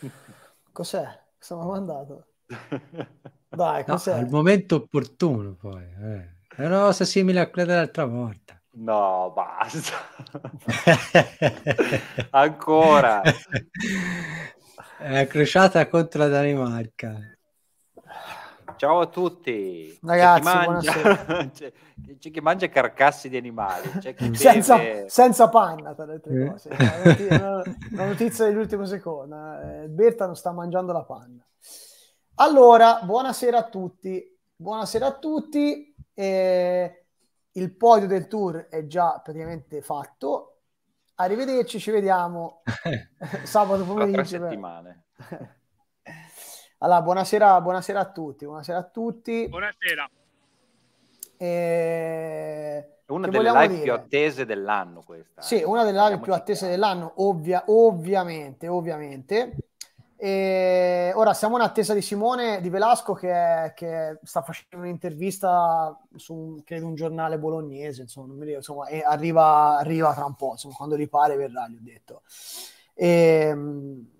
Cos'è? Cosa mi mandato? Dai, cos'è? No, al momento opportuno poi. Eh. È una cosa simile a quella dell'altra volta. No, basta. Ancora. È crociata contro la Danimarca ciao a tutti. Ragazzi, c'è chi mangia, c'è, c'è chi mangia carcassi di animali, senza, deve... senza, panna, tra le altre eh. cose. la notizia dell'ultimo secondo. Eh. Eh, Berta non sta mangiando la panna. Allora, buonasera a tutti. Buonasera a tutti. Eh, il podio del tour è già praticamente fatto. Arrivederci, ci vediamo sabato pomeriggio. Tra settimane. Allora, buonasera, buonasera, a tutti. Buonasera a tutti. Buonasera. Eh, una delle live dire? più attese dell'anno questa. Sì, eh. una delle live più attese dell'anno, ovvia, ovviamente, ovviamente. E eh, ora siamo in attesa di Simone Di Velasco che, che sta facendo un'intervista su credo, un giornale bolognese, insomma, ricordo, insomma e arriva, arriva, tra un po', insomma, quando ripare verrà, gli ho detto. E, ehm,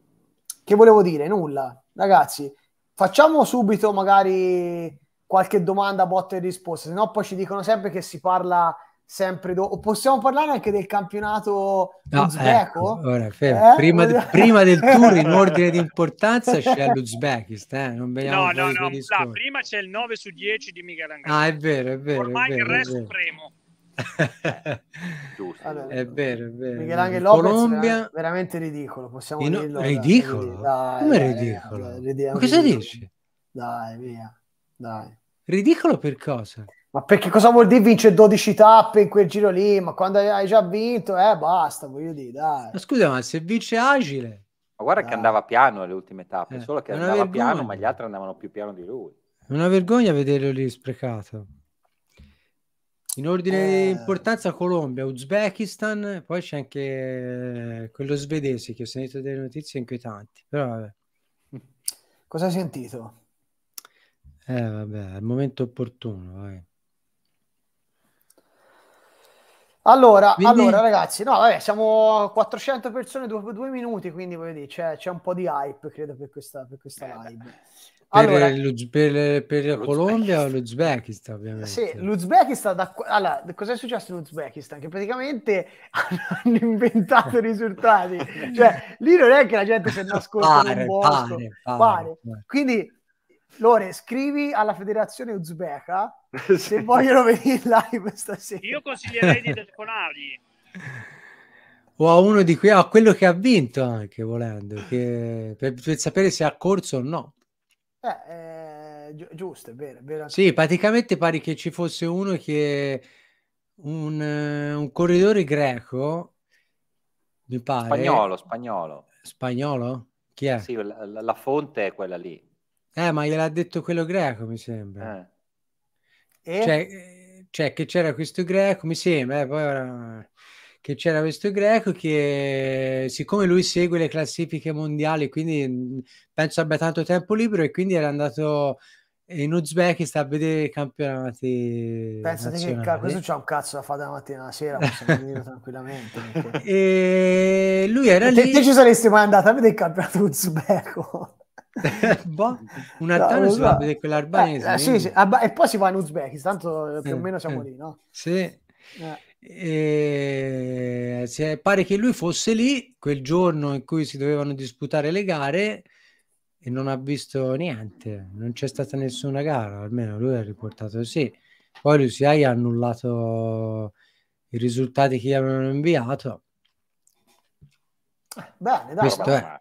che volevo dire? Nulla ragazzi, facciamo subito magari qualche domanda, botte e risposte, sennò poi ci dicono sempre che si parla sempre dopo. Possiamo parlare anche del campionato no, uzbeko? Eh, ecco, ora, eh? prima, de- prima, del tour, in ordine di importanza, c'è l'Uzbekistan. Eh? Non no, no, no. prima c'è il 9 su 10 di Miguel Angel. Ah, è vero, è vero. Ormai è vero, il resto premo. Giusto. Allora, è vero, è vero. Michelangelo Colombia... è veramente ridicolo, possiamo in... dirlo. Ridicolo? Da, Come dai, ridicolo? Ma cosa dici? Dai, via, dai. Ridicolo per cosa? Ma perché cosa vuol dire vince 12 tappe in quel giro lì? Ma quando hai già vinto, eh, basta, voglio dire, dai. Ma scusa, ma se vince Agile... Ma guarda dai. che andava piano alle ultime tappe, eh, solo che andava vergogna. piano, ma gli altri andavano più piano di lui. È una vergogna vederlo lì sprecato. In ordine eh... di importanza Colombia, Uzbekistan, poi c'è anche quello svedese che ho sentito delle notizie inquietanti. Però vabbè. Cosa hai sentito? Eh vabbè, al momento opportuno. Vai. Allora, quindi... allora, ragazzi, no, vabbè, siamo 400 persone dopo due minuti, quindi voglio dire, c'è, c'è un po' di hype, credo, per questa, per questa live. Eh, allora, per, per la Colombia o l'Uzbekistan ovviamente. Sì, l'Uzbekistan, da, allora, cosa è successo in Uzbekistan? Che praticamente hanno inventato i risultati, cioè lì non è che la gente si è nascosta nel bosco, pare, pare. pare. Quindi Lore, scrivi alla federazione uzbeka sì. se vogliono venire live stasera. Io consiglierei di telefonargli. O a uno di qui, a quello che ha vinto anche volendo, che, per, per sapere se ha corso o no. Eh, eh, gi- giusto, è vero, vero. Sì, praticamente pare che ci fosse uno che un, eh, un corridore greco, mi pare. Spagnolo, spagnolo. Spagnolo? Chi è? Sì, la, la, fonte è quella lì. Eh, ma gliel'ha detto quello greco, mi sembra. Eh. Cioè, eh, cioè, che c'era questo greco, mi sembra, eh, poi che c'era questo greco che siccome lui segue le classifiche mondiali, quindi penso abbia tanto tempo libero e quindi era andato in Uzbekistan a vedere i campionati. Pensate nazionali. che questo c'ha un cazzo da fare dalla mattina alla sera, possiamo venire tranquillamente. Perché... E lui era lì. Te, ci saresti mai andato a vedere il campionato uzbeko? boh, un attimo no, si va a vedere quell'arbanese. Eh, eh, sì, sì. Ah, e poi si va in Uzbekistan, tanto eh, più o meno siamo eh. lì, no? Sì. Eh. E se pare che lui fosse lì quel giorno in cui si dovevano disputare le gare e non ha visto niente, non c'è stata nessuna gara, almeno lui ha riportato sì. Poi l'UCI ha annullato i risultati che gli avevano inviato. Bene, dai, Questo è.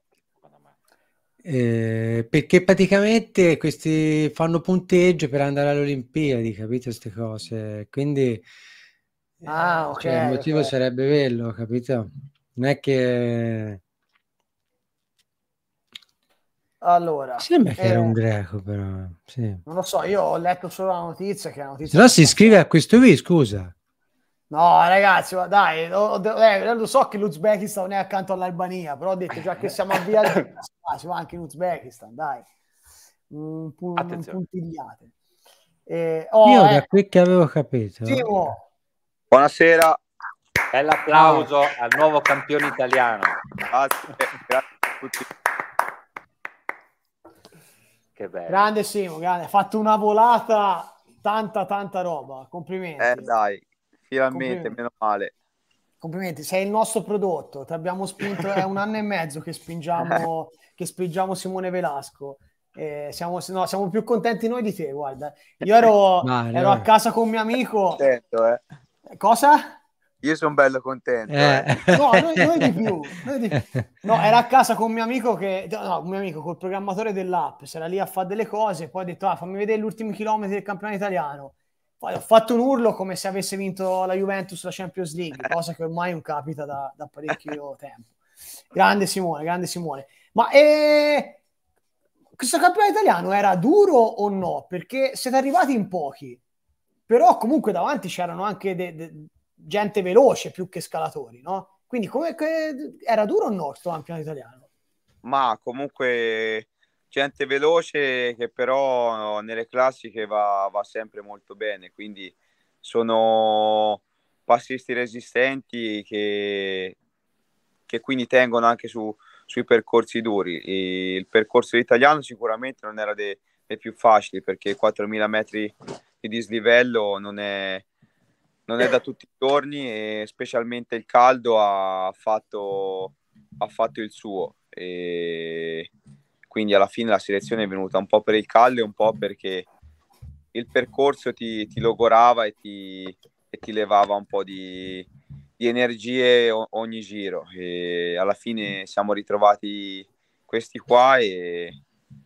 Eh, perché praticamente questi fanno punteggio per andare alle Olimpiadi, capite queste cose? Quindi eh, ah, cioè, ok. Cioè, il motivo okay. sarebbe quello, capito? Non è che... Allora, sembra che era un eh, greco, però sì. non lo so. Io ho letto solo la notizia. Che la notizia si iscrive a questo V, scusa. No, ragazzi, ma dai, lo, eh, lo so che l'Uzbekistan non è accanto all'Albania, però ho detto già che siamo avviati, si va anche in Uzbekistan, dai, mm, pun- puntigliate. Eh, oh, Io da eh. qui che avevo capito. Timo, oh. Buonasera. Bell'applauso ah. al nuovo campione italiano. Grazie, grazie a tutti. Che bello. Grande Simo, grande. Ha fatto una volata, tanta tanta roba. Complimenti. Eh dai, finalmente, meno male. Complimenti, sei il nostro prodotto. Ti abbiamo spinto, è un anno e mezzo che spingiamo, che spingiamo Simone Velasco. Eh, siamo, no, siamo, più contenti noi di te, guarda. Io ero, vale, ero vale. a casa con mio amico. Sento, eh. Cosa? Io sono bello contento. Eh. Eh. No, noi, noi, di più, noi, di No, era a casa con un mio amico che... No, un mio amico, col programmatore dell'app. Si era lì a fare delle cose, poi ha detto, ah, fammi vedere gli ultimi chilometri del campionato italiano. Poi ho fatto un urlo come se avesse vinto la Juventus la Champions League, cosa che ormai non capita da, da parecchio tempo. Grande Simone, grande Simone. Ma eh, questo campionato italiano era duro o no? Perché siete arrivati in pochi però comunque davanti c'erano anche de- de- gente veloce più che scalatori, no? Quindi come era duro o no sto campionato italiano? Ma comunque gente veloce che però nelle classiche va, va sempre molto bene, quindi sono passisti resistenti che, che quindi tengono anche su, sui percorsi duri. Il percorso italiano sicuramente non era dei, dei più facili perché 4.000 metri di dislivello non è, non è da tutti i giorni e specialmente il caldo ha fatto, ha fatto il suo. E quindi alla fine la selezione è venuta un po' per il caldo e un po' perché il percorso ti, ti logorava e ti, e ti, levava un po' di, di energie ogni giro. E alla fine siamo ritrovati questi qua e è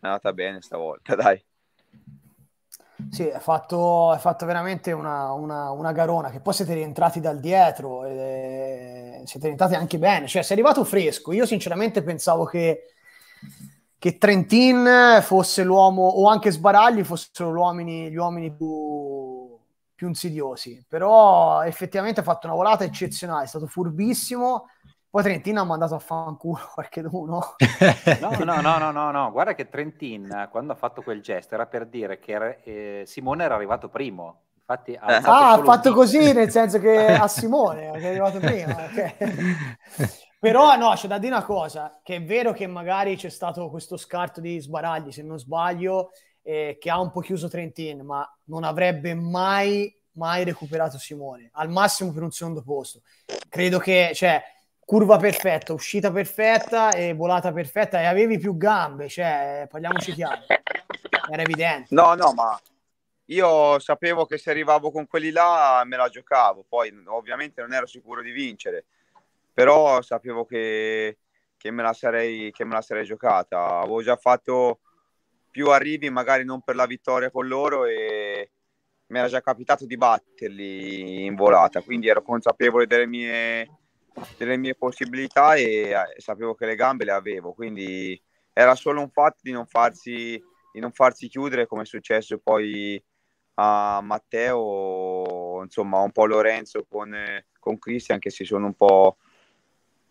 andata bene stavolta, dai. Sì, è fatto, è fatto veramente una, una, una, garona che poi siete rientrati dal dietro, e siete rientrati anche bene, cioè sei arrivato fresco. Io sinceramente pensavo che, che Trentin fosse l'uomo, o anche Sbaragli fossero uomini, gli uomini più, più insidiosi, però effettivamente ha fatto una volata eccezionale, è stato furbissimo poi Trentin ha mandato a fanculo qualcuno. no, no, no, no, no, no, guarda che Trentin eh, quando ha fatto quel gesto era per dire che eh, Simone era arrivato primo. Infatti ha, eh. ah, ha fatto così nel senso che a Simone è arrivato prima. Okay. Però no, c'è da dire una cosa, che è vero che magari c'è stato questo scarto di sbaragli, se non sbaglio, eh, che ha un po' chiuso Trentin, ma non avrebbe mai, mai recuperato Simone, al massimo per un secondo posto. Credo che, cioè, curva perfetta, uscita perfetta e volata perfetta e avevi più gambe, cioè parliamoci chiaro, era evidente. No, no, ma io sapevo che se arrivavo con quelli là me la giocavo, poi ovviamente non ero sicuro di vincere, però sapevo che, che, me, la sarei, che me la sarei giocata, avevo già fatto più arrivi magari non per la vittoria con loro e mi era già capitato di batterli in volata, quindi ero consapevole delle mie delle mie possibilità e eh, sapevo che le gambe le avevo, quindi era solo un fatto di non farsi, di non farsi chiudere come è successo poi a Matteo, insomma un po' Lorenzo con, con Cristian che si sono un po',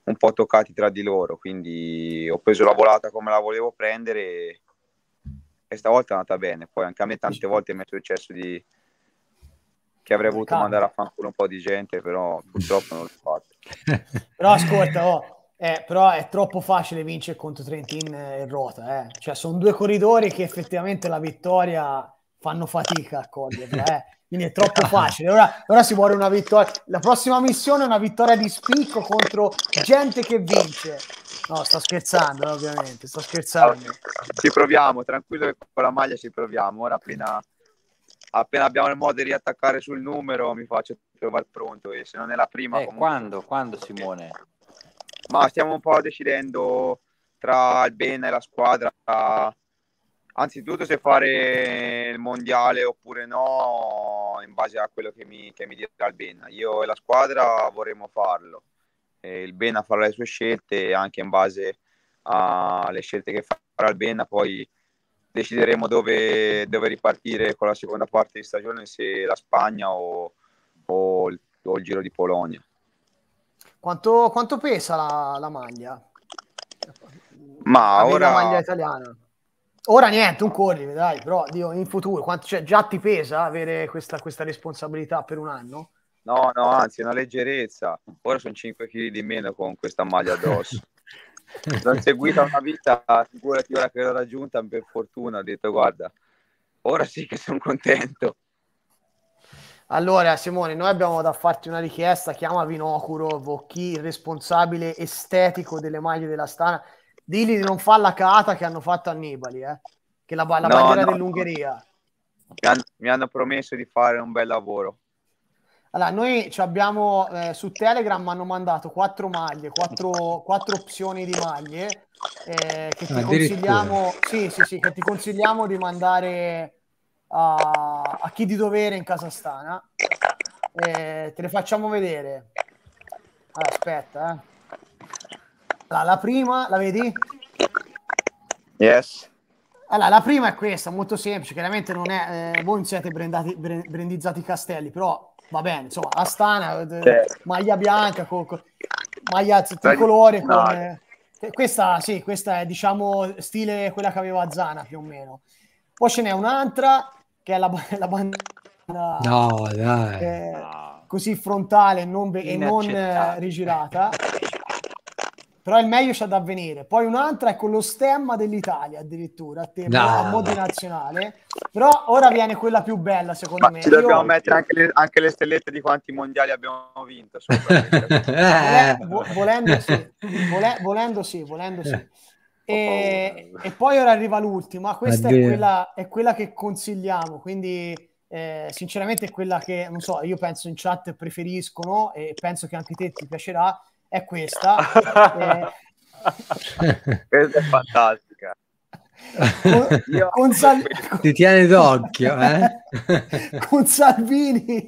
un po' toccati tra di loro, quindi ho preso la volata come la volevo prendere e, stavolta è andata bene, poi anche a me tante volte mi è successo di, che avrei voluto mandare a fanculo un po' di gente, però purtroppo non l'ho fatto. però ascolta, oh, eh, però è troppo facile vincere contro Trentin e Rota. Eh. Cioè, sono due corridori che effettivamente la vittoria fanno fatica a coglierla. Eh. Quindi è troppo facile. Ora, ora, si vuole una vittoria. La prossima missione è una vittoria di spicco contro gente che vince. No, sto scherzando, eh, ovviamente. Sto scherzando. Ci proviamo, tranquillo che con la maglia ci proviamo. Ora appena appena abbiamo il modo di riattaccare sul numero mi faccio trovare pronto e se non è la prima eh, comunque... quando, quando Simone? ma stiamo un po' decidendo tra il Albena e la squadra anzitutto se fare il mondiale oppure no in base a quello che mi, che mi dirà Albena io e la squadra vorremmo farlo e il Bena farà le sue scelte anche in base alle scelte che farà il Bena poi decideremo dove, dove, ripartire con la seconda parte di stagione, se la Spagna o, o, il, o il, Giro di Polonia. Quanto, quanto pesa la, la, maglia? Ma Aveva ora... La maglia italiana. Ora niente, un corriere, dai, però Dio, in futuro, quanto, cioè, già ti pesa avere questa, questa responsabilità per un anno? No, no, anzi, è una leggerezza. Ora sono 5 kg di meno con questa maglia addosso. l'ho seguita una vita, figurati ora che l'ho raggiunta, per fortuna ho detto guarda, ora sì che sono contento. Allora Simone, noi abbiamo da farti una richiesta, chiama Vinocuro chi il responsabile estetico delle maglie della Stana, digli di non fare la cata che hanno fatto Annibali, eh? che la, la no, bandiera no, dell'Ungheria. Mi hanno, mi hanno promesso di fare un bel lavoro. Allora, noi ci abbiamo eh, su Telegram hanno mandato quattro maglie, quattro, quattro opzioni di maglie eh, che, ti ah, consigliamo, sì, sì, sì, che ti consigliamo di mandare a, a chi di dovere in casa stana. Eh, te le facciamo vedere. Allora, aspetta, eh. allora, la prima, la vedi? Yes. Allora, la prima è questa, molto semplice, chiaramente non è, eh, voi non siete brandati, brandizzati castelli, però va bene, insomma, Astana, eh, certo. maglia bianca, co, co, maglia tricolore. No. Con, eh, questa, sì, questa è, diciamo, stile quella che aveva Zana, più o meno. Poi ce n'è un'altra, che è la, la bandana... No, dai! Eh, no. Così frontale non be- e non eh, rigirata però il meglio c'è da avvenire. Poi un'altra è con lo stemma dell'Italia, addirittura a tema no. a modi nazionale. Però ora viene quella più bella, secondo Ma me. Ci dobbiamo Io... mettere anche le, anche le, stellette di quanti mondiali abbiamo vinto. eh. volendo, sì. Vol- volendo sì, volendo sì. E, e, poi ora arriva l'ultima, questa è quella, è quella, che consigliamo, quindi eh, sinceramente quella che, non so, io penso in chat preferiscono e penso che anche te ti piacerà, è questa. eh... Questa è fantastica. Con, con Sal... Ti tiene d'occhio, eh? con Salvini.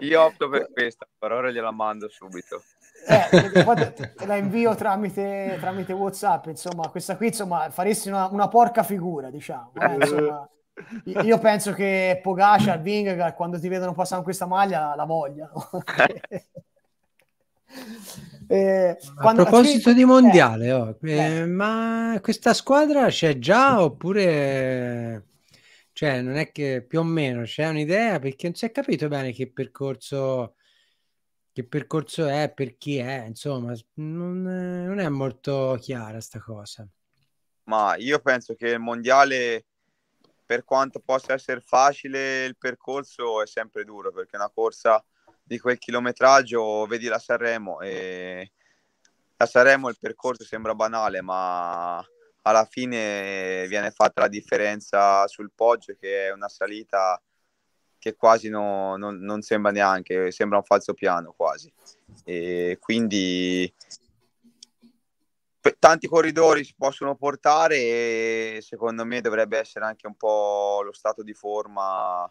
Io opto per questa, per ora gliela mando subito. Eh, te la invio tramite, tramite WhatsApp, insomma, questa qui, insomma, faresti una, una porca figura, diciamo. Eh, insomma, io penso che Pogacar, Vingegaard, quando ti vedono passare con questa maglia, la vogliano. Eh, A proposito ah, di mondiale, oh, eh, oh, eh, ma questa squadra c'è già oppure cioè, non è che più o meno c'è un'idea perché non si è capito bene che percorso, che percorso è, per chi è, insomma, non, non è molto chiara sta cosa. Ma io penso che il mondiale, per quanto possa essere facile, il percorso è sempre duro perché una corsa di quel chilometraggio, vedi la Sanremo e la Sanremo il percorso sembra banale, ma alla fine viene fatta la differenza sul Poggio che è una salita che quasi no, non, non sembra neanche, sembra un falso piano quasi. E quindi tanti corridori si possono portare e secondo me dovrebbe essere anche un po' lo stato di forma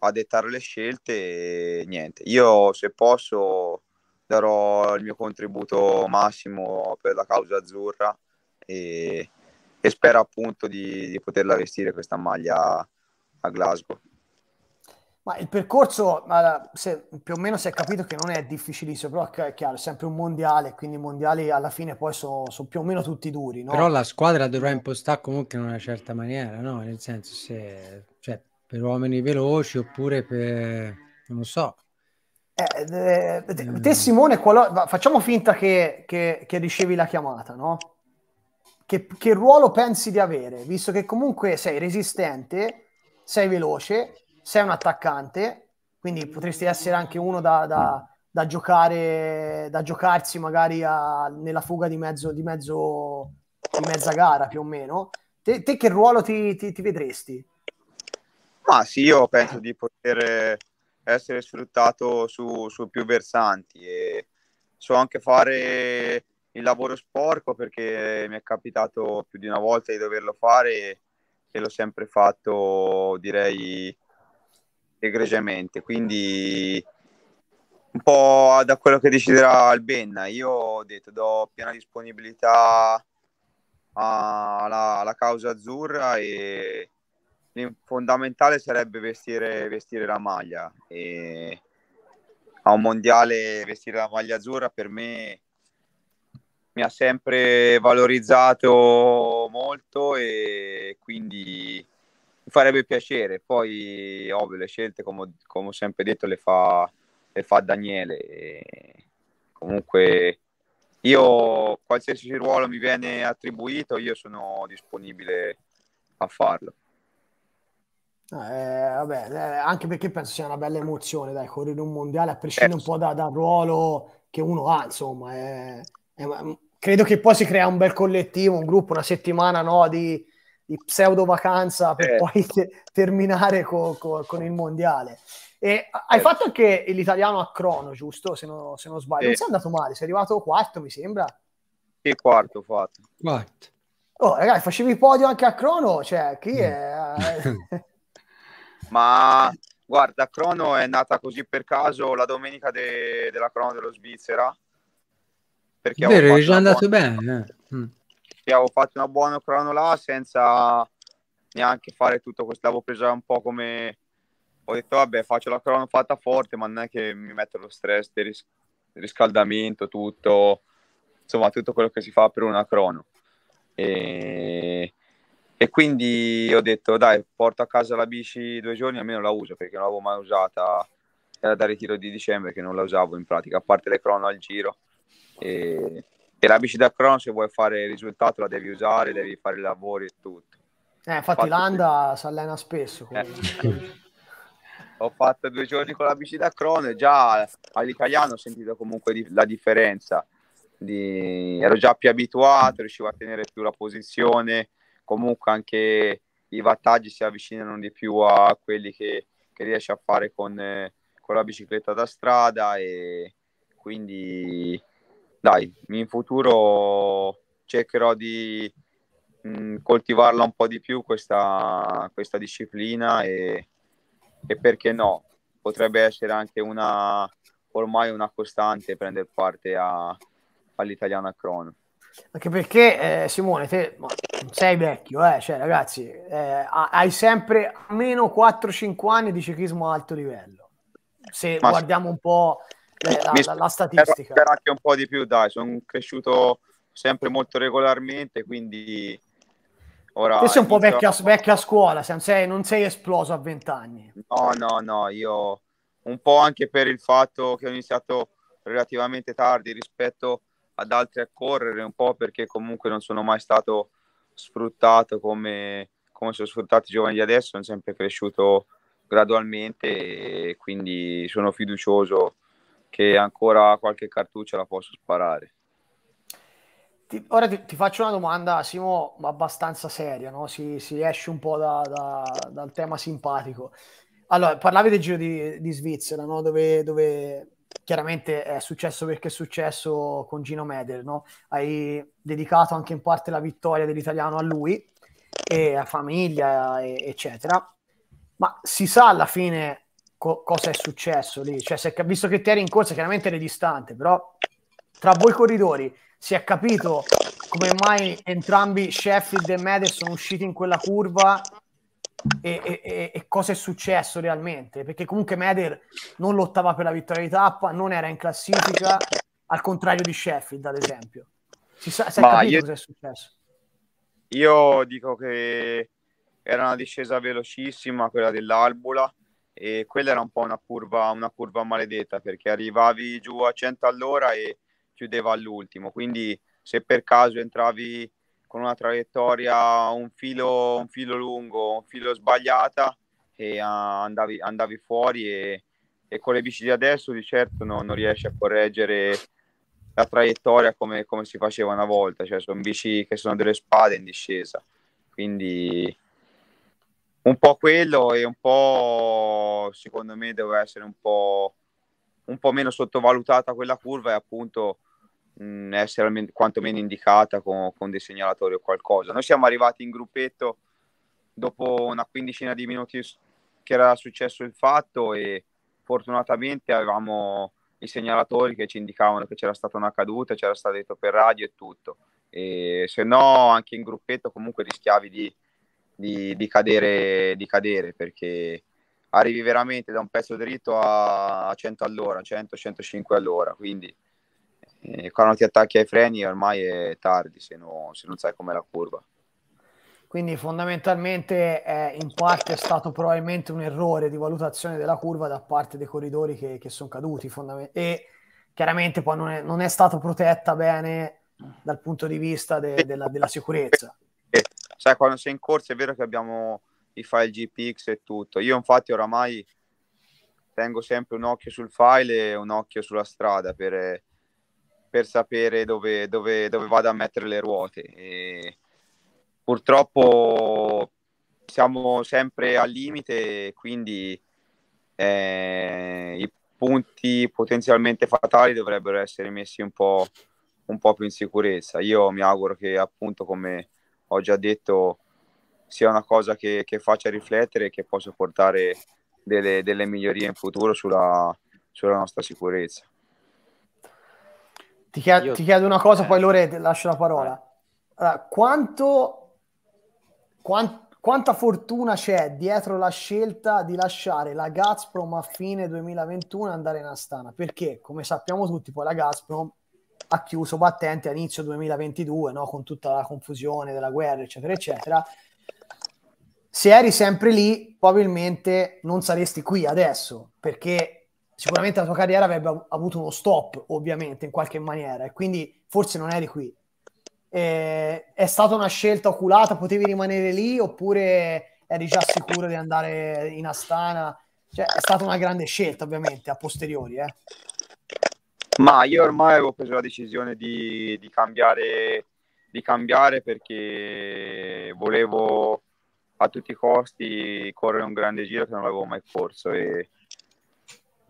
a dettare le scelte e niente. Io se posso darò il mio contributo massimo per la causa azzurra e, e spero appunto di, di, poterla vestire questa maglia a Glasgow. Ma il percorso, se, più o meno si è capito che non è difficilissimo, però è chiaro, è sempre un mondiale, quindi i mondiali alla fine poi sono so più o meno tutti duri. No? Però la squadra dovrà impostare comunque in una certa maniera, no? Nel senso, se, cioè, per uomini veloci oppure per, non lo so. Eh, eh te mm. Simone, qualora, facciamo finta che, che, che, ricevi la chiamata, no? Che, che ruolo pensi di avere? Visto che comunque sei resistente, sei veloce, sei un attaccante, quindi potresti essere anche uno da, da, da giocare, da giocarsi magari a, nella fuga di mezzo, di mezzo di mezza gara più o meno. Te, te che ruolo ti, ti, ti vedresti? Ma sì, io penso di poter essere sfruttato su, su più versanti e so anche fare il lavoro sporco perché mi è capitato più di una volta di doverlo fare e l'ho sempre fatto, direi, egregiamente. Quindi un po' da quello che deciderà Albenna. Io ho detto, do piena disponibilità alla, alla causa azzurra e fondamentale sarebbe vestire, vestire la maglia. E a un mondiale vestire la maglia azzurra per me mi ha sempre valorizzato molto e quindi mi farebbe piacere. Poi, ovvio, le scelte, come, come ho sempre detto, le fa, le fa Daniele. E comunque, io qualsiasi ruolo mi viene attribuito, io sono disponibile a farlo. Eh, vabbè, eh, anche perché penso sia una bella emozione, dai, correre un mondiale, a prescindere certo. un po' da, dal ruolo che uno ha, insomma. È, è, credo che poi si crea un bel collettivo, un gruppo, una settimana no, di, di pseudo vacanza per eh. poi te, terminare co, co, con il mondiale. E hai certo. fatto anche l'italiano a crono, giusto? Se, no, se non sbaglio, non sei andato male, sei arrivato quarto, mi sembra. Sì, quarto, ho fatto. Quarto. Oh, ragazzi, facevi il podio anche a crono, cioè, chi è... Ma guarda, Crono è nata così per caso la domenica de- della Crono dello Svizzera. Perché Vero, è già andato buona... bene. Eh. Mm. Avevo fatto una buona Crono là senza neanche fare tutto questo. L'avevo presa un po' come... Ho detto, vabbè, faccio la Crono fatta forte, ma non è che mi metto lo stress del ris- riscaldamento, tutto. Insomma, tutto quello che si fa per una Crono. E e quindi ho detto, dai, porto a casa la bici due giorni, almeno la uso, perché non l'avevo mai usata. Era da ritiro di dicembre che non la usavo in pratica, a parte le crono al giro. E, e la bici da crono, se vuoi fare il risultato, la devi usare, devi fare i lavori e tutto. Eh, infatti Landa si allena spesso. Eh. ho fatto due giorni con la bici da crono e già all'italiano ho sentito comunque la differenza. Di... Ero già più abituato, riuscivo a tenere più la posizione, comunque anche i vantaggi si avvicinano di più a quelli che, che riesce a fare con, eh, con, la bicicletta da strada e quindi dai, in futuro cercherò di mh, mm, coltivarla un po' di più questa, questa disciplina e, e perché no, potrebbe essere anche una ormai una costante prendere parte a, all'italiana crono. Anche perché eh, Simone, te non sei vecchio, eh? cioè, ragazzi, eh, hai sempre almeno 4-5 anni di ciclismo a alto livello. Se Ma guardiamo un po' la, la, la statistica, era anche un po' di più, dai, sono cresciuto sempre molto regolarmente, quindi ora... Te sei un po' vecchia, vecchia scuola, se non sei, non sei esploso a 20 anni. No, no, no, io un po' anche per il fatto che ho iniziato relativamente tardi rispetto ad altri a correre, un po' perché comunque non sono mai stato sfruttato come, come sono sfruttati i giovani di adesso, sono sempre cresciuto gradualmente e quindi sono fiducioso che ancora qualche cartuccia la posso sparare. Ti, ora ti, ti, faccio una domanda, Simo, abbastanza seria, no? si, si esce un po' da, da, dal tema simpatico. Allora, parlavi del Giro di, di Svizzera, no? dove, dove chiaramente è successo perché è successo con Gino Meder, no? hai dedicato anche in parte la vittoria dell'italiano a lui e a famiglia, e, eccetera. Ma si sa alla fine co- cosa è successo lì, cioè, se, visto che te eri in corsa, chiaramente eri distante, però tra voi corridori si è capito come mai entrambi Sheffield e Meder sono usciti in quella curva e, e, e, cosa è successo realmente, perché comunque Meder non lottava per la vittoria di tappa, non era in classifica, al contrario di Sheffield, ad esempio. Si sa si capito io... cosa è successo? Io dico che era una discesa velocissima quella dell'Albula e quella era un po' una curva, una curva maledetta perché arrivavi giù a 100 all'ora e chiudeva all'ultimo, quindi se per caso entravi con una traiettoria, un filo, un filo lungo, un filo sbagliata e uh, andavi, andavi, fuori e, e, con le bici di adesso di certo no, non riesci a correggere la traiettoria come, come si faceva una volta, cioè sono bici che sono delle spade in discesa, quindi un po' quello e un po' secondo me deve essere un po', un po' meno sottovalutata quella curva e appunto mh, essere almeno, quantomeno indicata con, con, dei segnalatori o qualcosa. Noi siamo arrivati in gruppetto dopo una quindicina di minuti che era successo il fatto e fortunatamente avevamo i segnalatori che ci indicavano che c'era stata una caduta, c'era stato detto per radio e tutto. E se no anche in gruppetto comunque rischiavi di, di, di, cadere, di cadere perché arrivi veramente da un pezzo dritto a 100 all'ora, 100-105 all'ora, quindi e eh, quando ti attacchi ai freni ormai è tardi se, no, se non sai com'è la curva. Quindi fondamentalmente è, eh, in parte è stato probabilmente un errore di valutazione della curva da parte dei corridori che, che sono caduti fondament- e chiaramente poi non è, non è, stata protetta bene dal punto di vista de, della, della, sicurezza. Eh, sai, quando sei in corsa è vero che abbiamo i file GPX e tutto. Io infatti oramai tengo sempre un occhio sul file e un occhio sulla strada per per sapere dove, dove, dove vado a mettere le ruote. E purtroppo siamo sempre al limite, quindi eh, i punti potenzialmente fatali dovrebbero essere messi un po', un po' più in sicurezza. Io mi auguro che, appunto, come ho già detto, sia una cosa che, che faccia riflettere e che possa portare delle, delle migliorie in futuro sulla, sulla nostra sicurezza. Ti, chied- Io... ti chiedo una cosa, eh. poi Lore ti lascio la parola. Eh. Allora, quanto, quant- quanta fortuna c'è dietro la scelta di lasciare la Gazprom a fine 2021 andare in Astana? Perché, come sappiamo tutti, poi la Gazprom ha chiuso battente a inizio 2022, no? con tutta la confusione della guerra, eccetera, eccetera. Se eri sempre lì, probabilmente non saresti qui adesso, perché sicuramente la tua carriera avrebbe avuto uno stop, ovviamente, in qualche maniera, e quindi forse non eri qui. E è stata una scelta oculata, potevi rimanere lì oppure eri già sicuro di andare in Astana? Cioè, è stata una grande scelta, ovviamente, a posteriori. Eh. Ma io ormai avevo preso la decisione di, di, cambiare, di cambiare perché volevo a tutti i costi correre un grande giro che non avevo mai corso. E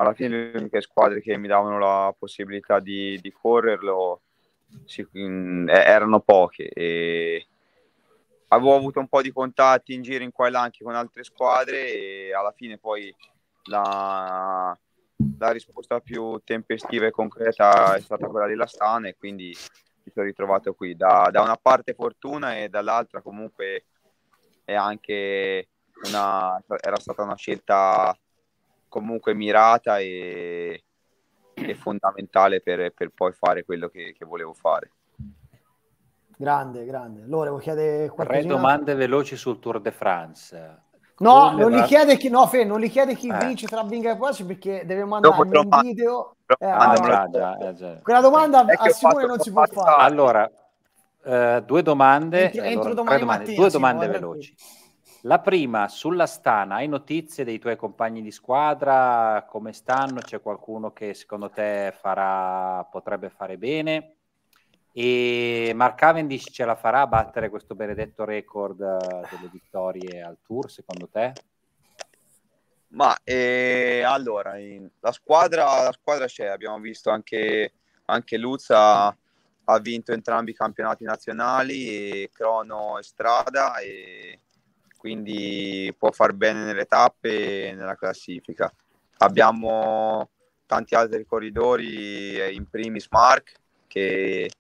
alla fine le uniche squadre che mi davano la possibilità di, di correrlo sì, mm, erano poche e avevo avuto un po' di contatti in giro in qua e là anche con altre squadre e alla fine poi la, la risposta più tempestiva e concreta è stata quella della Stana e quindi mi sono ritrovato qui da, da una parte fortuna e dall'altra comunque è anche una, era stata una scelta comunque mirata e, e fondamentale per, per, poi fare quello che, che volevo fare. Grande, grande. Lore, vuoi chiedere qualcosa? Tre domande veloci sul Tour de France. No, non, va... li chi... no Fe, non li, chiede chi, eh. vince tra Binga e Porsche perché deve mandare un domanda... video. Eh, allora, ah, già, eh, già. Quella domanda a Simone non si può fare. Allora, eh, due domande. Entro, allora, domani Mattina, due domande veloci. Qui. La prima, sulla Stana, hai notizie dei tuoi compagni di squadra? Come stanno? C'è qualcuno che secondo te farà, potrebbe fare bene? E Mark Cavendish ce la farà a battere questo benedetto record eh, delle vittorie al Tour, secondo te? Ma eh, allora, la squadra, la squadra, c'è, abbiamo visto anche, anche Luzza ha vinto entrambi i campionati nazionali, Crono e Strada, e quindi può far bene nelle tappe e nella classifica. Abbiamo tanti altri corridori, eh, in primis Mark che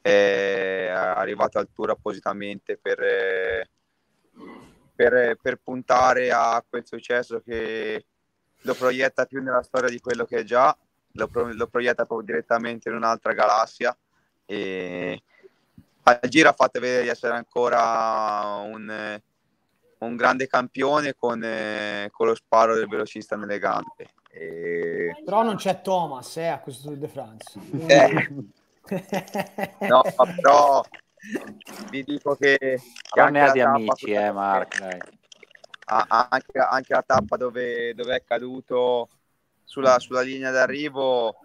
è arrivato al tour appositamente per, per, per puntare a quel successo che lo proietta più nella storia di quello che è già, lo, pro, lo proietta proprio direttamente in un'altra galassia. E al giro ha fatto vedere di essere ancora un, un grande campione con, eh, con lo sparo del velocista nelle gambe. E... Però non c'è Thomas eh, a questo Tour de France. Eh. no, però vi dico che... che non ne di amici, eh, Marco. Ah, anche, anche, la tappa dove, dove è caduto sulla, sulla, linea d'arrivo,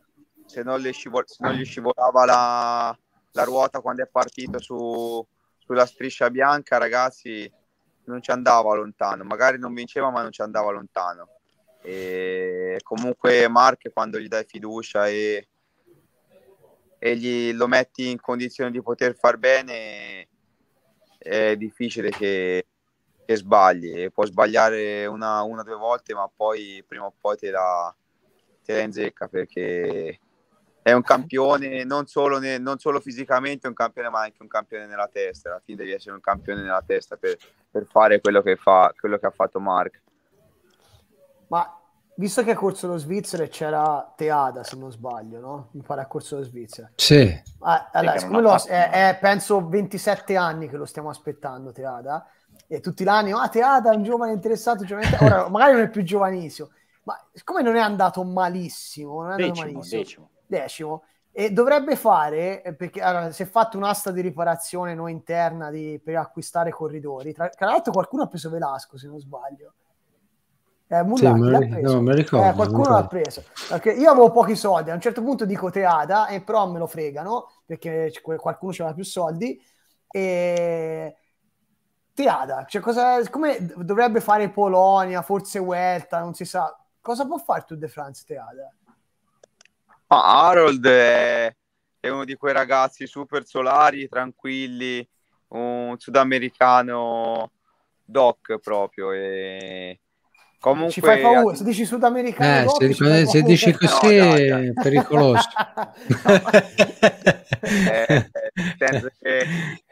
se non, le scivol- se non gli scivolava la, la, ruota quando è partito su, sulla striscia bianca, ragazzi, non ci andava lontano, magari non vinceva ma non ci andava lontano. E comunque Mark, quando gli dai fiducia e, e gli, lo metti in condizione di poter far bene è difficile che, che sbagli può sbagliare una o due volte ma poi prima o poi te la, te la inzecca perché è un campione non solo, ne, non solo fisicamente un campione ma anche un campione nella testa alla fine devi essere un campione nella testa per, per fare quello che, fa, quello che ha fatto Mark ma visto che ha Corso lo Svizzera c'era Teada se non sbaglio no? mi pare ha Corso lo Svizzera sì ah, allora, siccome lo, è, è, penso 27 anni che lo stiamo aspettando Teada e tutti l'anno ah Teada è un giovane interessato giovane... Ora, magari non è più giovanissimo ma siccome non è andato malissimo non è andato decimo, malissimo decimo decimo, e dovrebbe fare, eh, perché allora, si è fatto un'asta di riparazione no interna di, per acquistare corridori, tra, tra l'altro qualcuno ha preso Velasco se non sbaglio. Eh, Mullacchi sì, l'ha preso. No, eh, ricordo, eh, qualcuno l'ha preso. Perché io avevo pochi soldi, a un certo punto dico Teada, e eh, però me lo fregano, perché qualcuno aveva più soldi. E... Teada, cioè cosa, come dovrebbe fare Polonia, forse Welta, non si sa. Cosa può fare Tour de France Teada? Ah, Harold è, è, uno di quei ragazzi super solari, tranquilli, un sudamericano doc proprio. E... Comunque... Ci fai paura, se dici sudamericano. Eh, doc, se, se, se dici così no, dai, dai. è pericoloso. Eh, eh, nel senso che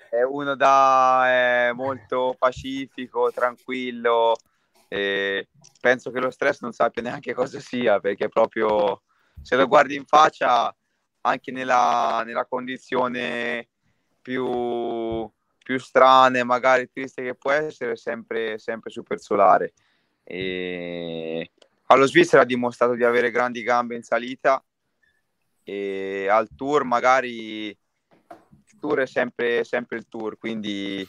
è uno da è molto pacifico, tranquillo. E penso che lo stress non sappia neanche cosa sia perché proprio se lo guardi in faccia anche nella, nella condizione più, più strana e magari triste che può essere, sempre, sempre super solare. E... Allo Svizzera ha dimostrato di avere grandi gambe in salita e al tour magari il tour è sempre, sempre il tour, quindi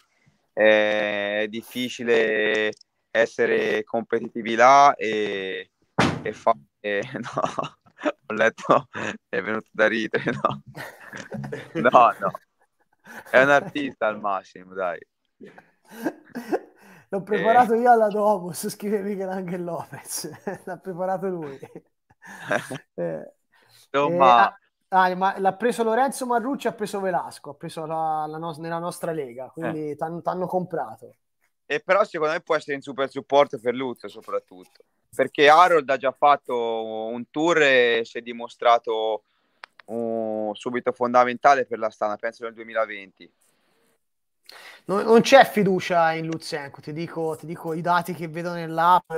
è difficile essere competitivi là e, e fare... No ho letto, è venuto da ridere, no? No, no. È un artista al massimo, dai. L'ho preparato eh. io alla Domus, scrive Miguel Angel Lopez, l'ha preparato lui. Eh. Insomma... Eh, ah, ah l'ha preso Lorenzo Marrucci, ha preso Velasco, ha preso la, la no- nella nostra lega, quindi eh. t'hanno comprato. E però secondo me può essere in super supporto per Ferluzzo soprattutto perché Harold ha già fatto un tour e si è dimostrato uh, subito fondamentale per la Stana, penso nel 2020. Non, non, c'è fiducia in Luzenko, ti dico, ti dico i dati che vedo nell'app, eh,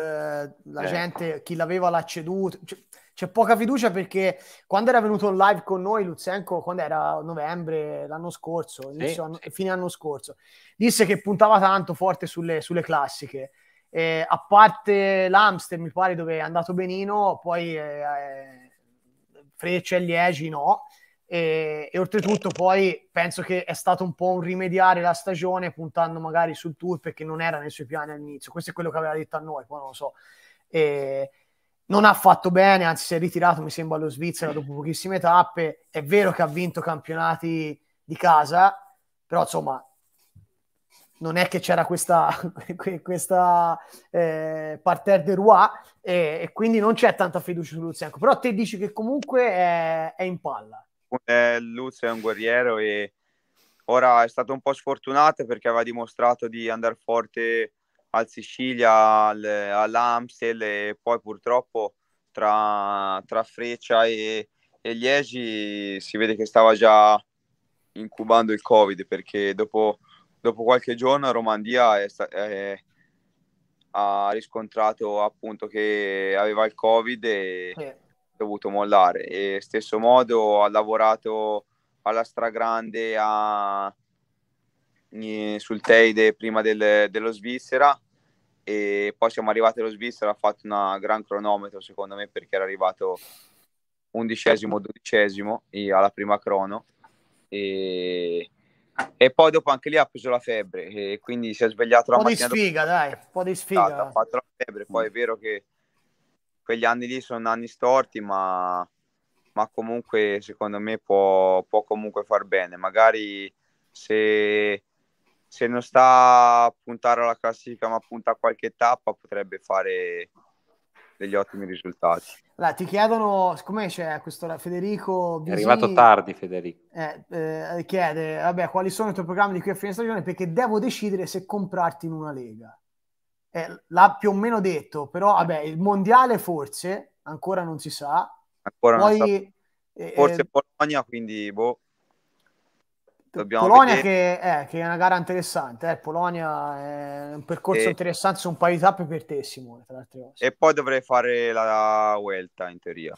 la eh. gente, chi l'aveva l'ha ceduto, c'è, c'è, poca fiducia perché quando era venuto in live con noi Luzenko, quando era novembre l'anno scorso, inizio, sì. anno, fine anno scorso, disse che puntava tanto forte sulle, sulle classiche eh, a parte l'Amster mi pare dove è andato benino, poi eh, eh, Freccia e Liegi no. E, e, oltretutto poi penso che è stato un po' un rimediare la stagione puntando magari sul tour perché non era nei suoi piani all'inizio. Questo è quello che aveva detto a noi, poi non lo so. E, non ha fatto bene, anzi si è ritirato mi sembra allo Svizzera dopo pochissime tappe. È vero che ha vinto campionati di casa, però insomma non è che c'era questa, questa eh, parterre de Roy e, e, quindi non c'è tanta fiducia su Luzenko, però te dici che comunque è, è in palla. Eh, Luz è un guerriero e ora è stato un po' sfortunato perché aveva dimostrato di andare forte al Sicilia, al, all'Amstel e poi purtroppo tra, tra Freccia e, e Liegi si vede che stava già incubando il Covid perché dopo dopo qualche giorno Romandia è, sta- è, ha riscontrato appunto che aveva il covid e sì. dovuto mollare e stesso modo ha lavorato alla stragrande a, sul Teide prima del, dello Svizzera e poi siamo arrivati allo Svizzera ha fatto una gran cronometro secondo me perché era arrivato undicesimo dodicesimo alla prima crono e e poi dopo anche lì ha preso la febbre e quindi si è svegliato la mattina. Un po' di sfiga, dopo... dai, un po' di sfiga. Ha fatto la febbre, poi è mm. vero che quegli anni lì sono anni storti, ma, ma comunque secondo me può, può comunque far bene. Magari se, se non sta a puntare alla classifica ma punta a qualche tappa potrebbe fare degli ottimi risultati. Là, ti chiedono, siccome c'è questo Federico... Bisini, è arrivato tardi Federico. Eh, eh, chiede, vabbè, quali sono i tuoi programmi di qui a fine stagione perché devo decidere se comprarti in una lega. Eh, l'ha più o meno detto, però vabbè, il mondiale forse, ancora non si sa. Ancora Poi, non si sa. Eh, forse Polonia, eh, quindi boh. Dobbiamo Polonia che, eh, che, è una gara interessante, eh. Polonia è un percorso e... interessante su un paio di tappe per te Simone, tra l'altro. Cose. E poi dovrei fare la Vuelta in teoria.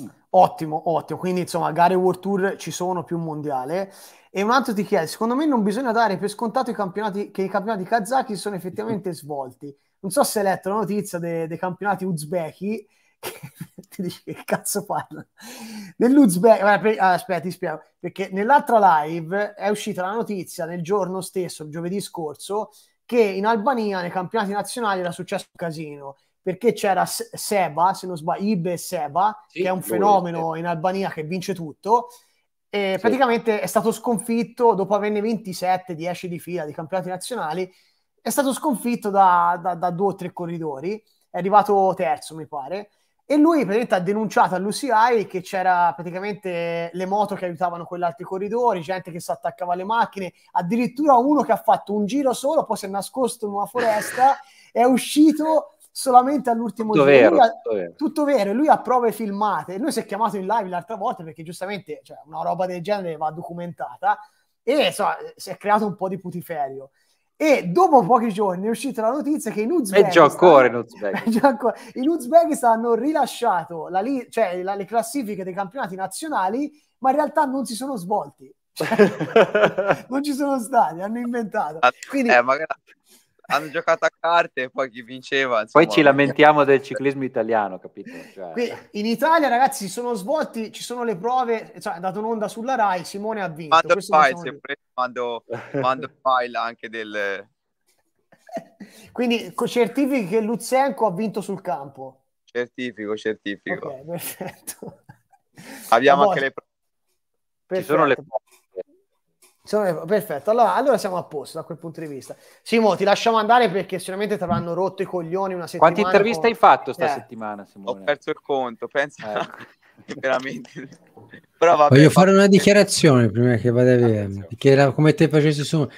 Mm. Ottimo, ottimo, quindi insomma gare World Tour ci sono più mondiale. E un altro ti chiede, secondo me non bisogna dare per scontato i campionati, che i campionati kazaki sono effettivamente svolti. Non so se hai letto la notizia dei, dei campionati uzbeki ti dici che cazzo parla nell'Uzbek ah, ah, aspetta ti spiego perché nell'altra live è uscita la notizia nel giorno stesso giovedì scorso che in Albania nei campionati nazionali era successo un casino perché c'era Seba, se non sbaglio, Ibe Seba, sì, che è un fenomeno è. in Albania che vince tutto, e sì. praticamente è stato sconfitto dopo averne 27, 10 di fila di campionati nazionali, è stato sconfitto da, da, da due o tre corridori, è arrivato terzo mi pare, e lui praticamente ha denunciato all'UCI che c'era praticamente le moto che aiutavano con gli corridori, gente che si attaccava alle macchine, addirittura uno che ha fatto un giro solo, poi si è nascosto in una foresta, è uscito solamente all'ultimo tutto giro. Vero, ha, tutto, vero. tutto vero, lui ha prove filmate. Lui si è chiamato in live l'altra volta perché giustamente cioè, una roba del genere va documentata e so, si è creato un po' di putiferio e dopo pochi giorni è uscita la notizia che in Uzbekistan, cuore, in, Uzbekistan. in Uzbekistan hanno rilasciato la li- cioè, la, le classifiche dei campionati nazionali, ma in realtà non si sono svolti. Cioè, non ci sono stati, hanno inventato. Ah, Quindi, eh, magari hanno giocato a carte e poi chi vinceva. Insomma, poi ci lamentiamo del ciclismo italiano, capito? Cioè... In Italia, ragazzi, si sono svolti, ci sono le prove, cioè, è andato in sulla Rai, Simone ha vinto. Mando il file, mando, mando file anche del... Quindi certifichi che Luzenko ha vinto sul campo. Certifico, certifico. Okay, perfetto. Abbiamo anche le prove. Ci sono le prove sono, perfetto, allora, allora, siamo a posto da quel punto di vista. Simo, ti lasciamo andare perché sicuramente ti avranno rotto i coglioni una settimana. Quante interviste con... hai fatto sta eh. settimana, Simone? Ho perso il conto, pensa eh. veramente. Però vabbè, Voglio fare una dichiarazione prima che vada ah, via, perché la, come te facessi su...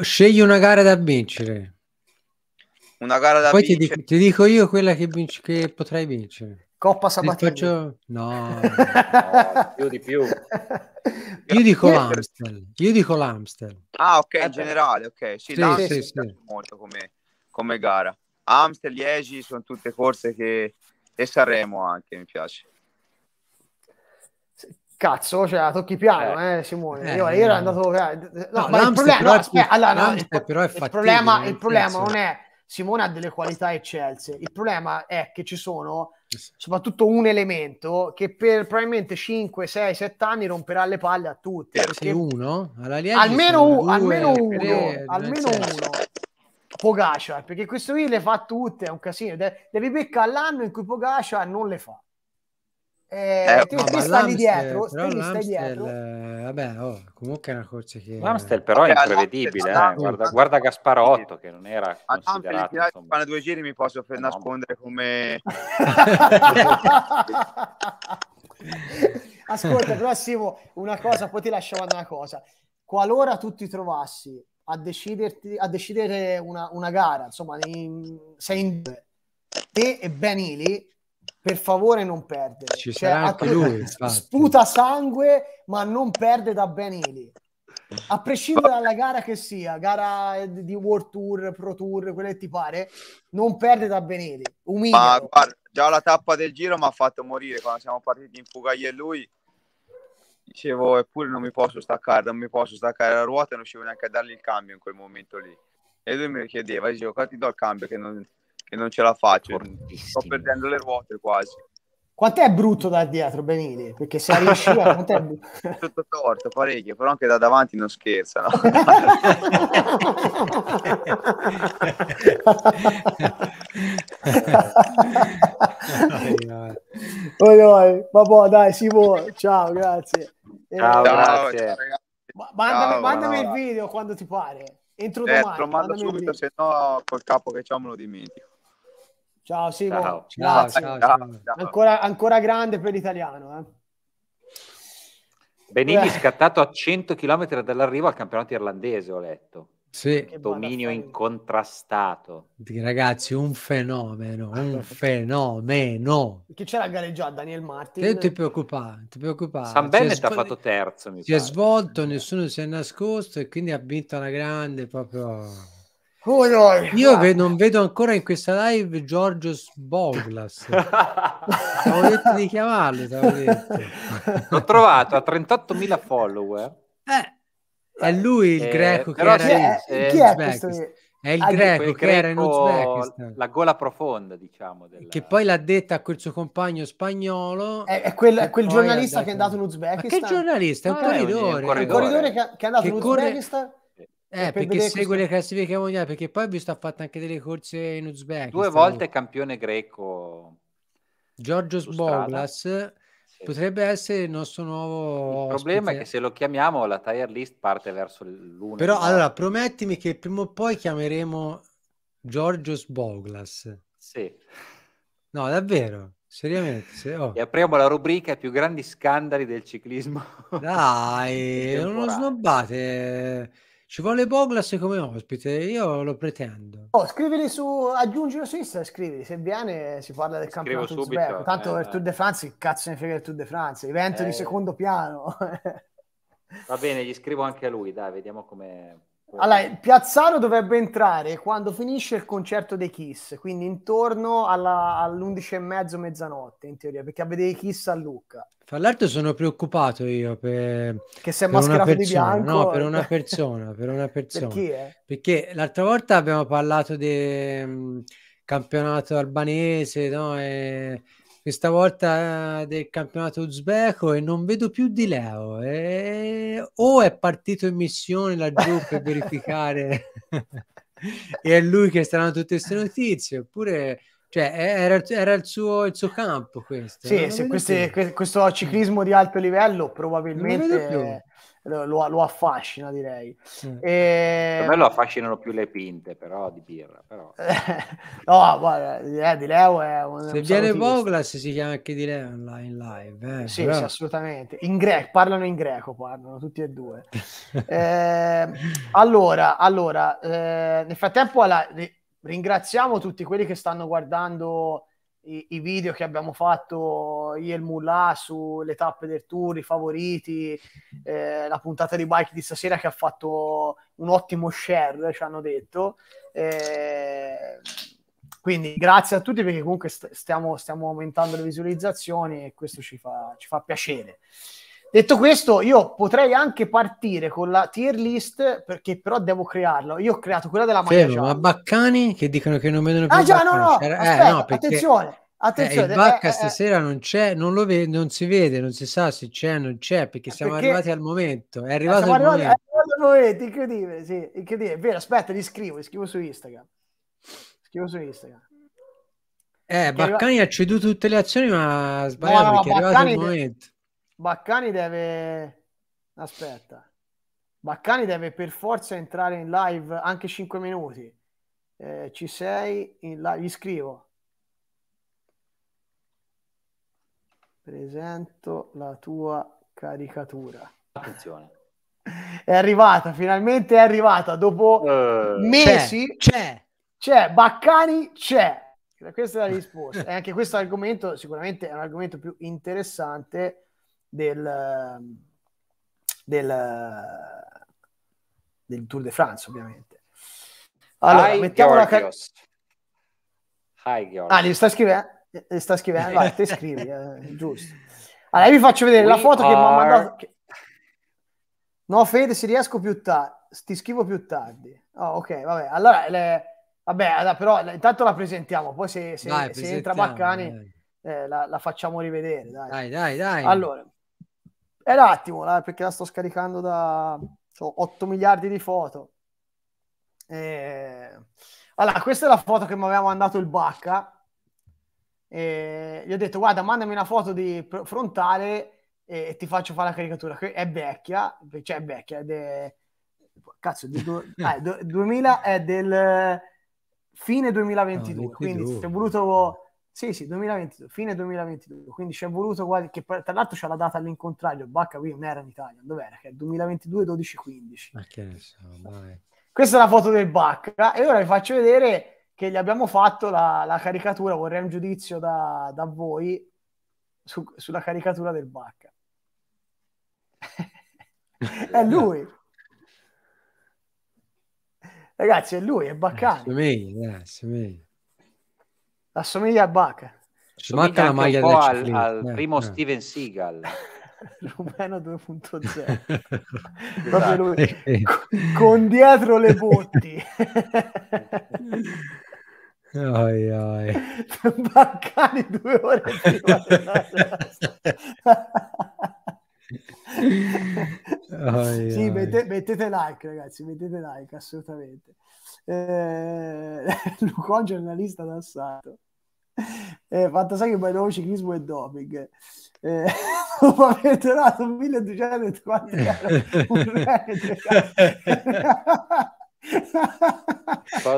Scegli una gara da vincere. Una gara da Poi vincere. Poi ti, ti, dico io quella che, vinci, che potrai vincere. Coppa Sabatini. Faccio... No, no, più di più. Io dico l'Amstel. Io dico l'Amstel. Ah, ok, in eh, generale, ok. Sì, sì, l'Amstel sì, sì. molto come, come gara. Amstel, Liegi sono tutte corse che... E Sanremo anche, mi piace. Cazzo, cioè, tocchi piano, eh, eh Simone. Eh, io, io no. andato... Eh, no, no ma il problema, no, aspetta, allora, no, il, però il problema, il problema eh, non è Simone ha delle qualità eccelse. Il problema è che ci sono soprattutto un elemento che per probabilmente 5, 6, 7 anni romperà le palle a tutti. Eh, perché uno? Almeno, due, almeno uno, tre, almeno certo. uno. Pogacia, perché questo qui le fa tutte, è un casino. De- devi beccare l'anno in cui Pogacia non le fa. Eh, eh, tu, tu stai dietro, tu stai dietro. Vabbè, oh, comunque è una corsa che... L'Amstel però vabbè, è imprevedibile, eh. guarda, guarda, Gasparotto che non era considerato... A fanno due giri mi posso eh, no, nascondere come... Ascolta, però una cosa, poi ti lascio una cosa. Qualora tu ti trovassi a, deciderti, a decidere una, una gara, insomma, in, sei in due, te e Benili per favore non perde. Ci cioè, sarà anche lui. Infatti. Sputa sangue, ma non perde da Benelli. A prescindere dalla gara che sia, gara di World Tour, Pro Tour, quello che ti pare, non perde da Benelli. Umilia. Ma guarda, già la tappa del giro mi ha fatto morire quando siamo partiti in fuga io e lui. Dicevo, eppure non mi posso staccare, non mi posso staccare la ruota e non riuscivo neanche a dargli il cambio in quel momento lì. E lui mi chiedeva, dicevo, qua ti do il cambio che non che non ce la faccio. Sto perdendo le ruote quasi. Quanto è brutto da dietro, Benini? Perché se riusciva, quanto è brutto? Tutto torto, parecchio, però anche da davanti non scherza. No? oi, oi. Vabbè, boh, dai, si eh, Ciao, grazie. Ciao, eh, grazie. Ciao, mandami, ciao, mandami il video quando ti pare. Entro eh, domani. lo mando subito, se no col capo che c'è me lo dimentico. Ciao Simo, ciao. grazie. Ciao, ciao, ancora, ancora, grande per l'italiano. Eh. Benini Beh. scattato a 100 km dall'arrivo al campionato irlandese, ho letto. Sì. Dominio incontrastato. Ragazzi, un fenomeno, un fenomeno. Che c'era gareggiato Daniel Martin? Te, ti preoccupare, ti preoccupare. San Bennett ha fatto terzo, mi Si pare. è svolto, nessuno si è nascosto e quindi ha vinto la grande proprio Oh no, Io ve- non vedo ancora in questa live Giorgio Boglas. Ho detto di chiamarlo. L'ho trovato a 38.000 follower. Eh, è lui il eh, greco che era è, in è il greco ah, che era in Uzbekistan. La gola profonda, diciamo. Della... Che poi l'ha detta a quel suo compagno spagnolo. È, è quel, è quel giornalista è che è andato in Uzbekistan. Ma che giornalista? È un ah, corridore. È un corridore, corridore che, che, è andato che in Uzbekistan. Corre eh, per perché segue questo... le classifiche mondiali, perché poi ho visto ha fatto anche delle corse in Uzbekistan. Due volte campione greco. Giorgio Sboglas sì. potrebbe essere il nostro nuovo... Il problema ospite. è che se lo chiamiamo la tire list parte verso l'1. Però allora promettimi che prima o poi chiameremo Giorgio Sboglas. Sì. No, davvero. Seriamente, se, oh. e apriamo la rubrica più grandi scandali del ciclismo. Dai, non lo snobbate. Ci vuole Boglas come ospite, io lo pretendo. Oh, scrivili su, aggiungilo su Insta, scrivili, se viene si parla del Scrivo campionato subito, uzbeko, tanto eh, per Tour de France, cazzo ne frega il Tour de France, evento eh, di secondo piano. va bene, gli scrivo anche a lui, dai, vediamo come... Allora, Piazzaro dovrebbe entrare quando finisce il concerto dei Kiss, quindi intorno alla, all'11 e mezzo, mezzanotte in teoria, perché a vedere i Kiss a Lucca. Fra l'altro sono preoccupato io per... Che sei per mascherato persona, di bianco. No, eh. per una persona, per una persona. chi è? Perché l'altra volta abbiamo parlato del mm, campionato albanese, no? E questa volta eh, del campionato uzbeko e non vedo più di Leo. E... O è partito in missione laggiù per verificare e è lui che sta dando tutte queste notizie, oppure cioè, era, era il, suo, il, suo, campo questo. Sì, se queste, questo ciclismo di alto livello probabilmente lo, lo affascina, direi. Mm. E... Per me lo affascinano più le pinte, però, di birra. Però. no, guarda, eh, Di Leo è un... Se viene Voglas si chiama anche Di Leo in live. Eh, sì, però... sì, assolutamente. In greco, parlano in greco, parlano tutti e due. eh, allora, allora eh, nel frattempo alla... ringraziamo tutti quelli che stanno guardando i, i video che abbiamo fatto io e il Mullah sulle tappe del tour, i favoriti, eh, la puntata di bike di stasera che ha fatto un ottimo share, ci hanno detto. Eh, quindi grazie a tutti perché comunque st- stiamo, stiamo, aumentando le visualizzazioni e questo ci fa, ci fa piacere. Detto questo, io potrei anche partire con la tier list, perché però devo crearlo. Io ho creato quella della maglia Fermo, ma Baccani che dicono che non vedono ah più Ah già, no, no, eh, Aspetta, eh, no perché... attenzione. Eh, attenzione, eh, il Bacca eh, eh stasera eh, non c'è, non lo vede, non si vede, non si sa se c'è, non c'è, perché siamo perché arrivati al momento. È arrivato, il, arrivati, momento. È arrivato il momento. incredibile, sì, incredibile. È vero, aspetta, li scrivo, li scrivo su Instagram. Scrivo su Instagram. Eh, Baccani arriva... ha ceduto tutte le azioni, ma sbagliato no, no, perché no, è arrivato Baccani... il momento. Baccani deve... Aspetta. Baccani deve per forza entrare in live anche 5 minuti. Eh, ci sei in live? Gli scrivo. Presento la tua caricatura. Attenzione. È arrivata, finalmente è arrivata. Dopo uh, mesi c'è, c'è, c'è, Baccani c'è. Questa è la risposta. e anche questo argomento sicuramente è un argomento più interessante del, del, del Tour de France, ovviamente. Allora, Hi, mettiamo Georgios. la ca- Hi, Georgios. Ah, gli sta scrivendo? Eh, sta scrivendo? Eh, vai, te scrivi, eh, giusto. Allora, vi faccio vedere We la foto are... che mi ha mandato... Che... No, Fede, se riesco più tardi, ti scrivo più tardi. Oh, ok, vabbè. Allora, le... vabbè, allora, però intanto la presentiamo, poi se, se, dai, se entra Baccani eh, la, la, facciamo rivedere. Dai, dai, dai. dai. Allora, è eh, un attimo, là, perché la sto scaricando da so, 8 miliardi di foto. E... Allora, questa è la foto che mi aveva mandato il Bacca. E gli ho detto, guarda, mandami una foto di frontale e, ti faccio fare la caricatura. è vecchia, cioè è vecchia, ed è... Cazzo, di do... eh, do... 2000 è del fine 2022, no, quindi si è voluto sì, sì, 2022, fine 2022, quindi ci è voluto quasi, che tra l'altro c'è la data all'incontrario, Bacca qui non era in Italia, dov'era? Che è 2022, 12, 15. Ma che ne so, dai. Questa è la foto del Bacca e ora vi faccio vedere che gli abbiamo fatto la, la caricatura, vorrei un giudizio da, da voi su, sulla caricatura del Bacca. è lui. Ragazzi, è lui, è eh, Baccani. grazie assomiglia. Eh, Assomiglia a Bach. Manca la maglia del al, al eh, primo eh. Steven Seagal. Rumeno 2.0 proprio lui esatto. con dietro le botti Oi, oi. Baccani due ore prima oi, sì, mette, mettete like ragazzi mettete like assolutamente eh, Lucon giornalista d'assalto eh, sai che poi nuovo ciclismo e doping. Eh, dopo aver donato 1240 euro,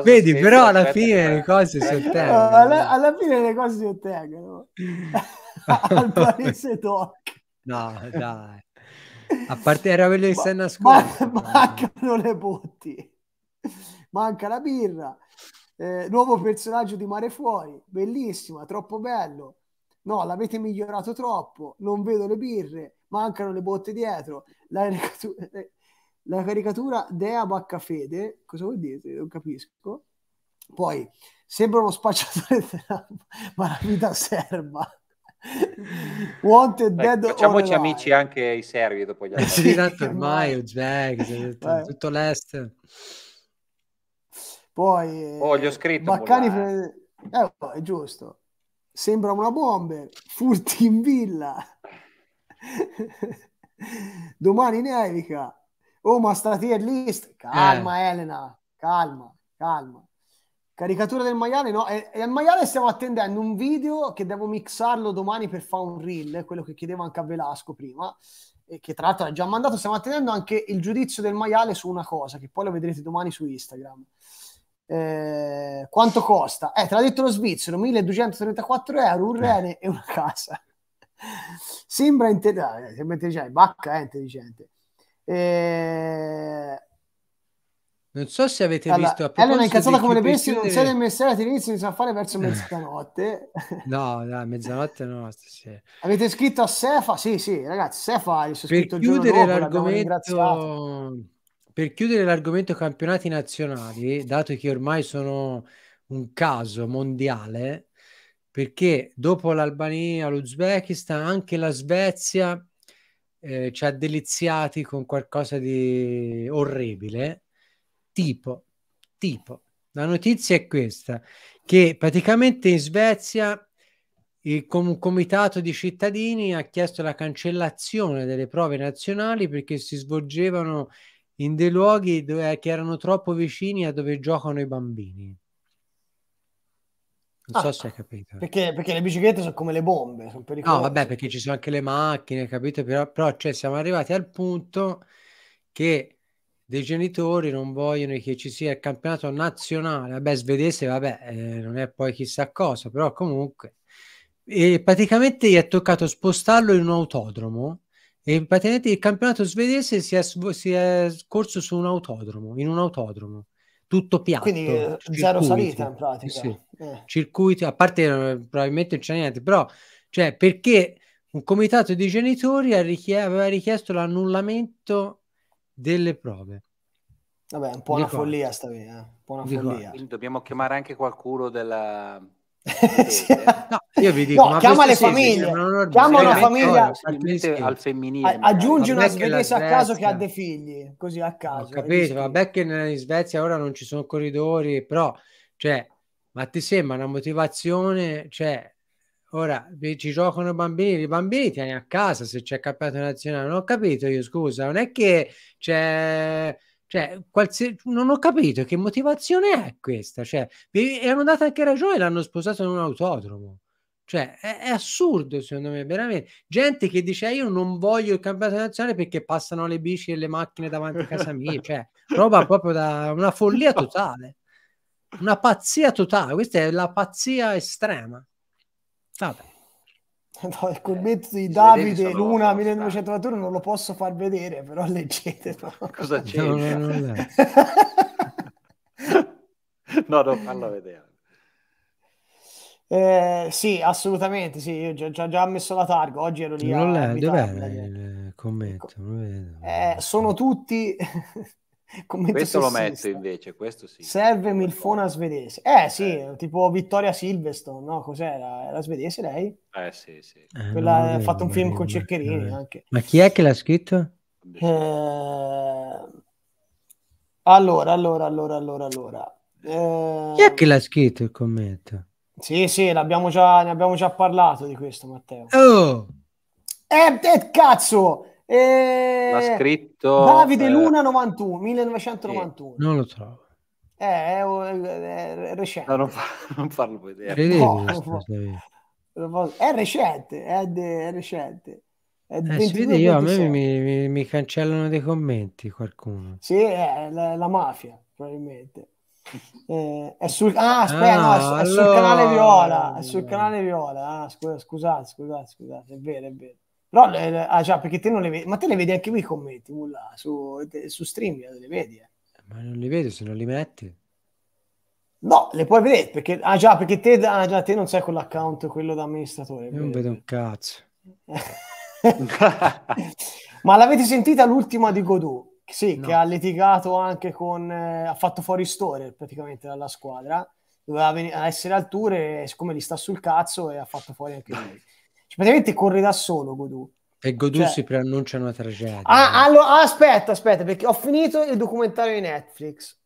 vedi, però alla fine le cose si ottengono. Alla, alla fine le cose si ottengono al paese Toc. No, dai. A parte era quello che stai nascosto. Ma, mancano le botti, manca la birra, eh, nuovo personaggio di Mare Fuori, bellissima, troppo bello. No, l'avete migliorato troppo, non vedo le birre, mancano le botte dietro. La caricatura, la caricatura Dea Baccafede, cosa vuol dire? Non capisco. Poi, sembra uno spacciatore ma la vita serva. Wanted Dai, Dead Facciamoci amici anche i servi dopo gli altri. sì, tanto ormai, ormai Jack, tutto l'est. Poi, oh, gli ho eh, scritto. Baccani, eh. pre... eh, oh, è giusto. Sembra una bomba furti in villa. Domani nevica. Oh, ma stratier list. Calma, eh. Elena. Calma, calma. Caricatura del maiale, no? E, eh, al maiale stiamo attendendo un video che devo mixarlo domani per fare un reel, quello che chiedevo anche a Velasco prima, e che tra l'altro ha già mandato. Stiamo attendendo anche il giudizio del maiale su una cosa, che poi lo vedrete domani su Instagram. Eh, quanto costa? Eh, te l'ha detto lo svizzero, 1234 euro, un eh. rene e una casa. sembra, inter- eh, sembra intelligente, bacca è eh, intelligente. Eh... Non so se avete allora, visto... Elena è incazzata come le bestie, non sei del mestiere all'inizio, bisogna fare verso mezzanotte. no, no, mezzanotte no. Stasera. Avete scritto a Sefa? Sì, sì, ragazzi, Sefa è sottoscritto il giorno dopo, l'argomento per chiudere l'argomento campionati nazionali, dato che ormai sono un caso mondiale, perché dopo l'Albania, l'Uzbekistan, anche la Svezia eh, ci ha deliziati con qualcosa di orribile, tipo, tipo, la notizia è questa, che praticamente in Svezia il com- comitato di cittadini ha chiesto la cancellazione delle prove nazionali perché si svolgevano in dei luoghi dove, eh, che erano troppo vicini a dove giocano i bambini. Non ah, so se hai capito. Perché, perché, le biciclette sono come le bombe, sono pericolose. No, vabbè, perché ci sono anche le macchine, capito? Però, però cioè, siamo arrivati al punto che dei genitori non vogliono che ci sia il campionato nazionale. Vabbè, svedese, vabbè, eh, non è poi chissà cosa, però comunque. E praticamente gli è toccato spostarlo in un autodromo e praticamente il campionato svedese si è, si è corso su un autodromo, in un autodromo tutto piatto. Quindi eh, circuiti, zero salita in pratica. Sì. Eh. Circuiti, a parte eh, probabilmente non c'è niente, però cioè, perché un comitato di genitori aveva richiesto l'annullamento delle prove. Vabbè, un po' una qua. follia sta via, eh, un po' una follia. Quindi dobbiamo chiamare anche qualcuno della, no, io vi dico, no, chiama le famiglie, chiama una famiglia al femminile. A, aggiungi una svedese a caso che ha dei figli, così a caso. Ho capito, vabbè che in Svezia ora non ci sono corridori, però, cioè, ma ti sembra una motivazione, cioè, ora ci giocano i bambini, i bambini tieni a casa se c'è il campionato nazionale, non ho capito io, scusa, non è che c'è... Cioè, cioè, qualsi... non ho capito che motivazione è questa. Cioè, e hanno dato anche ragione, l'hanno sposato in un autodromo. Cioè, è, è, assurdo, secondo me, veramente. Gente che dice eh, io non voglio il campionato nazionale perché passano le bici e le macchine davanti a casa mia. Cioè, roba proprio da una follia totale. Una pazzia totale. Questa è la pazzia estrema. Vabbè. No, il commento di Davide Luna 1991 non lo posso far vedere, però leggetelo. Cosa c'è? No, no, no, no, no fallo vedere. Eh, sì, assolutamente, sì, io già, già, già, ho messo la targa, oggi ero lì. Non a, dov'è il commento? Eh, sono tutti... Commento questo sessista. lo metto invece, questo sì. Serve Milfona svedese. Eh sì, eh. tipo Vittoria Silverstone, no? Cos'era? la svedese lei? Eh sì, sì. Eh, Quella ha fatto un film con Ceccherini eh. anche. Ma chi è che l'ha scritto? Eh... Allora, allora, allora, allora, allora. Eh, chi è che l'ha scritto il commento? Sì, sì, l'abbiamo già, ne abbiamo già parlato di questo, Matteo. Oh! Eh, eh cazzo! E... L'ha eh, scritto Davide eh... Luna 91, 1991. non lo trovo. Eh, è, è, recente. No, non, fa, non farlo vedere. No, no, è recente, è, de, è recente. È eh, si vede io, a me mi, mi, mi, cancellano dei commenti qualcuno. Sì, è la, la mafia, probabilmente. Eh, è sul, ah, aspetta, ah, no, è, allora... sul ah, canale Viola. È sul canale Viola. Ah, scusa, scusate, scusate, scusate, è vero, è vero. Però, eh, ah già, cioè, perché te non le vedi, ma te le vedi anche qui i commenti, là, su, su stream le vedi. Eh. Ma non le vedo se non li metti. No, le puoi vedere, perché, ah già, perché te, ah già, te non sai l'account quello da amministratore. Non vedo un cazzo. ma l'avete sentita l'ultima di Godot? Sì, no. che ha litigato anche con... Eh, ha fatto fuori store praticamente dalla squadra. Doveva ven- essere alture, siccome gli sta sul cazzo, e ha fatto fuori anche lui. Cioè, praticamente corre da solo Godù. E Godù cioè... si preannuncia una tragedia. Ah, allora, aspetta, aspetta, perché ho finito il documentario di Netflix.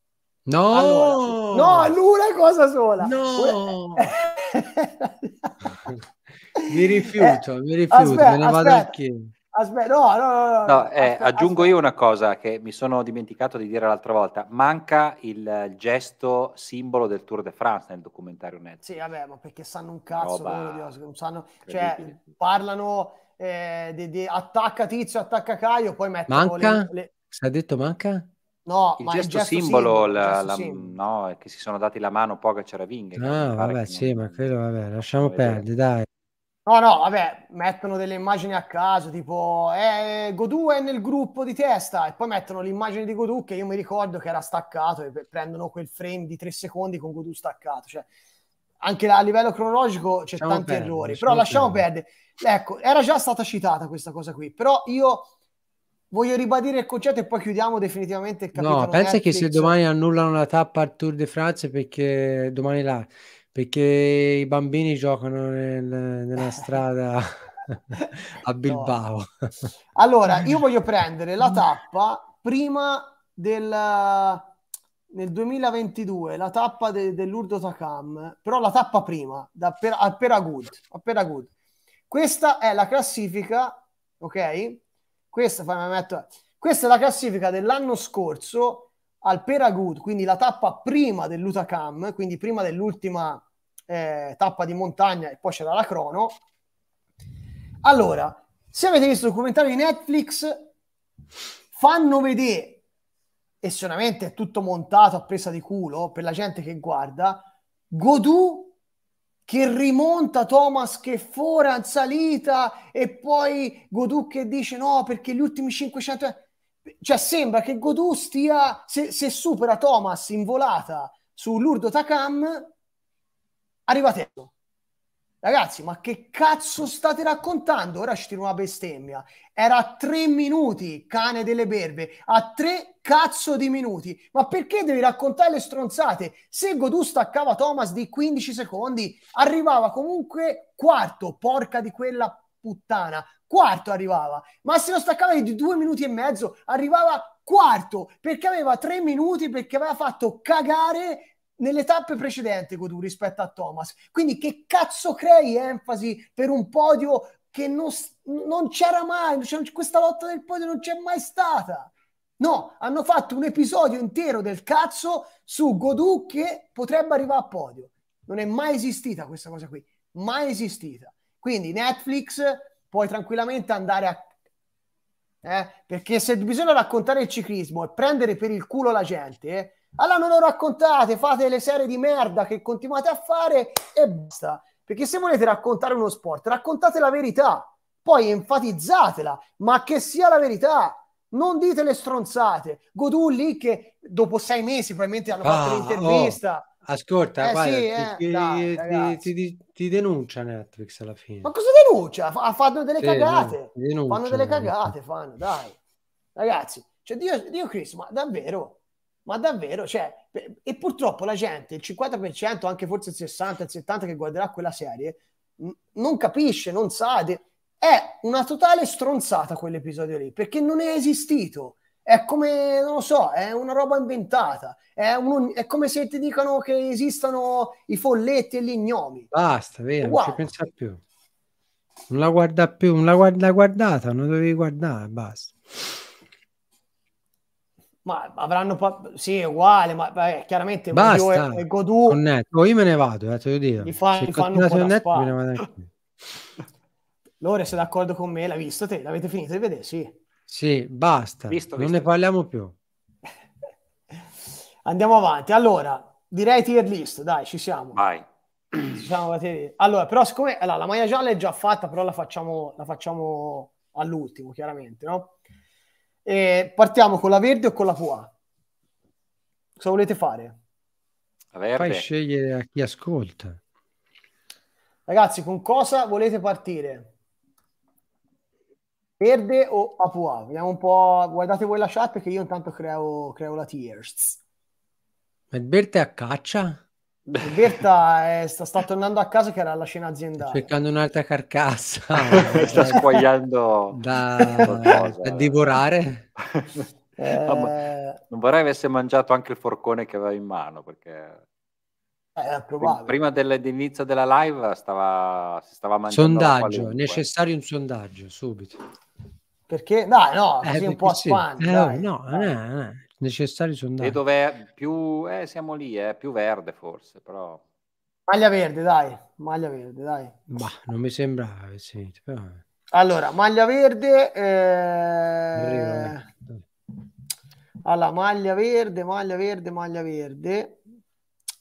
No, allora, no, una cosa sola. No, mi rifiuto, eh, mi rifiuto, aspetta, me la vado aspetta. a chiedere. Aspetta, no, no, no. no eh, aggiungo io una cosa che mi sono dimenticato di dire l'altra volta. Manca il gesto simbolo del Tour de France nel documentario Netflix. Sì, vabbè, ma perché sanno un cazzo di Oscar, non sanno, cioè parlano eh, di, di, attacca Tizio, attacca Caio, poi mettono manca? le... Si le... è detto manca? No, il, ma gesto, gesto simbolo, simbolo la, gesto la, simbolo. No, che si sono dati la mano Pogacar c'era Vinghe. Ah, vabbè, sì, non... ma quello, vabbè, lasciamo perdere, dai. No, no, vabbè, mettono delle immagini a caso, tipo eh, Godù è nel gruppo di testa e poi mettono l'immagine di Godù che io mi ricordo che era staccato e prendono quel frame di tre secondi con Godù staccato. Cioè, anche a livello cronologico c'è lasciamo tanti perdere, errori, però lasciamo perdere. perdere. Ecco, era già stata citata questa cosa qui, però io voglio ribadire il concetto e poi chiudiamo definitivamente il capitolo. No, pensa Netflix. che se domani annullano la tappa al Tour de France perché domani là perché i bambini giocano nel, nella strada a Bilbao. No. Allora, io voglio prendere la tappa prima del nel 2022 la tappa de, dell'Urdo Takam, però la tappa prima, da per, a Peragud, a Peragud. Questa è la classifica, ok? Questa, fammi metto, questa è la classifica dell'anno scorso al Peragut, quindi la tappa prima dell'Utacam, quindi prima dell'ultima eh, tappa di montagna e poi c'era la crono. Allora, se avete visto il documentario di Netflix, fanno vedere, e sicuramente è tutto montato a presa di culo per la gente che guarda, Godù che rimonta Thomas che fora in salita e poi Godù che dice no perché gli ultimi 500 cioè, sembra che Godou stia. Se, se supera Thomas in volata su Lurdo Takam, arriva terzo. Ragazzi, ma che cazzo state raccontando? Ora ci tiro una bestemmia. Era a tre minuti, cane delle berbe, a tre cazzo di minuti. Ma perché devi raccontare le stronzate? Se Godou staccava Thomas di 15 secondi, arrivava comunque quarto, porca di quella puttana. Quarto arrivava, ma se lo staccava di due minuti e mezzo, arrivava quarto perché aveva tre minuti perché aveva fatto cagare nelle tappe precedenti Godu rispetto a Thomas. Quindi che cazzo crei enfasi per un podio che non, non c'era mai, cioè, questa lotta del podio non c'è mai stata. No, hanno fatto un episodio intero del cazzo su Godu che potrebbe arrivare a podio. Non è mai esistita questa cosa qui, mai esistita. Quindi Netflix puoi tranquillamente andare a... Eh, perché se bisogna raccontare il ciclismo e prendere per il culo la gente, eh, allora non lo raccontate, fate le serie di merda che continuate a fare e basta. Perché se volete raccontare uno sport, raccontate la verità, poi enfatizzatela, ma che sia la verità. Non dite le stronzate. lì che dopo sei mesi probabilmente hanno fatto ah, l'intervista. Oh Ascolta, eh guarda, sì, eh. ti, Dai, ti, ti, ti, denuncia Netflix alla fine. Ma cosa denuncia? F- fanno delle sì, cagate. No, fanno delle cagate, fanno, dai. Ragazzi, cioè, Dio, Dio Cristo, ma davvero? Ma davvero? Cioè, e purtroppo la gente, il 50%, anche forse il 60, il 70 che guarderà quella serie, non capisce, non sa. De- è una totale stronzata quell'episodio lì, perché non è esistito. È come, non lo so, è una roba inventata. È, un, è come se ti dicano che esistano i folletti e gli gnomi. Basta, vero, wow. non ci pensa più. Non la guarda più, non la guarda guardata, non dovevi guardare, basta. Ma avranno pa- sì, è uguale, ma beh, chiaramente Basta, e, e Godù oh, io me ne vado, eh, te lo dico. Gli fa, fanno un po' da net, me ne vado Lore, sei d'accordo con me? L'hai visto te? L'avete finito di vedere? Sì. Sì, basta, visto, non visto. ne parliamo più. Andiamo avanti. Allora, direi tier list, dai, ci siamo. Vai. Ci siamo allora, però siccome allora, la maglia gialla è già fatta, però la facciamo, la facciamo all'ultimo, chiaramente, no? E partiamo con la verde o con la PUA? Cosa volete fare? La verde. Fai scegliere a chi ascolta. Ragazzi, con cosa volete partire? Verde o Papua? Vediamo un po'. Guardate voi la chat perché io intanto creo, creo la Tears. Edberta è a caccia? Edberta è, sta, sta, tornando a casa che era alla scena aziendale. Cercando un'altra carcassa. sta eh, squagliando da, qualcosa, da divorare. eh... no, non vorrei avesse mangiato anche il forcone che aveva in mano perché... Eh, Prima dell'inizio della live stava, si stava mangiando. Sondaggio, necessario un sondaggio subito. Perché dai, no, eh, un po' a spanti. Eh, no, no, necessari sono dati. Vedo più, eh, siamo lì, eh, più verde forse, però... Maglia verde, dai, maglia verde, dai. Bah, non mi sembra eh, sì, però... Allora, maglia verde... Eh... Allora, maglia verde, maglia verde, maglia verde.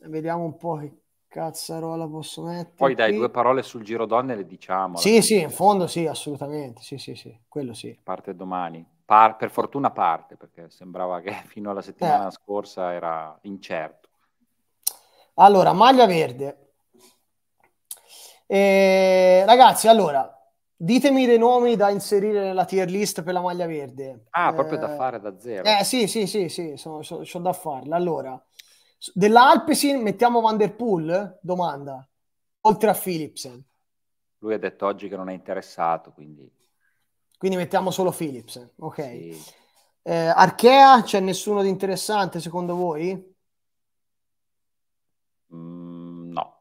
Vediamo un po' che Cazzarola posso mettere. Poi dai, due parole sul Giro Donne le diciamo. Sì, sì, in fondo sì, assolutamente, sì, sì, sì, quello sì. Parte domani, Par- per fortuna parte, perché sembrava che fino alla settimana eh. scorsa era incerto. Allora, maglia verde. Eh, ragazzi, allora, ditemi dei nomi da inserire nella tier list per la maglia verde. Ah, eh, proprio da eh, fare da zero. Eh sì, sì, sì, sì, sono, sono, sono da farla. Allora, Dell'Alpesin mettiamo Van Der Poel? Domanda. Oltre a Philipsen. Lui ha detto oggi che non è interessato, quindi... Quindi mettiamo solo Philipsen, ok. Sì. Eh, Arkea, c'è nessuno di interessante secondo voi? Mm, no.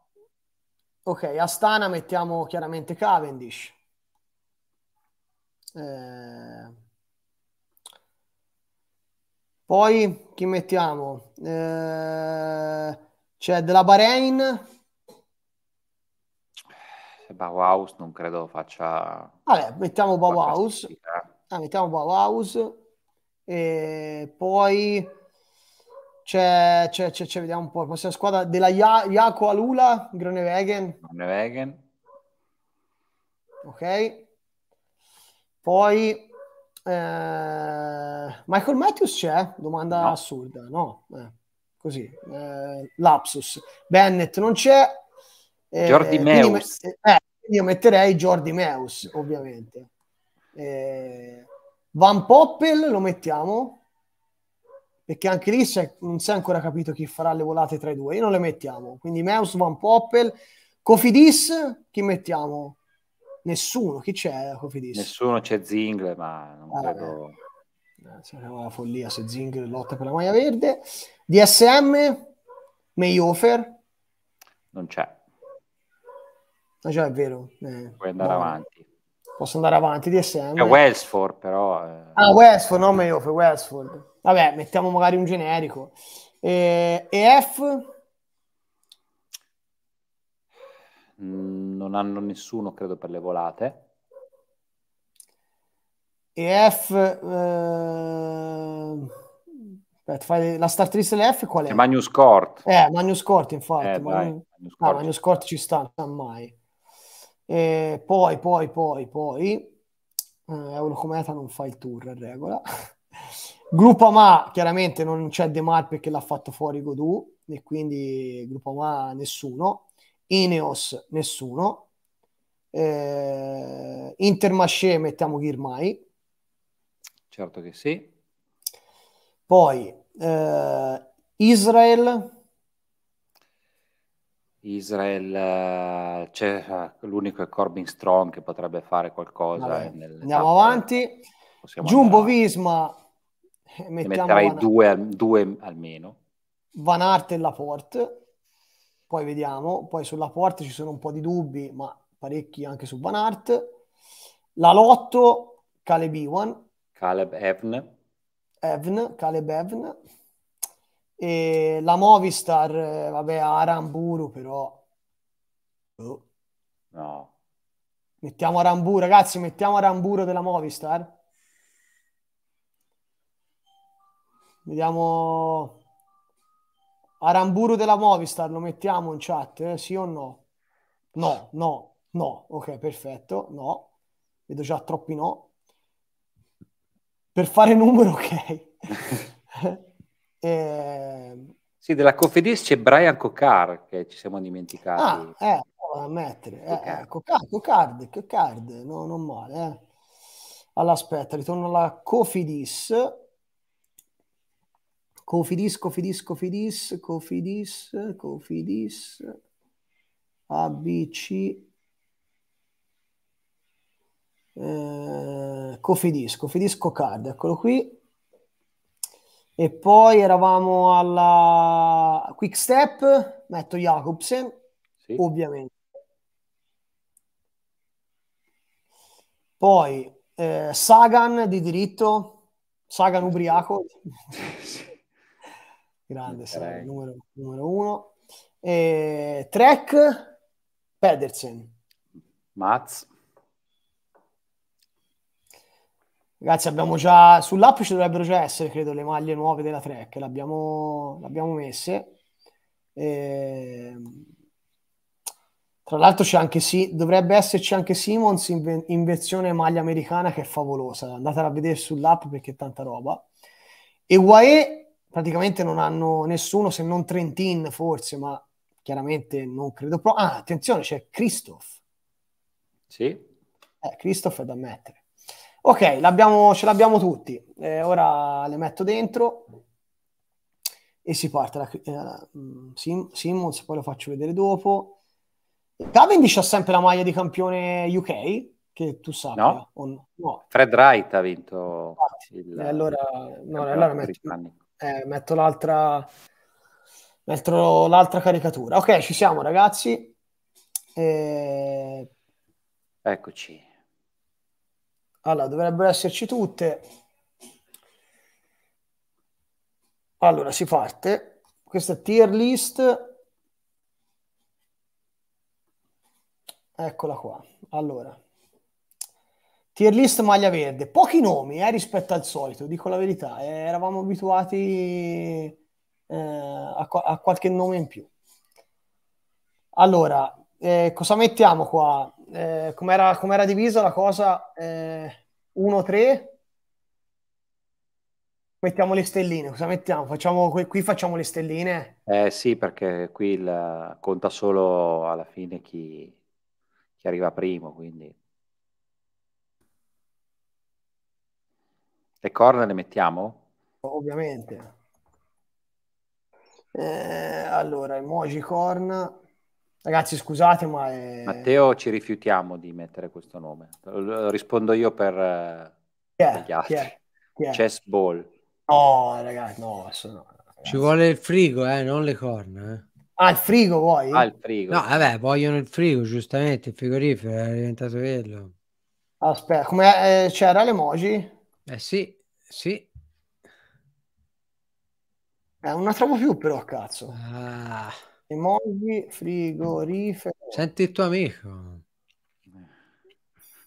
Ok, Astana mettiamo chiaramente Cavendish. Eh... Poi chi mettiamo? Eh, c'è della Bahrain. Eh, Bauhaus non credo faccia... Vabbè, mettiamo Bauhaus. Ah, mettiamo Bauhaus. E poi c'è, c'è, c'è, c'è, vediamo un po', la prossima squadra della ja- Jaco Alula, Groenewegen. Groenewegen. Ok. Poi eh, Michael Matthews c'è? Domanda no. assurda, no? Eh, così, eh, lapsus. Bennett non c'è. Eh, Jordi Meus. Eh, io metterei Jordi Meus, ovviamente. Eh, Van Poppel lo mettiamo perché anche lì se, non si è ancora capito chi farà le volate tra i due. Io non le mettiamo. Quindi Meus, Van Poppel, Cofidis, chi mettiamo? Nessuno, chi c'è? Nessuno c'è Zingle ma non ah, credo... Sarebbe eh, una follia se Zingle lotta per la maglia verde. DSM, Mayhofer Non c'è. Ah, già è vero. Eh, Puoi andare no. avanti. Posso andare avanti, DSM. È Wellsford però. Eh. Ah, Wellsford, non Mayofer, Wellsford. Vabbè, mettiamo magari un generico. Eh, EF? Mm, non hanno nessuno, credo, per le volate. E F... Eh... Aspetta, fai la start list dell'F qual è? è Magnus Cort. Eh, Magnus Cort, infatti. Eh, Magnus, Magnus, Cort. Ah, Magnus Cort ci sta, non mai. E poi, poi, poi, poi... Eh, Eurocometa non fa il tour in regola. Gruppo Ma, chiaramente non c'è De Mar perché l'ha fatto fuori Godù e quindi Gruppo Ma nessuno. Ineos nessuno, eh, Intermarché mettiamo Ghirmai. Certo che sì. Poi eh, Israel. Israel eh, c'è eh, l'unico è Corbin Strong che potrebbe fare qualcosa. Vabbè, andiamo avanti. Jumbo andare. Visma eh, mettiamo metterai due, due, almeno. Van Arte e Laporte poi vediamo. Poi sulla porta ci sono un po' di dubbi, ma parecchi anche su Van Art. La Lotto, Caleb Iwan. Caleb Evn. Evn, Caleb Evn. E la Movistar, eh, vabbè, Aramburu però... Oh. No. Mettiamo Aramburu, ragazzi, mettiamo Aramburu della Movistar. Vediamo... Aramburu della Movistar lo mettiamo in chat, eh? sì o no? No, no, no. Ok, perfetto, no. Vedo già troppi no. Per fare numero, ok. eh... Sì, della Cofidis c'è Brian Cocar che ci siamo dimenticati. Ah, eh, a mettere. Eh, eh, Cocard, Cocard, Cocard, no, non male. Eh. Allora, aspetta, ritorno alla Cofidis. Cofidis, Cofidis, Cofidis, Cofidis, Cofidis, ABC, eh, Cofidis, Cofidis, Cocard, eccolo qui. E poi eravamo alla Quick Step, metto Jacobsen, sì. ovviamente. Poi eh, Sagan di diritto, Sagan eh, ubriaco. Sì. grande, sei, numero, numero, uno. E, track Pedersen. Maz. Ragazzi, abbiamo già sull'app ci dovrebbero già essere, credo, le maglie nuove della track l'abbiamo, l'abbiamo messe. E... Ehm, tra l'altro c'è anche sì, dovrebbe esserci anche Simons in, in, versione maglia americana che è favolosa. Andatela a vedere sull'app perché è tanta roba. E Guae praticamente non hanno nessuno se non Trentin forse, ma chiaramente non credo proprio. Ah, attenzione, c'è Christoph. Sì. Eh, Christoph è da mettere. Ok, l'abbiamo, ce l'abbiamo tutti. Eh, ora le metto dentro e si parte. La, eh, mm, Sim, Simmons, poi lo faccio vedere dopo. Cavendish ha sempre la maglia di campione UK, che tu sai. No, no. Fred Wright ha vinto. Infatti, il, allora, il no, allora metto, eh, metto l'altra, metto l'altra caricatura. Ok, ci siamo ragazzi. Eh... Eccoci. Allora, dovrebbero esserci tutte. Allora, si parte. Questa tier list. Eccola qua. Allora, Tier list maglia verde, pochi nomi eh, rispetto al solito, dico la verità, eh, eravamo abituati eh, a, a, qualche nome in più. Allora, eh, cosa mettiamo qua? Eh, Come era divisa la cosa? 1-3, eh, mettiamo le stelline. Cosa mettiamo? Facciamo, qui facciamo le stelline? Eh sì, perché qui il, conta solo alla fine chi, chi arriva primo, quindi... Le corna le mettiamo? Ovviamente. Eh, allora, emoji corn. Ragazzi, scusate, ma... È... Matteo, ci rifiutiamo di mettere questo nome. Rispondo io per, yeah, gli altri. Yeah, yeah. Chess ball. No, ragazzi, no, sono... Ragazzi. Ci vuole il frigo, eh, non le corna. Eh. Ah, il frigo vuoi? Ah, il frigo. No, vabbè, vogliono il frigo, giustamente, il frigorifero è diventato quello. Aspetta, come eh, c'era l'emoji? Eh sì, sì. Eh, non la trovo più però, cazzo. Ah. Emoji, frigorifero. Senti il tuo amico.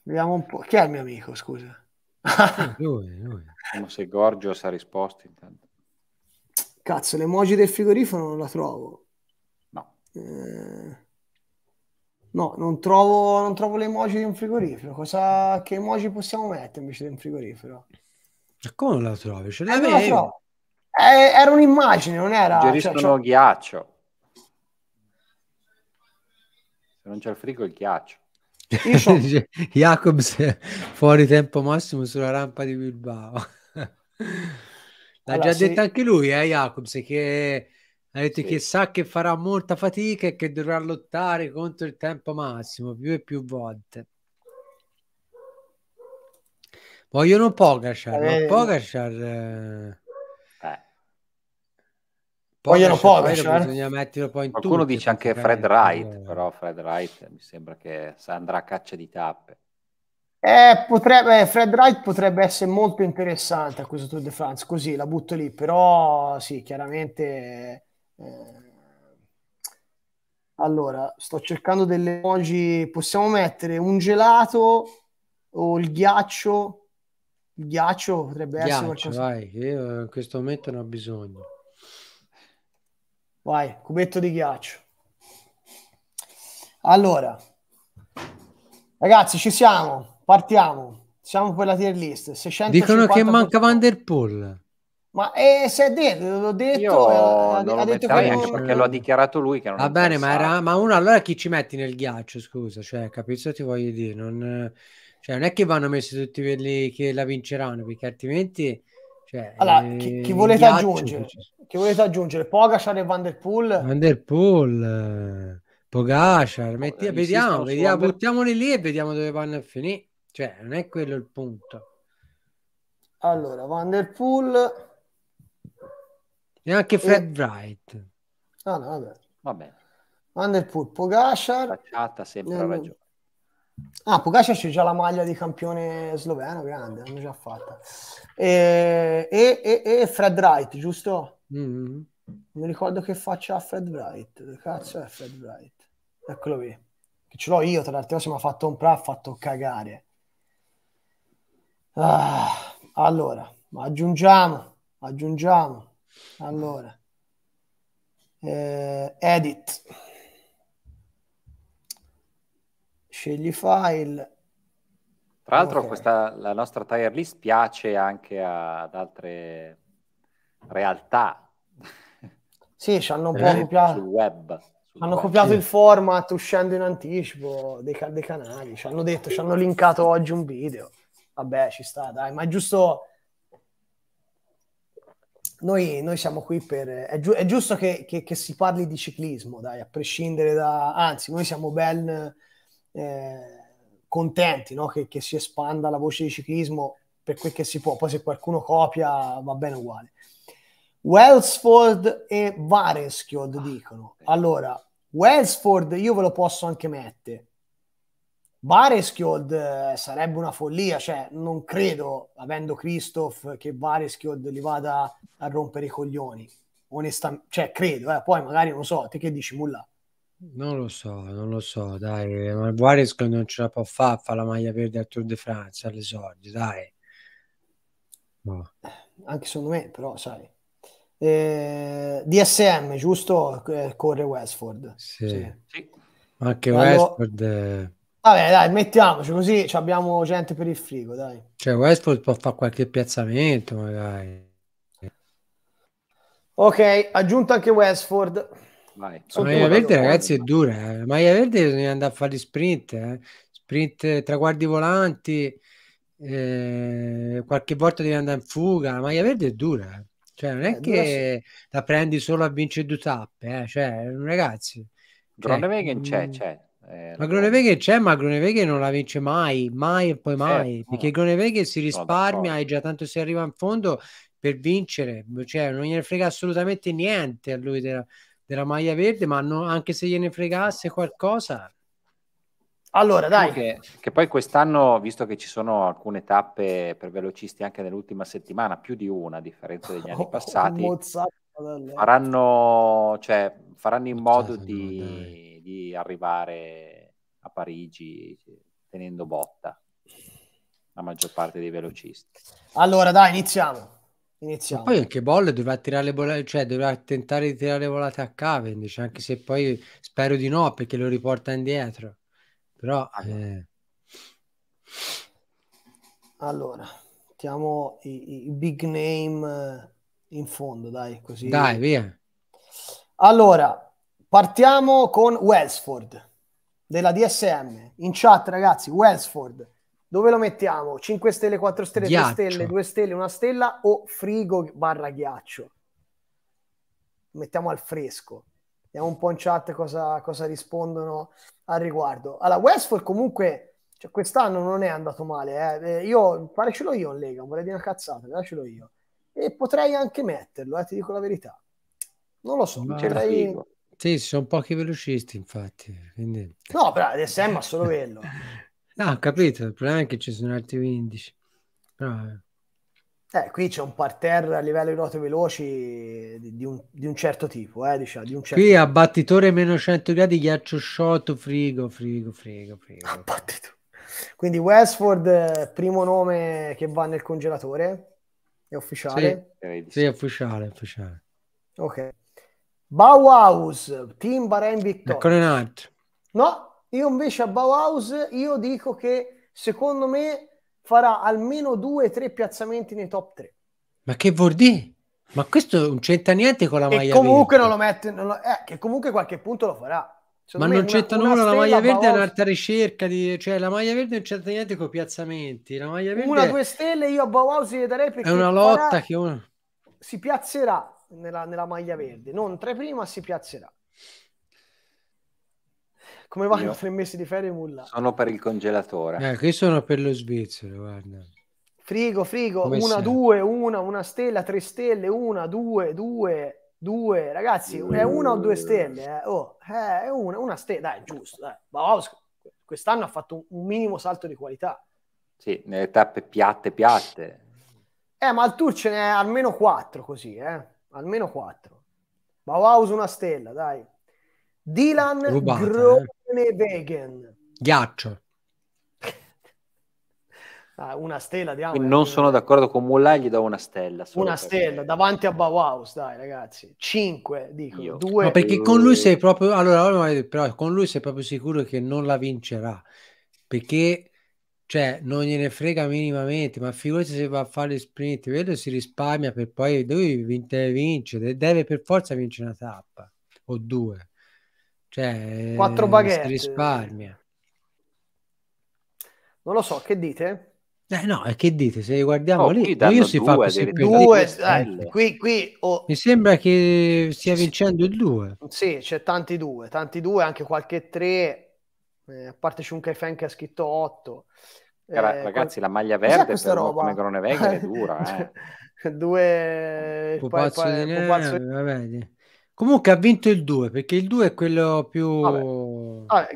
Vediamo un po'. Chi è il mio amico, scusa? Eh, lui, lui. Come se Gorgio sa risposto intanto. Cazzo, l'emoji del frigorifero non la trovo. No. Eh... No, non trovo, non trovo le emoji di un frigorifero. Cosa, che emoji possiamo mettere invece di un frigorifero? Ma come non la trovi? Ce eh, non eh, era un'immagine, non era... Geriscono cioè, cioè... ghiaccio. Se non c'è il frigo, il ghiaccio. So. Jacobs fuori tempo massimo sulla rampa di Bilbao. L'ha allora, già se... detto anche lui, eh, Jacobs, che ha detto sì. che sa che farà molta fatica e che dovrà lottare contro il tempo massimo più e più volte. Vogliono Pogacar, eh, ma Pogacar... Eh... eh. Vogliono Pogacar. Bisogna metterlo poi in Qualcuno tutti, dice anche Fred Wright, eh. però Fred Wright mi sembra che andrà a caccia di tappe. Eh, potrebbe, eh, Fred Wright potrebbe essere molto interessante a questo Tour de France, così la butto lì, però sì, chiaramente eh, allora, sto cercando delle emoji. Possiamo mettere un gelato o il ghiaccio? Il ghiaccio potrebbe ghiaccio, essere qualcosa. Vai, io in questo momento non ho bisogno. Vai, cubetto di ghiaccio. Allora, ragazzi, ci siamo. Partiamo. Siamo per la tier list. Dicono che manca Van Der Poel. Ma eh, se è dentro, l'ho detto, Io eh, ha, non ha detto anche perché lo ha dichiarato lui. Che non Va bene, ma, era, ma, uno allora chi ci metti nel ghiaccio? Scusa, cioè, capisco ti voglio dire, non, cioè, non è che vanno messi tutti quelli che la vinceranno, perché altrimenti. Cioè, allora, eh, chi, chi, eh, volete ghiaccio, aggiungere? Chi volete aggiungere? Pogacar e Van der Poel? Van der Poel, Pogacar, metti, eh, vediamo, vediamo buttiamoli lì e vediamo dove vanno a finire. Cioè, non è quello il punto. Allora, Van der Poel... Neanche Fred e... Wright. Ah, no, vabbè. Va bene. Vanderpool, Pogacar. Facciata sempre nel... Eh, ragione. Ah, Pogacar c'è già la maglia di campione sloveno, grande, l'hanno già fatta. E, e, e Fred Wright, giusto? Mm-hmm. Non ricordo che faccia Fred Wright. cazzo è Fred Wright? Eccolo lì. Che ce l'ho io, tra l'altro, se mi ha fatto un pra, ha fatto cagare. Ah, allora, aggiungiamo, aggiungiamo allora, eh, edit. Scegli file. Tra l'altro okay. questa, la nostra tier list piace anche a, ad altre realtà. Sì, ci hanno un po' copiato. Sul web. Sul hanno web. copiato il format uscendo in anticipo dei, dei canali. Ci hanno detto, ci hanno linkato oggi un video. Vabbè, ci sta, dai. Ma è giusto noi, noi siamo qui per... È, giu- è giusto che, che, che, si parli di ciclismo, dai, a prescindere da... Anzi, noi siamo ben eh, contenti no? che, che si espanda la voce di ciclismo per quel che si può. Poi se qualcuno copia va bene uguale. Wellsford e Vareschiod dicono. Allora, Wellsford io ve lo posso anche mettere Vareschiold eh, sarebbe una follia, cioè non credo, avendo Christoph, che Vareschiold li vada a rompere i coglioni. Onestamente, cioè credo, eh. poi magari non so, te che dici nulla. Non lo so, non lo so, dai, ma Vareschiold non ce la può fare, fa la maglia verde al Tour de France all'esordio, dai. No. Eh, anche secondo me, però, sai. Eh, DSM, giusto? Eh, corre Westford. Sì. sì. Anche Westford... Allora... Vabbè, dai, mettiamoci così abbiamo gente per il frigo, dai. Cioè, Westwood può fare qualche piazzamento, magari. Ok, aggiunto anche Westford. Maia verde, ragazzi, è dura. Eh. Maglia verde bisogna andare a fare gli sprint, eh. sprint eh, tra guardi volanti. Eh, qualche volta devi andare in fuga. Maia verde è dura, eh. cioè, non è, è eh, che la prendi solo a vincere due tappe, eh. cioè, ragazzi. Gronewagen cioè, c'è, mm. c'è. Eh, ma Groneweghe c'è, ma Groneweghe non la vince mai, mai e poi mai, eh, perché Groneweghe si risparmia e già tanto si arriva in fondo per vincere, cioè non gliene frega assolutamente niente a lui della, della maglia verde, ma no, anche se gliene fregasse qualcosa. Allora, diciamo dai. Che, che poi quest'anno, visto che ci sono alcune tappe per velocisti anche nell'ultima settimana, più di una a differenza degli anni oh, passati, faranno, cioè, faranno in modo di di arrivare a Parigi tenendo botta la maggior parte dei velocisti. Allora dai, iniziamo. iniziamo. Poi anche Bolle dovrà tirare le volate, cioè dovrà tentare di tirare le volate a Cavendish, anche se poi spero di no perché lo riporta indietro. Però... Eh... Allora, mettiamo i, i, big name eh, in fondo, dai, così. Dai, via. Allora, Partiamo con Wellsford della DSM. In chat, ragazzi, Wellsford. Dove lo mettiamo? 5 stelle, 4 stelle, ghiaccio. 3 stelle, 2 stelle, 1 stella o frigo barra ghiaccio? Mettiamo al fresco. Vediamo un po' in chat cosa, cosa rispondono al riguardo. Allora, Wellsford comunque cioè, quest'anno non è andato male. Eh. eh. Io, pare ce l'ho io in Lega, vorrei dire una cazzata, ma ce l'ho io. E potrei anche metterlo, eh, ti dico la verità. Non lo so, potrei, sì, ci sono pochi velocisti, infatti. Quindi... No, però DSM ha solo quello. no, capito, il problema è che ci sono altri 15. Però... Eh. eh, qui c'è un parterre a livello di ruote veloci di, di, un, di un, certo tipo, eh, diciamo, di un certo qui tipo. a battitore meno 100 gradi, ghiaccio sciolto, frigo, frigo, frigo, frigo. Ah, Quindi Westford, primo nome che va nel congelatore, è ufficiale? Sì, sì è ufficiale, ufficiale. Ok, Bauhaus, Team Bahrain Victoria. No, io invece a Bauhaus io dico che secondo me farà almeno due o tre piazzamenti nei top 3. Ma che vuol dire? Ma questo non c'entra niente con la maglia verde. comunque non lo mette, non lo, eh, che comunque qualche punto lo farà. Secondo ma non c'entra nulla la maglia verde è un'altra ricerca, di, cioè la maglia verde non c'entra niente con i piazzamenti. La maglia verde una, due stelle io a Bauhaus gli darei perché è una lotta farà, che uno... si piazzerà nella, nella maglia verde, non tre prima si piazzerà. Come vanno Io. tre mesi di ferie nulla? Sono per il congelatore. Ecco, eh, io sono per lo svizzero, guarda. Frigo, frigo, Come una, sei? due, una, una stella, tre stelle, una, due, due, due. Ragazzi, è una o due stelle? Eh? Oh, eh, è una, una stella, dai, giusto. Dai. quest'anno ha fatto un minimo salto di qualità. Sì, nelle tappe piatte, piatte. Eh, ma al Tour ce n'è almeno quattro così, eh almeno 4. Bauhaus una stella, dai. Dylan eh. Groenewegen. Eh. Ghiaccio. Ah, una stella, diamo. Eh. Non sono d'accordo con Mullai, gli do una stella. Una stella, me. davanti a Bauhaus, dai ragazzi. 5, dico. Io. Due. No, perché con lui sei proprio... Allora, però con lui sei proprio sicuro che non la vincerà. Perché cioè non gliene frega minimamente, ma figurati se va a fare sprint, vedo si risparmia per poi lui vince, vince, deve per forza vincere una tappa o due. Cioè, quattro eh, baguette. Si risparmia. Non lo so, che dite? Eh no, e eh, che dite? Se guardiamo oh, lì, io si due, fa così per due, eh, qui, qui, oh. mi sembra che stia vincendo il 2. Sì, c'è tanti due tanti due anche qualche 3 eh, a parte Shunkai Fan che ha scritto 8. Eh, ragazzi, qual... la maglia verde per roba? come Grone è dura. Eh. Cioè, due eh, Pupazzo poi, di... Pupazzo... Eh, vabbè, Comunque ha vinto il 2 perché il 2 è quello più. Vabbè. Vabbè,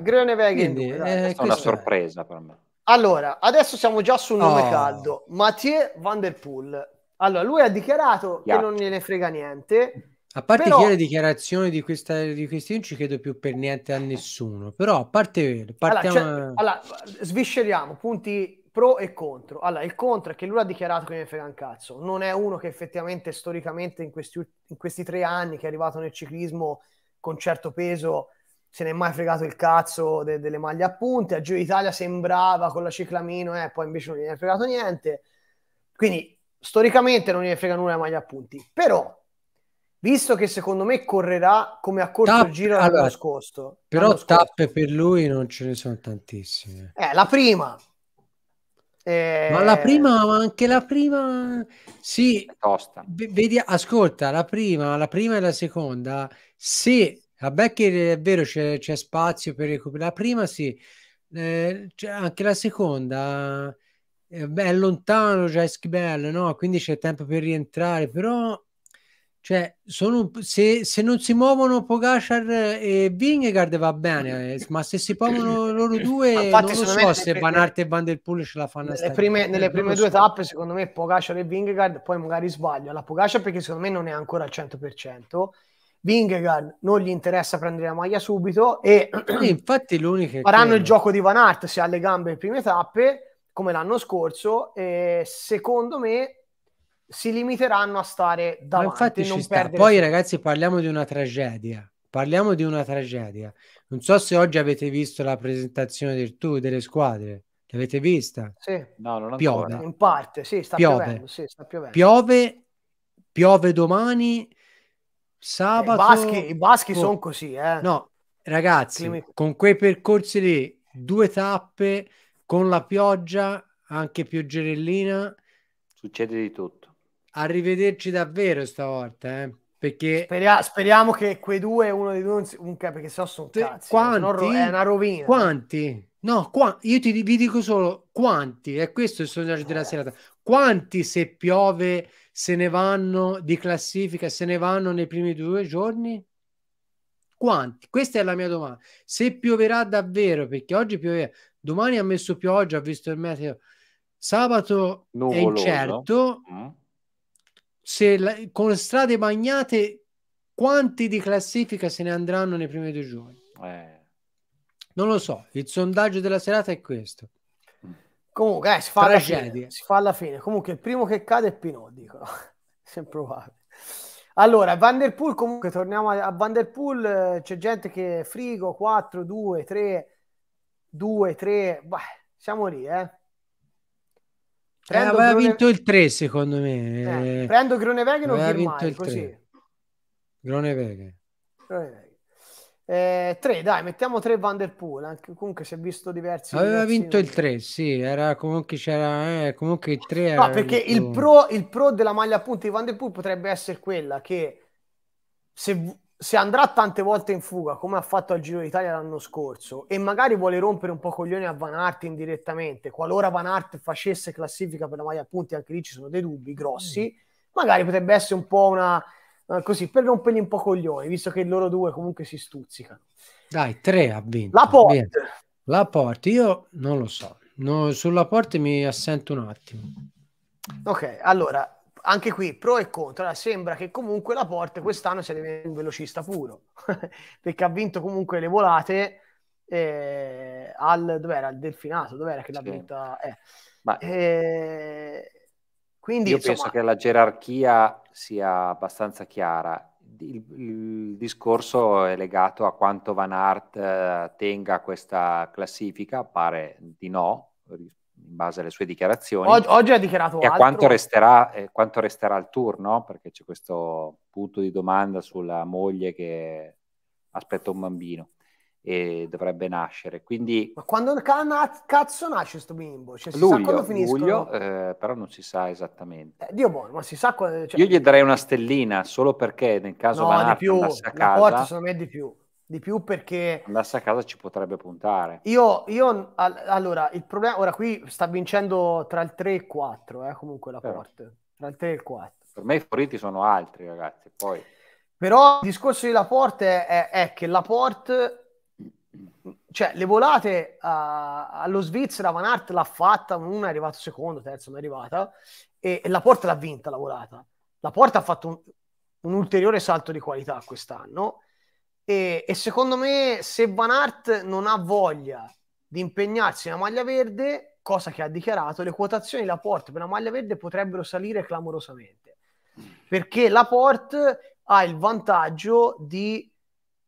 eh, questa è una sorpresa è. per me. Allora, adesso siamo già su un nome oh. caldo. Mathieu Van Der Poel. Allora, lui ha dichiarato yeah. che non gliene frega niente a parte però... che le dichiarazioni di, questa, di questi non ci credo più per niente a nessuno, però a parte... Partiamo... Allora, cioè, allora, svisceriamo punti pro e contro. Allora, il contro è che lui ha dichiarato che ne frega un cazzo, non è uno che effettivamente storicamente in questi, in questi tre anni che è arrivato nel ciclismo con certo peso se ne è mai fregato il cazzo de- delle maglie a punte, a Giro d'Italia sembrava con la ciclamino, eh, poi invece non gliene è fregato niente. Quindi storicamente non gliene frega nulla le maglie a punti, però visto che secondo me correrà come a corto tappe, giro l'anno allora, scorso. Però l'anno tappe scorso. per lui non ce ne sono tantissime. Eh, la prima. Eh... Ma la prima, ma anche la prima, sì, è tosta. Vedi, ascolta, la prima, la prima e la seconda, sì, vabbè che è vero c'è, c'è spazio per recuperare, la prima sì, eh, cioè, anche la seconda, eh, beh, è lontano Jask Bell, no? quindi c'è tempo per rientrare, però cioè, sono, se, se, non si muovono Pogashar e Vingegaard va bene, eh, ma se si muovono loro due, Infatti, non lo so se Van Aert e Van Der Poel ce la fanno. Nelle prime, nelle prime due tappe, secondo me, Pogashar e Vingegaard, poi magari sbaglio, La Pogashar perché secondo me non è ancora al 100%. Vingegaard non gli interessa prendere la maglia subito e infatti l'unica faranno il gioco di Van Aert se ha le gambe le prime tappe come l'anno scorso e secondo me si limiteranno a stare davanti. Ma infatti Poi ragazzi parliamo di una tragedia. Parliamo di una tragedia. Non so se oggi avete visto la presentazione del tu delle squadre. L'avete vista? Sì. No, non piove. In parte, sì, sta piove. piovendo. Sì, sta piovendo. Piove, piove domani, sabato. Eh, I baschi, i baschi oh. sono così, eh. No, ragazzi, Climi... con quei percorsi lì, due tappe, con la pioggia, anche pioggerellina. Succede di tutto arrivederci davvero stavolta, eh? Perché Speria speriamo che quei due, uno di due, un si... Comunque, perché so sono cazzi, cioè, quanti, è una rovina. Quanti? No, qua... io ti, vi dico solo quanti, è questo il sondaggio della eh. serata. Quanti se piove se ne vanno di classifica, se ne vanno nei primi due giorni? Quanti? Questa è la mia domanda. Se pioverà davvero, perché oggi piove, domani ha messo pioggia, ha visto il meteo, sabato Nuvoloso. è incerto. Mm la, con strade bagnate, quanti di classifica se ne andranno nei primi due giorni? Eh. Non lo so, il sondaggio della serata è questo. Comunque, eh, si, fa alla fine, si fa alla fine. Comunque, il primo che cade è Pinot, dicono. Sempre uguale. Allora, Van Der Poel, comunque, torniamo a, a Van Der Poel, eh, c'è gente che frigo, 4, 2, 3, 2, 3, bah, siamo lì, eh. Prendo eh, aveva Grone... vinto il 3 secondo me. Eh, eh. prendo Gronewegen o Firmino così. Gronewegen. Gronewegen. Eh, tre, dai, mettiamo tre Vanderpool. Anche, comunque si è visto diversi. Aveva diversi vinto il 3, sì, era comunque c'era eh, comunque il 3 No, perché il, pro, il pro della maglia appunto di Vanderpool potrebbe essere quella che se se andrà tante volte in fuga come ha fatto al Giro d'Italia l'anno scorso e magari vuole rompere un po' coglioni a Van Aert indirettamente, qualora Van Aert facesse classifica per la maglia a punti, anche lì ci sono dei dubbi grossi, mm. magari potrebbe essere un po' una eh, così per rompergli un po' coglioni, visto che loro due comunque si stuzzicano. Dai, tre ha vinto. La porta. La porta, io non lo so. No, sulla porta mi assento un attimo. Ok, allora anche qui pro e contro. Allora, sembra che comunque la Porte quest'anno sia diventato un velocista puro perché ha vinto comunque le volate eh, al dov'era al Delfinato, dov'era che l'ha sì. vinta? Eh. Ma... Eh, quindi, Io insomma... penso che la gerarchia sia abbastanza chiara. Il, il discorso è legato a quanto Van Art eh, tenga questa classifica, pare di no, in base alle sue dichiarazioni. Oggi, oggi ha dichiarato e altro. a quanto resterà, eh, quanto resterà il tour, no? Perché c'è questo punto di domanda sulla moglie che aspetta un bambino e dovrebbe nascere. Quindi, Ma quando cazzo nasce questo bimbo? Cioè, si luglio, sa quando Luglio, eh, però non si sa esattamente. Eh, Dio buono, ma si sa quando... Cioè... Io gli darei una stellina solo perché nel caso no, Van a casa... No, di più, secondo me di più di più perché... Andasse a casa ci potrebbe puntare. Io, io all- allora, il problema... Ora qui sta vincendo tra il 3 e il 4, eh, comunque la porta Porte. Tra il 3 e il 4. Per me i favoriti sono altri, ragazzi. Poi... Però il discorso di Laporte è, è che Laporte... Cioè, le volate a, allo Svizzera, Van Art l'ha fatta, una è arrivata secondo, terza, non è arrivata, e, e Laporte l'ha vinta la volata. Laporte ha fatto un, un ulteriore salto di qualità quest'anno e, e, secondo me, se Van Art non ha voglia di impegnarsi nella maglia verde, cosa che ha dichiarato, le quotazioni la Porte per la maglia verde potrebbero salire clamorosamente. Perché la Porte ha il vantaggio di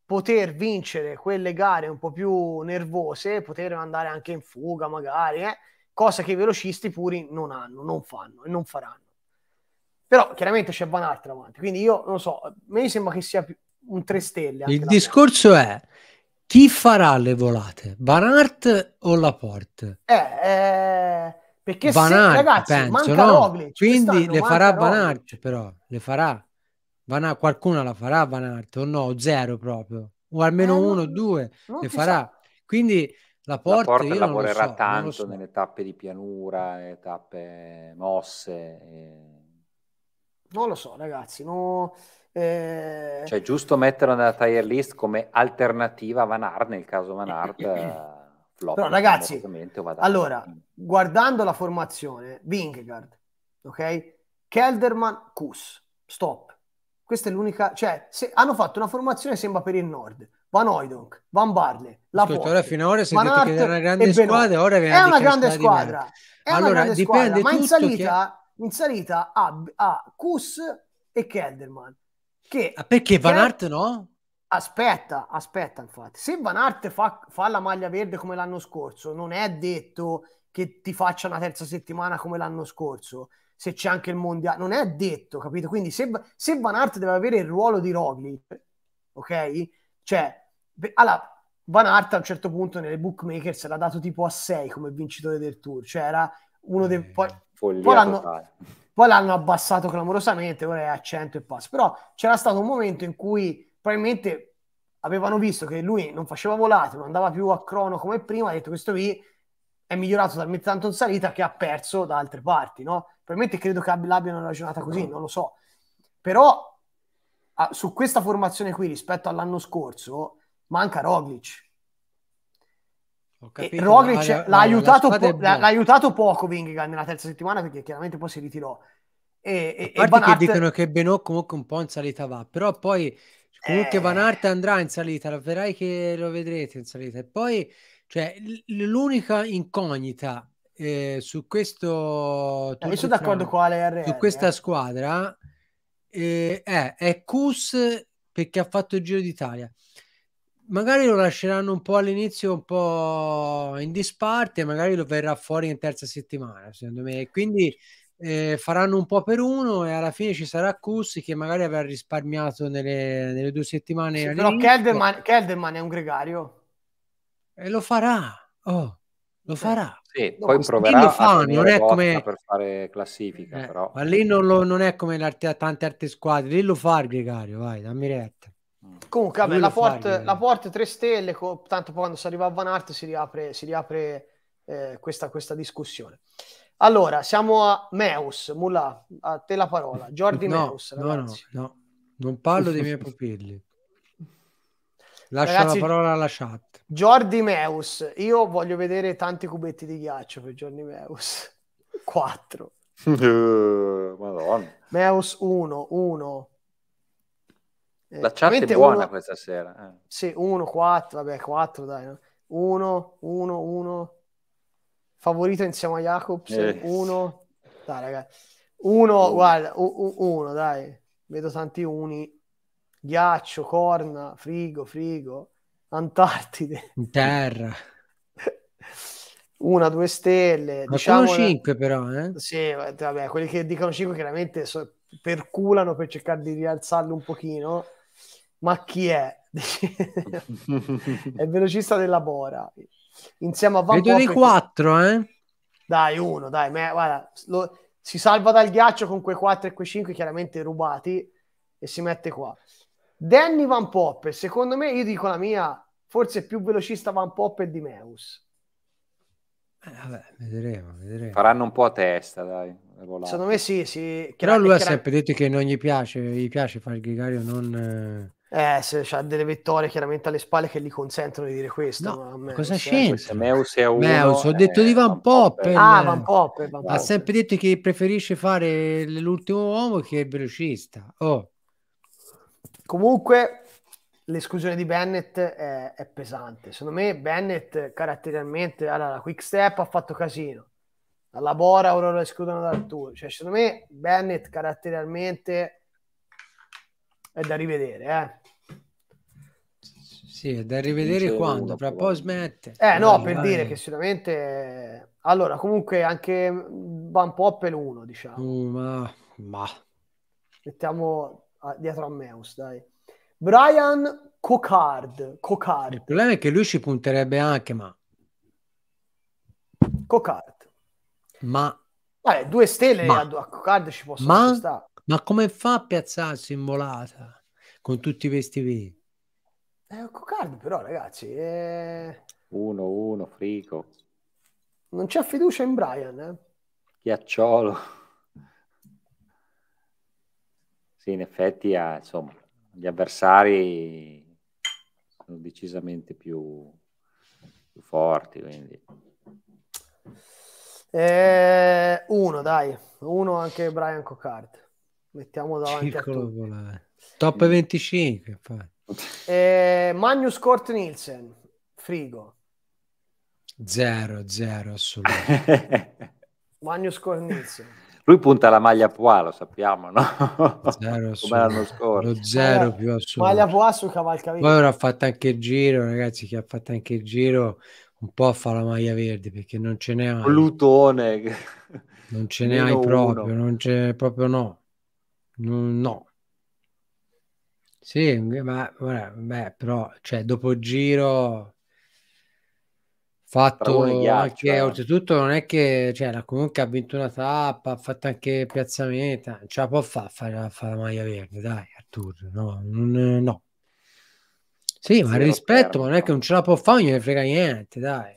poter vincere quelle gare un po' più nervose, poter andare anche in fuga magari, eh? cosa che i velocisti puri non hanno, non fanno e non faranno. Però chiaramente c'è Van Art davanti, quindi io non so, a me sembra che sia più, un 3 stelle. Il discorso volta. è chi farà le volate, Banart o Laporte? Eh, eh, perché Banart, se, ragazzi, penso, manca no? Roglic, quindi le farà Banart, però le farà. Banart, qualcuna la farà Banart o no? Zero proprio, o almeno eh, uno o due le farà. Sa. Quindi Laporte, Laporte lavorerà so, tanto so. nelle tappe di pianura, nelle tappe mosse. E... Non lo so, ragazzi. No... Eh... Cioè, giusto metterlo nella tier list come alternativa a Van Aert nel caso Van Aert flop. Però ragazzi, allora, guardando la formazione, Vingegaard, ok? Kelderman, Kus, stop. Questa è l'unica, cioè, se, hanno fatto una formazione sembra per il nord. Van Oidonk, Van Barle, la Ascolta, ora finora si è che era una grande squadra, ora viene è una grande squadra. È allora, una grande dipende squadra, ma in salita, che... in salita ha, ha Kus e Kelderman che, ah, Perché Van Art no? Aspetta, aspetta, infatti, se Van Art fa, fa la maglia verde come l'anno scorso, non è detto che ti faccia una terza settimana come l'anno scorso, se c'è anche il mondiale, non è detto, capito? Quindi se, se Van Art deve avere il ruolo di Roglic, ok? Cioè, allora, Van Art a un certo punto nelle bookmakers era dato tipo a 6 come vincitore del tour, cioè era uno dei... Eh, poi, poi l'hanno, poi l'hanno abbassato clamorosamente, ora è a 100 e passa. Però c'era stato un momento in cui probabilmente avevano visto che lui non faceva volate, non andava più a crono come prima, ha detto questo qui è migliorato talmente tanto in salita che ha perso da altre parti, no? Probabilmente credo che l'abbiano ragionata così, non lo so. Però a, su questa formazione qui rispetto all'anno scorso manca Roglic Capito, Roglic l'ha, l'ha, aiutato po- l'ha, aiutato poco Vingegaard nella terza settimana perché chiaramente poi si ritirò. E, e, a parte e Aert... che dicono che Benò comunque un po' in salita va, però poi comunque eh... Van Aert andrà in salita, vedrai che lo vedrete in salita. E poi cioè, l'unica incognita eh, su questo... Eh, sono d'accordo con Ale Su questa eh. squadra eh, è, Cus perché ha fatto il Giro d'Italia magari lo lasceranno un po' all'inizio, un po' in disparte, magari lo verrà fuori in terza settimana, secondo me. Quindi eh, faranno un po' per uno e alla fine ci sarà Cussi che magari avrà risparmiato nelle, nelle due settimane. Sì, però Kelderman, Kelderman, è un gregario. E lo farà, oh, lo eh, farà. Sì, no, poi proverà lo fa, non è come... per fare classifica, eh, però. Ma lì non, lo, non è come arte, tante altre squadre, lì lo fa il gregario, vai, dammi retta. Mm. Comunque, vabbè, la Port, la Port 3 stelle, tanto poi quando si arriva a Van Art si riapre, si riapre eh, questa, questa, discussione. Allora, siamo a Meus, Mulla, a te la parola. Jordi no, Meus, No, no, no, non parlo dei miei pupilli. Lascia ragazzi, la parola alla chat. Jordi Meus, io voglio vedere tanti cubetti di ghiaccio per Jordi Meus. 4. Eh, Madonna. Meus 1, 1, eh, la chat è buona uno, questa sera. Eh. Sì, 1, 4, vabbè, 4 dai. 1, 1, 1. Favorito insieme a Jacobs. 1. Eh. Dai, ragazzi. 1, guarda, 1, dai. Vedo tanti uni. Ghiaccio, corna, frigo, frigo. Antartide. Terra. Una, due stelle. Ma diciamo 5 però, eh? Sì, vabbè, quelli che dicono 5 chiaramente so, perculano per cercare di rialzarlo un pochino ma chi è? è il velocista della Bora insieme a Van Vedo dei quattro, eh? Dai, uno, dai, me, guarda, lo, si salva dal ghiaccio con quei 4 e quei 5 chiaramente rubati e si mette qua. Danny Van Poppe, secondo me, io dico la mia, forse più velocista Van Poppe di Meus. Eh, vabbè, vedremo, vedremo. Faranno un po' a testa, dai. Secondo me sì, sì. Però lui ha sempre detto che non gli piace, gli piace fare il gregario, non... Eh eh, se ha delle vittorie chiaramente alle spalle che gli consentono di dire questo. No, ma cosa scienza? Meus è uno. Meus, ho eh, detto di Van Poppen. Ah, Van Poppen. Van Poppen. Ha sempre detto che preferisce fare l'ultimo uomo che il velocista. Oh. Comunque, l'esclusione di Bennett è, è, pesante. Secondo me Bennett caratterialmente, allora, la quick step ha fatto casino. Alla Bora ora lo escludono dal tour. Cioè, secondo me Bennett caratterialmente è da rivedere, eh sì, è da cioè, rivedere quando, fra poi smette. Eh no, vai, per vai. dire che sicuramente... Allora, comunque anche va un po' a peluno, diciamo. Uh, ma... ma... Mettiamo a... Ah, dietro a Meus, dai. Brian Cocard. Cocard. Il problema è che lui ci punterebbe anche, ma... Cocard. Ma... Vabbè, due stelle ma... a, Cocard ci possono ma... stare. Ma come fa a piazzarsi in volata con tutti questi vini? È un caldo però ragazzi. 1-1, eh... frico. Non c'è fiducia in Brian. Eh? Ghiacciolo. Sì, in effetti ha, eh, insomma, gli avversari sono decisamente più, più forti. Quindi. Eh, uno, dai. Uno anche Brian Cocard. Mettiamo davanti Circolo a tutti. Top 25, mm. infatti. Eh, Magnus Kort Nielsen, frigo. Zero, zero, assolutamente. Magnus Kort Nielsen. Lui punta la maglia Poa, lo sappiamo, no? Zero Come l'anno scorso. Lo zero allora, più assoluto. Maglia Poa su Cavalcavilla. Poi ora ha fatto anche il giro, ragazzi, che ha fatto anche il giro un po' fa la maglia verde perché non ce n'è mai. Plutone. Non ce n'è proprio, non c'è proprio No, no sì, ma beh, però cioè, dopo giro fatto anche eh. oltretutto non è che cioè, comunque ha vinto una tappa ha fatto anche piazzamento ce la può fare fare, fare la maglia verde dai Artur no, non, no. sì, sì ma rispetto ma non è che non ce la può fare non ne frega niente dai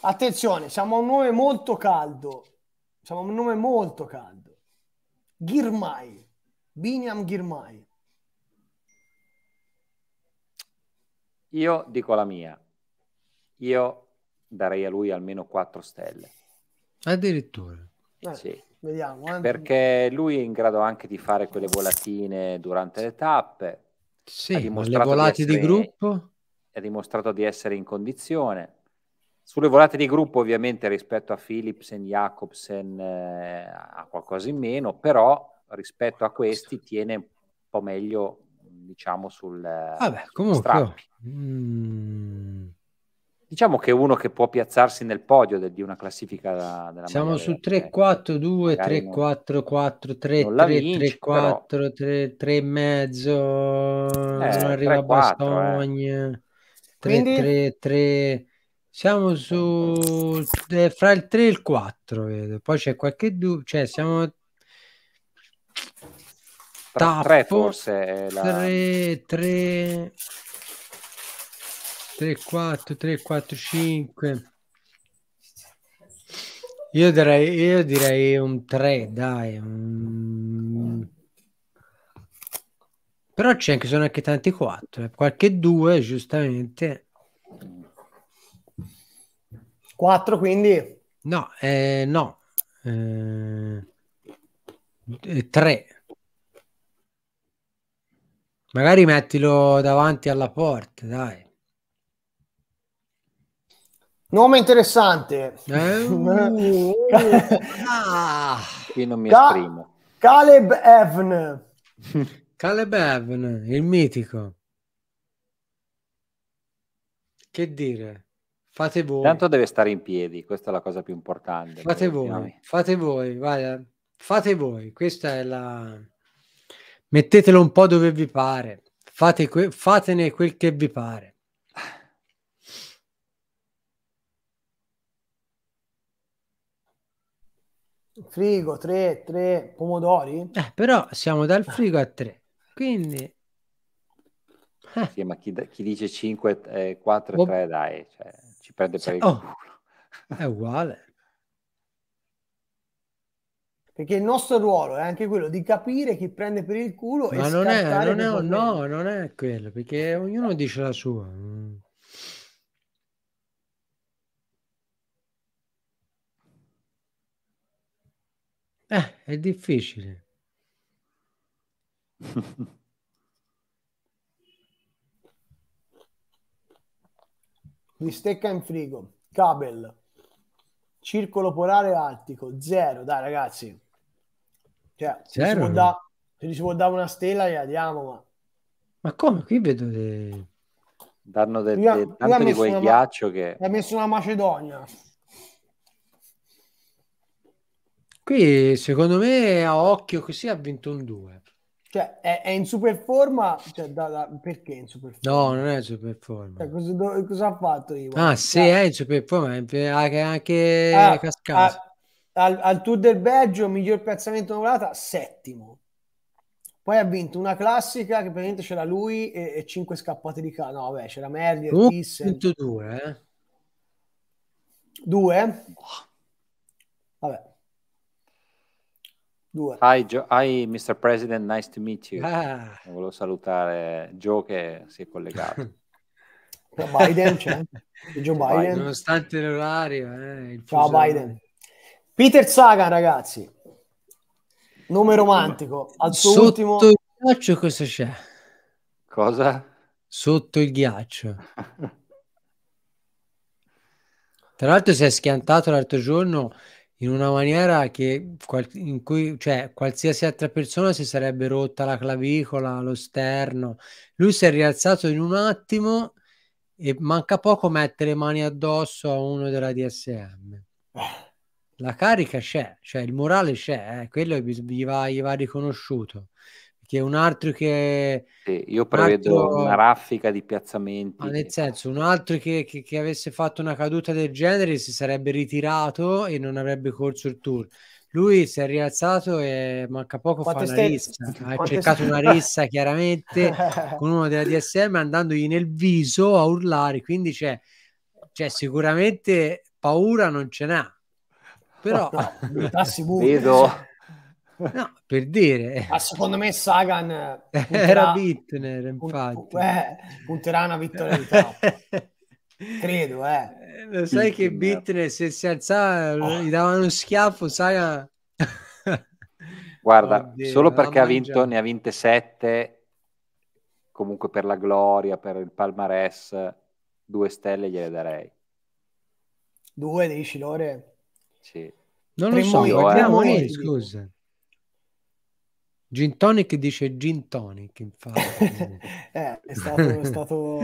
attenzione siamo a un nome molto caldo siamo a un nome molto caldo Girmai Biniam Girmai Io dico la mia. Io darei a lui almeno 4 stelle. Addirittura. Eh, sì. Vediamo. Eh. Perché lui è in grado anche di fare quelle volatine durante le tappe. Sì, le volate di, di, gruppo. Ha dimostrato di essere in condizione. Sulle volate di gruppo ovviamente rispetto a Philipsen, Jacobsen eh, ha qualcosa in meno, però rispetto a questi tiene un po' meglio diciamo, sul Vabbè, ah, comunque, oh. mm. Diciamo che uno che può piazzarsi nel podio de- di una classifica della Siamo su 3 4 2 3 4 4 3 3 vinci, 3 4 però... 3 3 e mezzo eh, non arriva a eh. Bastogna eh. 3 3 3 siamo su eh, fra il 3 e il 4, vedo. Poi c'è qualche dubbio, cioè siamo Taffo, tre forse. La... 3, tre 3, 4, 3, 4, 5. Io direi, io direi un 3, dai. Mm. Però c'è anche, sono anche tanti 4, eh. qualche 2 giustamente. 4 quindi? No, eh, no. Eh, 3. Magari mettilo davanti alla porta, dai. Nome interessante. Eh, uh, ah, Qui non mi Ca- esprimo. Caleb Evn. Caleb Evn, il mitico. Che dire? Fate voi. Tanto deve stare in piedi, questa è la cosa più importante. Fate voi, fate voi, guarda, eh. fate voi. Questa è la... Mettetelo un po' dove vi pare, Fate que fatene quel che vi pare. Frigo 3, 3 pomodori? Eh, però siamo dal frigo a 3, quindi... Eh. Sì, ma chi, chi dice 5, 4, 3 dai, cioè, ci perde per il oh, È uguale. Perché il nostro ruolo è anche quello di capire chi prende per il culo Ma e non è, non è, no, non è quello, perché ognuno dice la sua. Eh, è difficile. Bistecca in frigo, Cabel, circolo polare artico, zero. Dai ragazzi, cioè, se ci, da, se ci, vuol dare una stella, gliela diamo. Ma, ma come? Qui vedo le... Danno del, de, tanto di quel ghiaccio ma- che... Ha messo una Macedonia. Qui, secondo me, a occhio così ha vinto un 2. Cioè, è, è, in super forma? Cioè, da, da, perché in super forma? No, non è in super forma. Cioè, cosa, do, cosa, ha fatto Ivan? Ah, sì, è in super forma, è anche, anche ah, cascato. Ah, al, al Tour del Belgio, miglior piazzamento volata, settimo. Poi ha vinto una classica che praticamente c'era lui e, e cinque scappate di casa. No, vabbè, c'era Merlin, uh, Thyssen. due, eh? Due? Boh. Vabbè. Due. Hi, jo- Hi, Mr. President, nice to meet you. Ah. Volevo salutare Joe che si è collegato. Biden c'è? Joe Biden. Nonostante l'orario, eh, Ciao Biden. Peter Saga, ragazzi, nome romantico. Al suo Sotto ultimo... il ghiaccio cosa c'è? Cosa? Sotto il ghiaccio. Tra l'altro si è schiantato l'altro giorno in una maniera che, in cui cioè, qualsiasi altra persona si sarebbe rotta la clavicola, lo sterno. Lui si è rialzato in un attimo e manca poco mettere mani addosso a uno della DSM. Eh la carica c'è, cioè il morale c'è, eh, quello gli va, gli va riconosciuto. Che un altro che... Sì, io prevedo un altro, una raffica di piazzamenti. nel senso, un altro che, che, che, avesse fatto una caduta del genere si sarebbe ritirato e non avrebbe corso il tour. Lui si è rialzato e manca poco Quante fa una rissa. Ha Quante cercato una rissa chiaramente con uno della DSM andandogli nel viso a urlare, quindi c'è, c'è sicuramente paura non ce n'ha però tassi pure, vedo no, per dire ma secondo me Sagan punterà, era Bittner infatti pun- eh, punterà una vittoria di tappa credo eh. eh lo sai Bittner. che Bittner se si alzava oh. gli davano uno schiaffo Sagan guarda Oddio, solo perché ha vinto ne ha vinte sette comunque per la gloria per il palmarès due stelle gliele darei due dici Lore sì. Non lo so, io, guardiamo eh. noi, scusa. Gin Tonic dice Gin Tonic, infatti. eh, è stato... È stato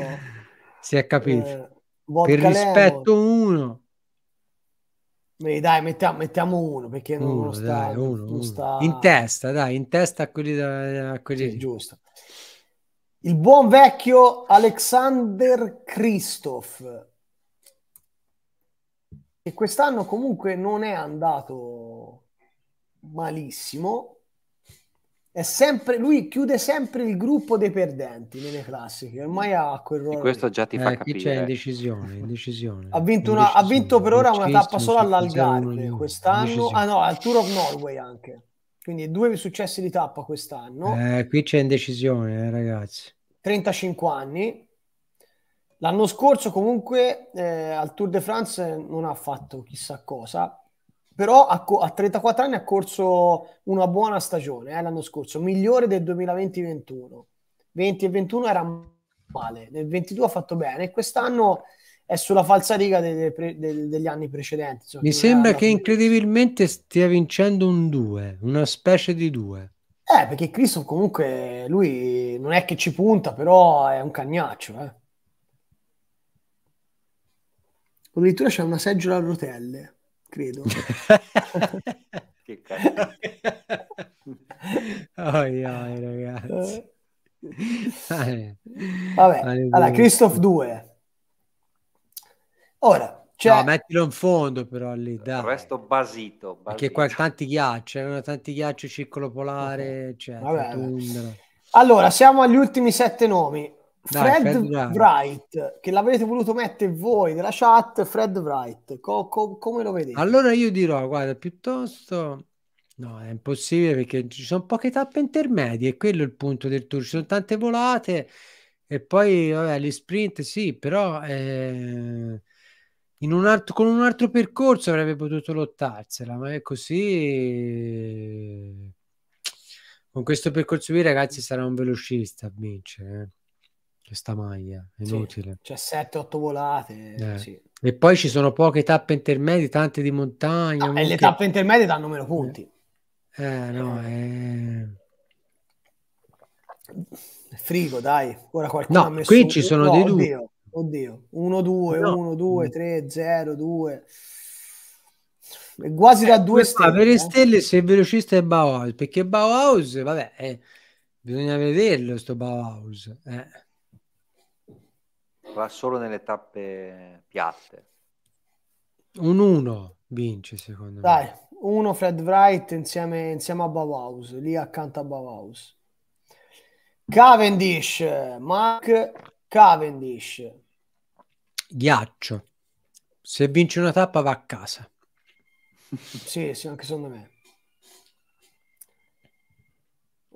si è capito. Eh, per Lemo. rispetto uno. Beh, dai, mettiamo, mettiamo uno, perché uno, non, lo sta, dai, uno, uno. sta... In testa, dai, in testa a quelli... Da, a quelli... Sì, giusto. Il buon vecchio Alexander Christoph. E quest'anno comunque non è andato malissimo. È sempre, lui chiude sempre il gruppo dei perdenti nelle classiche. Ormai ha quel ruolo. E questo già ti eh, capire. C'è indecisione, indecisione. Ha, vinto una, ha vinto per ora una tappa solo all'Algarve quest'anno. Ah no, al Tour of Norway anche. Quindi due successi di tappa quest'anno. Eh, qui c'è indecisione, eh, ragazzi. 35 anni L'anno scorso comunque eh, al Tour de France non ha fatto chissà cosa, però a, co- a 34 anni ha corso una buona stagione eh, l'anno scorso, migliore del 2020-21. 20 e 21 era male, nel 22 ha fatto bene e quest'anno è sulla falsariga de- de- de- degli anni precedenti. Insomma, Mi sembra che incredibilmente stia vincendo un 2, una specie di 2. Eh, perché Cristo comunque lui non è che ci punta, però è un cagnaccio, eh. addirittura c'è una seggiola a rotelle, credo. che cazzo. oh, yeah, ragazzi. Vabbè, allora, Christoph 2. Ora, cioè... No, mettilo in fondo però lì, dai. Il resto basito. basito. Perché qua tanti ghiacci, erano eh, tanti ghiacci, circolo polare, eccetera, cioè, Allora, siamo agli ultimi sette nomi. Fred, Wright, che l'avrete voluto mettere voi nella chat, Fred Wright, co- co- come lo vedete? Allora io dirò, guarda, piuttosto... No, è impossibile perché ci sono poche tappe intermedie, quello è il punto del tour, ci sono tante volate e poi vabbè, gli sprint sì, però eh, un altro, con un altro percorso avrebbe potuto lottarsela, ma è così... Con questo percorso qui ragazzi sarà un velocista a vincere. Eh questa maglia, è inutile. Sì, cioè 7-8 volate. Eh. Sì. E poi ci sono poche tappe intermedie, tante di montagna. Ah, e le tappe intermedie danno meno punti. Eh, eh no, eh. Frigo, dai. Ora qualcuno no, ha messo... qui un... ci sono no, dei dubbi. Oddio, oddio. 1-2, no. 1-2, 3-0, 2 quasi da eh, due stelle. Per le eh. stelle se velocista è Bauhaus, perché Bauhaus, vabbè, eh, bisogna vederlo sto Bauhaus. Eh correrà solo nelle tappe piatte. Un 1 vince secondo Dai, me. Dai, 1 Fred Wright insieme, insieme a Bauhaus, lì accanto a Bauhaus. Cavendish, Mark Cavendish. Ghiaccio. Se vince una tappa va a casa. sì, sì, anche secondo me.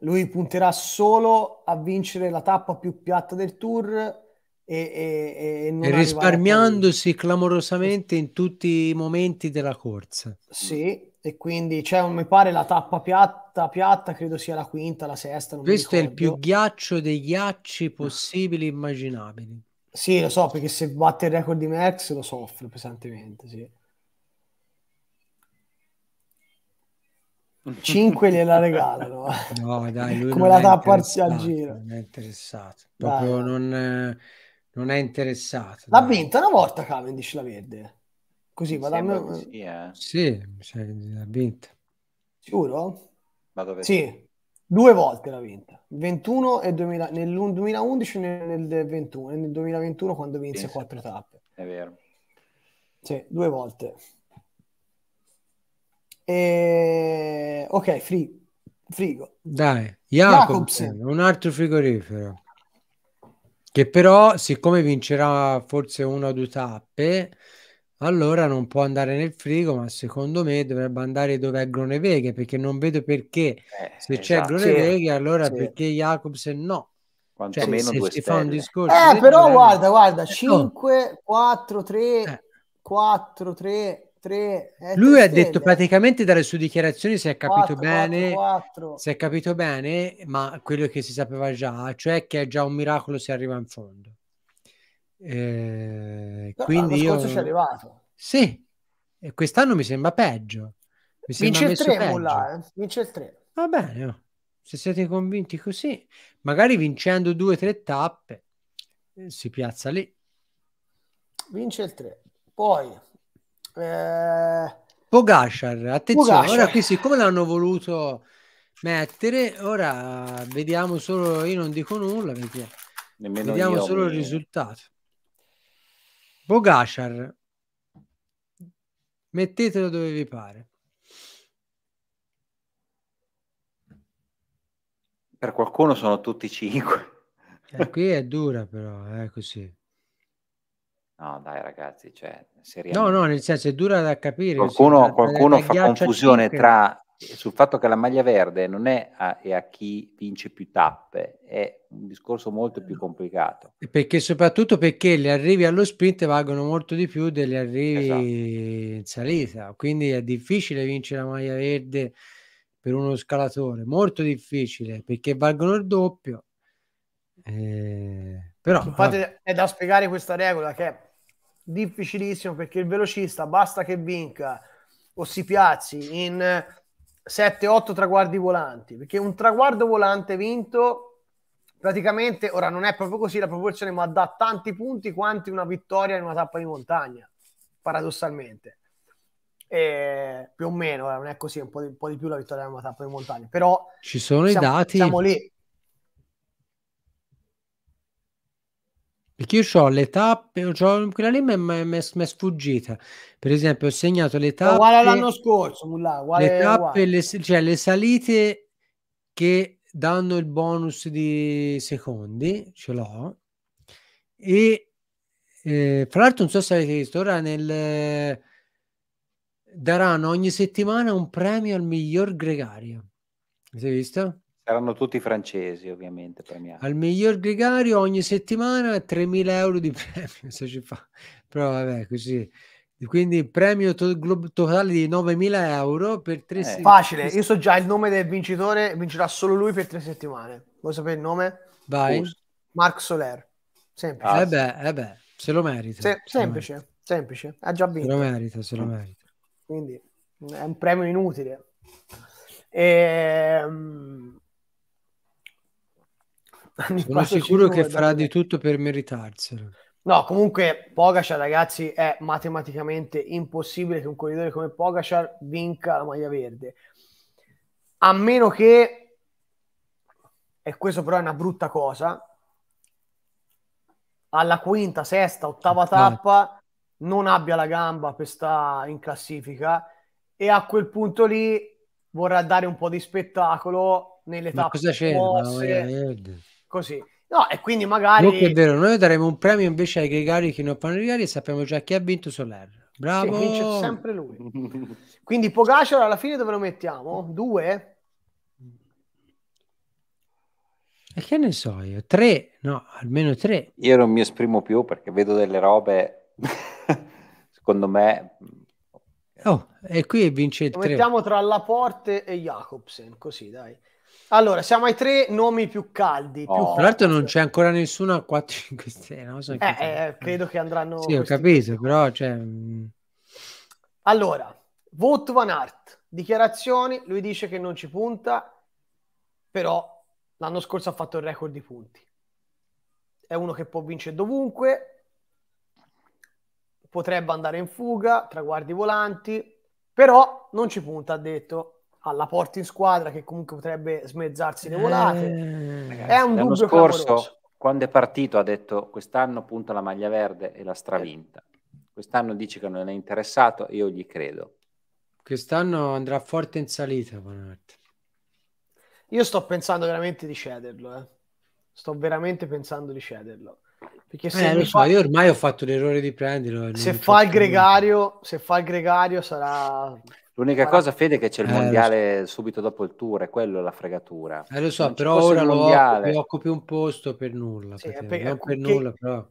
Lui punterà solo a vincere la tappa più piatta del tour e, e, e risparmiandosi clamorosamente in tutti i momenti della corsa. Sì, e quindi c'è, un, mi pare, la tappa piatta, piatta credo sia la quinta, la sesta. Questo è il più ghiaccio dei ghiacci possibili immaginabili. Sì, lo so, perché se batte il record di Max lo soffre pesantemente, sì. 5 gliela regalano. No, dai, lui Come la tappa al giro. Non è interessato. Proprio dai. non... Eh non è interessato. L'ha dai. vinta una volta Cavendish la verde. Così, ma da me... eh. Sì, l'ha vinta. Sicuro? Vado per sì, due volte l'ha vinta. 21 e 2000, nel 2011 e nel, nel, 21, nel 2021 quando vinse sì, quattro tappe. È vero. Sì, due volte. E... Ok, free. frigo. Dai, Jacobsen, Jacobsen, un altro frigorifero. Che però, siccome vincerà forse una o due tappe, allora non può andare nel frigo, ma secondo me dovrebbe andare dove è Groneveghe, perché non vedo perché eh, se esatto, c'è Groneveghe, sì, allora sì. perché Jacobsen no. cioè, meno se si fa un discorso. Eh, però guarda, guarda, 5, 4, 3, 4, 3 3, eh, Lui ha stelle. detto praticamente dalle sue dichiarazioni se è capito 4, bene, 4, 4. si è capito bene, ma quello che si sapeva già, cioè che è già un miracolo se arriva in fondo. Eh, no, quindi io... ci è arrivato. Sì, e quest'anno mi sembra peggio. Mi vince, il 3, Mullah, eh? vince il 3. Va bene, oh. se siete convinti così, magari vincendo due o tre tappe eh, si piazza lì. Vince il 3. Poi eh... Pogashar, attenzione, Pogashar. ora qui siccome l'hanno voluto mettere, ora vediamo solo, io non dico nulla, perché Nemmeno vediamo io, solo mio. il eh. risultato. Pogashar, mettetelo dove vi pare. Per qualcuno sono tutti cinque. Eh, qui è dura però, è eh, così. No, dai ragazzi, cioè, seriamente. No, no, nel senso è dura da capire. Qualcuno, da, qualcuno fa confusione tra sul fatto che la maglia verde non è a, è a, chi vince più tappe, è un discorso molto più complicato. Perché soprattutto perché gli arrivi allo sprint valgono molto di più degli arrivi esatto. in salita, quindi è difficile vincere la maglia verde per uno scalatore, molto difficile perché valgono il doppio. Eh, però Infatti, è da spiegare questa regola che difficilissimo perché il velocista basta che vinca o si piazzi in 7-8 traguardi volanti, perché un traguardo volante vinto praticamente, ora non è proprio così la proporzione, ma dà tanti punti quanti una vittoria in una tappa di montagna, paradossalmente. E più o meno, eh, non è così, un po, di, un po' di più la vittoria in una tappa di montagna, però ci sono siamo, i dati. Siamo lì. Perché io ho le tappe, c'ho, quella lì mi è sfuggita. Per esempio, ho segnato le eh, tappe. Uguale all'anno scorso, Mulà, uguale, le tappe, le, cioè le salite che danno il bonus di secondi, ce l'ho. E eh, fra l'altro, non so se avete visto, ora nel, daranno ogni settimana un premio al miglior gregario. Avete visto? Saranno tutti francesi, ovviamente, premiati. Al miglior gregario ogni settimana 3.000 euro di premio, se ci fa. Però vabbè, così. Quindi premio to- totale di 9.000 euro per tre eh, settimane. Facile, io so già il nome del vincitore, vincerà solo lui per tre settimane. Vuoi sapere il nome? Vai. Marc Soler. Semplice. eh beh, eh beh, se lo merita. Se- se semplice, lo merita. semplice. Ha già vinto. Se lo merita, se lo merita. Quindi è un premio inutile. E, ehm, Sono sicuro che farà di tutto per meritarselo. No, comunque Pogacar, ragazzi, è matematicamente impossibile che un corridore come Pogacar vinca la maglia verde. A meno che, e questo però è una brutta cosa, alla quinta, sesta, ottava tappa no. non abbia la gamba per stare in classifica e a quel punto lì vorrà dare un po' di spettacolo nelle Ma tappe. Cosa c'è? così. No, e quindi magari... Dunque è vero, noi daremo un premio invece ai gregari che non fanno panigari e sappiamo già chi ha vinto Soler. Bravo! Sì, vince sempre lui. quindi Pogacar alla fine dove lo mettiamo? Due? E che ne so io? Tre? No, almeno tre. Io non mi esprimo più perché vedo delle robe, secondo me... Oh, e qui vince lo tre. Lo mettiamo tra Laporte e Jacobsen, così dai. Allora, siamo ai tre nomi più caldi. Oh. Tra l'altro non c'è ancora nessuno a 4-5 stelle. No? So eh, eh, credo che andranno... Sì, ho capito, tempi. però... Cioè... Mm. Allora, Voto Van Art, dichiarazioni, lui dice che non ci punta, però l'anno scorso ha fatto il record di punti. È uno che può vincere dovunque, potrebbe andare in fuga, traguardi volanti, però non ci punta, ha detto alla porta in squadra che comunque potrebbe smezzarsi le volate. Eh, è un l'anno scorso, clamoroso. quando è partito, ha detto quest'anno punta la maglia verde e la stravinta. Quest'anno dice che non è interessato, io gli credo. Quest'anno andrà forte in salita, Bonart. Io sto pensando veramente di cederlo, eh. Sto veramente pensando di cederlo. Perché se eh, lo so, io ormai ho fatto l'errore di prenderlo. Se fa, il gregario, se fa il gregario sarà L'unica cosa, Fede, è che c'è il eh, mondiale so. subito dopo il tour, e quello è la fregatura. Eh, lo so, non però ora lo occupi, occupi, un posto per nulla. Sì, per, non per che... nulla, però.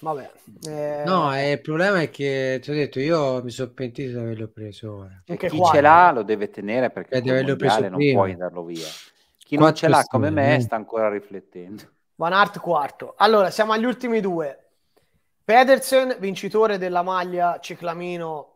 Vabbè, eh... No, eh, il problema è che ti ho detto io mi sono pentito di averlo preso ora. E chi qua, ce l'ha lo deve tenere perché eh, deve averlo preso non prima. puoi darlo via. Chi Quattro non ce l'ha come me sta ancora riflettendo. Van Art quarto. Allora, siamo agli ultimi due. Pedersen, vincitore della maglia ciclamino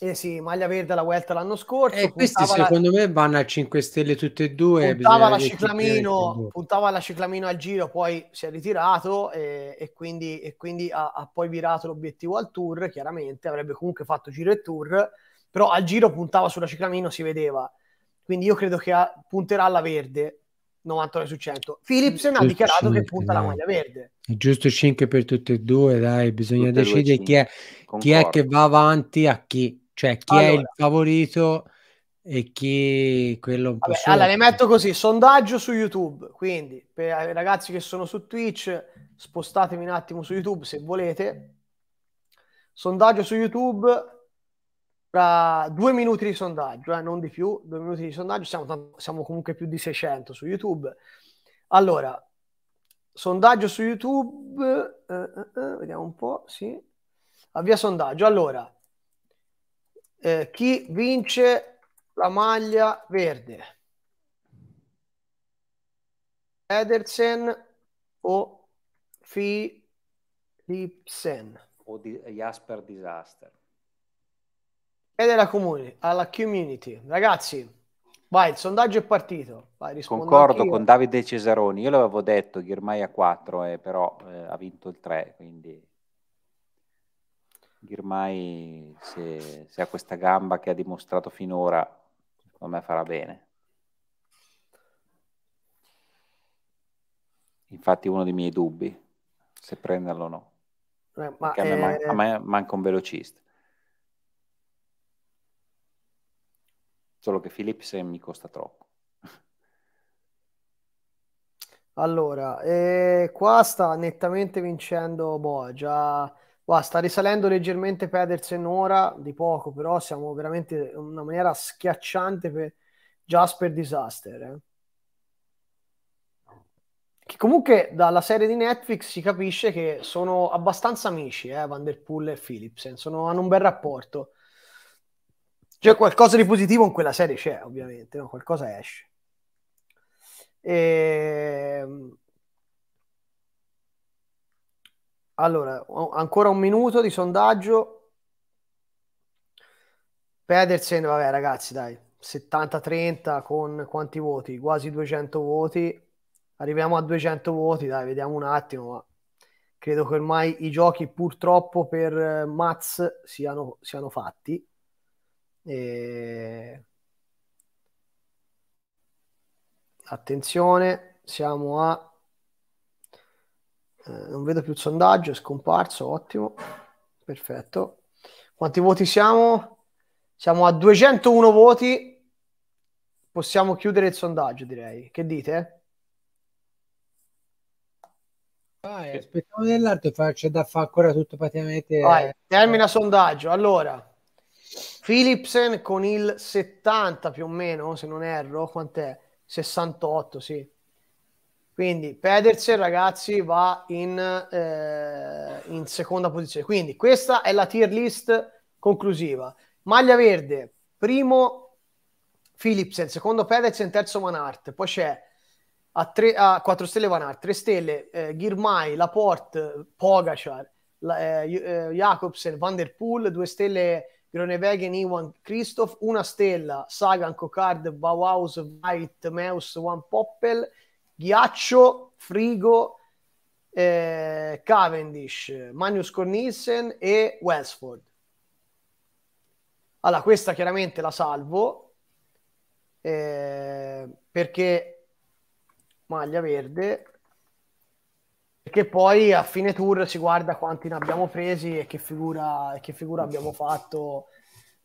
eh sì, maglia verde la Vuelta l'anno scorso. E eh, questi secondo la... me vanno a 5 stelle tutte e due. Puntava la, ciclamino, puntava la ciclamino al giro, poi si è ritirato e, e quindi, e quindi ha, ha, poi virato l'obiettivo al tour, chiaramente avrebbe comunque fatto giro e tour, però al giro puntava sulla ciclamino, si vedeva. Quindi io credo che ha, punterà alla verde 99 su 100. Philipsen ha dichiarato 5, che punta la maglia verde. È giusto 5 per tutte e due, dai, bisogna tutte decidere chi è, chi è che va avanti a chi cioè chi allora. è il favorito e chi quello un po' Vabbè, Allora, le metto così, sondaggio su YouTube, quindi per i ragazzi che sono su Twitch, spostatemi un attimo su YouTube se volete. Sondaggio su YouTube tra due minuti di sondaggio, eh, non di più, due minuti di sondaggio, siamo, siamo comunque più di 600 su YouTube. Allora, sondaggio su YouTube, eh, eh, eh, vediamo un po', sì. Avvia sondaggio. Allora, eh, chi vince la maglia verde? Edersen o Philipsen? O di Jasper Disaster. Ed è la comune, alla community. Ragazzi, vai, il sondaggio è partito. Vai, Concordo con Davide Cesaroni, io l'avevo detto, Ghirmaia 4, eh, però eh, ha vinto il 3, quindi... Girmai, se, se ha questa gamba che ha dimostrato finora, secondo me farà bene. Infatti uno dei miei dubbi, se prenderlo o no. Eh, ma, a, me man- a eh, me manca un velocista. Solo che Philips mi costa troppo. Allora, eh, qua sta nettamente vincendo Boa, già Guarda, sta risalendo leggermente Pedersen ora, di poco, però siamo veramente in una maniera schiacciante per Jasper Disaster. Eh? Che comunque dalla serie di Netflix si capisce che sono abbastanza amici, eh, Van Der Poel e Philipsen, sono, hanno un bel rapporto. Cioè qualcosa di positivo in quella serie c'è, ovviamente, no? qualcosa esce. E ehm, Allora, ancora un minuto di sondaggio. Pedersen, vabbè ragazzi, dai, 70-30 con quanti voti? Quasi 200 voti. Arriviamo a 200 voti, dai, vediamo un attimo. Ma credo che ormai i giochi purtroppo per eh, Mats siano, siano fatti. E... Attenzione, siamo a eh, non vedo più il sondaggio, è scomparso, ottimo, perfetto. Quanti voti siamo? Siamo a 201 voti. Possiamo chiudere il sondaggio, direi. Che dite? Vai, aspettiamo dell'altro, c'è da fare ancora tutto praticamente. Eh. Vai, termina sondaggio. Allora, Philipsen con il 70 più o meno, se non erro, quant'è? 68, sì. Quindi Pedersen, ragazzi, va in, eh, in, seconda posizione. Quindi questa è la tier list conclusiva. Maglia verde, primo Philipsen, secondo Pedersen, terzo Van Manart. Poi c'è a, tre, a 4 stelle Vanart, 3 stelle eh, Girmai, Laporte, Pogacar, la, eh, eh Jacobsen, Van Der Poel, 2 stelle Gronewegen, Iwan, Christoph, 1 stella Sagan, Cocard, Bauhaus, White, Meus, Van Poppel, Ghiaccio, Frigo, eh, Cavendish, Magnus Cornelsen e Wellsford. Allora, questa chiaramente la salvo eh, perché maglia verde perché poi a fine tour si guarda quanti ne abbiamo presi e che figura, e che figura abbiamo fatto,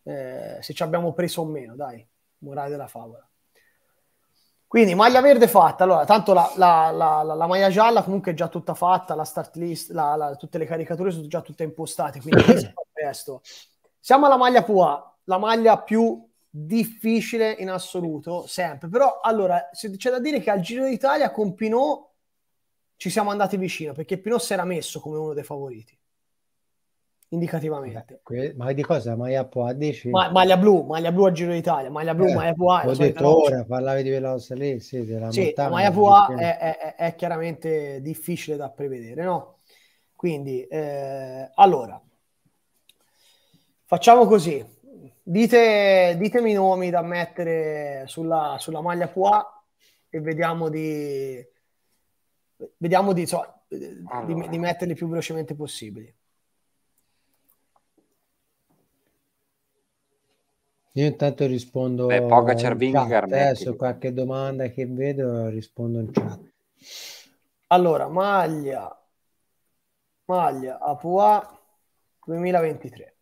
eh, se ci abbiamo preso o meno, dai, morale della favola. Quindi maglia verde fatta, allora tanto la, la, la, la, maglia gialla comunque è già tutta fatta, la start list, tutte le caricature sono già tutte impostate, quindi si fa presto. Siamo alla maglia PUA, la maglia più difficile in assoluto, sempre. Però allora c'è da dire che al Giro d'Italia con Pinot ci siamo andati vicino, perché Pinot si era messo come uno dei favoriti indicativamente. Que- ma di cosa? Maglia A10? Ma- maglia blu, maglia blu a Giro d'Italia, maglia blu, eh, maglia PUA. Ho detto ora, parlavi di Velocity, sì, della sì, montagna. Maglia PUA è, è, è, chiaramente difficile da prevedere, no? Quindi, eh, allora, facciamo così. Dite, ditemi i nomi da mettere sulla, sulla maglia PUA e vediamo di... Vediamo di, so, allora. di, di metterli più velocemente possibile. Io intanto rispondo. Beh, poca Cervingar. Adesso qualche domanda che vedo rispondo in chat. Allora, maglia, maglia Apua 2023.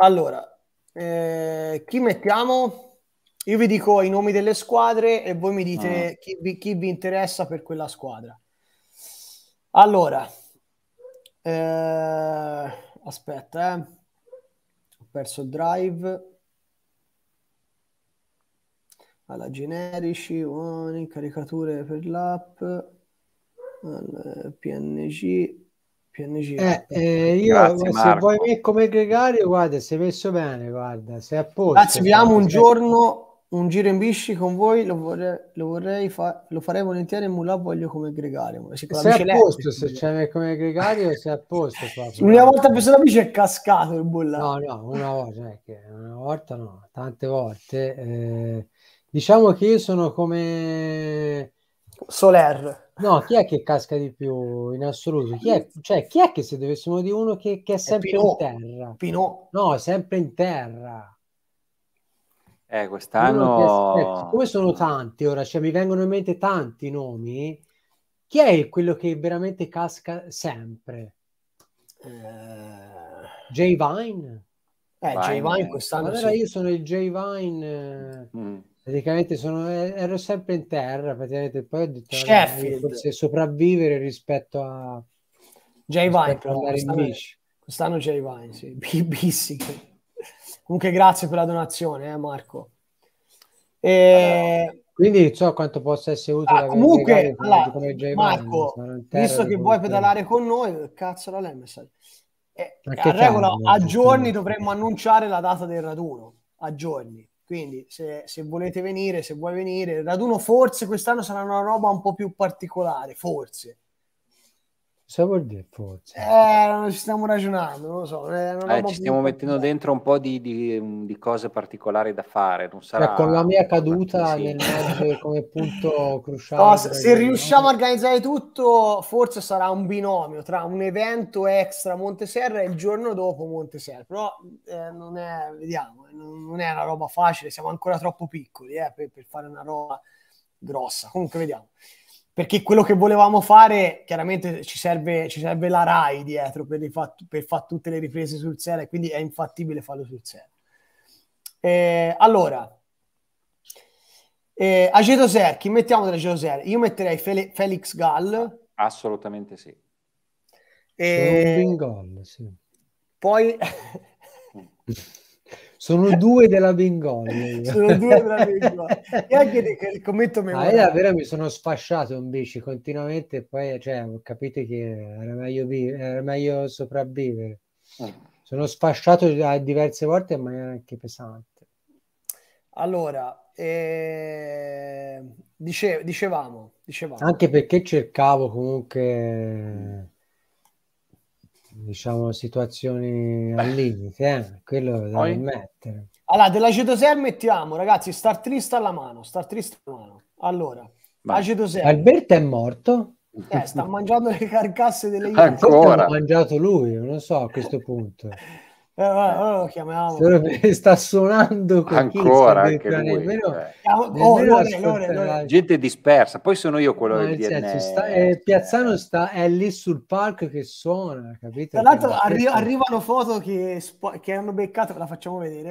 Allora, eh, chi mettiamo? Io vi dico i nomi delle squadre e voi mi dite ah. chi, vi, chi, vi, interessa per quella squadra. Allora, eh, aspetta, eh. ho perso il drive alla generici, warning, caricature per l'app, al PNG, PNG. Eh, eh, io Grazie, se Marco. vuoi me come gregario, guarda, sei messo bene, guarda, sei a posto. Ragazzi, vediamo un giorno un giro in bici con voi lo vorrei, lo, vorrei fa- lo farei volentieri e Mulà voglio come gregario sei a posto se c'è come gregario sei a posto una volta che sono bici è cascato il bulla no no una volta, cioè, una volta no tante volte eh, Diciamo che io sono come... Soler. No, chi è che casca di più in assoluto? Chi è, cioè, chi è che se dovessimo di uno che, che è sempre è in terra? Pinot. No, è sempre in terra. Eh, quest'anno... Eh, come sono tanti ora, cioè mi vengono in mente tanti nomi. Chi è quello che veramente casca sempre? Uh... Eh. J Vine? Eh, Vine. J Vine eh, quest'anno. Allora sì. io sono il J Vine. Mm praticamente sono, eh, ero sempre in terra, praticamente poi ho detto forse sopravvivere rispetto a Jay Vine, quest'anno, quest'anno Jay Vine, sì, Bissic. Comunque grazie per la donazione, eh, Marco. E... Allora, quindi so quanto possa essere utile. Ah, comunque, allora, Marco, visto che vuoi pedalare con noi, cazzo la lei Eh, a regola, a cioè, giorni cioè. dovremmo annunciare la data del raduno, a giorni. Quindi se, se, volete venire, se vuoi venire, raduno forse quest'anno sarà una roba un po' più particolare, forse. Cosa vuol dire forse? Eh, ci stiamo ragionando, non lo so. Eh, non eh, ci stiamo mettendo fatto. dentro un po' di, di, di, cose particolari da fare. Non sarà... Cioè, con la mia caduta sì. nel mezzo come punto cruciale. No, se, se riusciamo a organizzare tutto, forse sarà un binomio tra un evento extra Monteserra e il giorno dopo Monteserra. Però eh, non è, vediamo, eh, non è una roba facile, siamo ancora troppo piccoli eh, per, per fare una roba grossa. Comunque vediamo perché quello che volevamo fare, chiaramente ci serve, ci serve la RAI dietro per, fat, per fare tutte le riprese sul serio, quindi è infattibile farlo sul serio. Eh, allora, eh, Ser, chi mettiamo delle Ageto Ser? Io metterei Fel- Felix Gall. Assolutamente sì. E... Eh, Gall, sì. Poi... Mm. Eh. Sono due della Bengoni. sono due della Bengoni. E anche il commento memorabile. Ah, davvero mi sono sfasciato un bici continuamente poi cioè, ho capito che era meglio, vive- era meglio sopravvivere. Ah. Sono sfasciato diverse volte in maniera anche pesante. Allora, eh, dice, dicevamo, dicevamo, Anche perché cercavo comunque diciamo situazioni al limite, eh? quello da mettere. Allora, dell'acetosel mettiamo, ragazzi, star triste alla mano, star triste alla mano. Allora, acetosel. Alberto è morto? Eh, sta mangiando le carcasse delle Ancora? Ha mangiato lui, non so a questo punto. Eh, allora eh. oh, lo chiamavamo. Sta suonando ancora anche lui. Nemmeno, eh. oh, l'ore, l'ore, l'ore. Gente dispersa, poi sono io quello che del eh, Piazzano sta, è lì sul palco che suona, capito? Tra l'altro arri- arrivano foto che, che, hanno beccato, la facciamo vedere.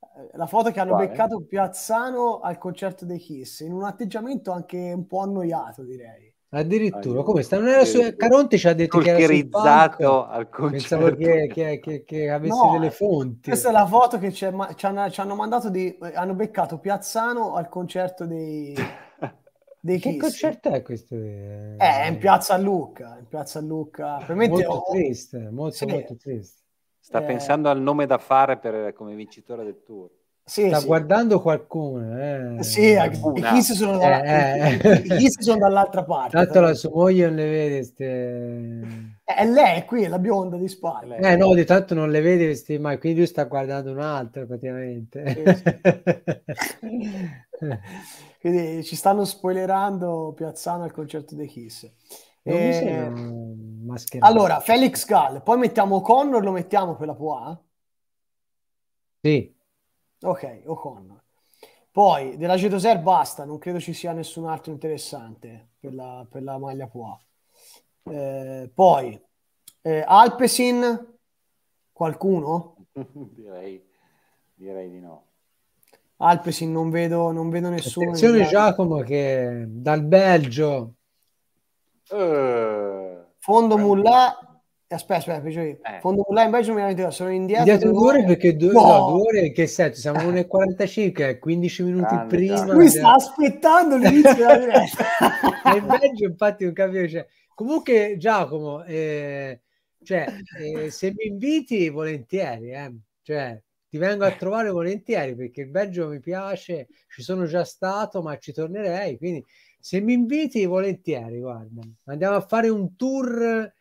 Eh, la foto che hanno Quale? beccato Piazzano al concerto dei Kiss, in un atteggiamento anche un po' annoiato, direi. Addirittura, come sta? Non era su... Eh, eh, Caronte ci ha detto che era sul al concerto. Pensavo che, che, che, che avesse no, delle fonti. Questa è la foto che ci, hanno, hanno, mandato di... Eh, hanno beccato Piazzano al concerto dei... dei che concerto è questo? Eh, è in Piazza Lucca, in Piazza Lucca. molto ho... triste, molto, sì. molto triste. Sta eh... pensando al nome da fare per, come vincitore del tour. Sì, sta sì. guardando qualcuno. Eh. Sì, i Kiss sono, dalla, eh, eh. eh. sono dall'altra parte. Tanto la sua moglie non le vede. Ste... Eh, è lei qui, è la bionda di spalle. Eh no, di tanto non le vede queste, ma quindi lui sta guardando un altro praticamente. quindi ci stanno spoilerando Piazzano al concerto dei Kiss. E... Eh, allora, Felix Gall, poi mettiamo Connor, lo mettiamo per la Poa? Sì. Ok, Ocon. Poi della Getoser basta, non credo ci sia nessun altro interessante per la, per la maglia Pua. Eh, poi eh, Alpesin, qualcuno? direi, direi di no. Alpesin non vedo, non vedo nessuno. Attenzione Giacomo che dal Belgio. Uh, Fondo Mulla Aspetta, aspetta, perché... eh. fondo là invece sono indietro. Indietro due ore perché due, no. No, due ore in che senso? Siamo 1.45, 15 eh, minuti ah, prima. Lui abbiamo... aspettando l'inizio della diretta. e invece infatti non capisco. Cioè... Comunque Giacomo, eh, cioè, eh, se mi inviti volentieri, eh. cioè, ti vengo a trovare volentieri perché il Belgio mi piace, ci sono già stato ma ci tornerei, quindi se mi inviti volentieri, guarda, andiamo a fare un tour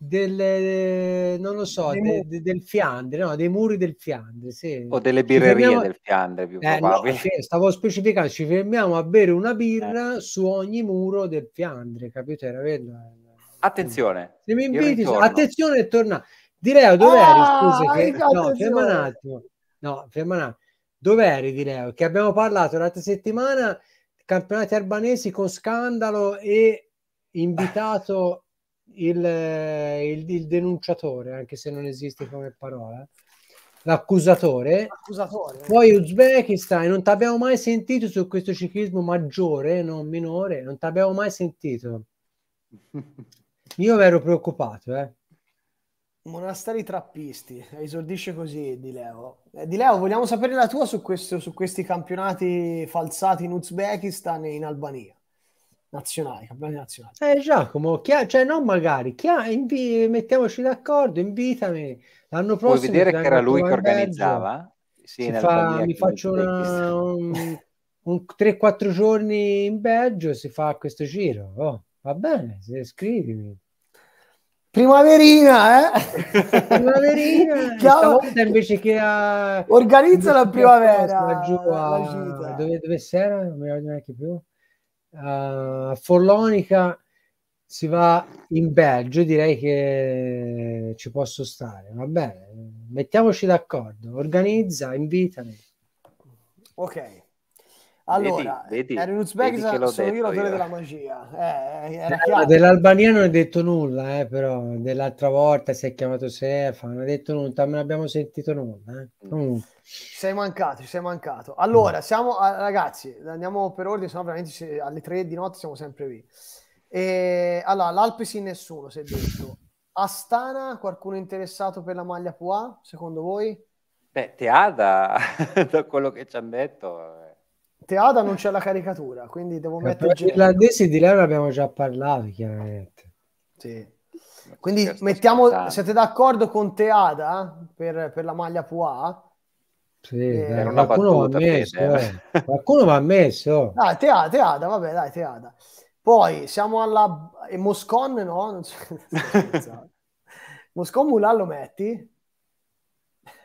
delle, non lo so, de, de, del Fiandre, no, dei muri del Fiandre, sì. o delle birrerie fermiamo... del Fiandre più eh, probabile. No, sì, stavo specificando, ci fermiamo a bere una eh. birra eh. su ogni muro del Fiandre, capito? Era vero? Eh. Attenzione. Se mi inviti, attenzione e torna. Direo, dove ah, Scusa, che... no, ferma un attimo. No, ferma un attimo. Dove direi? Che abbiamo parlato l'altra settimana campionati albanesi con scandalo e invitato il, il, il denunciatore, anche se non esiste come parola, l'accusatore, l'accusatore. poi Uzbekistan, non ti abbiamo mai sentito su questo ciclismo maggiore, non minore, non ti abbiamo mai sentito. Io ero preoccupato, eh. Monasteri trappisti, esordisce così Di Leo. Eh, di Leo, vogliamo sapere la tua su, questo, su questi campionati falsati in Uzbekistan e in Albania nazionali, campionati nazionali. Eh Giacomo, chi ha, cioè non magari, chi ha, invi- mettiamoci d'accordo, invitami l'anno prossimo. Vuoi vedere che era lui che organizzava? Sì, nel fa, mi faccio una, un, un 3-4 giorni in Belgio, si fa questo giro. Oh, va bene, scrivimi. Primaverina, eh? Primaverina. Chiama... invece che a... Organizza la primavera. Giù a... La dove, dove, c'era? Non mi ricordo neanche più uh, Forlonica si va in Belgio, direi che ci posso stare. Va bene, mettiamoci d'accordo. Organizza, invitami. Ok. Allora, vedi, vedi, ero in Uzbekistan, sono io l'autore della magia. Eh, no, eh, dell'Albania non hai detto nulla, eh, però dell'altra volta si è chiamato Sefa, non hai detto nulla, non abbiamo sentito nulla. Eh. Mm. Sei mancato, ci sei mancato. Allora, mm. siamo, ragazzi, andiamo per ordine, sono veramente alle tre di notte siamo sempre lì. E, allora, l'Alpes in nessuno, si è detto. Astana, qualcuno interessato per la maglia Pua, secondo voi? Beh, Teada, da quello che ci hanno detto Teada non c'è la caricatura, quindi devo eh, mettere... Gli irlandesi di lei abbiamo già parlato, chiaramente. Sì. Quindi mettiamo, aspettando. siete d'accordo con Teada per, per la maglia Pua? Sì, eh, era una qualcuno va messo, eh. eh. qualcuno va messo. Ah, Teada, Teada, vabbè, dai, Teada. Poi siamo alla e Moscon, no? Non so, non Moscon Mulan lo metti?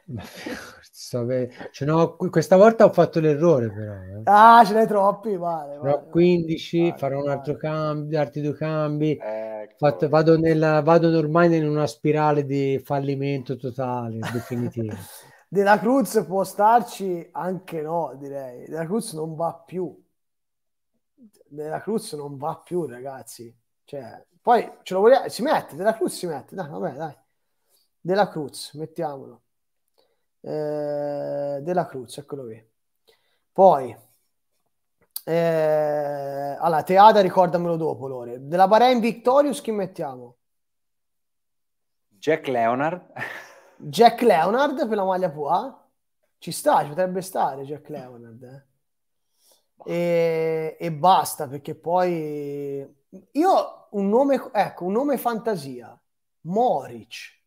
Sape... Cioè, no, questa volta ho fatto l'errore però. Eh. Ah, ce n'hai troppi, vale. vale 15, vale, farò un altro cambio, altri due cambi. Ecco. Fatto, vado, nella, vado ormai in una spirale di fallimento totale, definitivo. Della Cruz può starci anche no, direi. Della Cruz non va più. Della Cruz non va più, ragazzi. Cioè, poi ce lo vogliamo, si mette, Della Cruz si mette, dai, vabbè, dai. Della Cruz, mettiamolo. Eh, della Cruz, eccolo qui. Poi, eh, allora, Teada ricordamelo dopo, Lore. Della Bahrain Victorious chi mettiamo? Jack Leonard. Jack Leonard per la maglia Pua? Ah? Ci sta, ci potrebbe stare Jack Leonard. Eh. E, e, basta perché poi io un nome ecco un nome fantasia Moric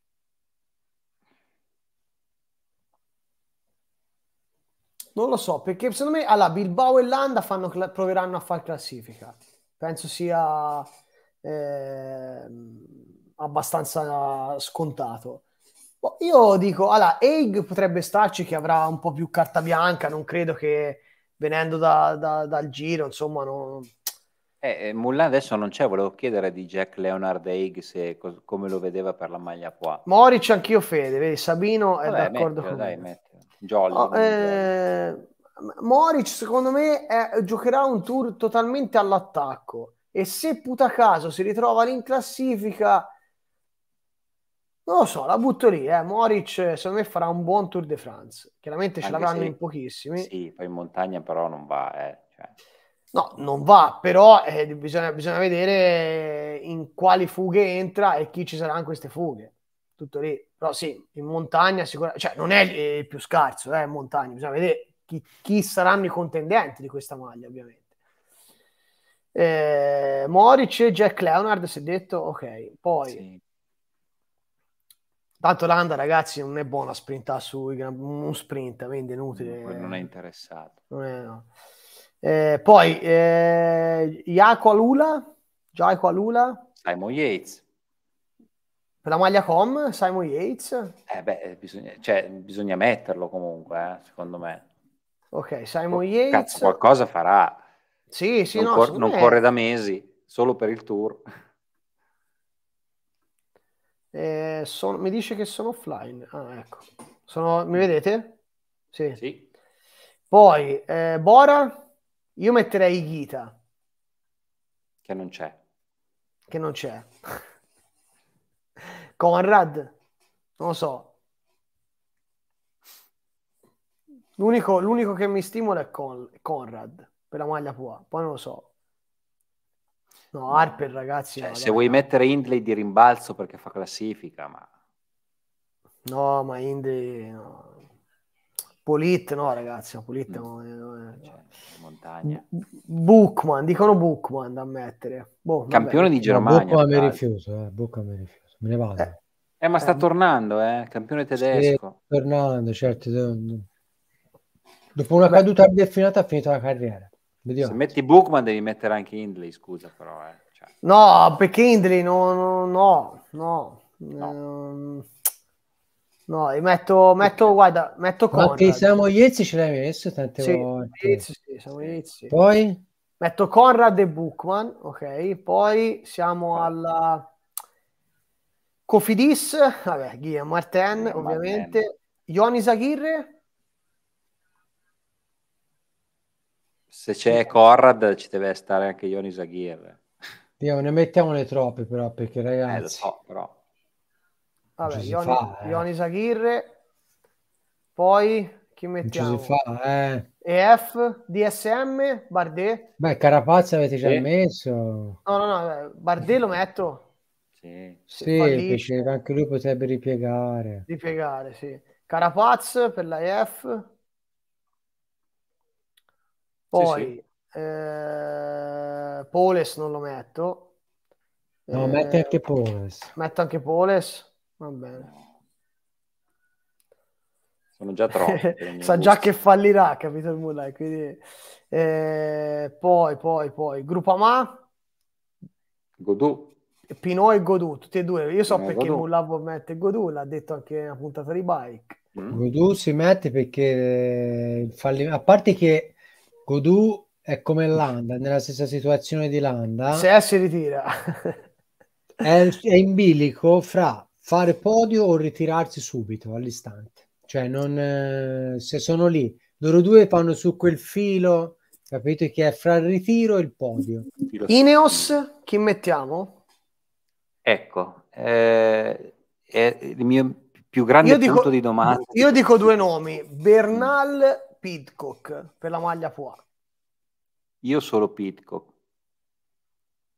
Non lo so, perché secondo me alla Bilbao e Landa fanno, proveranno a far classifica. Penso sia eh, abbastanza scontato. Boh, io dico, allora, Eig potrebbe starci che avrà un po' più carta bianca, non credo che venendo da, da, dal giro, insomma, non... Eh, eh Mulan adesso non c'è, volevo chiedere di Jack Leonard Haig se co- come lo vedeva per la maglia qua. Moric anch'io Fede, vedi, Sabino Vabbè, è d'accordo mettilo, con dai, me. Jolly. Oh, eh, ehm, Moric, secondo me, è, giocherà un tour totalmente all'attacco. E se puta caso si ritrova lì in classifica, non lo so, la butto lì. Eh. Moric, secondo me, farà un buon Tour de France. Chiaramente ce l'avranno se... in pochissimi. Sì, poi in montagna, però, non va. Eh. Cioè... No, non va, però eh, bisogna, bisogna, vedere in quali fughe entra e chi ci sarà in queste fughe tutto lì. Però sì, in montagna sicuramente, cioè non è il più scarso, eh, in montagna, bisogna vedere chi, chi saranno i contendenti di questa maglia, ovviamente. Eh, Moric e Jack Leonard si è detto, ok, poi... Sì. Tanto Landa, ragazzi, non è buona sprintare sui gran... un sprint, quindi inutile. No, non è interessato. Non è, no. eh, poi, eh, Iaco Alula, Giacomo Alula. Simon Yates la maglia com, Simon Yates? Eh beh, eh, bisogna, cioè, bisogna metterlo comunque, eh, secondo me. Ok, Simon oh, Yates. Cazzo, qualcosa farà. Sì, sì, non, no, cor- non me... corre da mesi, solo per il tour. Eh, sono, mi dice che sono offline. Ah, ecco. Sono, mi vedete? Sì. sì. Poi, eh, Bora, io metterei Ghita. Che non c'è. Che non c'è. Conrad, non lo so. L'unico, l'unico che mi stimola è Con, Conrad per la maglia Pua, poi non lo so. No, Harper, ragazzi. Cioè, no, se dai, vuoi no. mettere Hindley di rimbalzo perché fa classifica, ma. No, ma Hindley. No. Polit, no, ragazzi, Polit mm. Eh, eh, cioè, montagna. Bookman, dicono Bookman da ammettere. Boh, Campione vabbè. di Germania. No, Bookman mi rifiuto, eh. Bookman mi rifiuto me ne vado. Eh, eh ma sta eh. tornando, eh, campione tedesco. Sì, tornando, certo. Dopo una Beh. caduta raffinata ha finito la carriera. Vediamo. Se metti Bookman devi mettere anche Hindley, scusa però. Eh. Cioè. No, perché Hindley no, no, no. no. no. Ehm, no, metto, metto, guarda, metto Conrad. Anche Samo Iezzi ce l'hai messo tante sì, volte. Iezzi, sì, siamo Iezzi. Poi? Metto Conrad e Bookman, ok? Poi siamo alla... Cofidis, vabbè, Guillaume Martin, Martin, ovviamente. Ionis Aguirre? Se c'è Corrad ci deve stare anche Ionis Aguirre. Io ne mettiamo le troppe però, perché ragazzi... Eh, lo so, però. Vabbè, Ioni, fa, eh. Ionis Aguirre, poi chi mettiamo? Fa, eh. EF, DSM, Bardet. Beh, Carapazza avete già sì. messo. No, no, no, eh, Bardet lo metto sì, sì che anche lui potrebbe ripiegare. Ripiegare, sì. Carapaz per la F. Poi sì, sì. Eh, Poles non lo metto. No, eh, mette anche Poles. Metto anche Poles. Va bene. Sono già troppo. Sa già che fallirà, capito il Mulai. Quindi... Eh, poi, poi, poi. Grupama. Godù. Pinot e Godù, tutti e due. Io so eh, perché Godù. Mulavo mette Godù, l'ha detto anche nella puntata di Bike. Mm. Godù si mette perché falli... a parte che Godù è come Landa, nella stessa situazione di Landa. Se si ritira. è, è, in bilico fra fare podio o ritirarsi subito all'istante. Cioè, non, eh, se sono lì, loro due fanno su quel filo, capito, che è fra il ritiro e il podio. Ineos, chi mettiamo? Ecco, eh, è il mio più grande dico, punto di domanda. Io dico due nomi, Bernal Pitcock per la maglia Poir. Io solo Pitcock,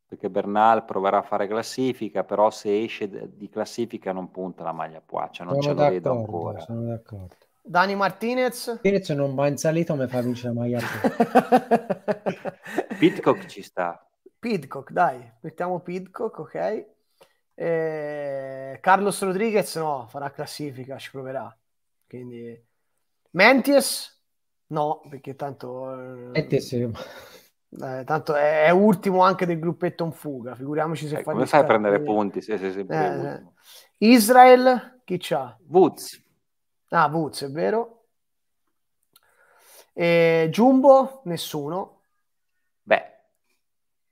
perché Bernal proverà a fare classifica, però se esce di classifica non punta la maglia Poir, cioè non sono ce la vedo ancora. Sono d'accordo. Dani Martinez? Martinez non va in salita mi fa vincere la maglia Poir. Pidcock ci sta. Pitcock, dai, mettiamo Pitcock, ok. Eh, Carlos Rodriguez no, farà classifica, ci proverà. Quindi Menties no, perché tanto... Eh, Menties... Eh, tanto è, è, ultimo anche del gruppetto in fuga, figuriamoci se eh, fa... Come fai a prendere punti se sei sempre Israel, chi c'ha? Woods. Ah, Woods, è vero. E eh, Jumbo, nessuno. Beh.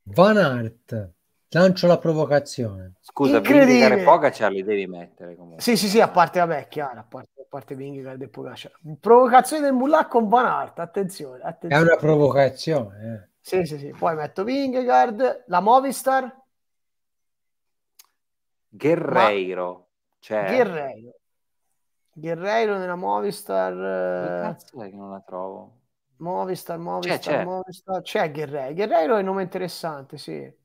Van Art. Lancio la provocazione. Scusa, Vingegaard e Pogacar li devi mettere comunque. Sì, sì, sì, a parte, vabbè, chiaro, a parte, a parte Vingegaard e Pogacar. Provocazione del Mullah con Van Aert, attenzione, attenzione. È una provocazione. Eh. Sì, sì, sì. Poi metto Vingegaard, la Movistar. Guerreiro. Ma... Cioè... Guerreiro. Guerreiro nella Movistar. Che eh, cazzo è che non la trovo? Movistar, cioè, Movistar, c'è, c'è. Movistar. C'è Guerreiro. Guerreiro è un nome interessante, sì.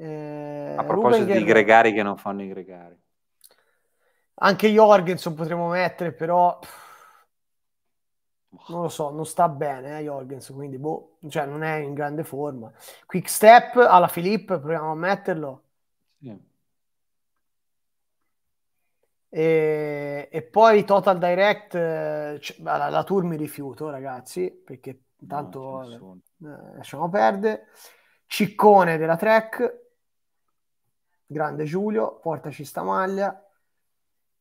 Eh, A proposito Ruben di gregari che non fanno i gregari. Anche Jorgensen potremmo mettere, però... Non lo so, non sta bene eh, Jorgens, quindi boh, cioè non è in grande forma. Quick step alla Filippo, proviamo a metterlo. Sì. E, e, poi Total Direct, eh, c- la, la, tour mi rifiuto ragazzi, perché tanto no, eh, eh, lasciamo perdere. Ciccone della Trek grande Giulio, portaci sta maglia.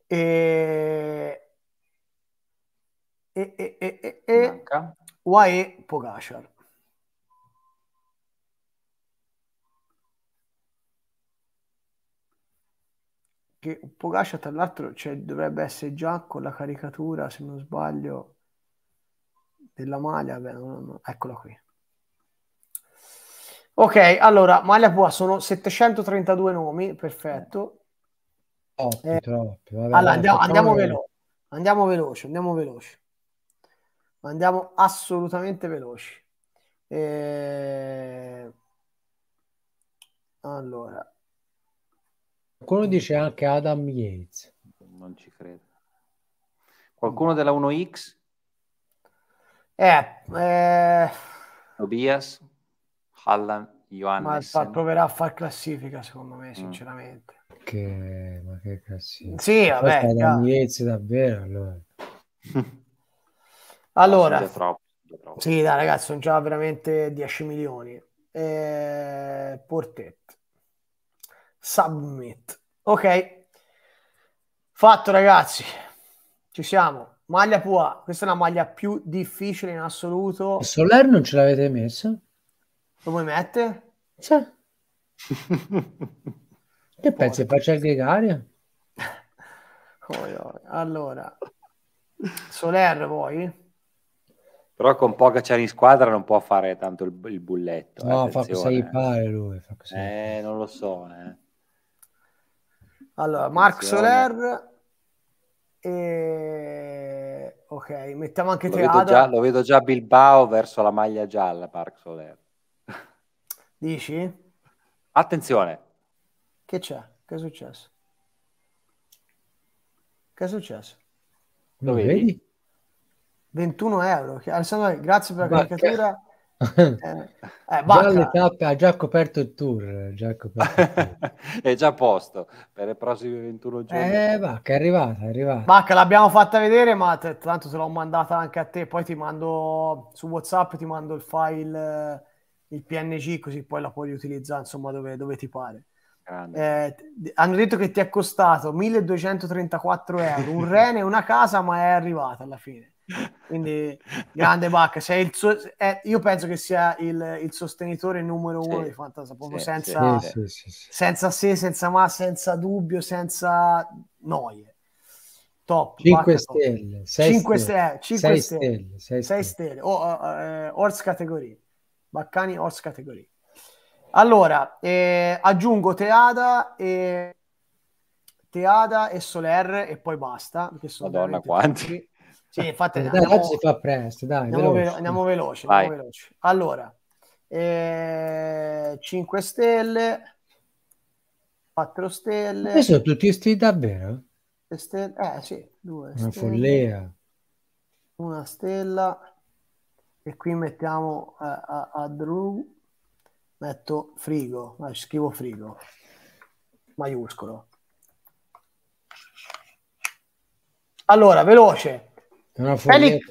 E, e, e, e, e, Manca. UAE Pogacar. Che Pogacar, tra l'altro, cioè, dovrebbe essere già con la caricatura, se non sbaglio, della maglia. Beh, non, non, eccola qui. Ok, allora, Maglia Pua sono 732 nomi, perfetto. Troppi, eh, troppi. Vabbè, allora, andiamo, andiamo, velo- andiamo veloci, andiamo veloci. Andiamo assolutamente veloci. Eh... Allora. Qualcuno dice anche Adam Yates. Non ci credo. Qualcuno della 1X? Eh, eh... Tobias? Allan Johannessen. Ma proverà a far classifica, secondo me, mm. sinceramente. Mm. Che... Ma che classifica. Sì, vabbè. Inizio, davvero, allora. allora. Sono troppo, troppo. Sì, dai, ragazzi, sono già veramente 10 milioni. Eh, Portet. Submit. Ok. Fatto, ragazzi. Ci siamo. Maglia Pua, questa è la maglia più difficile in assoluto. Soler non ce l'avete messa? Lo vuoi mettere? Sì. che pensi? Faccia il gregario? allora, Soler vuoi? Però con poca Pogacar in squadra non può fare tanto il, il bulletto. Eh, no, eh, fa cosa gli pare lui. Eh, non lo so. Eh. Allora, Marc Soler e... Ok, mettiamo anche lo Vedo già, lo vedo già Bilbao verso la maglia gialla, Marc Soler. Dici? Attenzione. Che c'è? Che è successo? Che è successo? Lo vedi? 21 euro. Alessandro, grazie per la Bacca. caricatura. eh, eh, già tappe, ha già coperto il tour, già coperto il tour. è già a posto per le prossime 21 giorni. Eh, Bacca, è arrivata, è arrivata. Bacca, l'abbiamo fatta vedere, ma tanto se l'ho mandata anche a te. Poi ti mando su WhatsApp, ti mando il file il PNG così poi la puoi riutilizzare insomma dove, dove ti pare. Eh, hanno detto che ti è costato 1234 euro, un rene e una casa, ma è arrivata alla fine. Quindi, grande Bacca. So- eh, io penso che sia il, il sostenitore numero uno sì. di Fantasy, proprio sì, senza, sì, senza se, senza ma, senza dubbio, senza noie. Top, 5 stelle, stelle, 6 stelle, 6 stelle, stelle. stelle. o oh, uh, uh, categorie. Baccani Horse Category. Allora, eh, aggiungo Teada e... Teada e Soler e poi basta. Perché sono Madonna, quanti. Sì, infatti eh, dai, andiamo, si fa presto, dai, andiamo, veloce. Ve- andiamo veloci, andiamo veloci. Allora, eh, 5 stelle, 4 stelle. E sono tutti sti davvero? Stelle, eh sì, due. Una stelle, follia. Una stella e qui mettiamo a, eh, a, a Drew, metto frigo, eh, scrivo frigo, maiuscolo. Allora, veloce. Felix,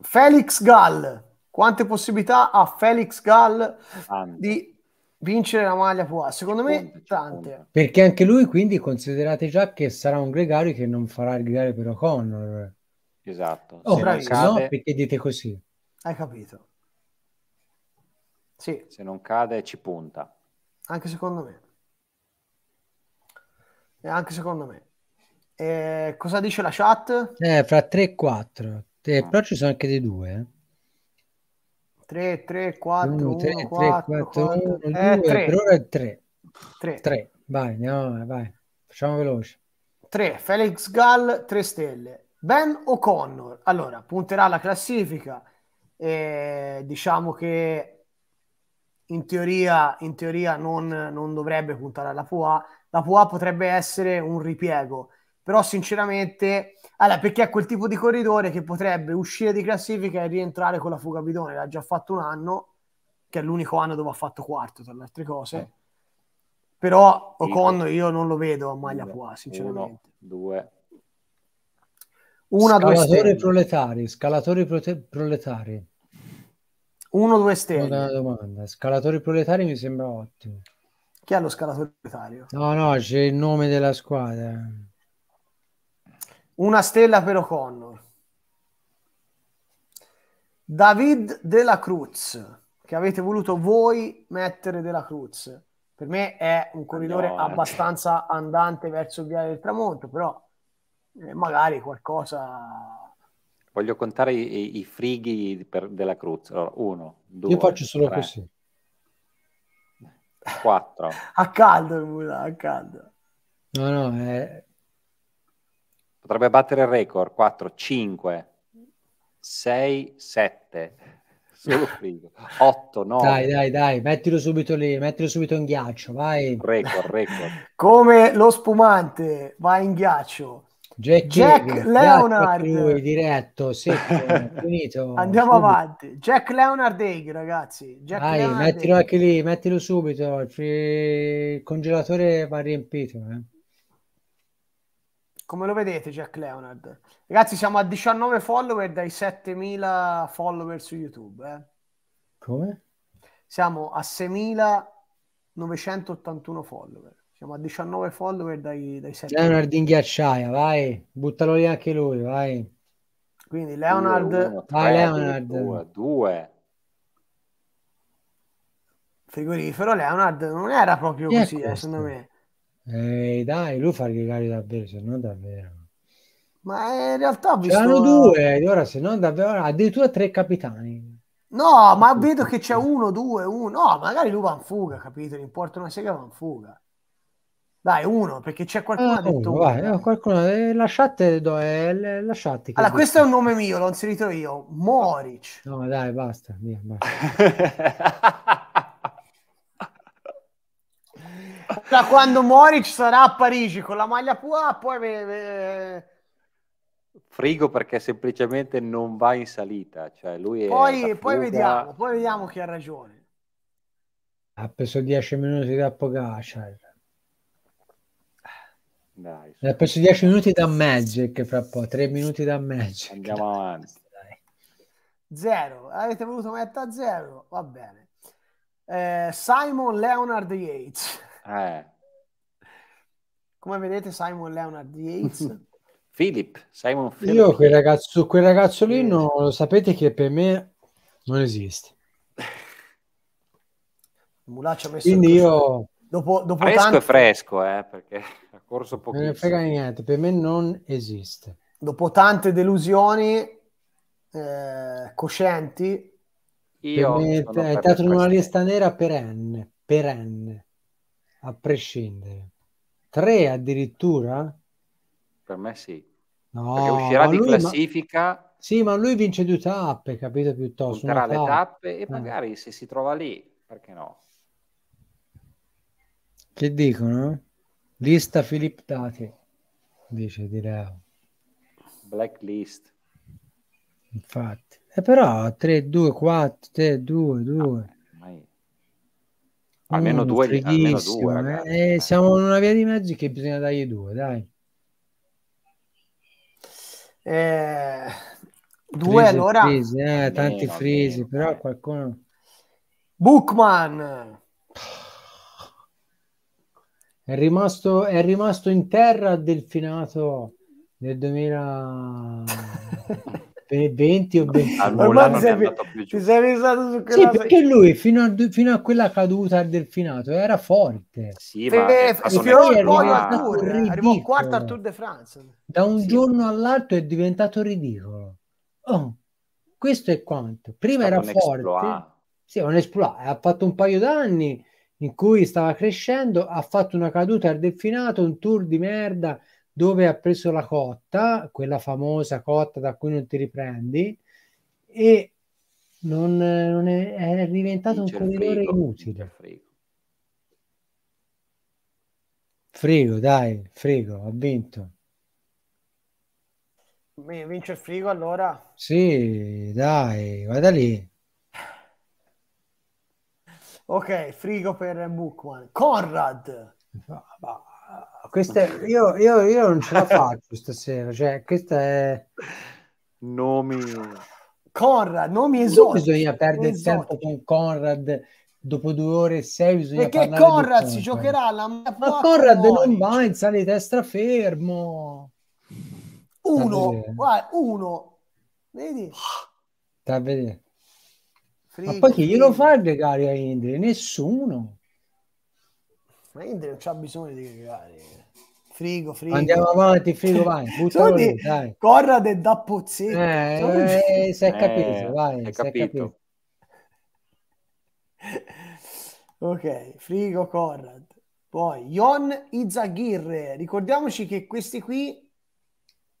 Felix Gall. Quante possibilità ha Felix Gall Ando. di vincere la maglia Pua? Secondo me tante. Perché anche lui quindi considerate già che sarà un gregario che non farà il gregario per O'Connor. Esatto. Oh, bravi, cade... no, perché dite così? Hai capito. Sì. Se non cade ci punta. Anche secondo me. E anche secondo me. E cosa dice la chat? Eh, fra 3 e 4. Eh, ah. però ci sono anche dei due. 3, 3, 4, 1, 3, 4, 1, 2, per ora è 3. 3. 3. Vai, andiamo, vai. Facciamo veloce. 3, Felix Gall, 3 stelle. Ben O'Connor, allora, punterà alla classifica, eh, diciamo che in teoria, in teoria non, non, dovrebbe puntare alla Pua, la Pua potrebbe essere un ripiego, però sinceramente, allora, perché è quel tipo di corridore che potrebbe uscire di classifica e rientrare con la fuga bidone, l'ha già fatto un anno, che è l'unico anno dove ha fatto quarto, tra le altre cose. Eh. Però Ocon io non lo vedo a maglia qua, sinceramente. Uno, due, una, scalatori proletari, scalatori prote- proletari. Uno, due stelle. Una domanda. Scalatori proletari mi sembra ottimo. Chi è lo scalatore proletario? No, no, c'è il nome della squadra. Una stella per O'Connor. David Della Cruz, che avete voluto voi mettere Della Cruz. Per me è un corridore no, abbastanza andante verso il Viale del Tramonto, però e eh, magari qualcosa voglio contare i, i frighi per, della Cruz. Allora, uno, due. Io faccio solo tre, così. Quattro. a caldo, Mula, a caldo. No, no, è... Potrebbe battere il record. Quattro, cinque, sei, sette. Solo frigo. 8, 9. Dai, dai, dai, mettilo subito lì, mettilo subito in ghiaccio, vai. Record, record. Come lo spumante va in ghiaccio Jack, Jack Leonard lui, diretto secco, finito, andiamo subito. avanti Jack Leonard Egg ragazzi Jack Vai, Leonard mettilo anche lì mettilo subito il, il congelatore va riempito eh. come lo vedete Jack Leonard ragazzi siamo a 19 follower dai 7000 follower su YouTube eh. come? siamo a 6981 follower siamo a 19 follower dai, dai 7. Leonard in ghiacciaia, vai, buttalo lì anche lui, vai. Quindi Leonard... 2, 1, 3, vai Leonard. 2, Frigorifero Leonard non era proprio Chi così, eh, secondo me. Ehi, dai, lui fa rigare davvero, se non davvero. Ma eh, in realtà ho visto... C'erano due, ora se no davvero... Addirittura tre capitani. No, ma vedo che c'è uno, due, uno. No, magari lui va in fuga, capito? Gli importa una sega va in fuga. Dai, uno, perché c'è qualcuno che ah, ha detto uno, vai, eh, qualcuno, eh, lasciate, do, eh, lasciate Allora, questo è un nome mio, l'ho inserito io, Moric. No, dai, basta, via, basta. da quando Moric sarà a Parigi con la maglia pua, poi... Ve, Frigo perché semplicemente non va in salita, cioè lui poi, poi vediamo, poi vediamo chi ha ragione. Ha preso 10 minuti da Pogacar dai. Ho perso 10 minuti da Magic, fra po', 3 minuti da Magic. Andiamo avanti. Dai. Zero, avete voluto mettere a zero? Va bene. Eh, Simon Leonard Yates. Eh. Come vedete Simon Leonard Yates? Philip, Simon Philip. Io quel ragazzo, quel ragazzo lì, non, lo sapete che per me non esiste. Mulaccio ha messo Quindi io... Dopo, dopo fresco tanto... e fresco, eh, perché... Corso pochissimo. Non frega niente, per me non esiste. Dopo tante delusioni eh, coscienti, io me, è stata una lista nera perenne, perenne, a prescindere. Tre addirittura? Per me sì. No, Perché uscirà di classifica. Ma... Sì, ma lui vince due tappe, capito piuttosto. Vincerà le tappe e eh. magari eh. se si trova lì, perché no? Che dicono? Lista Filippo Dati, dice di Leo. Blacklist. Infatti. E eh, però 3, 2, 4, 3, 2, 2. Almeno due, almeno due eh. eh, siamo in una via di mezzo che bisogna dargli due, dai. Eh, due freeze, allora. Freeze, eh, tanti frisi, però qualcuno... Bookman! È rimasto, è rimasto in terra delfinato nel 2020 o 20 ti sei, ti su quella sì, perché lui fino a, fino a, quella caduta al delfinato era forte sì, perché eh, fino eh, al Tour arrivò quarto al Tour de France da un sì. giorno all'altro è diventato ridicolo oh, questo è quanto prima era forte exploit. sì, un exploit ha fatto un paio d'anni in cui stava crescendo, ha fatto una caduta al delfinato, un tour di merda dove ha preso la cotta, quella famosa cotta da cui non ti riprendi, e non, non è, è, diventato un corridore inutile. Frego. dai, frego, ha vinto. Vince il frigo allora? Sì, dai, guarda lì. Ok, frigo per Bookman. Conrad. Ma, è, eh, io, io, io, non ce la faccio stasera. Cioè, questa è... Nomi... Conrad, nomi esotici. Bisogna perdere tempo con Conrad dopo due ore e sei bisogna perché Conrad si giocherà la ma Conrad non va in sale di testa fermo uno guarda, uno vedi sta a vedere ma poi chi glielo fa il a Indri? Nessuno. Ma Indri non c'ha bisogno di gregari. Frigo, frigo. Andiamo avanti, frigo, vai. Buttalo lì, Corrad e da pozzetto. Eh, eh, eh si è capito, eh, vai. È capito. capito. ok, frigo, Corrad. Poi, Jon Izaghirre. Ricordiamoci che questi qui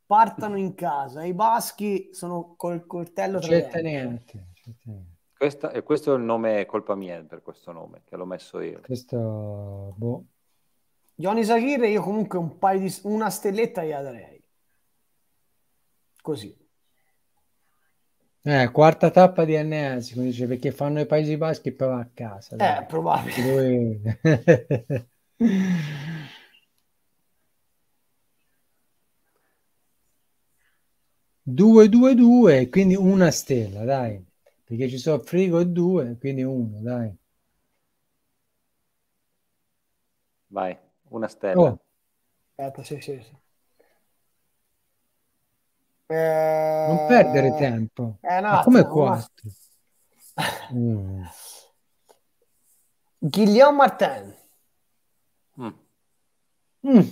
partano in casa. I baschi sono col coltello tra certo neanche, certo neanche. Questa, e questo è il nome, è colpa mia per questo nome, che l'ho messo io. Questo, boh. Johnny Sagir, io comunque un paio di, una stelletta gli darei. Così. Eh, quarta tappa di NS, come dice, perché fanno i Paesi Baschi e poi va a casa. Eh, dai. Eh, probabile. Due, due, due, quindi una stella, dai. Perché ci sono frigo e due, quindi uno, dai. Vai, una stella. Oh. Aspetta, sì, sì, sì. Eh... Non perdere eh, tempo. Eh, no, come quattro? mm. Guillaume Martin. Mm. Mm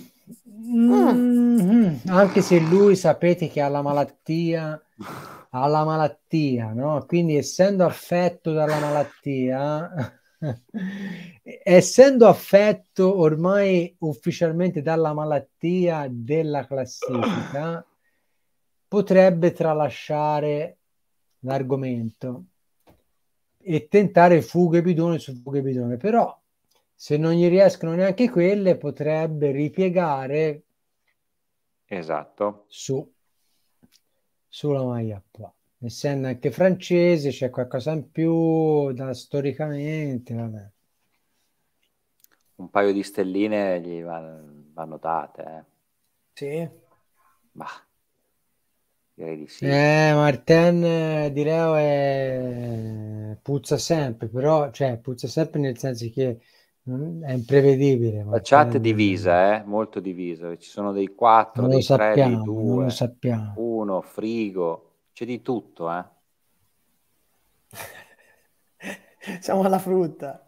mm Anche se lui sapete che ha la malattia, ha la malattia, no? Quindi essendo affetto dalla malattia, essendo affetto ormai ufficialmente dalla malattia della classifica, potrebbe tralasciare l'argomento e tentare fughe bidone su fughe bidone, però se non gli riescono neanche quelle, potrebbe ripiegare esatto. su, sulla maglia qua. Essendo anche francese, c'è qualcosa in più da storicamente. Vabbè. Un paio di stelline gli vanno, date. Eh. Sì. Ma direi di sì. Eh, Martin di Leo eh, è... puzza sempre, però cioè, puzza sempre nel senso che è imprevedibile. La chat è divisa, eh? molto divisa. Ci sono dei quattro, non dei 3, sappiamo, dei 2, lo sappiamo. 1, frigo, c'è di tutto. Eh? Siamo alla frutta.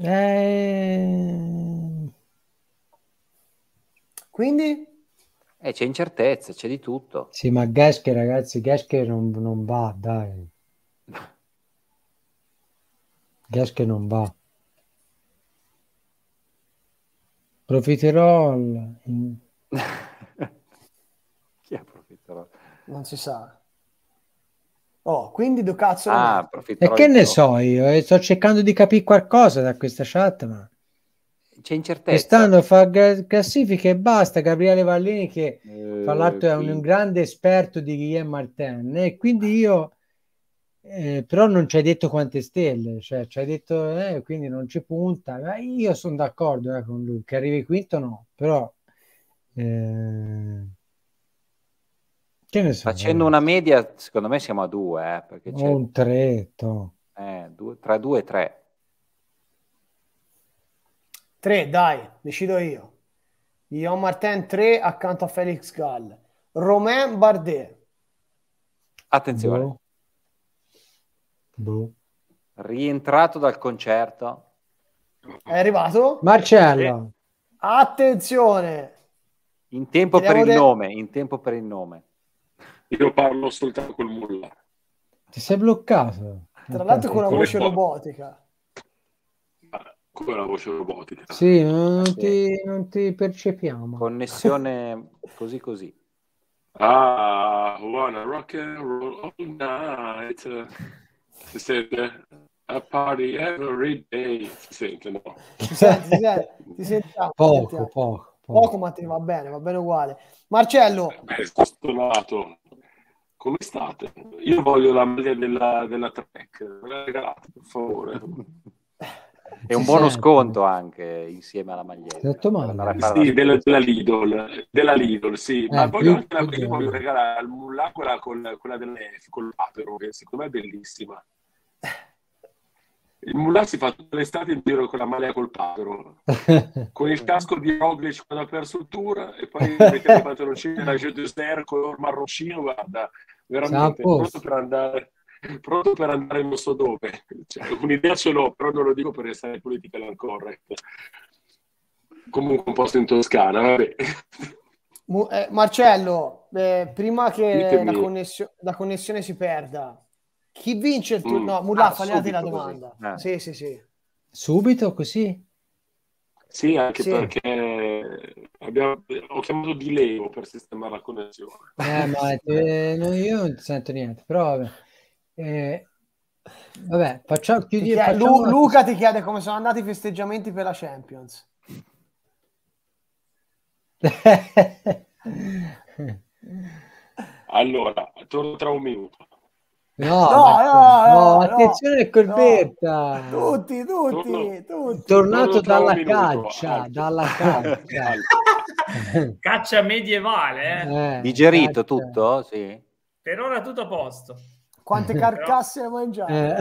Eh... Quindi? Eh, c'è incertezza, c'è di tutto. Sì, ma Gasche, ragazzi, Gasche non, non va, dai. Gasche non va. Profiterol. Chi è Profiterol? Non si sa. Oh, quindi do cazzo. Ah, e che ne so io? Eh, sto cercando di capire qualcosa da questa chat, ma c'è incertezza. Quest'anno fa classifiche e basta. Gabriele Vallini, che eh, tra l'altro è un, un, grande esperto di Guillaume Martin, e quindi io eh, però non ci hai detto quante stelle, cioè ci hai detto eh, quindi non ci punta, ma io sono d'accordo eh, con lui, che arrivi quinto no, però eh, che ne so, facendo eh. una media secondo me siamo a due, eh, perché c'è... un tre, due, tra due e tre. Tre, dai, decido io. Guillaume Martin 3 accanto a Felix Gall. Romain Bardet. Attenzione. Boh. Boh. Rientrato dal concerto. È arrivato? Marcello. Sì. Attenzione. In tempo Vediamo per il de... nome, in tempo per il nome. Io parlo soltanto col mulla. Ti sei bloccato. Tra l'altro con una voce robotica. con una voce robotica. Sì, non, sì. Ti, non ti percepiamo. Connessione così così. Ah, wanna rock and roll all night si sente A party every day. Si sente, no? Ti senti, ti senti, ti senti poco, poco, poco, poco. ma ti va bene, va bene uguale. Marcello. questo eh, lato Come state? Io voglio la maglia della, della Trek, me per favore. è un buono sconto anche insieme alla maglietta. Sì, della, della, Lidl, della Lidl, sì. Eh, Ma voglio, anche la, prima voglio regalare al Mullah quella, quella, quella dell'EF, col che secondo me è bellissima. Il Mulà si fa tutta l'estate in giro con la maglia col padro, con il casco di Roglic quando ha perso il tour e poi mette le pantaloncine da Jeu d'Ester color marroncino, guarda, veramente pronto per, andare, pronto per andare non so dove. Cioè, un'idea ce l'ho, però non lo dico per essere politica correct. Comunque un posto in Toscana, vabbè. Eh, Marcello, eh, prima che la, connessio- la connessione si perda, chi vince il turno? Mm. No, Mulà, ah, fagliate la domanda. Eh. Sì, sì, sì. Subito così? Sì, anche sì. perché abbiamo, ho chiamato di Leo per sistemare la connessione. Eh, ma eh, no, io non sento niente, però vabbè. Eh, vabbè facciamo, chiudere, ti chiede, Lu, Luca ti chiede come sono andati i festeggiamenti per la Champions. allora, torno tra un minuto. No, no, ma, no, no, attenzione no, colpetta. Tutti, tutti, tutti. Tornato dalla caccia, dalla caccia, caccia medievale. Eh? Eh, Digerito caccia. tutto, sì. Per ora tutto a posto. Quante eh, carcasse hai mangiato? Eh.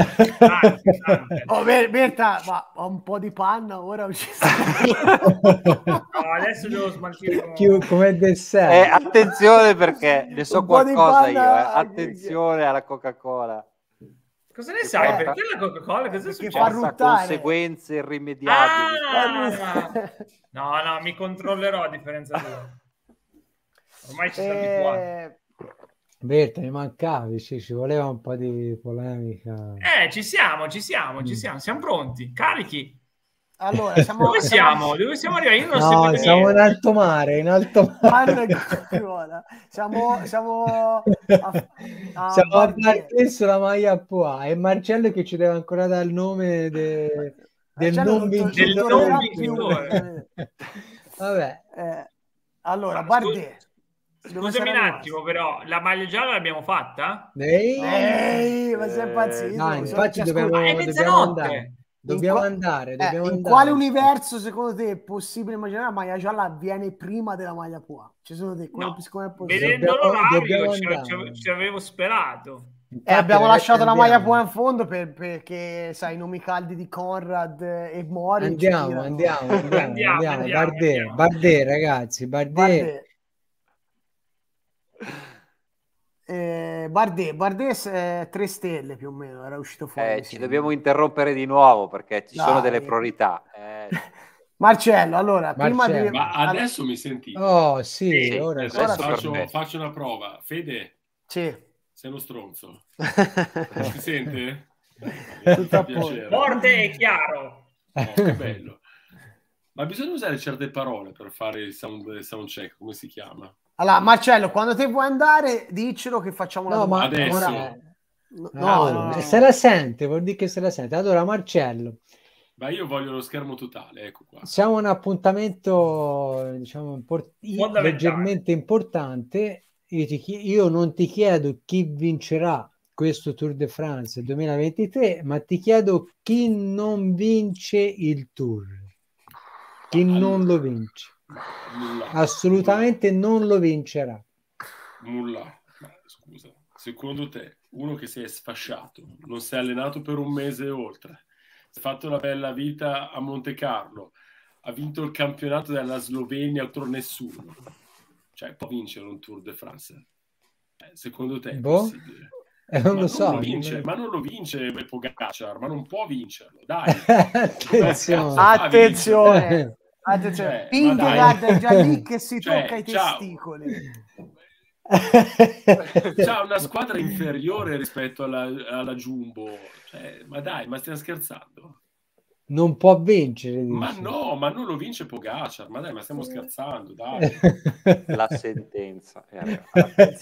Oh, Ber- Berta, ma ho un po' di panna, ora ci no, adesso devo smaltire. Con... Come dessert. Eh, attenzione perché ne so un qualcosa io, eh. attenzione alla Coca-Cola. Cosa ne sai? Porta... Perché la Coca-Cola? Cosa che fa ruttare. conseguenze irrimediabili. Ah, no, no, mi controllerò a differenza di... Ormai ci eh... sta abituato. Berta, mi mancavi, sì, ci voleva un po' di polemica. Eh, ci siamo, ci siamo, ci mm. siamo, siamo pronti, carichi. Allora, siamo... Dove siamo? Dove siamo arrivati? Io non no, so siamo in alto mare, in alto mare. siamo, siamo a, a, siamo a Bartè sulla maglia Poa e Marcello che ci deve ancora dare il nome de, del non vincitore. Vabbè. Eh, allora, Bardet. Scusami un attimo, però la maglia gialla l'abbiamo fatta? Ehi, Ehi ma sei impazzito! No, infatti dobbiamo, dobbiamo andare. Dobbiamo in andare, eh, dobbiamo eh, andare. quale universo secondo te è possibile immaginare la maglia gialla avviene prima della maglia qua? Ci sono dei come, no, come è possibile? Vedendo l'orario ci avevo sperato. Eh, infatti, eh, abbiamo lasciato andiamo. la maglia buona in fondo per, perché sai i nomi caldi di Conrad e Mori. Andiamo, andiamo, andiamo, andiamo, andiamo, Bardet, Bardet, ragazzi, Bardè. Bardet. Eh, Bardet, Bardet eh, 3 stelle più o meno era uscito fuori. Eh, ci dobbiamo interrompere di nuovo perché ci no, sono delle priorità. Eh. Marcello, allora Marcello, prima di... ma adesso mi senti? Oh, sì, sì ora, adesso ora faccio, faccio, una prova. Fede, sì. sei uno stronzo. si sente? Forte e chiaro. Oh, che bello. Ma bisogna usare certe parole per fare il sound, sound check, come si chiama? Allora, Marcello, quando te vuoi andare, diccelo che facciamo la no, domanda. Ma adesso. Ora... No, no, no, no, se la sente, vuol dire che se la sente. Allora, Marcello. Ma io voglio lo schermo totale, ecco qua. Siamo a un appuntamento, diciamo, import- leggermente importante. Io, chi- io non ti chiedo chi vincerà questo Tour de France 2023, ma ti chiedo chi non vince il Tour. Chi allora. non lo vince. Assolutamente Nulla. non lo vincerà. Nulla. Scusa, secondo te uno che si è sfasciato, non si è allenato per un mese e oltre, si fatto una bella vita a Monte Carlo, ha vinto il campionato della Slovenia contro nessuno, cioè può vincere un Tour de France? Eh, secondo te boh. Eh, non ma lo non so. Lo vince, ma non lo vince Pogacar, ma non può vincerlo, dai. Attenzione. Attenzione. Ah, cioè, cioè, Pinkegaard è già lì che si cioè, tocca i ciao. testicoli. C'ha cioè, una squadra inferiore rispetto alla, alla Jumbo. Cioè, ma dai, ma stiamo scherzando? Non può vincere. Dice. Ma no, ma non lo vince Pogacar. Ma dai, ma stiamo scherzando, dai. La sentenza. Eh,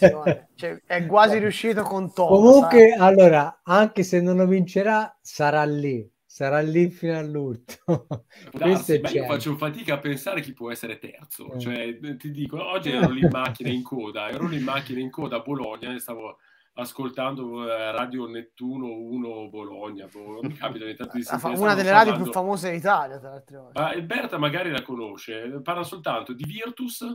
cioè, è quasi riuscito con Tom. Comunque, sai? Eh. allora, anche se non lo vincerà, sarà lì sarà lì fino all'ultimo. Darsi, ma io faccio fatica a pensare chi può essere terzo. Eh. Cioè, ti dico, oggi ero lì in macchina in coda, ero lì in macchina in coda a Bologna e stavo ascoltando eh, Radio Nettuno 1 Bologna. Boh, mi capita di sentire. Una delle parlando... radio più famose d'Italia, tra l'altro. Ma Berta magari la conosce, parla soltanto di Virtus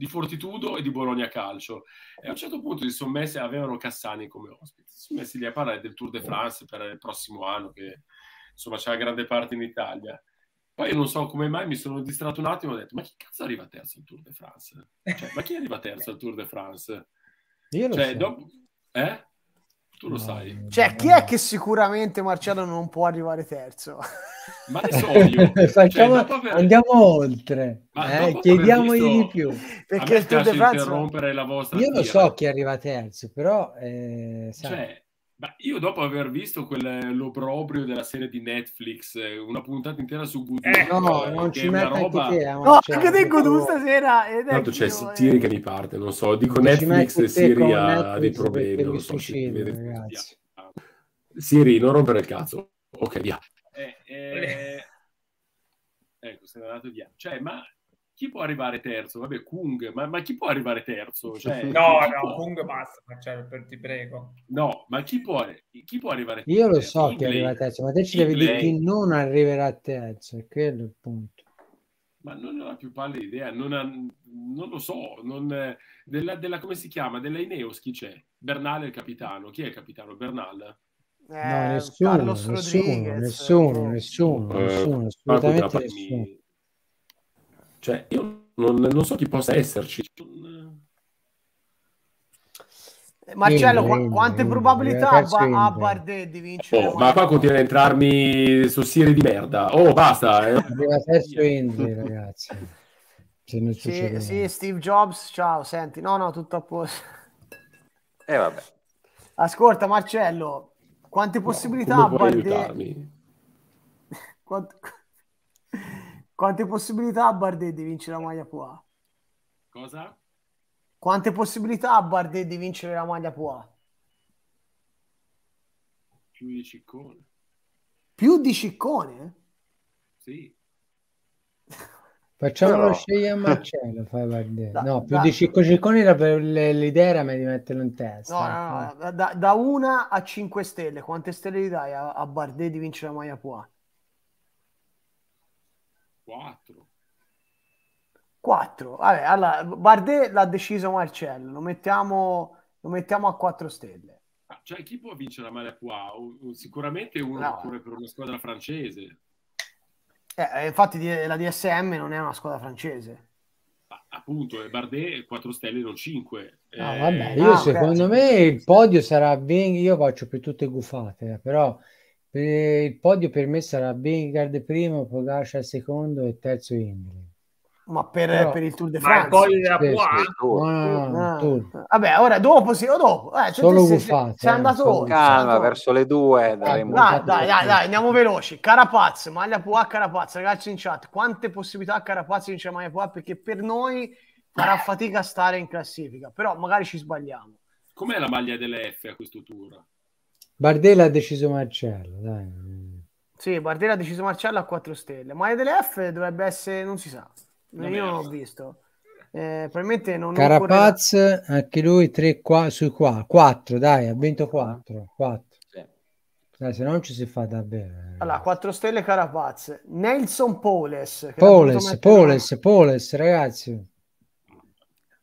di Fortitudo e di Bologna Calcio. E a un certo punto si sono messi, avevano Cassani come ospite, si sono messi lì a parlare del Tour de eh. France per il prossimo anno, che insomma c'è la grande parte in Italia. Poi non so come mai mi sono distratto un attimo e ho detto ma chi cazzo arriva terzo al Tour de France? Cioè, ma chi arriva terzo al Tour de France? Io lo cioè, so. Dopo... Eh? Tu lo no. sai. Cioè, chi è che sicuramente Marcello non può arrivare terzo? Ma ne so cioè, io. Facciamo, cioè, aver... Andiamo oltre. Eh, chiediamogli visto... di più. Perché A me piace interrompere la vostra Io lo so chi arriva terzo, però... Eh, cioè, ma io dopo aver visto quell'obbrobrio della serie di Netflix, eh, una puntata intera su Good eh, no, no, non ci metto roba... Te, eh, no, cioè, anche te Good stasera. Tanto c'è cioè, Siri eh. che mi parte, non so, dico Netflix e Siri ha dei problemi, non so. Siri, non rompere il cazzo. Ok, via. Eh, eh, ecco, sei andato via. Cioè, ma chi può arrivare terzo? Vabbè, Kung, ma, ma chi può arrivare terzo? Cioè, no, no, può? Kung basta, cioè, per, ti prego. No, ma chi può, chi può arrivare terzo? Io lo so chi arriva terzo, ma te ci devi dire chi non arriverà terzo, è quello il punto. Ma non ne ho la più pallida idea, non, ha, non, lo so, non, della, della, come si chiama, della Ineos chi c'è? Bernal è il capitano, chi è il capitano? Bernal? Eh, no, nessuno, nessuno, eh. nessuno, nessuno, eh, assolutamente nessuno. Cioè, io non, non so chi possa esserci. Eh, Marcello, qu- quante probabilità ha, eh, ha Bardet di vincere? Oh, ma qua continua a entrarmi su serie di merda. Oh, basta. Eh. Indy, ragazzi. Se sì, sì, Steve Jobs, ciao, senti. No, no, tutto a posto. E eh, vabbè. Ascolta, Marcello, quante possibilità no, ha Bardet? Quanto... Quante possibilità ha Bardet di vincere la maglia Pua? Cosa? Quante possibilità ha Bardet di vincere la maglia Pua? Più di Ciccone. Più di Ciccone? Sì. Facciamo lo scegliere a Marcello, fai Da, no, più da... di Cicco Ciccone era per l'idea era di metterlo in testa. No, no, no, da, da, una a 5 stelle, quante stelle gli dai a, a Bardet di vincere la maglia Pua? 4. Quattro. Vabbè, allora, Bardet l'ha deciso Marcello, lo mettiamo, lo mettiamo a 4 stelle. Ah, cioè, chi può vincere la maglia qua? Sicuramente uno no. pure per una squadra francese. Eh, eh infatti la DSM non è una squadra francese. Ah, appunto, e eh, Bardet 4 stelle, non 5. No, eh... vabbè, ah, io ah, secondo okay. me il podio sarà ben... Io faccio più tutte gufate, eh, però il podio per me sarà Bingard primo, Pogacar secondo e terzo Indri. Ma per, Però, per, il Tour de France? Ma il no, ah. Vabbè, ora dopo sì o dopo. Eh, cioè, Solo se, buffate. Sei eh, andato calma, verso le due. Dai, dai, dai, dai, andiamo veloci. Carapaz, maglia Pua, Carapaz, ragazzi in chat. Quante possibilità Carapaz vince maglia Pua? Perché per noi farà fatica a stare in classifica. Però magari ci sbagliamo. Com'è la maglia delle F a questo tour? Bardella ha deciso Marcello, dai. Sì, Bardella ha deciso Marcello a 4 stelle, ma F dovrebbe essere, non si sa, non io non l'ho visto. Eh, probabilmente non Carapaz, occorre... anche lui 3 qua, su qua, 4, dai, ha vinto 4, 4. Sì. Dai, se no non ci si fa davvero. Eh. Allora, 4 stelle Carapaz, Nelson Poles. Poles, Poles, Poles, ragazzi.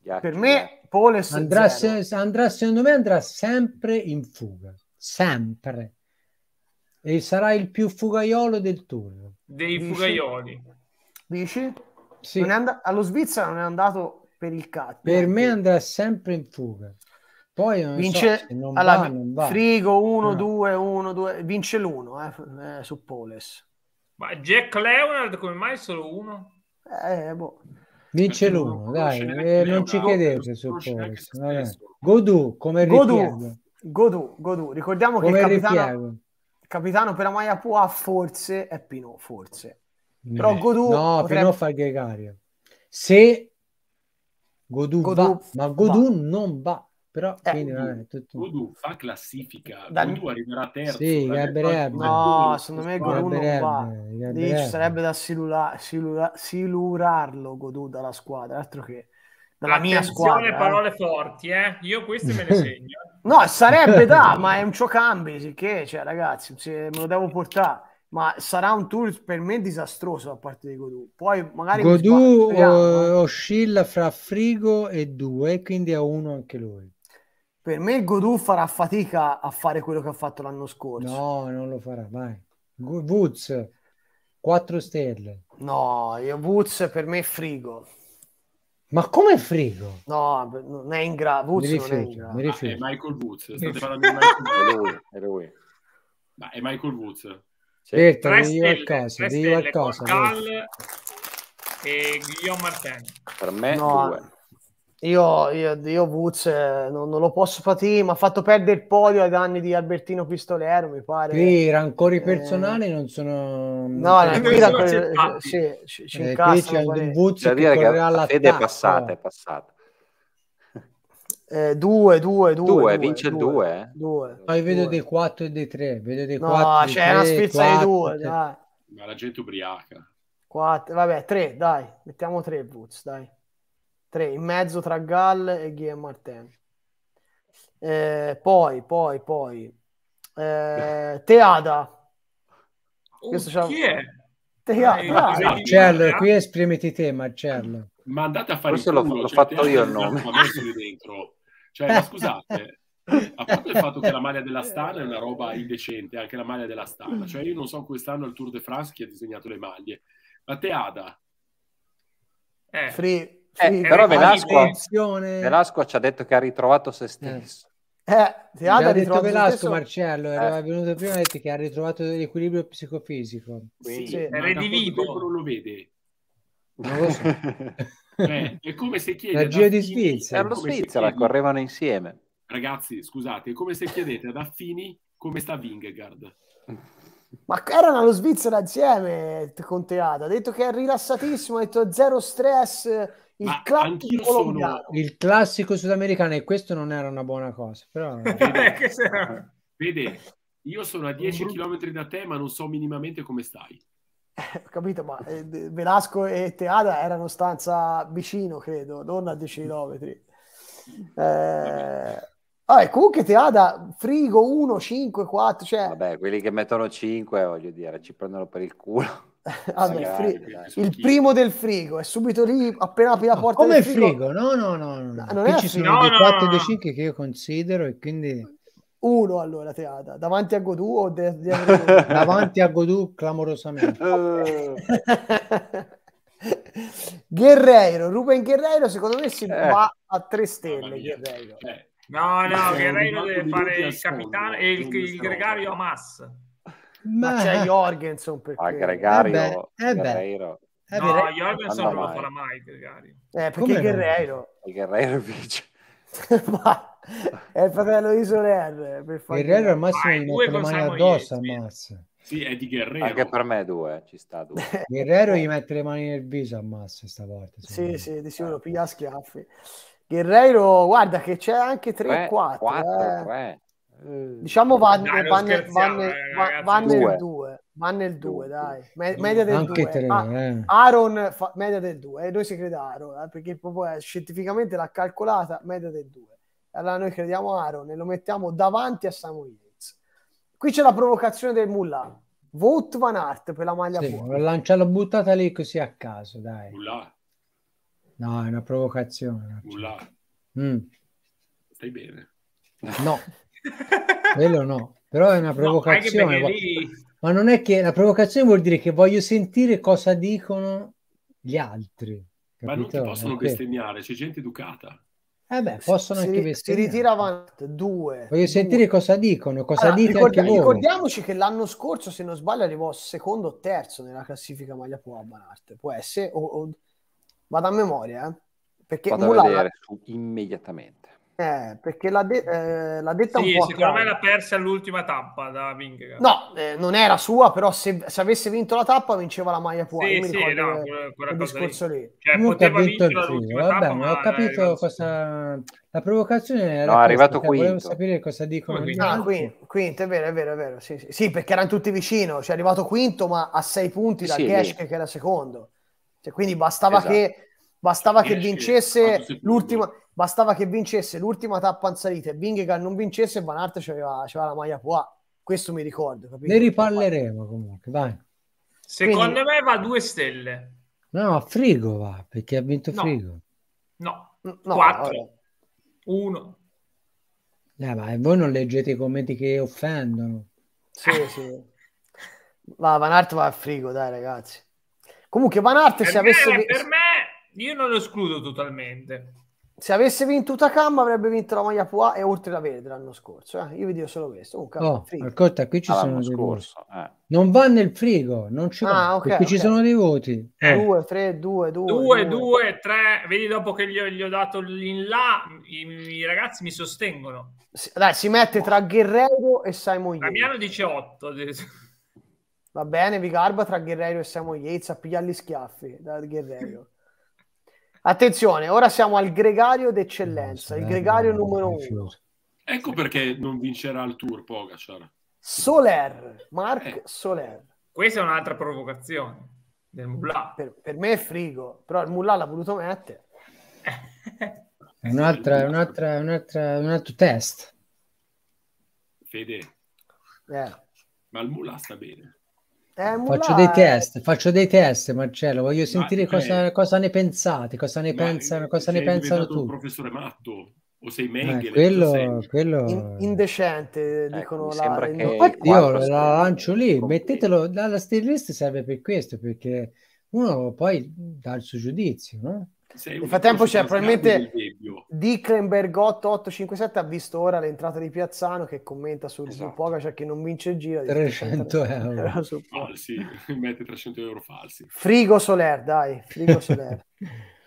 Ghiaccio. Per me Poles andrà, se, andrà, secondo me andrà sempre in fuga sempre. E sarà il più fugaiolo del turno. Dei Dici? fugaioli. Dici? Sì. And- allo Svizzera non è andato per il cazzo. Per me andrà sempre in fuga. Poi non vince so, non alla, va, non va. Frigo 1, 2, 1, 2, vince l'1 eh, eh, su Poles. Ma Jack Leonard come mai solo uno? Eh, eh boh. Vince l'uno dai, eh, non ci chiedete su Poles. Godu come Godu. Godu, Godu. ricordiamo Come che il capitano, il capitano per la Maya Pua forse è Pino, forse. Eh, Però Godu No, potrebbe... Pino fa il gregario. Se Godu, Godu va, va, ma Godu va. non va. Però eh, quindi, vabbè, tutto... Godu fa classifica, Dal... Godu arriverà terzo. Sì, Gabberebbe. No, secondo me Godu non va. Lì ci sarebbe da silura... Silura... silurarlo Godu dalla squadra, altro che dalla mia squadra. Eh. parole eh. forti, eh? Io queste me le mm. segno. no, sarebbe da, ma è un ciocambi, sicché, cioè, ragazzi, me lo devo portare. Ma sarà un tour per me disastroso da parte di Godù. Poi magari Godù uh, eh, oscilla fra frigo e due, quindi a uno anche lui. Per me Godù farà fatica a fare quello che ha fatto l'anno scorso. No, non lo farà mai. Woods, 4 stelle. No, io Woods per me è frigo ma come frigo? No, non è in grado. Mi rifiuto, mi rifiuto. Ah, è Michael Woods. State parlando di Michael Woods. è lui, è lui. Ma è Michael Woods. Certo, tre stelle, al tre stelle, cosa, Cal e Guillaume Martin. Per me no, due. Io, io, io Woods eh, non, non, lo posso patire, mi ha fatto perdere il podio ai danni di Albertino Pistolero, mi pare. Qui i rancori eh. personali eh... non sono... No, non qui rancori... Eh, sì, ci, eh, incassano. Qui c'è Woods cioè, che correrà la fede è passata, è passata. Eh, due, due, due, due, vince due, due, due. Poi vedo due. dei 4 e dei 3. Vedo dei no, 4, c'è 3, una spizza 4, di 2. Dai. Ma la gente ubriaca. 4, vabbè, 3, dai, mettiamo 3 Boots, dai tre in mezzo tra Gall e Guillaume Martin. Eh, poi, poi, poi, eh, Teada. Oh, Questo chi è? Teada. Eh, Marcello, qui esprimiti te, Marcello. Ma andate a fare Questo l'ho, l'ho cioè, fatto io il nome. Cioè, ma scusate, a parte il fatto che la maglia della Stana è una roba indecente, anche la maglia della Stana. Cioè, io non so quest'anno al Tour de France chi ha disegnato le maglie, ma Teada. Eh. Free. Eh, però Velasco, Velasco, ci ha detto che ha ritrovato se stesso. Eh, ti eh, ha detto Velasco, stesso... Marcello, era eh. venuto prima e ha detto che ha ritrovato l'equilibrio psicofisico. Quindi, sì, sì, è redivivo. Non lo vede. Non lo so. eh, è come se chiedi... La Gio di Svizzera. Era lo Svizzera, correvano insieme. Ragazzi, scusate, è come se chiedete ad Affini come sta Vingegaard. Ma erano allo Svizzera insieme con Teata, ha detto che è rilassatissimo, ha detto zero stress, il classico Sono... Il classico sudamericano e questo non era una buona cosa, però... Eh, vede, io sono a 10 km da te, ma non so minimamente come stai. Eh, capito, ma eh, Velasco e Teada erano stanza vicino, credo, non a 10 km. Eh... Ah, comunque Teada, frigo 1, 5, 4, cioè... Vabbè, quelli che mettono 5, voglio dire, ci prendono per il culo ah, beh, fri- il primo del frigo è subito lì appena apri la porta come il frigo? frigo? no no no, no. no ah, qui ci sono no, dei 4 e dei 5 che io considero e quindi uno allora Teata davanti a Godù o de- de- de- davanti a Godù clamorosamente eh. Guerreiro Ruben Guerreiro secondo me si eh. va a 3 stelle Guerreiro eh. no no Guerreiro deve fare il capitano eh, e il, il gregario Hamas ma, c'è eh. Jorgensen perché... Ah, Gregario, eh, eh beh, Guerreiro. Eh beh. No, Jorgensen non lo farà mai, Gregario. Eh, perché Come Guerreiro... Il Guerreiro vince. ma è il fratello di Soler. Per fare Guerreiro al massimo Vai, gli mette mani addosso, ammazza. Sì, è di Guerrero. Anche per me due, eh, ci sta due. Guerrero gli mette le mani nel viso, a massa stavolta. Sì, sì, di sicuro piglia schiaffi. Guerrero, guarda che c'è anche 3-4. 4-3. Eh, diciamo eh, eh, va, va, nel, va, nel, va, va nel 2, va nel 2, dai. media del 2. Tre, ah, eh. Aaron fa media del 2 e eh, noi si crede Aaron, eh, perché proprio è, scientificamente l'ha calcolata media del 2. Allora noi crediamo a Aaron e lo mettiamo davanti a Samuel Qui c'è la provocazione del Mullah. Vought Van Art per la maglia sì, fuori. Lancia, l'ho buttata lì così a caso, dai. Mullah. No, è una provocazione. Mullah. Cioè. Mm. Stai bene? No. quello no, però è una provocazione. No, lì... Ma non è che la provocazione vuol dire che voglio sentire cosa dicono gli altri. Capito? Ma non ti possono anche... bestemmiare, c'è gente educata. Eh beh, possono si, anche Si ritira avanti, due. Voglio due. sentire cosa dicono, cosa allora, dite ricordi- Ricordiamoci che l'anno scorso, se non sbaglio, arrivò secondo o terzo nella classifica maglia può Banart. Può essere, o, o... vado a memoria, eh? perché Vado Mulala... immediatamente eh, perché l'ha, de- eh, l'ha detta sì, un po'. Secondo me l'ha persa all'ultima tappa da Vingegaard. No, eh, non era sua, però se, se, avesse vinto la tappa vinceva la maglia fuori. Sì, sì, no, quella, quella discorso lì. lì. Cioè, Comunque ha vinto il giro. Vabbè, ma ho capito cosa... La provocazione era no, questa, arrivato qui. Cioè, volevo sapere cosa dicono. Quinto. Ah, quinto, quinto, è vero, è vero, è vero. Sì, sì. sì, perché erano tutti vicino. Cioè, è arrivato quinto, ma a sei punti da sì, che era secondo. Cioè, quindi bastava esatto. che, bastava che vincesse l'ultima bastava che vincesse l'ultima tappa in salita e Vingegaard non vincesse e Van Aert c'aveva, c'aveva la maglia Poa. Questo mi ricordo. Capito? Ne riparleremo comunque, dai. Secondo Quindi... me va a due stelle. No, a Frigo va, perché ha vinto no. Frigo. No, no 4. 1. No, eh, ma voi non leggete i commenti che offendono. Sì, sì. Va, Van Aert va a Frigo, dai ragazzi. Comunque Van Aert per se me, avesse... Per me, io non lo escludo totalmente se avesse vinto Utacam avrebbe vinto la maglia Pua e oltre la verde l'anno scorso. Eh? Io vi dico solo questo. Comunque, oh, ascolta, qui ci sono dei voti. Eh. Non va nel frigo, non ci ah, va. Okay, okay. ci sono dei voti. 2, 3, 2, 2. 2, 3. Vedi dopo che gli ho, gli ho dato l'in là, i, i, ragazzi mi sostengono. Si, dai, si mette tra Guerrero e Simon Yates. Damiano dice 8. Va bene, vi garba tra Guerrero e Simon Yates a pigliargli schiaffi da Guerrero. Attenzione, ora siamo al gregario d'eccellenza, il gregario numero uno. Ecco perché non vincerà il tour Pogacar. Soler, Marc eh. Soler. Questa è un'altra provocazione del Mullah. Per, per, me è frigo, però il Mullah l'ha voluto mettere. È un'altra, un'altra, un'altra, un altro test. Fede. Eh. Ma il Mullah sta bene. Eh, faccio dei test, è... faccio dei test, Marcello. Voglio sentire Ma, cioè cosa, eh, cosa, ne pensate, cosa ne Ma, pensano, eh, cosa ne pensano tutti. Un professore matto o sei eh, Mengele? Eh, quello, quello... In, indecente, eh, dicono la... Che... Io quattro, la lancio lì, mettetelo, la, la serve per questo, perché uno poi dà il suo giudizio, no? Nel frattempo c'è probabilmente Dicklenbergotto 857 ha visto ora l'entrata di Piazzano che commenta sul esatto. Pogacar cioè che non vince il giro. 300 euro. Falsi, ah, mette 300 euro falsi. Frigo Soler, dai, Frigo Soler.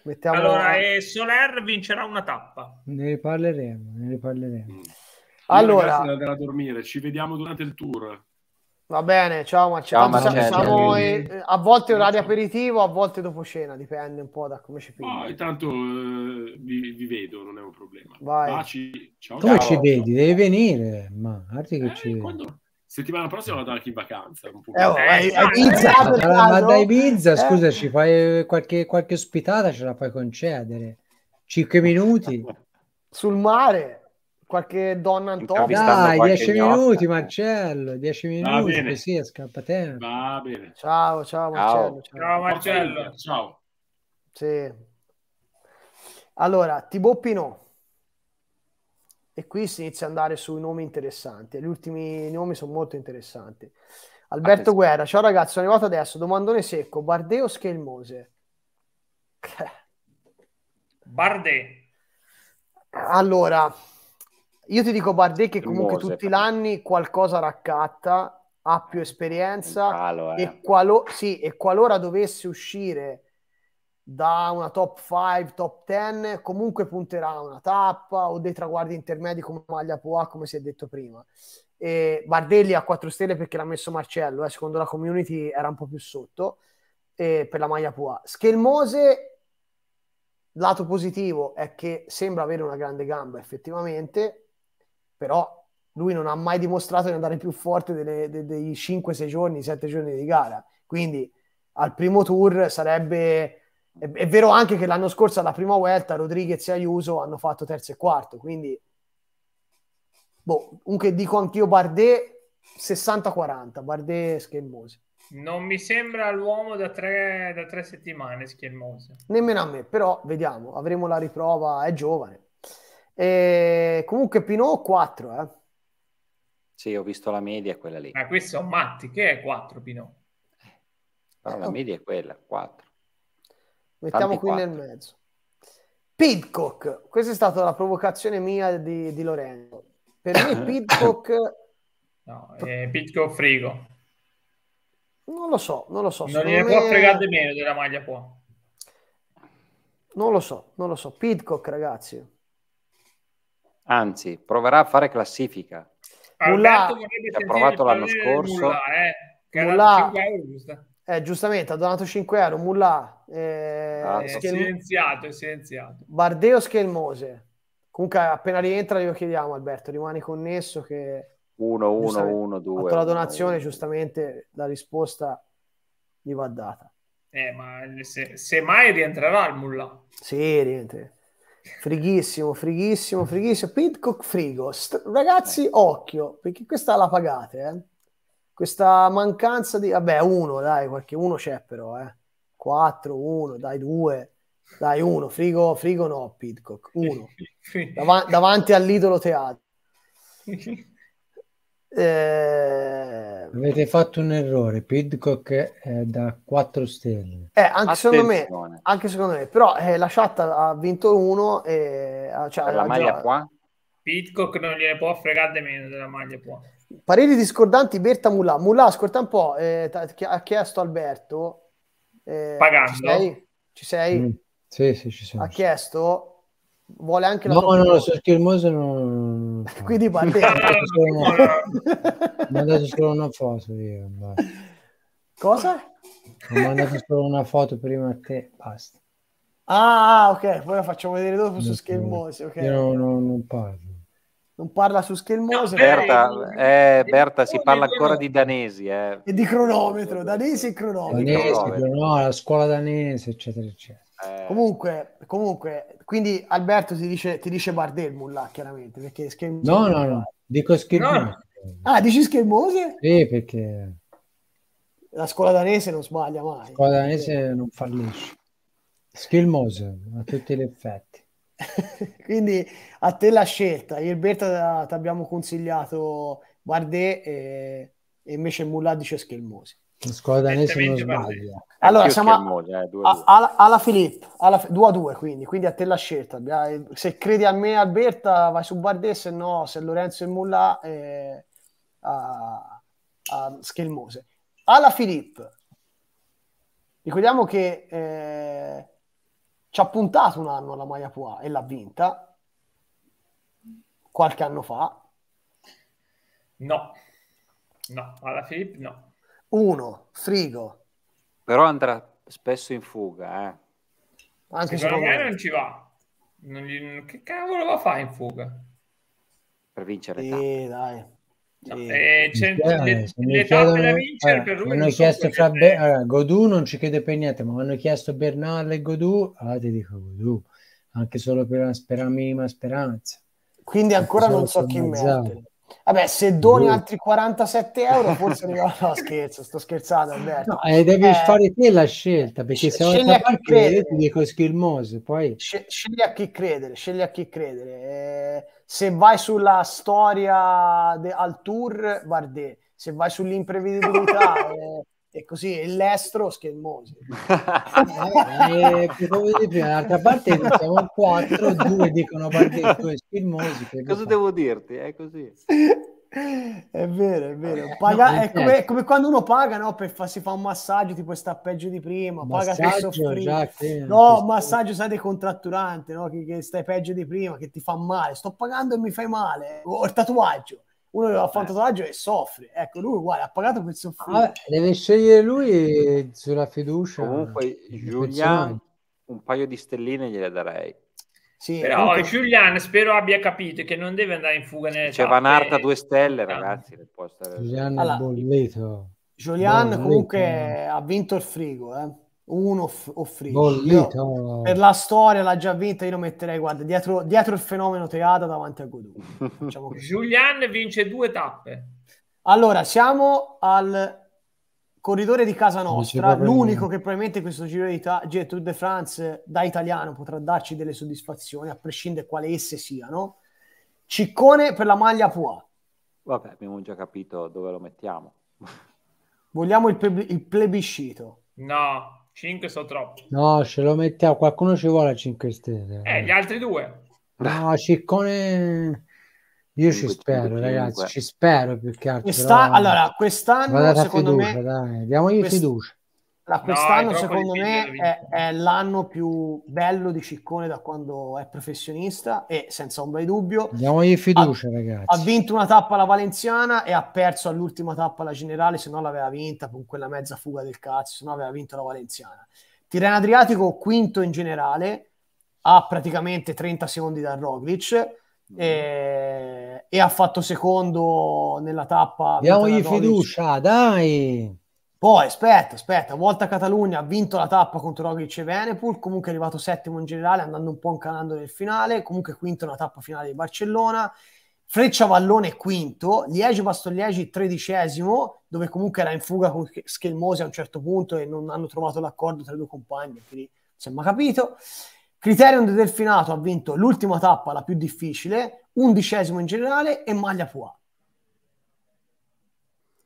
Mettiamo... Allora, e Soler vincerà una tappa. Ne parleremo, ne parleremo. Mm. Allora, ragazzi, dormire, ci vediamo durante il tour. Va bene, ciao Marcello. Ciao, Marcello. Siamo, eh, a volte orari aperitivo, a volte dopo cena, dipende un po' da come ci pigli. No, ah, intanto eh, vi, vi, vedo, non è un problema. Vai. Baci, ciao, tu ciao, ci vedi? Devi venire, Marti che eh, ci quando... Settimana prossima vado anche in vacanza. Un po eh, oh, eh, eh ma, ma da Ibiza, eh. scusa, ci fai qualche, qualche ospitata, ce la fai concedere. Cinque minuti. Sul mare qualche donna Antonio. Dai, qualche 10 minuti Marcello, 10 minuti, Va così a scappatena. Va bene. Ciao, ciao Marcello. Ciao, ciao. Marcello, ciao. Sì. Allora, Tibo Pino. E qui si inizia ad andare sui nomi interessanti. Gli ultimi nomi sono molto interessanti. Alberto Attenzione. Guerra, ciao ragazzi, sono arrivato adesso. Domandone secco, Bardè o Schelmose? Bardè. Allora, io ti dico Bardet che comunque Mose, tutti l'anni qualcosa raccatta, ha più esperienza calo, eh. e, qualo- sì, e qualora dovesse uscire da una top 5, top 10, comunque punterà una tappa o dei traguardi intermedi come Maglia Poa, come si è detto prima. E Bardelli a 4 stelle perché l'ha messo Marcello, eh, secondo la community era un po' più sotto eh, per la Maglia Poa. Schelmose, lato positivo è che sembra avere una grande gamba effettivamente, però lui non ha mai dimostrato di andare più forte delle, de, dei 5-6 giorni, 7 giorni di gara. Quindi al primo tour sarebbe... È, è vero anche che l'anno scorso alla prima Vuelta Rodriguez e Ayuso hanno fatto terzo e quarto, quindi... Boh, comunque dico anch'io Bardet 60-40, Bardet Schermosi. Non mi sembra l'uomo da tre, da tre settimane Schermosi. Nemmeno a me, però vediamo, avremo la riprova, è giovane. E comunque Pinot 4, eh. Sì, ho visto la media, quella lì. Ma eh, questi sono matti, che è 4 Pinot? No, la media è quella, 4. Mettiamo Tanti qui 4. nel mezzo. Pidcock, questa è stata la provocazione mia di, di Lorenzo. Per me Pidcock... No, è eh, Pidcock frigo. Non lo so, non lo so. Non gliene me... può fregare meno della maglia qua. Non lo so, non lo so. Pidcock, ragazzi anzi proverà a fare classifica. Alberto ha provato l'anno scorso. Mulla, eh, Mulla, eh, giustamente, ha donato 5 euro. Mulla eh, ah, Schelm... è silenziato, è silenziato. Bardeo Schelmose. Comunque, appena rientra, glielo chiediamo, Alberto. Rimani connesso. Che 1, 1, 1, 2. La donazione, uno. giustamente, la risposta gli va data. Eh, ma se, se mai rientrerà il Mulla. Sì, rientrerà. Frighissimo, frighissimo, frighissimo. Pidcock frigo. St- ragazzi, eh. occhio, perché questa la pagate, eh. Questa mancanza di... Vabbè, uno, dai, qualche uno c'è però, eh. 4, uno, dai due. dai uno. frigo, frigo no, Pidcock, Uno. Dav- davanti all'idolo teatro. Eh... Avete fatto un errore, Pidcock è da 4 stelle. Eh, anche, secondo me, anche secondo me, però eh, la chat ha vinto uno e eh, cioè, la maglia già... qua. Pidcock non gliene può fregare di meno della maglia qua. Pareri discordanti Berta Mulà. Mulà, ascolta un po', eh, ha chiesto Alberto. Eh, Pagando. Ci sei? Ci sei? Mm. Sì, sì, ci sono. Ha chiesto vuole anche la no, no, no, su schermoso non... quindi parte mi ha mandato solo una foto io, cosa? mi ha mandato solo una foto prima a te basta ah ok poi la facciamo vedere dopo no, su schermoso okay. io no, no, non parlo non parla su Schelmose. No, Berta, eh, eh, Berta, si parla ancora di danesi. Eh. E di cronometro, danesi e cronometro. Danesi, cronometro. No, la scuola danese, eccetera, eccetera. Eh. Comunque, comunque, quindi Alberto ti dice, ti dice Bardelmul là, chiaramente, perché Schermosi... No, no, no, dico Schermosi. No. Ah, dici Schermosi? Sì, perché... La scuola danese non sbaglia mai. La scuola danese perché... non fallisce. Schermosi, a tutti gli effetti. Quindi a te la scelta. Io e Berta ti abbiamo consigliato Bardet e, e invece Mulla dice Schermosi. La squadra danese non sbaglia. Eh, allora, siamo eh, alla, alla Filippo, 2 a 2 quindi, quindi a te la scelta. Se credi a me Alberta vai su Bardè, se no, se Lorenzo e Mulla eh, a, a Schelmose. Alla Filippo, ricordiamo che eh, ci ha puntato un anno alla Maia Pua e l'ha vinta qualche anno fa. No, no, alla Filippo no 1, frigo. Però andrà spesso in fuga, eh. Anche secondo me non ci va. Non gli... Che cavolo va a fare in fuga? Per vincere. Sì, dai. No, eh, c'è, cioè, le, le eh, Hanno chiesto fra Be- allora, eh, Godù non ci chiede per niente, ma mi hanno chiesto Bernal e Godù. Ah, ti dico Godù, anche solo per una spera- minima speranza. Quindi ancora non so chi mette. Vabbè, se doni uh. altri 47 euro, forse arriva. No, scherzo, sto scherzando. Alberto. No, eh, devi eh, fare te la scelta perché se scegli a chi credere, ti dico Poi scegli a chi credere, scegli a chi credere. Eh, se vai sulla storia de- al tour, Bardet, se vai sull'imprevedibilità, eh, e così l'estro schermosi. eh, eh, parte siamo quattro, due dicono Bardello e schermosi. Cosa devo dirti? È così. È vero, è vero. Eh, paga, no, è eh. come, come, quando uno paga no, per fa, si fa un massaggio tipo sta peggio di prima, paga per soffrire. Che, no, massaggio sai decontratturante, no? Che, che, stai peggio di prima, che ti fa male. Sto pagando e mi fai male. O il tatuaggio uno va a fare un eh. tatuaggio e soffre. Ecco, lui uguale, ha pagato per soffrire. Ah, deve scegliere lui sulla fiducia. Comunque, Giuliano, un paio di stelline gliele darei. Sì, Però comunque... Julian spero abbia capito che non deve andare in fuga nelle C'è Van Arta due stelle, ragazzi. Giuliano allora, bollito. Giuliano, comunque ha vinto il frigo, eh uno off- offrisce per la storia l'ha già vinta io lo metterei guarda, dietro, dietro il fenomeno Teata davanti a Godù Julian vince due tappe allora siamo al corridore di casa nostra l'unico che probabilmente questo giro di ta- Tour de France da italiano potrà darci delle soddisfazioni a prescindere quale esse siano Ciccone per la maglia Pua vabbè abbiamo già capito dove lo mettiamo vogliamo il, pleb- il plebiscito no 5 sono troppo. No, ce lo mettiamo, qualcuno ci vuole a 5 stelle. Eh, eh, gli altri due. No, Ciccone... Io 5, ci spero, 5, ragazzi, 5. ci spero più che altro. Questa... Però... Allora, quest'anno, secondo fiducia, me... Dai. Diamogli Quest... fiducia. La quest'anno no, secondo me è, è, l'anno più bello di Ciccone da quando è professionista e senza ombra di dubbio. diamo Diamogli fiducia ha, ragazzi. Ha vinto una tappa la Valenziana e ha perso all'ultima tappa la Generale, se no l'aveva vinta con quella mezza fuga del cazzo, se no aveva vinto la Valenziana. Tirreno Adriatico quinto in generale, ha praticamente 30 secondi da Roglic. Mm. E, e, ha fatto secondo nella tappa. Diamogli fiducia, dai! Poi, aspetta, aspetta, volta Catalogna ha vinto la tappa contro Roglic e Venepul, comunque è arrivato settimo in generale, andando un po' incanando nel finale, comunque quinto nella tappa finale di Barcellona, Freccia Vallone quinto, Liegi Bastogliegi tredicesimo, dove comunque era in fuga con Schelmosi a un certo punto e non hanno trovato l'accordo tra i due compagni, quindi sembra capito. Criterion del Delfinato ha vinto l'ultima tappa, la più difficile, undicesimo in generale e Maglia Pua.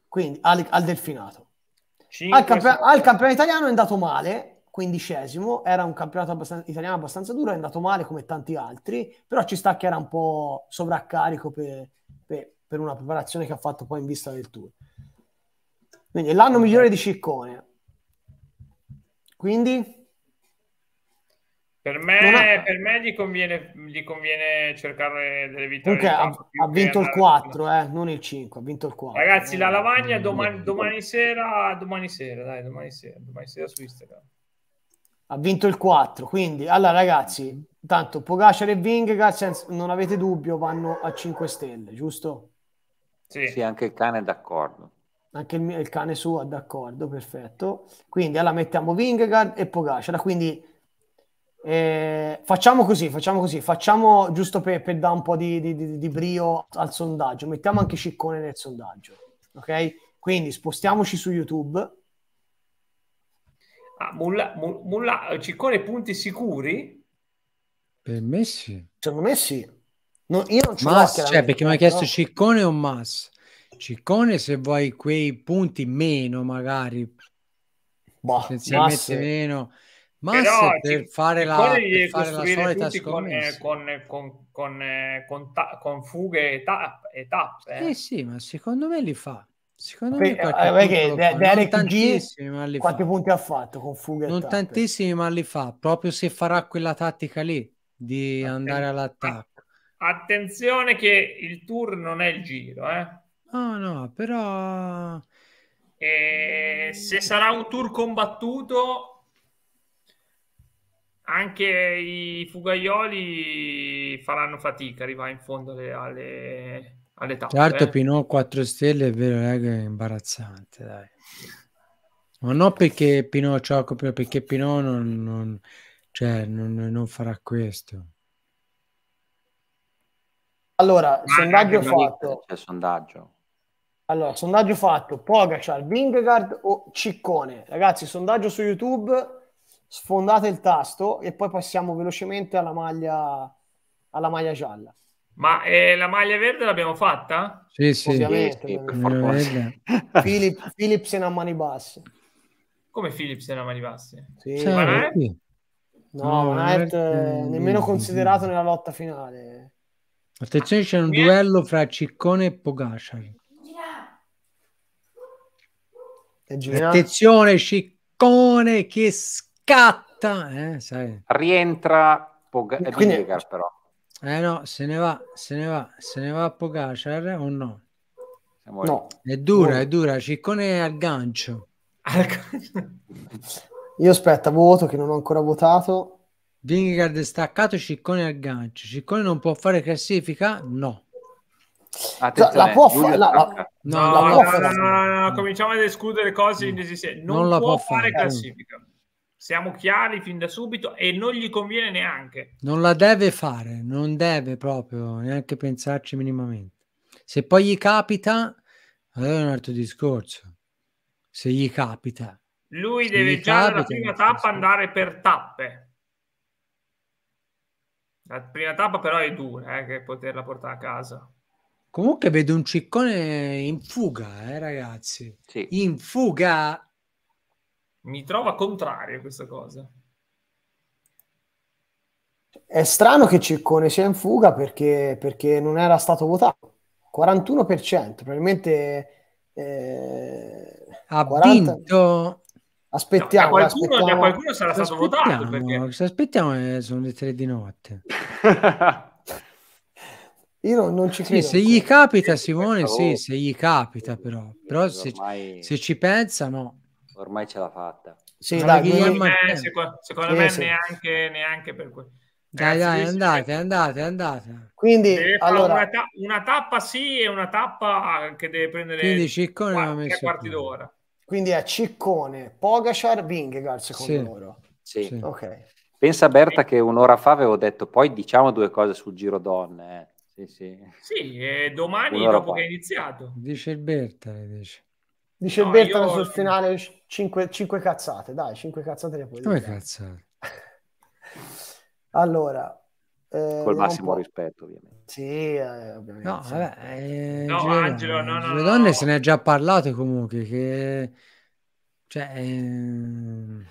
Quindi al, al Delfinato. 5, al, camp- al, campionato italiano è andato male, quindicesimo, era un campionato abbastanza, italiano abbastanza duro, è andato male come tanti altri, però ci sta che era un po' sovraccarico per, per, per una preparazione che ha fatto poi in vista del tour. Quindi l'anno migliore di Ciccone. Quindi? Per me, ha... per me gli, conviene, gli, conviene, cercare delle vittorie. Comunque ha, eh, ha vinto il 4, eh, non il 5, ha vinto il 4. Ragazzi, la eh, lavagna domani, domani, sera, domani sera, dai, domani sera, domani sera su Instagram. Ha vinto il 4, quindi, allora ragazzi, tanto Pogacar e Vingegaard, non avete dubbio, vanno a 5 stelle, giusto? Sì, sì anche il cane è d'accordo. Anche il, il cane suo è d'accordo, perfetto. Quindi, allora mettiamo Vingegaard e Pogacar, quindi eh, facciamo così, facciamo così, facciamo giusto per, per dare un po' di, di, di, brio al sondaggio, mettiamo anche Ciccone nel sondaggio, ok? Quindi spostiamoci su YouTube. Ah, Mulla, Mulla, eh, Ciccone punti sicuri? Per me sì. Secondo me sì. No, io non ci Mas, cioè, perché mi ha chiesto no? Ciccone o Mas? Ciccone se vuoi quei punti meno magari, boh, meno Massa per fare la, per fare la solita eh, scommessa. Con, eh, con, con, eh, con, ta- con, fughe e, ta- e tappe. Eh. eh sì, ma secondo me li fa. Secondo Beh, me perché De- Derek tantissimi, ma li quanti fa. punti ha fatto con fughe? Non tantissimi, ma li fa. Proprio se farà quella tattica lì di Attenzione. andare all'attacco. Attenzione che il tour non è il giro, eh. No, no, però... E eh, se sarà un tour combattuto, anche i fugaioli faranno fatica a arrivare in fondo alle, alle, alle tappe. Certo, eh. Pinot 4 stelle è vero, eh, è imbarazzante, dai. Ma non perché Pinot Ciocco, perché Pinot non, non, cioè, non, non farà questo. Allora, sondaggio fatto. C'è sondaggio. Allora, sondaggio fatto, Pogacar, Vingegaard o Ciccone? Ragazzi, sondaggio su YouTube sfondate il tasto e poi passiamo velocemente alla maglia, alla maglia gialla. Ma eh, la maglia verde l'abbiamo fatta? Sì, sì. Ovviamente. Sì, ovviamente. Philip, a mani basse. Come Philipsen a mani basse? Sì. Cioè, sì. No, no Van eh, mm, nemmeno mm, considerato mm. nella lotta finale. Attenzione, c'è un duello fra Ciccone e Pogacar. Attenzione, Ciccone che scherzo! scatta, eh, sai. rientra Pog- Quindi... Biddegar, però. Eh no, se ne va, se ne va, se ne va Pogacar o no? No. È dura, è dura, Ciccone al Al gancio. Io aspetta, voto che non ho ancora votato. Vingegaard staccato, Ciccone al gancio. Ciccone non può fare classifica? No. Attenzione, la può fare, la, la, no, la no, no, no, no, cominciamo ad escludere cose inesistenti. Non, non può, può fare, fare classifica siamo chiari fin da subito e non gli conviene neanche. Non la deve fare, non deve proprio neanche pensarci minimamente. Se poi gli capita, allora è un altro discorso. Se gli capita. Lui Se deve già capita, prima tappa andare per tappe. La prima tappa però è dura, eh, che poterla portare a casa. Comunque vedo un ciccone in fuga, eh, ragazzi. Sì. In fuga mi trova contrario questa cosa. È strano che Ciccone sia in fuga perché, perché non era stato votato. 41%, probabilmente... Eh, ha 40... vinto... Aspettiamo, no, da qualcuno, aspettiamo. Da qualcuno sarà stato aspettiamo, votato. Perché... Se aspettiamo sono le tre di notte. Io non, non, ci credo. Sì, se gli capita, eh, Simone, sì, se gli capita però. Però se, se ci pensa, no. Ormai ce l'ha fatta. Sì, dai, dai, eh, secondo me, eh, secondo, secondo me neanche, neanche, per quello. Dai, dai, andate, ecco. andate, andate. Quindi allora... una, ta una, tappa sì e una tappa che deve prendere Quindi, Ciccone qualche quarti d'ora. Quindi è Ciccone, Pogacar, Vingegaard secondo sì. loro. Sì. sì. Okay. Pensa Berta che un'ora fa avevo detto poi diciamo due cose sul Giro Donne. Eh. Sì, sì. sì domani dopo fa. che è iniziato. Dice Berta, dice. Dice no, Bertone io... sul finale 5, 5 cazzate, dai, 5 cazzate le puoi dire. cazzate? allora... Eh, Col massimo rispetto, ovviamente. Sì, eh, ovviamente. No, sì. Vabbè, eh, no Giovanni, Angelo, no, no. Le donne no. se ne è già parlato comunque, che... Cioè... Ehm...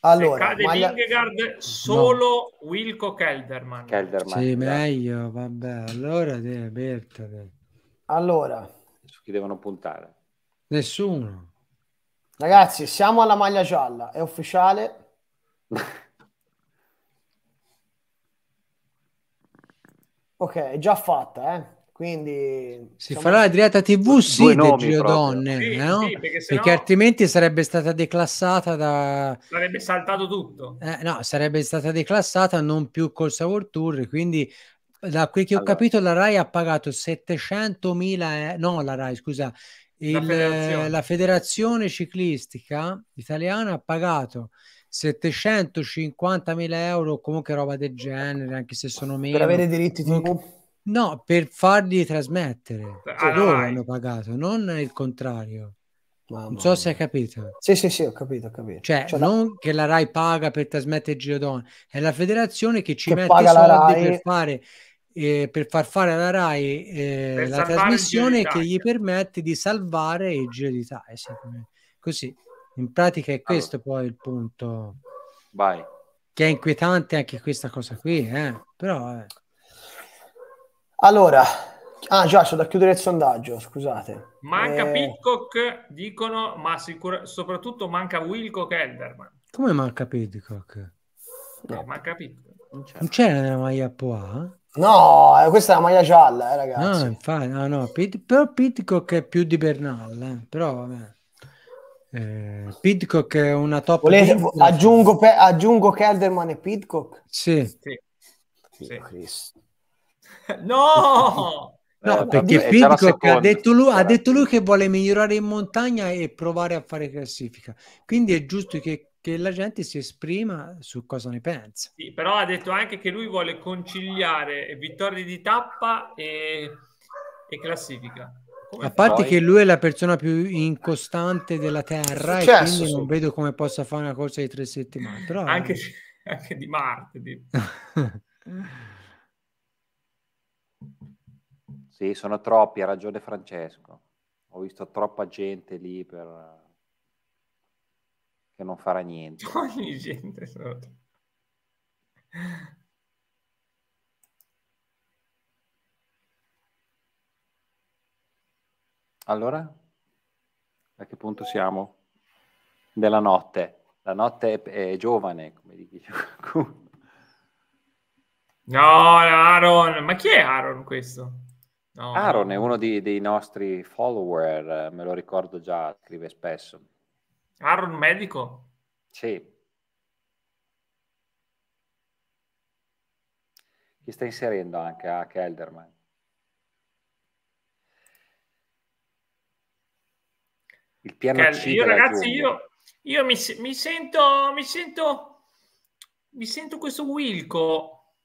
Allora, se cade maglia... Vingegaard solo no. Wilco Kelderman. Kelderman. Sì, meglio, vabbè. Allora, te, Allora, ci devono puntare? Nessuno. Ragazzi, siamo alla maglia gialla, è ufficiale. ok, è già fatta, eh? Quindi si siamo... farà la diretta TV sì del Giro Donne, sì, no? sì, perché, sennò... perché, altrimenti sarebbe stata declassata da sarebbe saltato tutto. Eh, no, sarebbe stata declassata non più col Savour Tour, quindi da quel che ho allora. capito la RAI ha pagato 700 mila. eh, no la RAI scusa, il, la, federazione. la, federazione. ciclistica italiana ha pagato 750 mila euro, comunque roba del genere, anche se sono meno. Per avere diritti mm. TV? No, per farli trasmettere. Ah, cioè, ah, loro no, hanno pagato, non il contrario. Mamma non so mia. se hai capito. Sì, sì, sì, ho capito, ho capito. Cioè, cioè non la... che la RAI paga per trasmettere il Girodone, è la federazione che ci che mette i soldi RAI... per fare eh, per far fare alla RAI eh, la trasmissione che gli permette di salvare il Giro d'Italia. Sì, così, in pratica è questo allora. poi il punto. Vai. Che è inquietante anche questa cosa qui, eh? però... Eh. Allora, ah già, c'è da chiudere il sondaggio, scusate. Manca eh... Pitcock, dicono, ma sicur- soprattutto manca Wilcock Elderman. Come manca Pitcock? No, eh, manca Pitcock. Non c'era, non c'era nella maglia Poa? No, eh, questa è la maglia gialla, eh, ragazzi. No, infatti, no, no. Pit, però Pitcock è più di Bernal, eh. però vabbè. Eh, Pitcock è una top. Volete, aggiungo, pe- aggiungo Kelderman e Pitcock? Sì. sì. sì. No! No, eh, perché Pitcock ha detto, lui, ha detto lui che vuole migliorare in montagna e provare a fare classifica. Quindi è giusto che che la gente si esprima su cosa ne pensa. Sì, però ha detto anche che lui vuole conciliare vittorie di tappa e, e classifica. Come a parte poi... che lui è la persona più incostante della Terra successo, e quindi non vedo come possa fare una corsa di tre settimane. Però... Anche, anche di martedì. sì, sono troppi, ha ragione Francesco. Ho visto troppa gente lì per che non farà niente. Ogni sotto. Allora, a che punto siamo? Della notte. La notte è, è giovane, come dicevo. No, Aaron, ma chi è Aaron questo? No. Aaron è uno di, dei nostri follower, eh, me lo ricordo già, scrive spesso. Aaron Medico? Sì. Chi sta inserendo anche a Kelderman? Il piano Kel- C io ragazzi, io, io mi, mi, sento, mi sento, mi sento questo Wilco.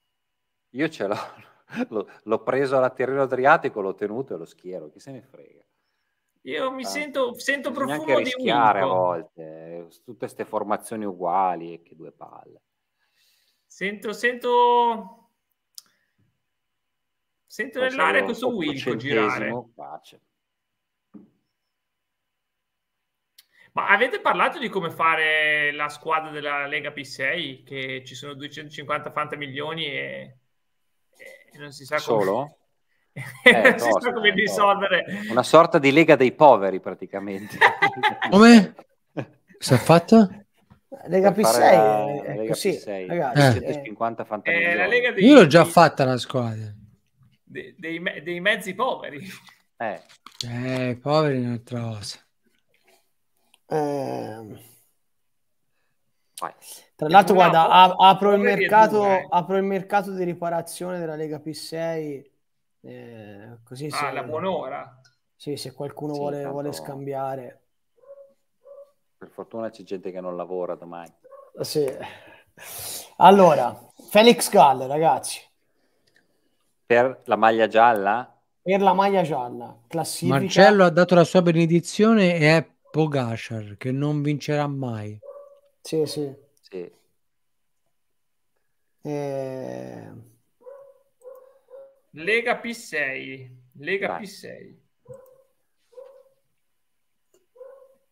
Io ce l'ho, l'ho preso alla Terreno adriatico, l'ho tenuto e lo schiero, chi se ne frega. Io mi ah, sento, sento profumo di Wilco. a volte, tutte queste formazioni uguali e che due palle. Sento, sento, sento nell'area questo Wilco girare. Pace. Ma avete parlato di come fare la squadra della Lega P6? Che ci sono 250 milioni e, e non si sa Solo? Come... Eh, non si sa come eh, risolvere. Una sorta di lega dei poveri praticamente. come? Si è fatta? Lega P6, la... Eh, lega così, P6. Ragazzi, eh. 150 eh, dei... Io l'ho già fatta la squadra. De, dei, me, dei, mezzi poveri. Eh, eh poveri è un'altra cosa. Eh. Tra l'altro, guarda, apro il, mercato, eh. apro il mercato di riparazione della Lega P6 eh, così ah, se, la buon'ora. Sì, se qualcuno sì, vuole, tanto... vuole, scambiare. Per fortuna c'è gente che non lavora domani. Sì. Allora, Felix Gall, ragazzi. Per la maglia gialla? Per la maglia gialla, classifica. Marcello ha dato la sua benedizione e è Pogacar, che non vincerà mai. Sì, sì. sì. E... Eh, Lega P6. Lega Vai. P6.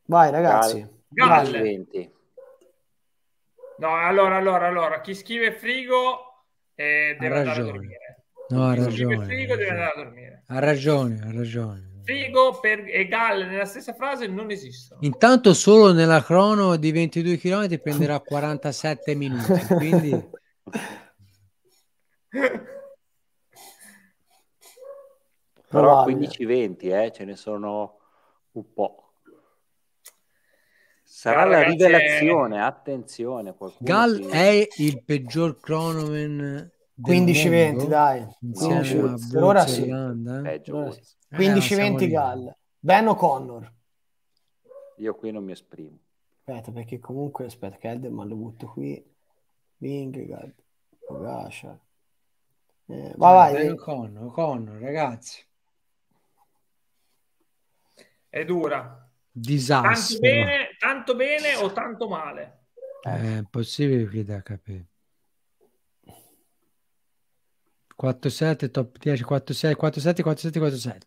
Vai ragazzi. Galle. Galle. No, allora, allora, allora, chi scrive frigo eh, deve andare a dormire. No, ha ragione. Frigo deve andare a dormire. Ha ragione, ha ragione. Frigo per, e Galle nella stessa frase non esistono. Intanto solo nella crono di 22 km prenderà 47 minuti, quindi... Però 15-20, eh, ce ne sono un po'. Sarà Gal, la rivelazione, eh. attenzione. Gal si... è il peggior cronomen 15-20, dai. per ora eh? sì. Eh, 15-20 Gal. Ben Connor? Io qui non mi esprimo. Aspetta, perché comunque, aspetta, Kelderman lo butto qui. Vingegaard, Pogacar. Eh, vai, vai. Connor, O'Connor, ragazzi. È dura. Disastro. Tanto bene, tanto bene o tanto male? Eh, è impossibile qui da capire. 4-7, top 10, 4-6, 4-7, 4-7,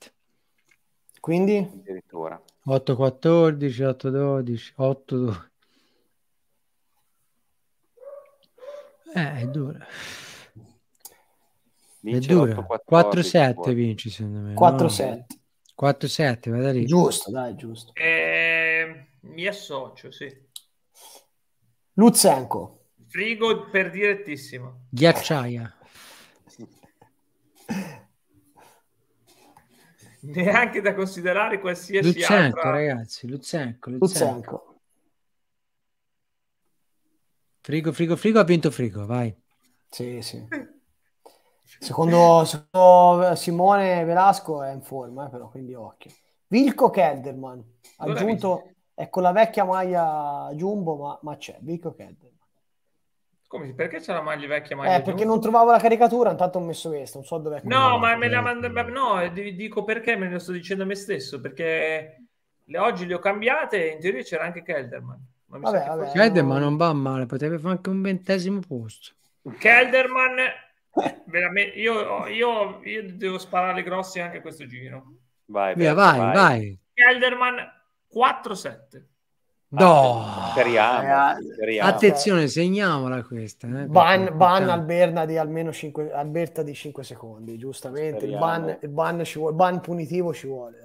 Quindi? Addirittura. 8-14, 8-12, 8-12. Eh, è dura. Vince è dura. 4-7 vinci secondo me. 4-7. No? 4-7, vada lì. Giusto, dai, giusto. Eh, mi associo, sì. Luzenko. Frigo per direttissimo. Ghiacciaia. Neanche da considerare qualsiasi Luzenko, altra... ragazzi, Luzenko, Luzenko. Luzenko. Frigo, frigo, frigo, ha vinto frigo, vai. Sì, sì. Secondo, secondo, Simone Velasco è in forma, eh, però, quindi occhio. Vilco Kelderman, aggiunto, è con la vecchia maglia Jumbo, ma, ma c'è, Vilco Kelderman. Come, perché c'è la maglia vecchia maglia? Eh, perché non trovavo la caricatura, intanto ho messo questa, non so dove. No, ma me la manda... No, dico perché, me lo sto dicendo a me stesso, perché le, oggi le ho cambiate e in teoria c'era anche Kelderman. Ma vabbè, vabbè, Kelderman non... non va male, potrebbe fare anche un ventesimo posto. Kelderman veramente, io, io, io, devo sparare grossi anche a questo giro. Vai, Via, vai, vai. vai. Kelderman 4-7. No, speriamo, eh, ah, speriamo. attenzione, segniamola questa. Eh, ban, ban Alberna di almeno 5, Alberta di 5 secondi, giustamente. Il ban, il ban, ci vuole, ban punitivo ci vuole.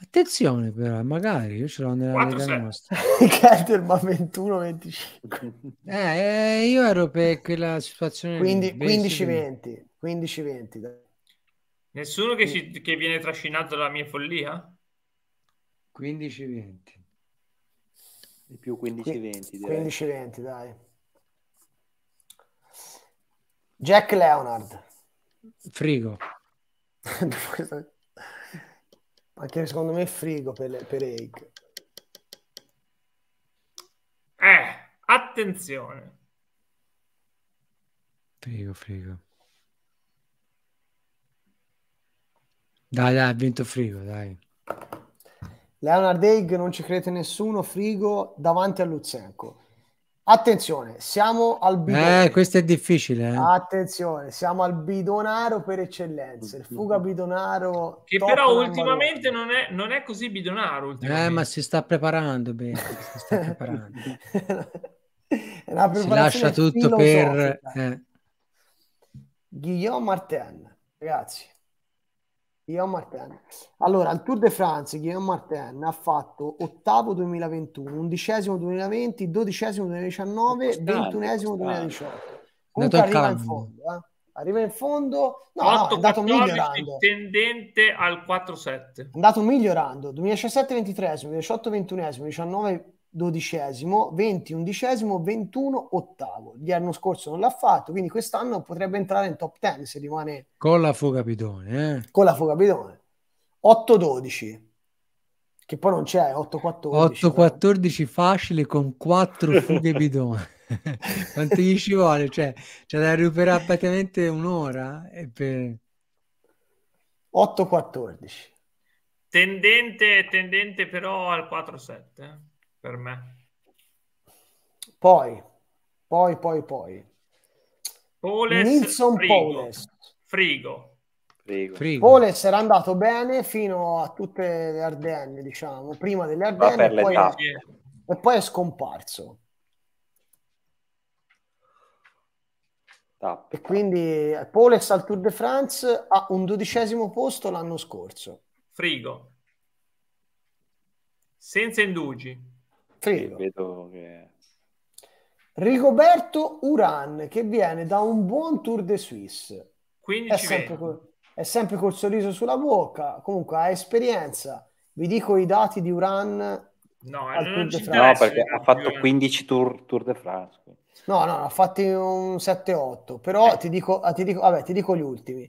Attenzione però, magari io ce l'ho nella vita Lega nostra. Kelderman 21-25. Eh, eh, io ero per quella situazione. 15-20. 15-20. Nessuno che, ci, che, viene trascinato dalla mia follia? 15-20. Di più 15-20. 15-20, dai. Jack Leonard. Frigo. Anche secondo me è frigo per, per Egg. Eh, attenzione. Frigo, frigo. Dai, dai, ha vinto frigo, dai. Leonard Egg non ci crede nessuno, frigo davanti a Luzenko. Attenzione, siamo al bidonaro. Eh, questo è difficile. Eh. Attenzione, siamo al bidonaro per eccellenza, il fuga bidonaro. Che però ultimamente non è, non è, così bidonaro. Eh, ma si sta preparando bene. Si, sta preparando. si lascia tutto per... Eh. Guillaume Martin, ragazzi, Guillaume Martin. Allora, il Tour de France Guillaume Martin ha fatto ottavo 2021, undicesimo 2020, dodicesimo 2019, ventunesimo 2018. Comunque arriva in fondo, eh? arriva in fondo, no, 8, no, è andato 14, migliorando. Tendente al 4-7. È andato migliorando, 2017 23, 2018 21, 19 dodicesimo, 20 undicesimo, 21 ottavo. L'anno scorso non l'ha fatto, quindi quest'anno potrebbe entrare in top 10 se rimane... Con la Fogapidone, eh? Con la Fogapidone. 8-12, che poi non c'è, 8-14. 8-14 facile con quattro fughe bidone. Quanto gli ci vuole? Cioè, c'è da recuperare praticamente un'ora e eh, per... 8-14. Tendente, tendente però al 4-7 per me. Poi, poi, poi, poi. Poles, Nilsson Frigo. Poles. Frigo. Frigo. Frigo. Poles era andato bene fino a tutte le Ardenne, diciamo, prima delle Ardenne e poi, è, e poi è scomparso. Tappe. E quindi eh, Poles al Tour de France ha un dodicesimo posto l'anno scorso. Frigo. Senza indugi. Figo. Vedo che... Rigoberto Uran che viene da un buon Tour de Suisse. Quindi è sempre, col, è sempre col sorriso sulla bocca, comunque ha esperienza. Vi dico i dati di Uran No, no, perché ha fatto 15 tour, tour de France. No, no, ha fatto un 7-8, però eh. ti dico, ah, ti, dico, vabbè, ti dico gli ultimi.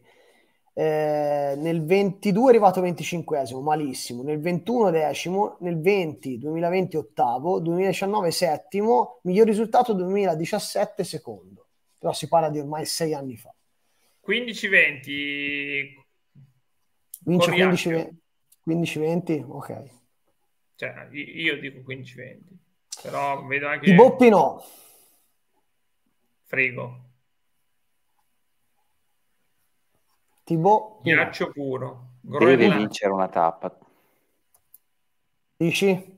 Eh, nel 22 è arrivato 25esimo, malissimo, nel 21 decimo, nel 20, 2020 ottavo, 2019 settimo, miglior risultato 2017 secondo, però si parla di ormai sei anni fa. 15-20. Vince 15-20, 15-20, ok. Cioè, io dico 15-20, però vedo anche... I boppi no. Frigo. Tibo Ghiaccio puro. Groenlandia. Deve vincere una tappa. Dici?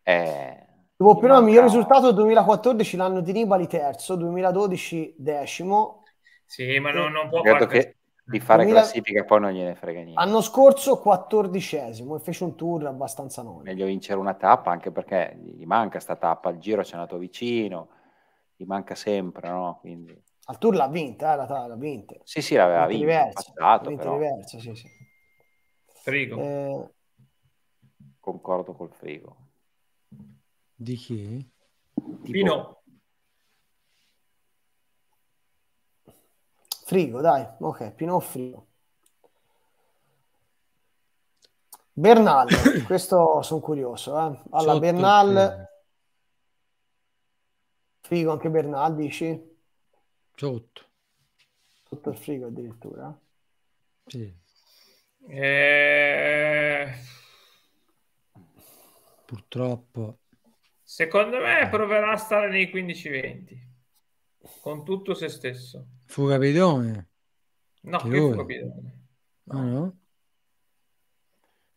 Eh... Tipo, però il miglior risultato del 2014 l'anno di Nibali terzo, 2012 decimo. Sì, ma non, non può Credo che di fare 2000... classifica poi non gliene frega niente. L'anno scorso quattordicesimo e fece un tour abbastanza nono. Meglio vincere una tappa anche perché gli manca sta tappa, il giro c'è è andato vicino, gli manca sempre, no? Quindi... Al tour l'ha vinta, eh, la, l'ha vinta. Sì, sì, l'aveva vinta. Diverso, passato, vinta diverso, sì, sì. Frigo. Eh... Concordo col Frigo. Di chi? Pino. Frigo, dai. Ok, Pino Frigo. Bernal, questo sono curioso. Eh. Alla Sotto Bernal, Frigo anche Bernal, dici? Sotto. Sotto il frigo addirittura? Sì. Eh... Purtroppo. Secondo me eh. proverà a stare nei 15-20 con tutto se stesso. Fugabidone? No, che, che fugabidone. Ah, no. no.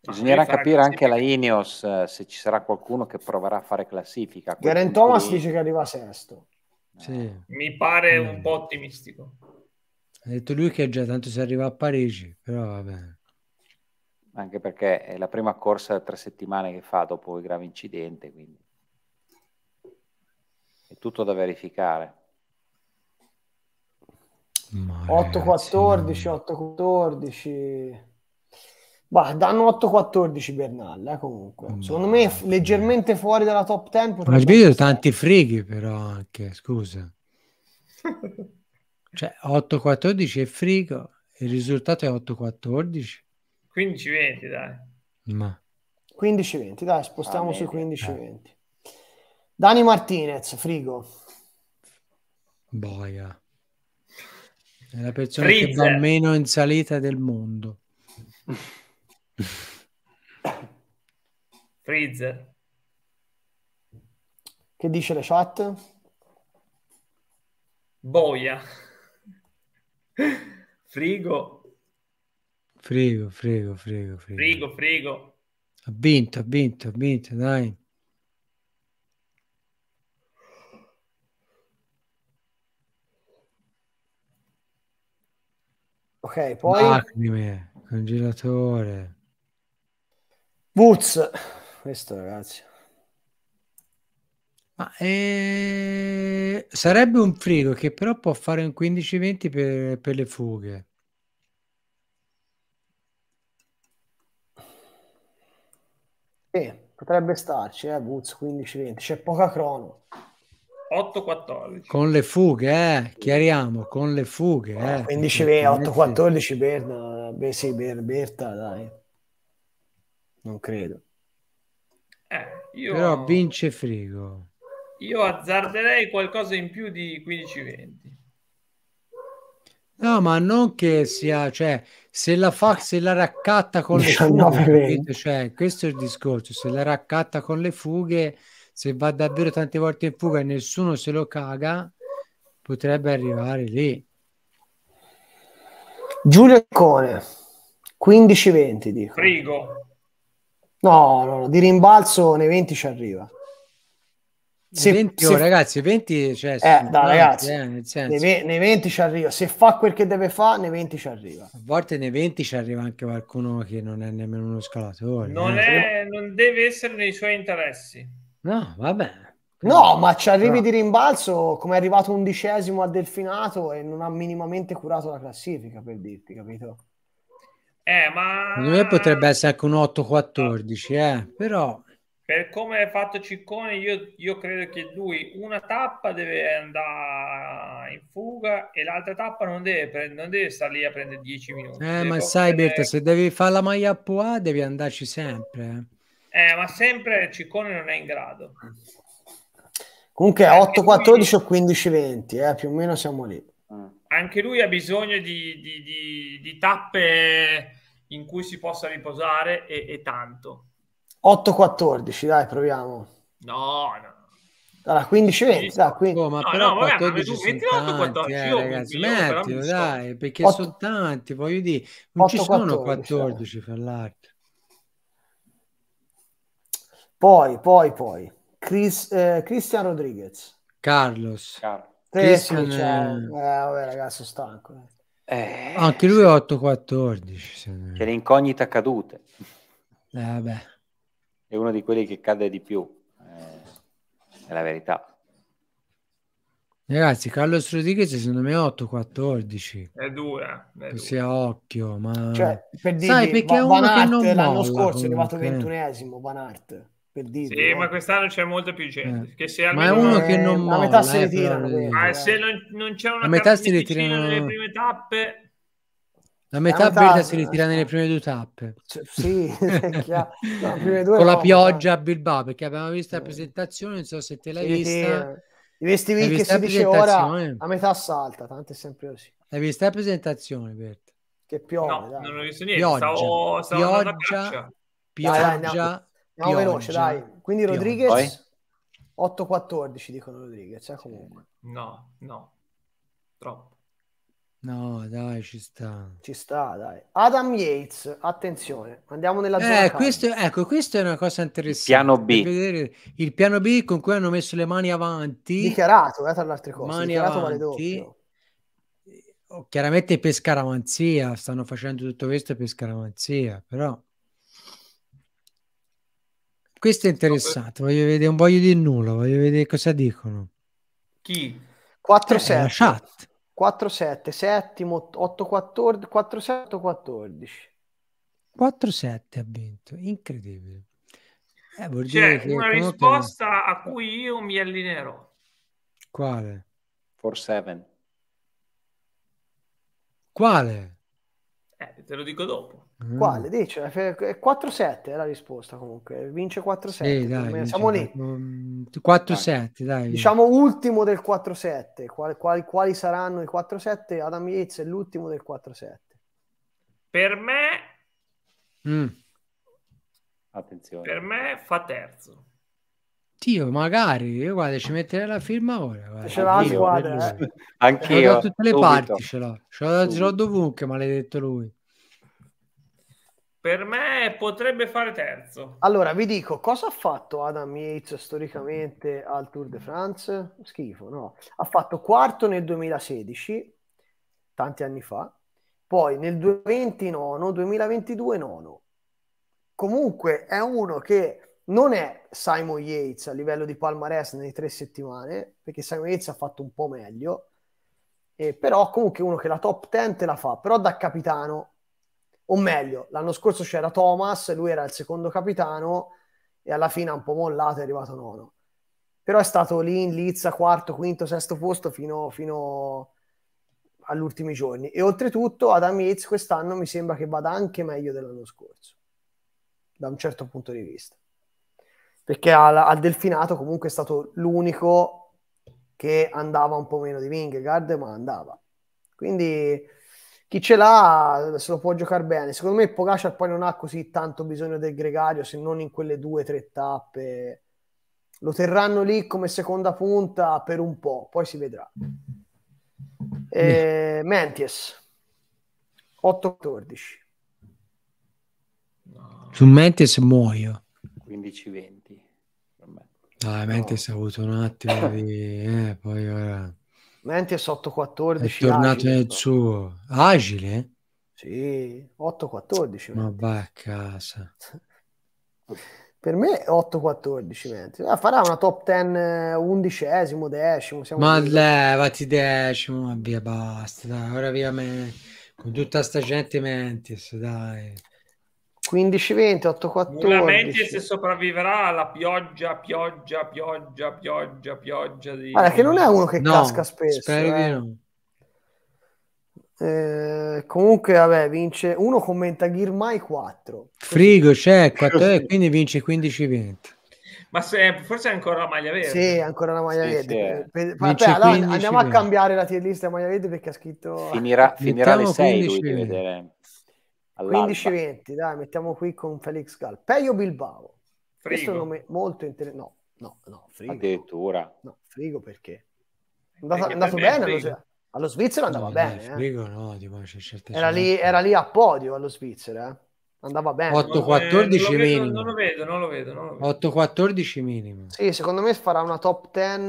Bisognerà capire anche la Ineos eh, se ci sarà qualcuno che proverà a fare classifica. Garen Thomas cui... dice che arriva sesto. Sì. Eh, Mi pare mm. un po' ottimistico. Ha detto lui che già tanto si arriva a Parigi, però vabbè. Anche perché è la prima corsa da tre settimane che fa dopo il grave incidente, quindi è tutto da verificare. 8-14, 8-14. Bah, danno 8-14 Bernal, eh, comunque. Mm. Secondo me leggermente fuori dalla top 10. Ma ci vedo tanti frighi, però anche, scusa. cioè 8-14 è frigo, il risultato è 8-14. 15-20 dai. Ma. 15-20, dai, spostiamo su 15-20. Eh. Dani Martinez, frigo. Boia. È la persona Freezer. che va meno in salita del mondo. Freezer. Che dice la chat? Boia. Frigo. Frigo, frigo, frigo, frigo. Frigo, frigo. Ha vinto, ha vinto, ha vinto, dai. Ok, poi... Lacrime, congelatore. Woods, questo ragazzi. Ma eh, sarebbe un frigo che però può fare un 15-20 per, per le fughe. Sì, potrebbe starci, eh, Woods 15-20, c'è poca crono. 8-14. Con le fughe, eh, chiariamo, con le fughe. Eh. 15-20, 8-14 Berna, beh sì, Berta, dai. Non credo. Eh, io... Però vince Frigo. Io azzarderei qualcosa in più di 15-20. No, ma non che sia, cioè, se la fa, se la raccatta con 19, le fughe, cioè, questo è il discorso, se la raccatta con le fughe, se va davvero tante volte in fuga e nessuno se lo caga, potrebbe arrivare lì. Giulio Cone, 15-20, dico. Frigo. No, no, no, di rimbalzo nei 20 ci arriva. Se, 20, se, oh, ragazzi, 20 cioè, eh, da, no, ragazzi, eh, nei, nei, 20 ci arriva. Se fa quel che deve fare, nei 20 ci arriva. A volte nei 20 ci arriva anche qualcuno che non è nemmeno uno scalatore. Non, eh. è, non deve essere nei suoi interessi. No, vabbè. No, ma ci arrivi no. di rimbalzo come è arrivato undicesimo a Delfinato e non ha minimamente curato la classifica, per dirti, capito? Eh, ma... Secondo me potrebbe essere anche un 8-14, eh, però... Per come è fatto Ciccone, io, io, credo che lui una tappa deve andare in fuga e l'altra tappa non deve, non deve stare lì a prendere 10 minuti. Eh, ma sai, Bert, se devi fare la maglia a Poa devi andarci sempre. Eh, eh ma sempre Ciccone non è in grado. Comunque 8-14 eh, o 15-20, eh, più o meno siamo lì anche lui ha bisogno di, di, di, di, tappe in cui si possa riposare e, e tanto. 8-14, dai, proviamo. No, no. Allora, 15-20, da qui. Oh, ma no, però no, 14 vabbè, sono 20, tanti, eh, ragazzi, mettilo, dai, perché 8, sono tanti, voglio dire, non 8, ci sono 14, 14 eh. fra l'altro. Poi, poi, poi, Chris, eh, Christian Rodriguez. Carlos. Carlos. Eh sì, cioè, eh, vabbè, ragazzi, stanco. Eh. eh, Anche lui è 8-14. C'è l'incognita cadute. Eh, è uno di quelli che cade di più, eh, è la verità. Ragazzi, Carlo Rodriguez secondo me è 8-14. È dura. Sia occhio, ma... Cioè, per dirvi, Sai, perché Van, Van Arte l'anno scorso comunque. è arrivato ventunesimo, Van Art per dire. sì, eh. ma quest'anno c'è molto più gente. Eh. Che se Ma è uno che non molla, metà si ritirano. Eh, Ma ah, se non, non c'è una metà si ritirano nelle prime tappe. La metà, metà Berta si ritira nelle prime due tappe. sì, no, due con no, la pioggia no. a Bilbao, perché abbiamo visto la eh. presentazione, non so se te l'hai sì, vista. I vestiti che si dice ora a metà salta, tanto è sempre così. Hai visto la presentazione, Berta? Che piove. No, dai. non ho visto niente. Pioggia, stavo, stavo pioggia, pioggia Andiamo veloce, dai. Quindi Pioggia. Rodriguez 8-14 dicono Rodriguez, eh, comunque. No, no. Troppo. No, dai, ci sta. Ci sta, dai. Adam Yates, attenzione, andiamo nella eh, zona. questo, ecco, questa è una cosa interessante. Il piano B. il piano B con cui hanno messo le mani avanti. Dichiarato, eh, tra le altre cose. Mani avanti. Eh, chiaramente per scaramanzia, stanno facendo tutto questo per scaramanzia, però... Questo è interessante, voglio vedere, un voglio di nulla, voglio vedere cosa dicono. Chi? 4 7 eh, 4 7 settimo 8 14 4 7 14 ha vinto, incredibile. Eh, C'è una risposta te... a cui io mi allineerò. Quale? 4 7. Quale? Eh, te lo dico dopo. Mm. Quale? Dice, 4-7 è la risposta comunque, vince 4-7. Sì, dai, siamo lì. 4-7, mm, dai. Diciamo ultimo del 4-7. Quali, quali, quali, saranno i 4-7? Adam Yates è l'ultimo del 4-7. Per me... Mm. Attenzione. Per me fa terzo. Dio, magari, io guarda, ci metterei la firma ora. Guarda. Ce l'ha la squadra, eh. Anch'io. Da tutte le subito. parti ce l'ho. Ce l'ho, ce l'ho dovunque, maledetto lui. Per me potrebbe fare terzo. Allora, vi dico, cosa ha fatto Adam Yates storicamente al Tour de France? Schifo, no? Ha fatto quarto nel 2016, tanti anni fa, poi nel 2029, 2022 nono. Comunque è uno che non è Simon Yates a livello di palmarès nelle tre settimane, perché Simon Yates ha fatto un po' meglio, eh, però comunque uno che la top 10 te la fa, però da capitano o meglio, l'anno scorso c'era Thomas, lui era il secondo capitano e alla fine ha un po' mollato è arrivato nono. Però è stato lì in Lizza, quarto, quinto, sesto posto fino, fino agli ultimi giorni. E oltretutto Adam Yates quest'anno mi sembra che vada anche meglio dell'anno scorso, da un certo punto di vista. Perché al, al Delfinato comunque è stato l'unico che andava un po' meno di Wingard, ma andava. Quindi chi ce l'ha se lo può giocare bene. Secondo me Pogacar poi non ha così tanto bisogno del gregario se non in quelle due o tre tappe. Lo terranno lì come seconda punta per un po', poi si vedrà. Eh, Menties 8-14 su Mentis muoio 15-20 Vabbè. Ah, Mentis no. ha avuto un attimo di... Eh, poi ora... Menti è sotto 14. È tornato agile, nel suo. Agile? Eh? Sì, 8-14. Ma va a casa. per me 8-14 Mente. Ah, farà una top 10 eh, undicesimo, decimo. ma levati decimo, ma via, basta. Dai, ora via me... con tutta sta gente menti, dai. 15-20, 8-14. Lamenti se sopravviverà alla pioggia, pioggia, pioggia, pioggia, pioggia. Di... Guarda, che non è uno che no, casca spesso. Eh. No. Eh, comunque, vabbè, vince uno commenta Ghirmai 4. Frigo c'è, 4, quindi vince 15-20. Ma se, forse è ancora la maglia verde. Sì, ancora la maglia sì, verde. Sì. Vabbè, allora, 15, andiamo 20. a cambiare la tier list a maglia verde perché ha scritto... Finirà, finirà alle 6 lui, 15-20, dai, mettiamo qui con Felix Gal. Peio Bilbao. Frigo. Questo è un nome molto interessante. No, no, no, Frigo. Addirittura. No, Frigo perché? È andato, perché andato bene allo, allo, Svizzera andava no, eh, bene. Dai, eh. frigo eh. no, tipo, c'è certe era, lì, era lì a podio allo Svizzero, eh. Andava bene. 8-14 eh, minimo. Non lo vedo, non lo vedo. vedo. 8-14 minimo. Sì, secondo me farà una top 10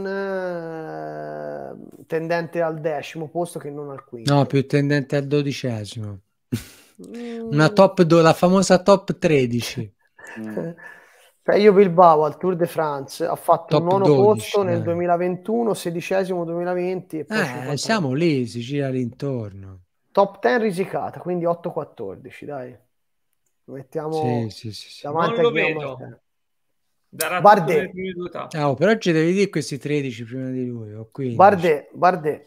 eh, tendente al decimo posto che non al quinto. No, più tendente al dodicesimo. Una mm. top 2, la famosa top 13. Mm. Peio Bilbao al Tour de France ha fatto top il nono 12, posto eh. nel 2021, sedicesimo 2020. E poi eh, siamo lì, si gira intorno. Top 10 risicata, quindi 8-14, dai. Lo mettiamo sì, sì, sì, davanti non lo vedo. Bardet. Ciao, per oggi devi dire questi 13 prima di lui. Bardet, Bardè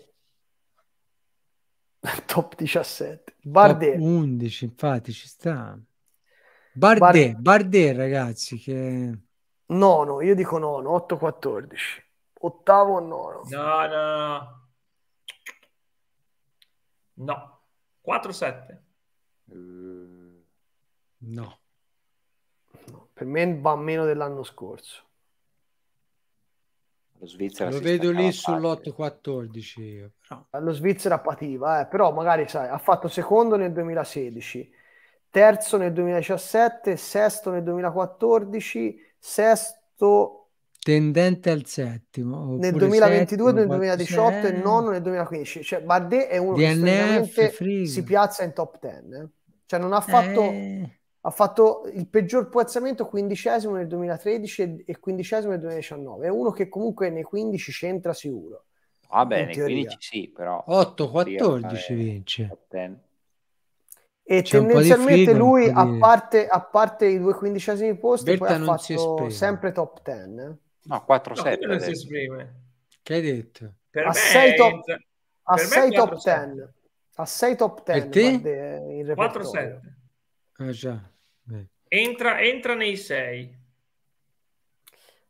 top 17. Bardet. Top 11, infatti ci sta. Bardet, Bardet, Bardet ragazzi, che... Nono, io dico nono, 8-14. Ottavo nono? No, no. No. 4-7. no. Per me va meno dell'anno scorso. Lo, Svizzera lo vedo lì sull'8-14 Però. Lo Svizzera pativa, eh, però magari sai, ha fatto secondo nel 2016, terzo nel 2017, sesto nel 2014, sesto... Tendente al settimo. Nel 2022, settimo, nel 2018 6... e nono nel 2015. Cioè Bardet è uno DNF, che si piazza in top 10. Eh. Cioè non ha eh. fatto... Eh ha fatto il peggior piazzamento quindicesimo nel 2013 e quindicesimo nel 2019. È uno che comunque nei 15 c'entra sicuro. Va bene, 15 sì, però 8-14 vince. E C'è tendenzialmente figo, lui, a parte, a parte, i due quindicesimi posti, poi ha fatto sempre top 10. Eh. No, 4-7. No, Che hai detto? Per a 6 top, a 6 top 10. A 6 top 10. 4-7. Eh, ah, già. Entra, entra nei sei.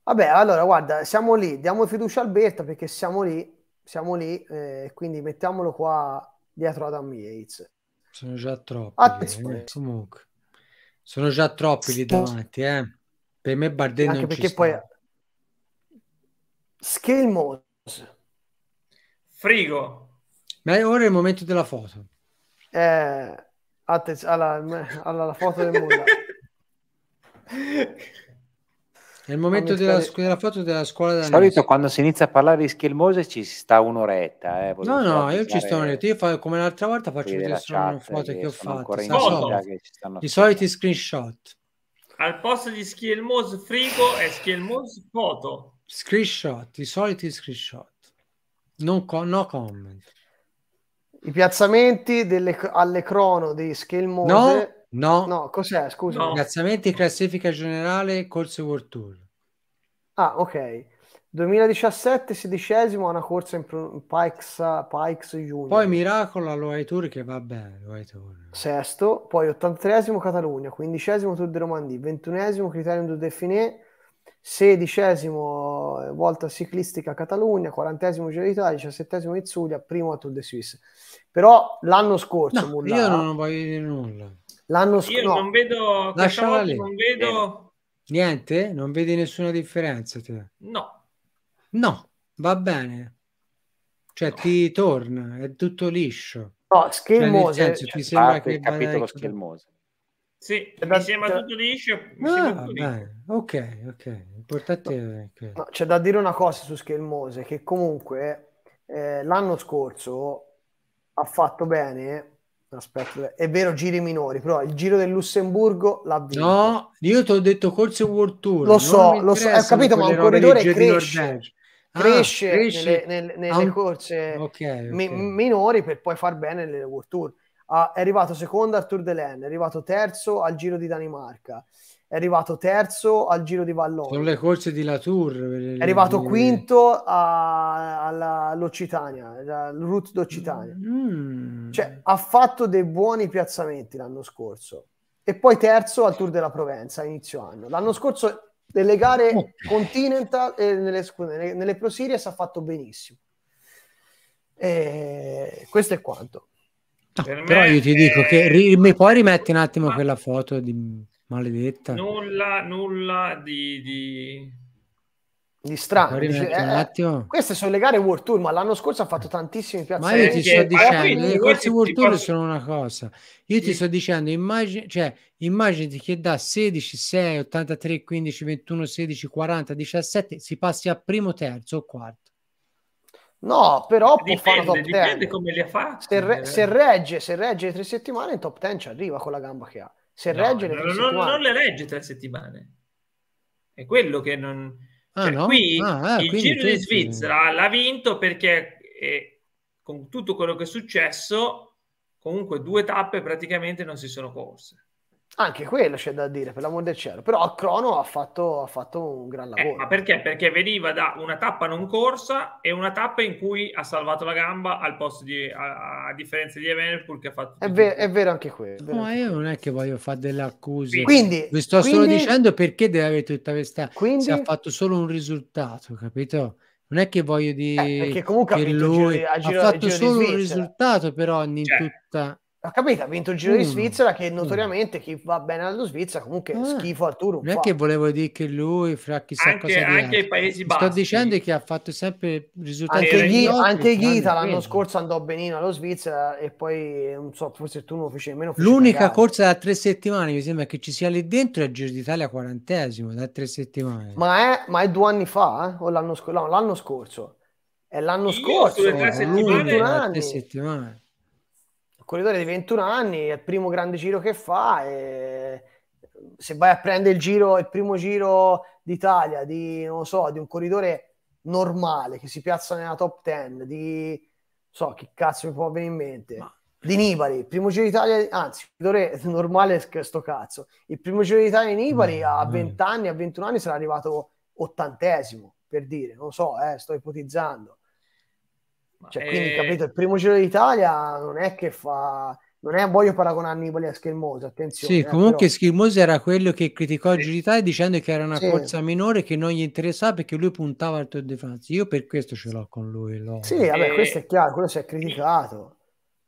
Vabbè, allora guarda, siamo lì, diamo fiducia a Alberto perché siamo lì, siamo lì, eh, quindi mettiamolo qua dietro Adam Yates. Sono già troppi, eh, comunque. Sono già troppi lì davanti, eh. Per me Bardet Anche non perché poi... Sta. Scale Mose. Frigo. Ma ora è il momento della foto. Eh, Atte- alla, alla foto del mondo. È il momento della, scu- della, foto della scuola da solito quando si inizia a parlare di schermose ci si sta un'oretta. Eh, no, no, io ci sto un'oretta. Io fa, come l'altra volta faccio vedere solo foto eh, che, ho fatto. Sa, I soliti screenshot. Al posto di schermose frigo e schermose foto. Screenshot, i soliti screenshot. Non co- no comment. I piazzamenti delle, alle crono di Schelmose. No, no. No, cos'è? Scusa. No. Piazzamenti classifica generale corse World Tour. Ah, ok. 2017 sedicesimo a una corsa in, pro- in Pikes, Pikes Junior. Poi Miracolo all'Oi Tour che va bene, Tour. Sesto, poi 83esimo Catalogna, 15 Tour de Romandie, 21esimo Criterium du Dauphiné, sedicesimo eh, volta ciclistica Catalogna, quarantesimo Giro d'Italia, diciassettesimo Itzulia, primo a Tour de Suisse. Però l'anno scorso... No, Mulla, io non voglio dire nulla. L'anno scorso... Io no. non vedo... Lasciala Non vedo... Niente? Non vedi nessuna differenza te? No. No, va bene. Cioè no. ti torna, è tutto liscio. No, schermoso. Cioè, nel senso, ti sembra ah, che... Capitolo ecco, schermoso. Sì, da... mi sembra tutto liscio. Mi ah, Ok, ok. Importante... No, no, c'è da dire una cosa su Schermose, che comunque eh, l'anno scorso ha fatto bene Aspetta, è vero giri minori, però il giro del Lussemburgo l'ha vinto. No, io ti ho detto corse World Tour. Lo so, lo so, ho capito, ma un corridore cresce, ah, cresce, cresce nelle, nelle, nelle ah, un... corse okay, okay. Mi, minori per poi far bene nelle World Tour. Ah, è arrivato secondo al Tour de l'Ain, è arrivato terzo al Giro di Danimarca, è arrivato terzo al Giro di Vallone. Sono le corse di Latour. Le... È arrivato quinto a, alla, all'Occitania, al Route d'Occitania. Mm. Cioè, ha fatto dei buoni piazzamenti l'anno scorso. E poi terzo al Tour della Provenza inizio anno. L'anno scorso nelle gare Continental, e eh, nelle, nelle, nelle Pro Series ha fatto benissimo. E eh, questo è quanto. No, per però io ti dico che ri- mi puoi rimetti un attimo quella foto di maledetta. Nulla, nulla di... di di strano. Dice, eh, eh queste sono le gare World Tour, ma l'anno scorso ha fatto tantissimi piazzamenti. Ma io ti sto dicendo, le corse World Tour posso... sono una cosa. Io sì. ti sto dicendo, immagini, cioè, immaginati che da 16, 6, 83, 15, 21, 16, 40, 17 si passi a primo, terzo o quarto. No, però dipende, può fare top 10. come li ha Se, re, se, eh. regge, se regge le tre settimane, in top 10 ci arriva con la gamba che ha. Se no, regge le tre no, settimane... Non, le regge tre settimane. È quello che non... Ah, cioè, no? Qui ah, eh, il Giro di Svizzera l'ha vinto perché eh, con tutto quello che è successo, comunque due tappe praticamente non si sono corse. Anche quello c'è da dire, per l'amor del cielo. Però a Crono ha fatto, ha fatto un gran eh, lavoro. Eh, ma perché? Perché veniva da una tappa non corsa e una tappa in cui ha salvato la gamba al posto di, a, a differenza di Evenpool che ha fatto... È, ver- è vero anche quello. No, io non è che voglio fare delle accuse. Quindi... Vi sto quindi, solo dicendo perché deve avere tutta questa... Quindi, Se ha fatto solo un risultato, capito? Non è che voglio eh, dire eh, che lui giro, ha fatto solo un risultato, però in cioè, tutta ho capito, ha vinto il Giro mm. di Svizzera che mm. notoriamente chi va bene allo Svizzera comunque ah. schifo al Turo. Non fa. è che volevo dire che lui fra chissà anche, cosa anche i Paesi Bassi. Sto dicendo che ha fatto sempre risultati anche, gli, altri, anche Ghita l'anno bene. scorso andò benino allo Svizzera e poi non so, forse tu non lo feci nemmeno. L'unica magari. corsa da tre settimane mi sembra che ci sia lì dentro è il Giro d'Italia quarantesimo da tre settimane. Ma è, ma è due anni fa eh? o l'anno scorso? No, l'anno scorso. È l'anno Io scorso. Sono tre settimane corridore di 21 anni, è il primo grande giro che fa e se vai a prendere il giro, il primo giro d'Italia di, non so, di un corridore normale che si piazza nella top 10, di, non so, che cazzo mi può venire in mente, Ma... di Nibali, il primo giro d'Italia, anzi, corridore normale questo cazzo, il primo giro d'Italia di Nibali a 20 eh. anni, a 21 anni sarà arrivato ottantesimo, per dire, non so, eh, sto ipotizzando cioè, e... Quindi, eh, capito, il primo giro d'Italia non è che fa... Non è, voglio paragonarmi quelli a Schirmosi, attenzione. Sì, eh, comunque però... era quello che criticò il Giro d'Italia dicendo che era una sì. corsa minore che non gli interessava perché lui puntava al Tour de France. Io per questo ce l'ho con lui. L'ho. Sì, vabbè, e... Eh, questo è chiaro, quello si è criticato.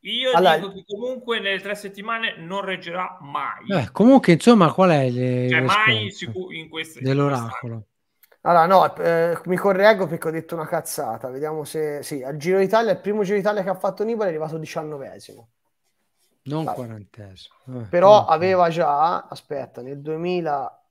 Io allora, dico che comunque nelle tre settimane non reggerà mai. Eh, comunque, insomma, qual è le, cioè, mai in queste dell'oracolo? Allora, no, eh, mi correggo perché ho detto una cazzata. Vediamo se. Sì, al Giro d'Italia, il primo Giro d'Italia che ha fatto Nibali è arrivato diciannovesimo. Non vale. quarantesimo. Eh, Però quarantesimo. Mm, mm. aveva già, aspetta, nel 2000.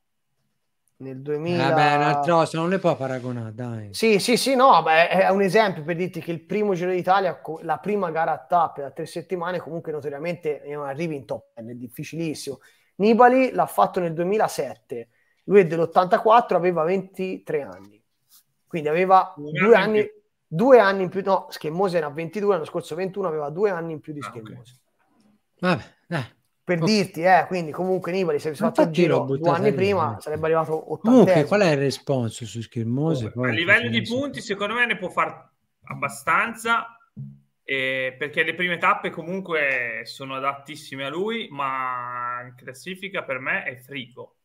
Nel 2000... Eh un altro, se non le può paragonare, dai. Sì, sì, sì, no, beh, è un esempio per dirti che il primo Giro d'Italia, la prima gara a tappe da tre settimane, comunque notoriamente non arrivi in top, è difficilissimo. Nibali l'ha fatto nel 2007 lui è dell'84, aveva 23 anni, quindi aveva due anni, due anni, in più. No, Schemmose era 22, l'anno scorso 21, aveva due anni in più di Schemmose. Ah, okay. Vabbè, eh. Per okay. dirti, eh, quindi comunque Nibali se avessi fatto il giro due anni prima eh. sarebbe arrivato 80. Comunque, qual è il responso su Schemmose? Oh, a livello di punti, secondo me ne può fare abbastanza, eh, perché le prime tappe comunque sono adattissime a lui, ma in classifica per me è frico.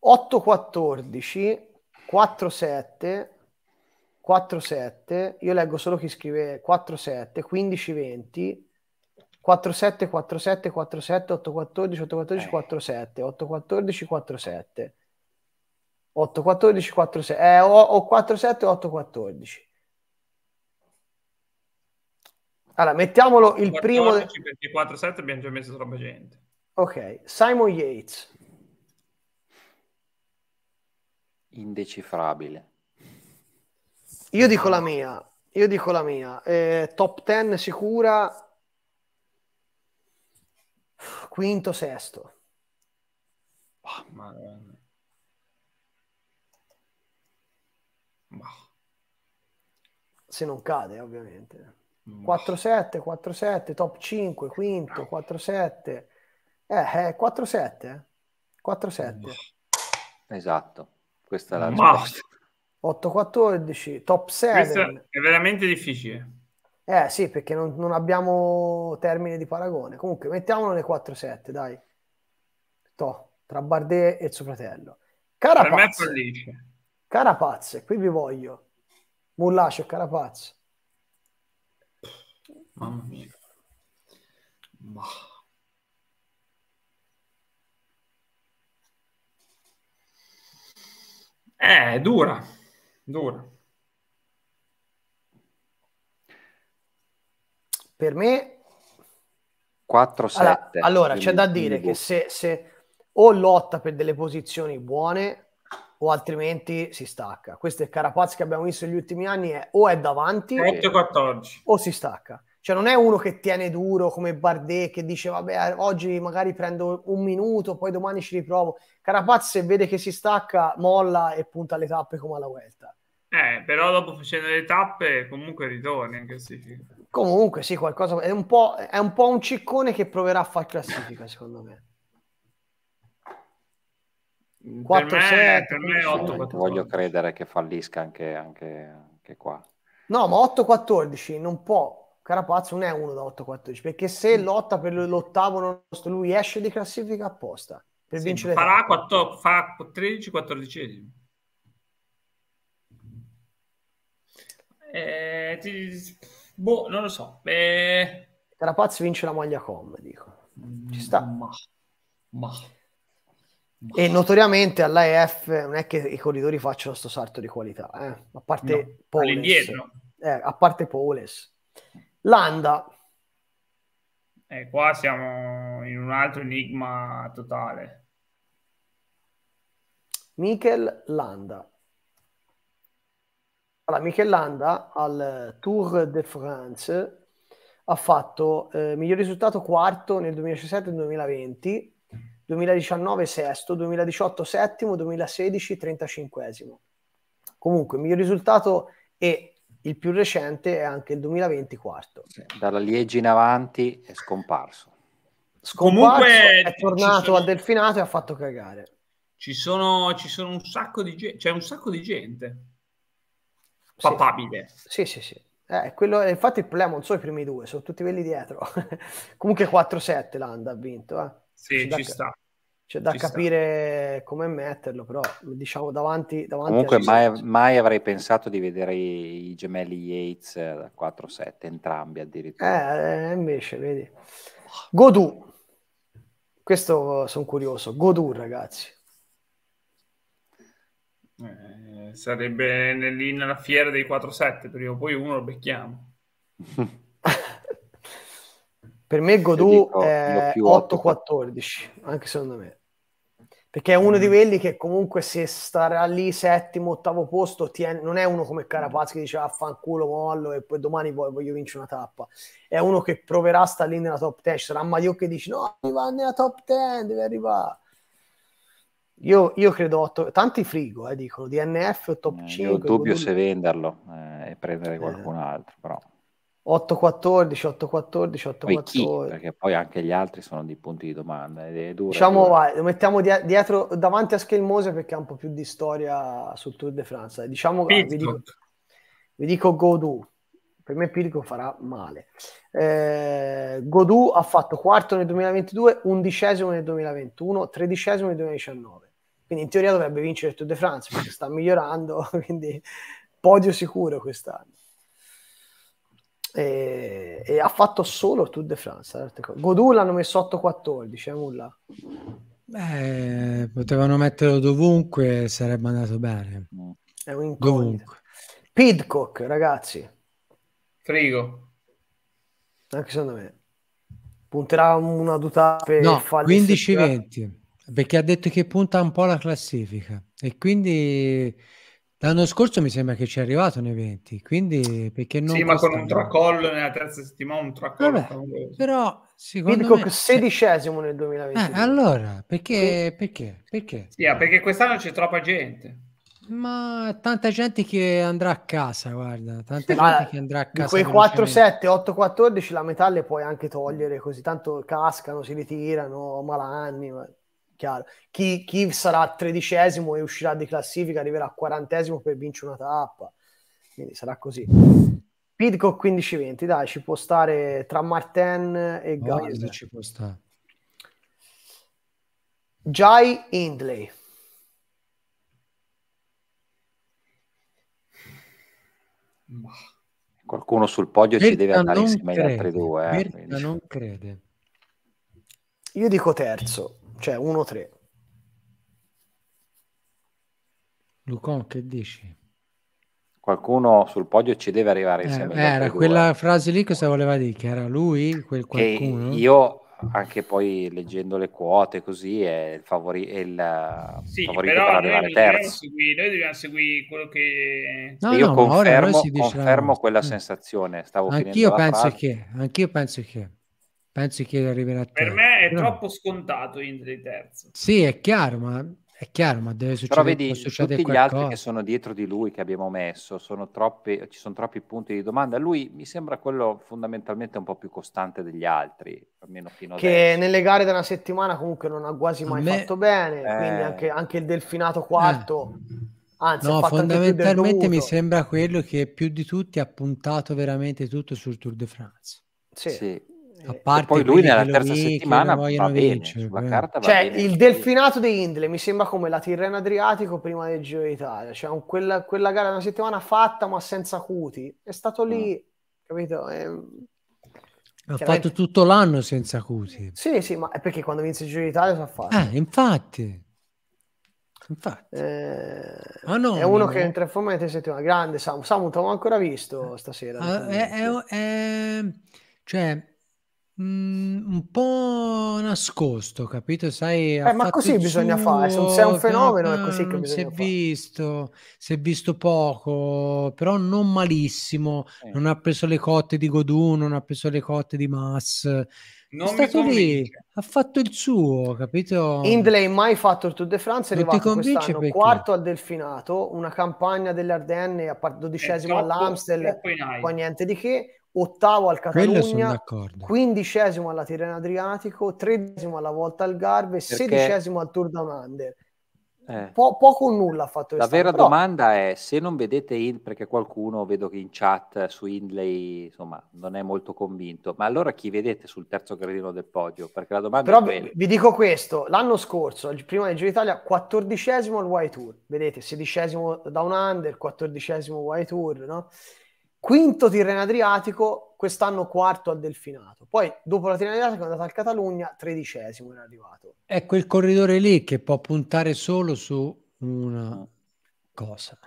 814 47 47 io leggo solo chi scrive 47 15 20 47 47 47 814 814 47 814 47 814 47 eh, o, o 47 814 allora mettiamolo il primo perché 47 abbiamo già messo troppa gente ok Simon Yates Indecifrabile. Io dico la mia, io dico la mia. Eh, top 10 sicura, quinto, sesto. Oh, ma... Se non cade, ovviamente. Oh. 4-7, 4-7, top 5, quinto, 4-7. Eh, eh 4-7. 4-7. Eh. Esatto. Questa è la risposta. 8-14, top 7. Questa è veramente difficile. Eh sì, perché non, non abbiamo termine di paragone. Comunque, mettiamolo nei 4-7, dai. To, tra Bardet e suo fratello. Carapazze. Carapazze, qui vi voglio. Mullacio, Carapazze. Mamma mia. Ma... Eh, dura, dura. Per me 4 7 Allora, allora c'è da dire che se, se, o lotta per delle posizioni buone o altrimenti si stacca. Questo è il Carapaz che abbiamo visto negli ultimi anni è o è davanti 8, o si stacca. Cioè non è uno che tiene duro come Bardet che dice vabbè eh, oggi magari prendo un minuto, poi domani ci riprovo. Carapaz se vede che si stacca, molla e punta le tappe come alla Vuelta. Eh, però dopo facendo le tappe comunque ritorna in classifica. Comunque sì, qualcosa... È un, è un po' un ciccone che proverà a far classifica secondo me. 4, per me, 7, per me 8, 14. Voglio credere che fallisca anche, anche, anche, qua. No, ma 8-14 non può. Carapazzo non è uno da 8-14, perché se lotta per l'ottavo nostro, lui esce di classifica apposta per sì, vincere. Farà, 4, fa 13-14. Eh, boh, non lo so. Eh... Carapazzo vince la maglia com, dico. Ci sta. Mm, ma, ma, E notoriamente all'AEF non è che i corridori facciano questo salto di qualità, eh? a parte no, Paules. Eh, a parte Paules. Landa. E qua siamo in un altro enigma totale. Michel Landa. Allora, Michel Landa al Tour de France ha fatto eh, miglior risultato quarto nel 2017-2020, 2019 sesto, 2018 settimo, 2016 35 Comunque, miglior risultato e il più recente è anche il 2020 dalla Liegi in avanti è scomparso. Scomparso, Comunque, è tornato sono... a Delfinato e ha fatto cagare. Ci sono, ci sono un sacco di gente, c'è un sacco di gente. Papabile. Sì, sì, sì. sì. Eh, quello, eh, infatti il problema non sono i primi due, sono tutti quelli dietro. Comunque 4-7 l'Anda ha vinto. Eh. Sì, ci, ci sta. Cioè, da Ci capire sta. come metterlo, però diciamo davanti. davanti Comunque, mai, mai, avrei pensato di vedere i, i gemelli Yates da 4-7, entrambi addirittura. Eh, eh, invece, vedi. Godu, questo sono curioso. Godu, ragazzi. Eh, sarebbe nella fiera dei 4-7, prima o poi uno lo becchiamo. per me Godù è 8-14, anche secondo me perché è uno mm. di quelli che comunque se starà lì settimo, ottavo posto, tiene, non è uno come Carapaz che dice affanculo, mollo e poi domani voglio, voglio vincere una tappa. È uno che proverà a stare lì nella top 10. sarà Maio che dice no, arriva nella top 10, deve arrivare. Io, io credo otto, tanti frigo, eh, dicono DNF o top eh, 5. ho dubbio se venderlo eh, e prendere eh. qualcun altro, però. 8-14, 8-14, 8-14. Perché poi anche gli altri sono dei punti di domanda. Dura, diciamo, dura. Vai, lo mettiamo di- dietro, davanti a Schelmose perché ha un po' più di storia sul Tour de France. Diciamo, ah, vi dico, vi dico Godou. Per me Pirco farà male. Eh, Godou ha fatto quarto nel 2022, undicesimo nel 2021, tredicesimo nel 2019. Quindi in teoria dovrebbe vincere il Tour de France perché sta migliorando, quindi podio sicuro quest'anno e, e ha fatto solo Tour de France. Eh, Godou l'hanno messo 8-14, eh, nulla. Beh, potevano metterlo dovunque, sarebbe andato bene. Mm. È un incontro. Pidcock, ragazzi. Frigo. Anche secondo me. Punterà una dutata per no, 15-20, perché ha detto che punta un po' la classifica. E quindi L'anno scorso mi sembra che ci è arrivato nei 20, quindi perché non... Sì, ma con un tracollo nella terza settimana, un tracollo. Vabbè, però secondo Hitchcock me... sedicesimo nel 2020. Eh, allora, perché, perché? Perché? Sì, ah, perché quest'anno c'è troppa gente. Ma tanta gente che andrà a casa, guarda, tanta sì, gente che andrà a casa. Quei 4, 7, 8, 14 la metà le puoi anche togliere, così tanto cascano, si ritirano, malanni. Ma chiaro. Chi, chi sarà tredicesimo e uscirà di classifica arriverà a quarantesimo per vincere una tappa. Quindi sarà così. Pidcock 15-20, dai, ci può stare tra Martin e Galles. ci può stare. Jai Hindley. Qualcuno sul podio Berta ci deve andare insieme agli altri due. Eh, non crede. Io dico terzo. Cioè 1-3. Lucon, che dici? Qualcuno sul podio ci deve arrivare eh, insieme. Eh, era quella due. frase lì cosa voleva dire? Che era lui quel qualcuno? Che io anche poi leggendo le quote così è il, favori- è il eh, sì, favorito per arrivare terzo. noi dobbiamo seguire quello che... No, io no, confermo, confermo quella mm. sensazione. Stavo anch'io, penso frase. che, anch'io penso che penso che arriverà a te. Per me è no. troppo scontato Inter terzo. Sì, è chiaro, ma è chiaro, ma deve succedere Però vedi, succede tutti qualcosa. gli altri che sono dietro di lui che abbiamo messo, sono troppe, ci sono troppi punti di domanda. Lui mi sembra quello fondamentalmente un po' più costante degli altri, almeno fino Che adesso. nelle gare della settimana comunque non ha quasi mai me... fatto bene, eh... quindi anche, anche, il delfinato quarto... Eh. Anzi, no, fondamentalmente mi sembra quello che più di tutti ha puntato veramente tutto sul Tour de France. Sì. sì. A parte poi lui nella terza vi, settimana va bene, vincere, sulla bene. carta cioè, bene. il delfinato di Indle mi sembra come la Tirreno Adriatico prima del Giro d'Italia, cioè un, quella, quella, gara una settimana fatta ma senza cuti, è stato lì, mm. capito? È... Ha cioè, fatto tutto l'anno senza cuti. Sì, sì, ma è perché quando vince il Giro d'Italia si fa fatto. Eh, infatti. Infatti. Eh, ah, no, è uno no. che entra in forma di tre settimane. Grande Samu. Samu, ti avevo ancora visto eh, stasera. Ah, è, è, è, cioè, Mm, un po' nascosto, capito? Sai, eh, ma così bisogna suo, fare, eh, se è un fenomeno è eh, così che bisogna si è visto, si è visto poco, però non malissimo, eh. non ha preso le cotte di Godun, non ha preso le cotte di Mass. Non è stato lì, ha fatto il suo, capito? Indley mai fatto il Tour de France, è arrivato quest'anno perché? quarto al Delfinato, una campagna delle Ardenne, a part- dodicesimo eh, all'Amstel, poi niente di che, ottavo al Catalogna, quindicesimo alla Tirena Adriatico, tredicesimo alla Volta al Garve, Perché... sedicesimo al Tour Down Under. Eh. Po- poco o nulla ha fatto La vera però... domanda è se non vedete il perché qualcuno vedo che in chat eh, su Hindley insomma non è molto convinto, ma allora chi vedete sul terzo gradino del podio? Perché la domanda Però è vi dico questo, l'anno scorso, prima del Giro d'Italia, quattordicesimo al Y Tour, vedete, 16 down under, quattordicesimo Y Tour, no? quinto Tirreno Adriatico, quest'anno quarto al Delfinato. Poi dopo la Tirreno Adriatico è andata al Catalogna, tredicesimo è arrivato. È quel corridore lì che può puntare solo su una cosa.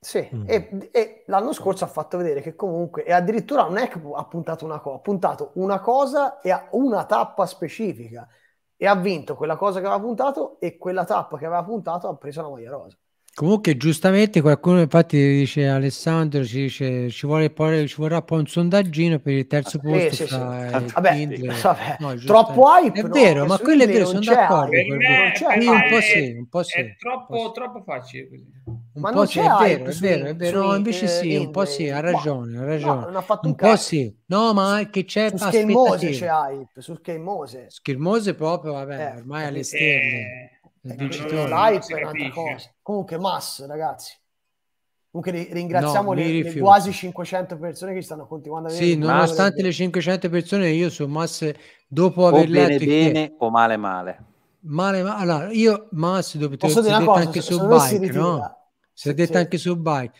Sì, mm. e, e, l'anno scorso ha fatto vedere che comunque, e addirittura non è che ha puntato una cosa, ha puntato una cosa e a una tappa specifica e ha vinto quella cosa che aveva puntato e quella tappa che aveva puntato ha preso la maglia rosa. Comunque, giustamente, qualcuno infatti dice Alessandro, ci dice ci, vuole poi, ci vorrà poi un sondaggino per il terzo ah, posto. Sì, sì, sì. Ah, vabbè, vabbè. No, troppo hype. È vero, ma quello è vero, sono d'accordo. Me, me, eh, un po' sì, un po' sì. È troppo, troppo facile Un ma po' sì, è vero, è vero, è vero. No, invece sì, un po' sì, ha ragione, ha ragione. non ha fatto un, un po' sì. No, ma che c'è su Schermose c'è hype, su Schermose. Schermose proprio, vabbè, eh, ormai eh, alle stelle. Ecco, l'hype è un'altra cosa. Comunque, Mass, ragazzi. Comunque ringraziamo no, le, le, quasi 500 persone che stanno continuando a vedere. Sì, nonostante le 500 persone, io su Mas, dopo o bene, letto... Bene che... o male male. Male, ma... Allora, io Mas, dopo te l'ho detto cosa, anche se, su se Bike, no? Si è detto sì. anche su Bike.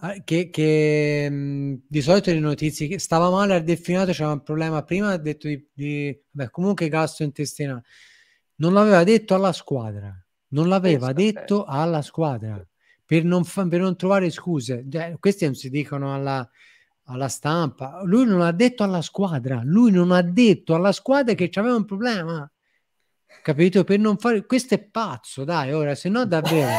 Ah, che, che mh, di solito le notizie che stava male al delfinato c'era un problema prima ha detto di, di beh, comunque gastrointestinale non l'aveva detto alla squadra, non l'aveva Penso detto alla squadra per non, fa- per non trovare scuse. Eh, queste non si dicono alla, alla, stampa. Lui non ha detto alla squadra, lui non ha detto alla squadra che c'aveva un problema. Capito? Per non fare questo è pazzo, dai. Ora, se no, davvero,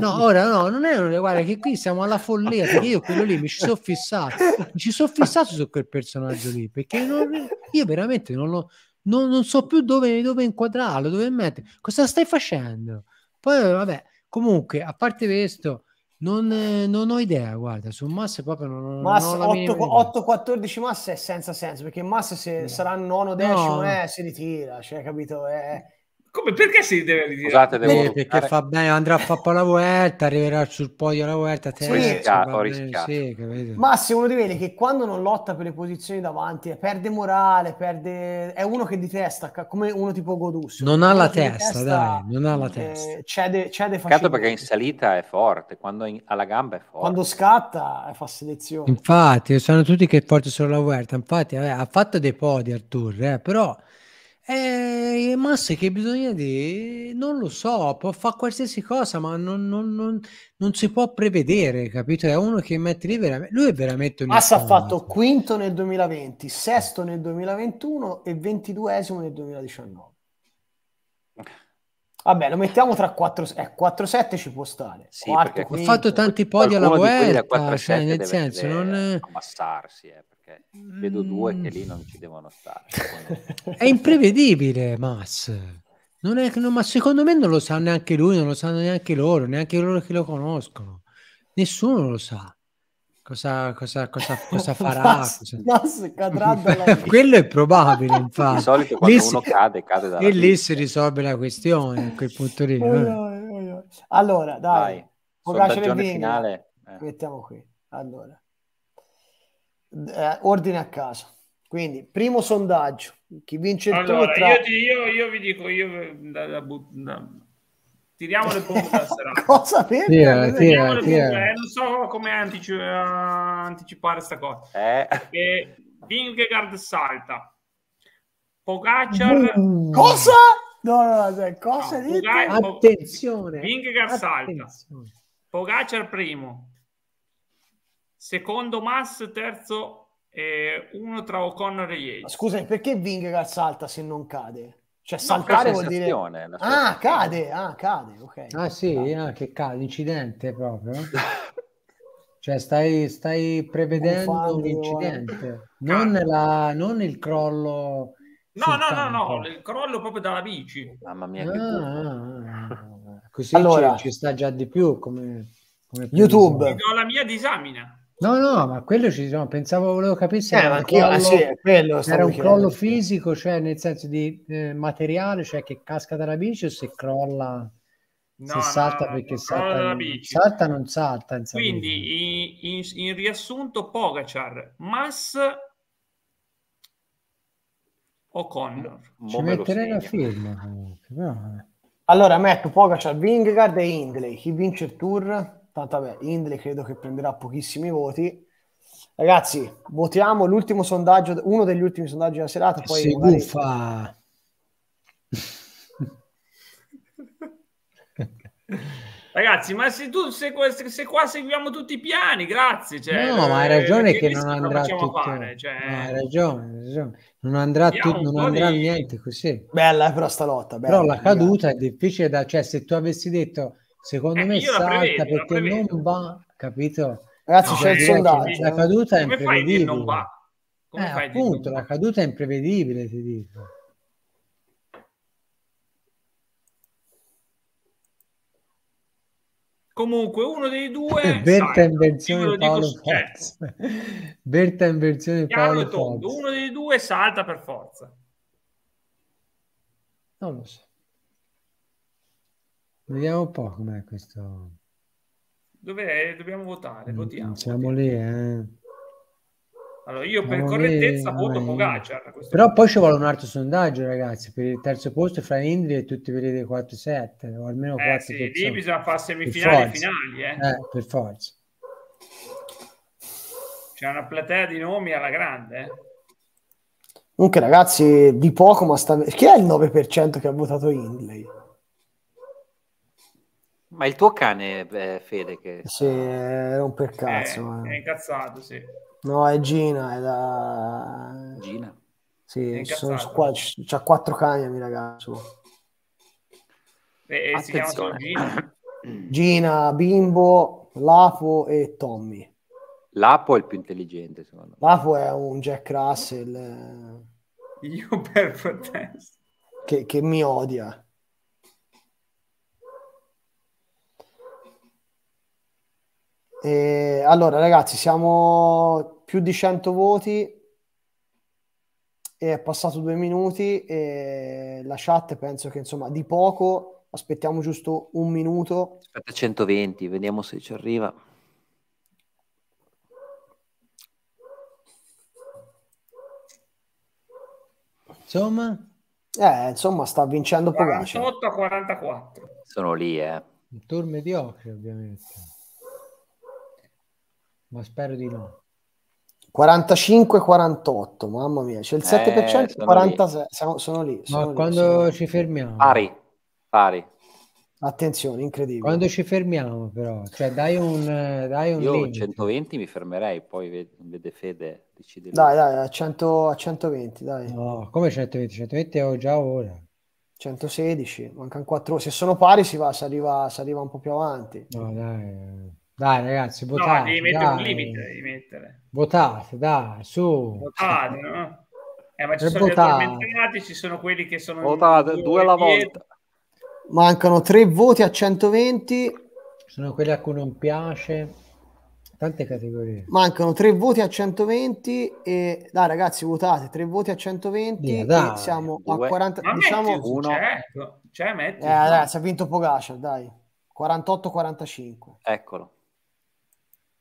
no, ora no, non è una guarda che qui siamo alla follia perché io quello lì mi ci sono fissato, mi ci sono fissato su quel personaggio lì perché non... io veramente non lo, non, non so più dove, dove, inquadrarlo, dove mettere. Cosa stai facendo? Poi, vabbè, comunque, a parte questo, non, eh, non ho idea, guarda, su Mass proprio non, Mas, non ho 8-14 Mass è senza senso, perché Mass se no. sarà nono decimo, no. eh, si ritira, cioè, capito? Eh. Come, perché si deve dire? Scusate, devo... eh, perché fa bene, andrà a fare la vuelta, arriverà sul podio la vuelta. Ho rischiato, rischiato. Sì, Massimo, uno di vede che quando non lotta per le posizioni davanti perde morale, perde... è uno che di testa, come uno tipo Godus. Non ha la testa, testa, dai, non ha la eh, testa. cede, cede Peccato perché in salita è forte, quando in... la gamba è forte. Quando scatta eh, fa selezione. Infatti, sono tutti che forti solo la vuelta, infatti vabbè, ha fatto dei podi Artur, eh, però eh, ma sai che bisogna dire? Non lo so, può fare qualsiasi cosa, ma non, non, non, non, si può prevedere, capito? È uno che mette lì veramente... Lui è veramente un... Massa ah, ha fatto quinto nel 2020, sesto nel 2021 e ventiduesimo nel 2019. Vabbè, lo mettiamo tra 4 eh, 4-7 ci può stare. Sì, Quarto, ho fatto tanti podi alla Vuelta, cioè, nel senso, non... Abbassarsi, eh, perché vedo due mm. che lì non ci devono stare. è imprevedibile, Mas. Non è, non, ma secondo me non lo sa neanche lui, non lo sanno neanche loro, neanche loro che lo conoscono. Nessuno lo sa. Cosa, cosa, cosa, cosa farà? Mas, cosa... Mas dalla... Quello è probabile, infatti. Di solito quando lì uno si... cade, cade dalla E lì si risolve la questione, a quel punto lì. Oh, no, oh, no. Allora, dai. dai. Fondazione finale. Eh. Mettiamo qui. Allora eh, ordine a caso. Quindi, primo sondaggio, chi vince il allora, tra... io, ti, io, io, vi dico, io da, da, da, tiriamo le bombe da serata. cosa vedi? Tira, tira, tira. Eh, non so come antici- uh, anticipare sta cosa. Eh. Perché Vingegaard salta. Pogacar... Mm. Cosa? No, no, no, cioè, cosa no, Pogacar... Attenzione. Vingegaard Attenzione. salta. Pogacar primo, secondo Mas, terzo eh, uno tra O'Connor e Yates. Scusa, perché Vingegaard salta se non cade? Cioè saltare no, vuol dire... Ah, cade, ah, cade, ok. Ah sì, Ah, che cade, incidente proprio. cioè stai, stai prevedendo un incidente, non, la, non il crollo... No, no, no, no, il crollo proprio dalla bici. Mamma mia, ah, ah, ah. Così allora, ci, ci, sta già di più come... come YouTube. Do la mia disamina. No, no, ma quello ci sono. Pensavo, volevo capire se eh, era, un crollo, ah, sì, era un crollo fisico, cioè nel senso di eh, materiale, cioè che casca dalla bici o se crolla, no, se no, salta no, perché salta, bici. salta, non salta. Quindi in, in, in, riassunto, Pogacar, Mas o Connor. Ci metterei la firma comunque. Eh. Allora, metto Pogacar, Vingard e Hindley. Chi vince il tour? Tanto vabbè, Indre credo che prenderà pochissimi voti. Ragazzi, votiamo l'ultimo sondaggio, uno degli ultimi sondaggi della serata. Poi si magari... buffa. Ragazzi, ma se tu se, se, qua seguiamo tutti i piani, grazie. Cioè, no, ma hai ragione che non andrà tutto. Fare, cioè... no, eh. hai, ragione, hai ragione, Non andrà, tu, non andrà di... niente così. Bella eh, però sta lotta. Bella, però la caduta è difficile da... Cioè, se tu avessi detto Secondo eh, me salta prevedo, perché non va, capito? Ragazzi, no, c'è il sondaggio. La caduta è Come imprevedibile. non va? Come eh, appunto, la caduta è imprevedibile, ti dico. Comunque, uno dei due. Berta in versione Paolo cioè. Forza. Berta in versione Paolo Forza. Uno dei due salta per forza. Non lo so. Vediamo un po' com'è questo. Dov'è? Dobbiamo votare, mm, votiamo. Siamo lì, eh. Allora, io per correttezza voto Pogacar. Però poi ci vuole un altro sondaggio, ragazzi, per il terzo posto fra Indri e tutti quelli dei 4-7, o almeno 4 eh, sì, lì bisogna fare semifinali e finali, eh. eh. Per forza. C'è una platea di nomi alla grande. Eh. Comunque, ragazzi, di poco, ma sta... Chi è il 9% che ha votato Indley? Ma il tuo cane, beh, Fede, che... Sì, è un peccato. È, è incazzato, sì. No, è Gina, è da... Gina? Sì, sono qua, c'ha quattro cani a ragazzo. E, e si chiama Gina? Gina, Bimbo, Lapo e Tommy. Lapo è il più intelligente, secondo me. Lapo è un Jack Russell. Eh, Io per protesta. Che, che mi odia. E allora, ragazzi, siamo più di 100 voti. E è passato due minuti e la chat penso che insomma di poco aspettiamo giusto un minuto aspetta 120 vediamo se ci arriva insomma eh, insomma sta vincendo Pogacar 48 44 sono lì eh un tour mediocre ovviamente ma spero di no. 45-48, mamma mia, c'è il 7%, eh, sono 46, lì. Siamo, sono lì. Sono Ma quando lì, ci fermiamo? Pari, pari. Attenzione, incredibile. Quando ci fermiamo però, cioè dai un, dai un Io limite. 120 mi fermerei, poi vede Fede, decide. Dai, dai, a, 100, a 120, dai. No, come 120? 120 ho già ora. 116, mancano 4 Se sono pari si va, si arriva, si arriva un po' più avanti. No, dai. Dai ragazzi, votate. No, devi mettere dai. un limite, devi mettere. Votate, dai, su. Votate, no? Eh, ma ci e sono votate. ci sono quelli che sono... Votate, due, due alla volta. Mancano tre voti a 120. Sono quelli a cui non piace. Tante categorie. Mancano tre voti a 120 e dai ragazzi votate, tre voti a 120 yeah, dai. siamo due. a 40, ma diciamo metti, uno. Certo. Cioè, metti. Eh, ragazzi, ha vinto Pogacar, dai. 48-45. Eccolo.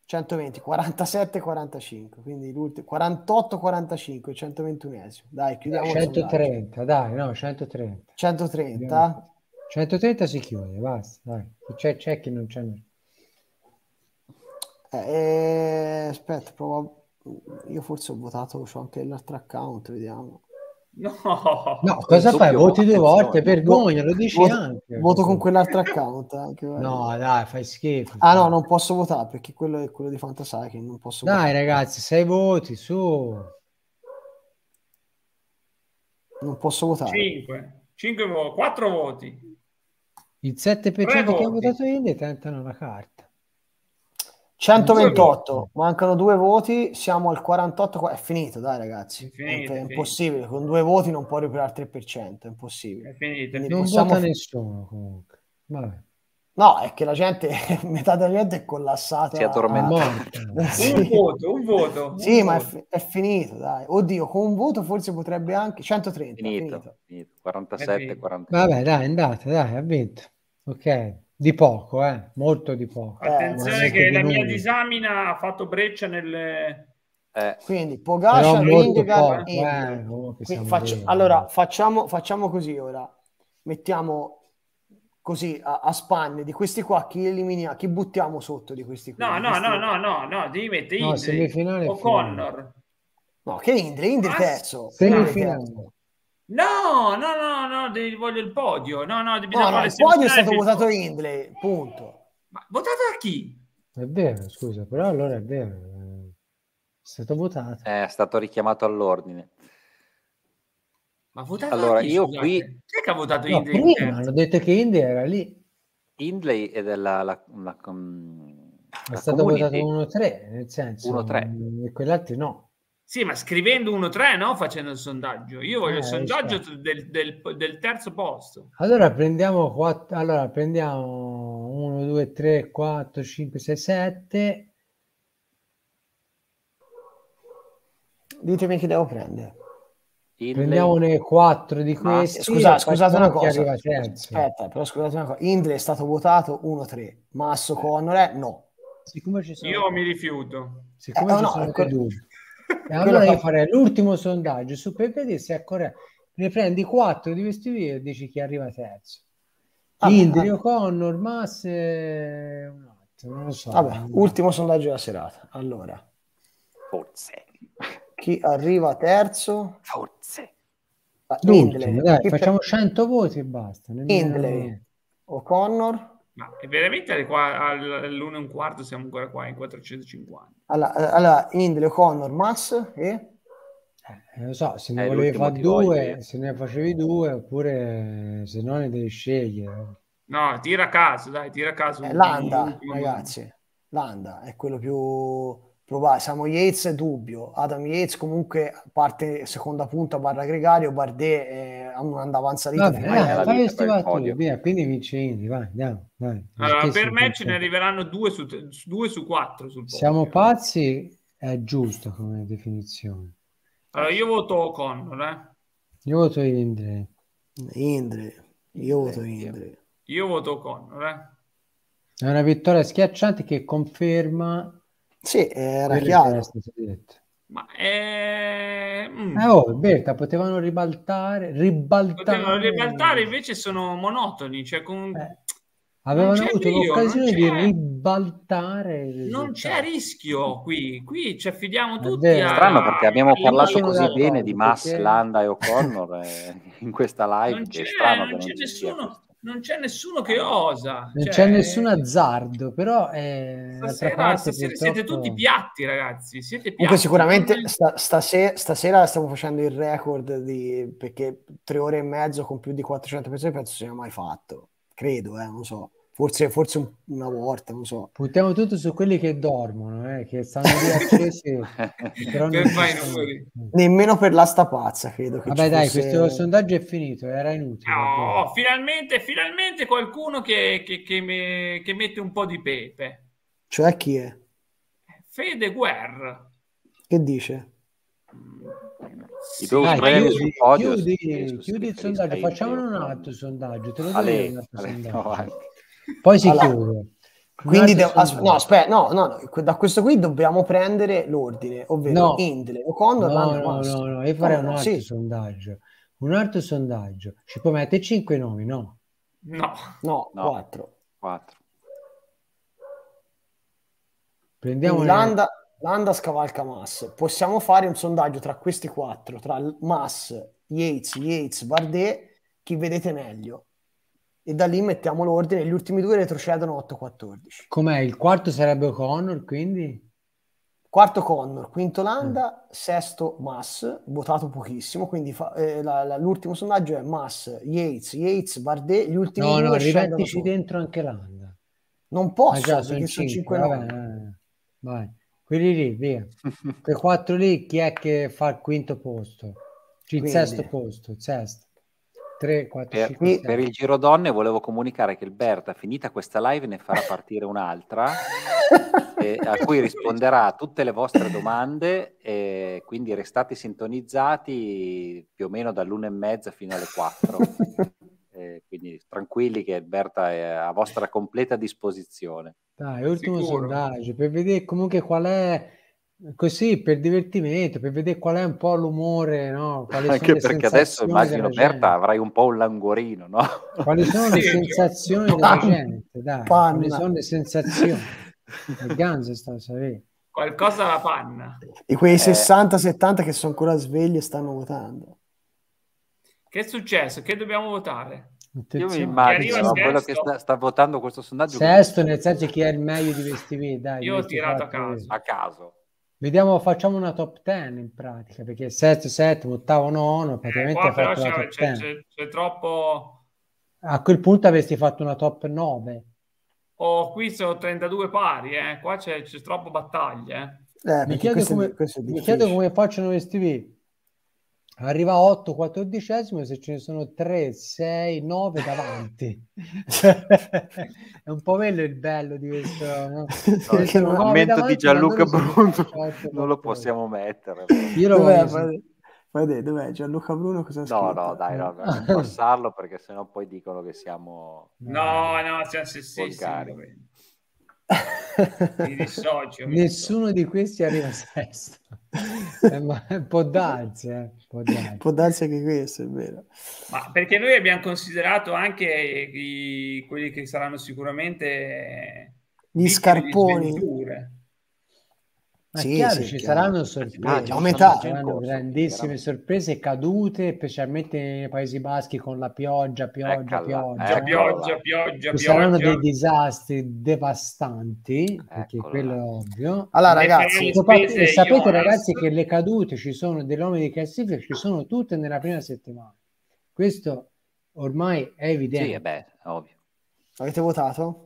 120, 47, 45, quindi l'ultimo 48, 45, 121esimo. Dai, chiudiamo. 130, dai, no, 130. 130. 130 si chiude, basta, dai. C'è, c'è chi non c'è. Eh, eh, aspetta, prova. Io forse ho votato, ho anche l'altro account, vediamo. No, no cosa fai? Voti due volte, vergogna, lo dici voto, anche. Voto con quell'altro account. Anche, eh, no, dai, fai schifo. Ah, no, non posso votare perché quello è quello di Fantasai che non posso Dai, votare. ragazzi, sei voti, su. Non posso votare. 5, 5 voti, 4 voti. Il 7% che ha votato io è tentano la carta. 128, mancano due voti, siamo al 48, è finito dai ragazzi, Infinite, è, impossibile, con due voti non può recuperare il 3%, è impossibile. È finito, non possiamo... vota nessuno comunque. Vabbè. No, è che la gente, metà della gente è collassata. Si è tormentata. sì. Un voto, un voto. Sì, un ma È, fi- è, finito, dai. Oddio, con un voto forse potrebbe anche... 130, finito, finito. 47, 47. Vabbè, dai, andate, dai, ha vinto. Ok. Di poco, eh? molto di poco. Eh, Attenzione eh, che la mia disamina ha fatto breccia nelle... Eh. Quindi Pogascia, Vindegar e... Faccio... Allora, facciamo, facciamo così ora. Mettiamo così a, a, spanne di questi qua chi eliminiamo chi buttiamo sotto di questi qua no no no, no no no devi mettere no, Indri o Connor no che Indri Indri ah, terzo semifinale No, no, no, no, voglio il podio. No, no, no, no, il podio è stato votato Hindley, punto. Ma votato da chi? È vero, scusa, però allora è vero. Eh, è stato votato. Eh, è stato richiamato all'ordine. Ma votato Allora, chi, io scusate? qui... Chi è che ha votato no, Hindley? Prima hanno detto che Hindley era lì. Hindley è della... La, la, la, è stato community. votato 1-3, nel senso... 1-3. E quell'altro no. Sì, ma scrivendo 1-3, no? Facendo il sondaggio. Io voglio eh, il sondaggio esatto. del, del, del, terzo posto. Allora prendiamo, 4, allora prendiamo 1, 2, 3, 4, 5, 6, 7. Ditemi chi devo prendere. Il... Prendiamone 4 di questi. Ma, scusa, scusate una cosa. Aspetta, però scusate una cosa. Indre è stato votato 1-3, Masso eh. Connor è no. Siccome ci sono... Io mi rifiuto. Siccome eh, ci no, sono ecco... due E allora devi fare l'ultimo sondaggio su PPD se è corretto. Ne prendi quattro di questi video e dici chi arriva terzo. Indrio, Indri, ah, O'Connor, Mas un altro, non lo so. Vabbè, ultimo sondaggio della serata. Allora. Forse. Chi arriva terzo? Forse. Ah, Indley, dai, facciamo 100 voti e basta. Indley, Connor? Ma veramente alle qua, all'1 e un quarto siamo ancora qua in 450. Allora, allora Indle, Connor, Max e... Eh, non so, se ne eh, volevi fare due, se ne facevi due, oppure eh, se no ne devi scegliere. No, tira a caso, dai, tira a caso. Eh, Landa, ragazzi, Landa è quello più probabile. Siamo Yates è dubbio. Adam Yates comunque parte seconda punta barra gregario, Bardet è andava avanzati Vabbè, eh, dai, dai, vai, via, quindi vincenti, vai, andiamo, Vai. Allora, per me ce ne arriveranno due su, due su quattro sul podio. Siamo pazzi è giusto come definizione. Allora, io voto O'Connor, eh. Io voto Indre. Indre, io voto eh, Indre. Io voto O'Connor, eh. È una vittoria schiacciante che conferma... Sì, era chiaro. Che ma è... Ehm, mm. Eh, oh, Berta, potevano ribaltare, ribaltare. Potevano ribaltare, invece sono monotoni, cioè con... Eh, avevano avuto rio, l'occasione di ribaltare. non c'è rischio qui, qui ci affidiamo tutti. È a... strano perché abbiamo parlato così bene di Mass, perché... Landa e O'Connor eh, in questa live. Non c'è, strano non c'è nessuno non c'è nessuno che ah. osa. Non cioè, c'è nessun azzardo, però eh, è... Stasera, parte, stasera purtroppo... siete tutti piatti, ragazzi. Siete piatti. Comunque sicuramente stasera, stasera stiamo facendo il record di... perché tre ore e mezzo con più di 400 persone penso sia mai fatto. Credo, eh, non so. Forse, forse una volta, non so. Puntiamo tutto su quelli che dormono, eh, che stanno lì accesi. però che fai, non Nemmeno per la stapazza, credo. Che Vabbè dai, fosse... questo sondaggio è finito, era inutile. No, perché... Oh, finalmente, finalmente qualcuno che, che, che, me, che mette un po' di pepe. Cioè chi è? Fede Guerra. Che dice? I tuoi Dai, premi chiudi, sul podio. Chiudi, chiudi il sondaggio, facciamolo un altro sondaggio, te lo do Ale, un altro Ale, sondaggio. Poi si allora, chiude. Quindi devo, as- no, aspetta, no, no, no, da questo qui dobbiamo prendere l'ordine, ovvero no. Indle, Ocondor, no, no, no, no, io farei un altro sì. sondaggio. Un altro sondaggio. Ci può mettere cinque nomi, no? No. No, 4. 4. Prendiamo Landa, Landa scavalca Mass. Possiamo fare un sondaggio tra questi quattro, tra Mass, Yates, Yates, Bardet, chi vedete meglio e da lì mettiamo l'ordine. Gli ultimi due retrocedono 8-14. Com'è? Il quarto sarebbe Connor, quindi? Quarto Connor, quinto mm. Landa, mm. sesto Mass, votato pochissimo, quindi fa, eh, la, la, l'ultimo sondaggio è Mass, Yates, Yates, Bardet, gli ultimi no, due No, rimettici dentro anche Landa. Non posso, ah, già, perché sono 5 no. Vabbè, eh, Vai. Quelli lì, via. Quei quattro lì, chi è che fa il quinto posto? Il quindi, sesto posto, il sesto. 3, 4, per, 5, per il giro donne volevo comunicare che il Berta, finita questa live, ne farà partire un'altra e, a cui risponderà a tutte le vostre domande. E quindi restate sintonizzati più o meno dall'una e mezza fino alle 4. e, quindi tranquilli che Berta è a vostra completa disposizione. Dai, ultimo Sicuro. sondaggio per vedere comunque qual è Così per divertimento, per vedere qual è un po' l'umore, no? Anche perché adesso immagino Berta avrai un po' un languorino, no? Quali sono le sensazioni della gente? Dai, panna. quali sono le sensazioni? Il ganzo sta a sapere. Qualcosa alla panna. E quei eh. 60-70 che sono ancora svegli e stanno votando. Che è successo? Che dobbiamo votare? Attenzione. Io mi immagino no, quello che sta, sta, votando questo sondaggio. Sesto, nel senso chi è il meglio di vestimenti. Dai, Io ho tirato a caso. a caso. Vediamo, facciamo una top 10 in pratica, perché sesto, settimo, ottavo, nono, eh, praticamente eh, qua, c'è, c'è, c'è, c'è, troppo... A quel punto avresti fatto una top 9. Oh, qui sono 32 pari, eh. qua c'è, troppo battaglia. Eh. eh, mi, chiedo come, mi chiedo come facciano questi video. Arriva a 8 quattordicesimo se ce ne sono 3, 6, 9 davanti. è un po' quello il bello di questo. No? no il commento di Gianluca Bruno non lo possiamo mettere. Io lo Dov'è, voglio... dov'è Gianluca Bruno? Cosa no, scritto? no, dai, no, non ah. passarlo perché sennò poi dicono che siamo... No, eh, no, siamo cioè, sessisti dissocio. Nessuno di questi arriva sesto. eh, può darsi, eh. può darsi, può darsi. anche questo, è vero. Ma perché noi abbiamo considerato anche i, quelli che saranno sicuramente... Gli scarponi. Ma sì, chiaro, sì, ci chiaro. saranno ah, sorprese, ah, metà, saranno grandissime corso, sorprese, cadute, specialmente nei Paesi Baschi con la pioggia, pioggia, Eccala. Eh, pioggia. Eh, pioggia, pioggia, Ci saranno dei disastri devastanti, perché quello è ovvio. Allora ragazzi, spese, sapete ragazzi che le cadute ci sono, dei nomi di classifica ci sono tutte nella prima settimana. Questo ormai è evidente. Sì, eh è beh, ovvio. Avete votato?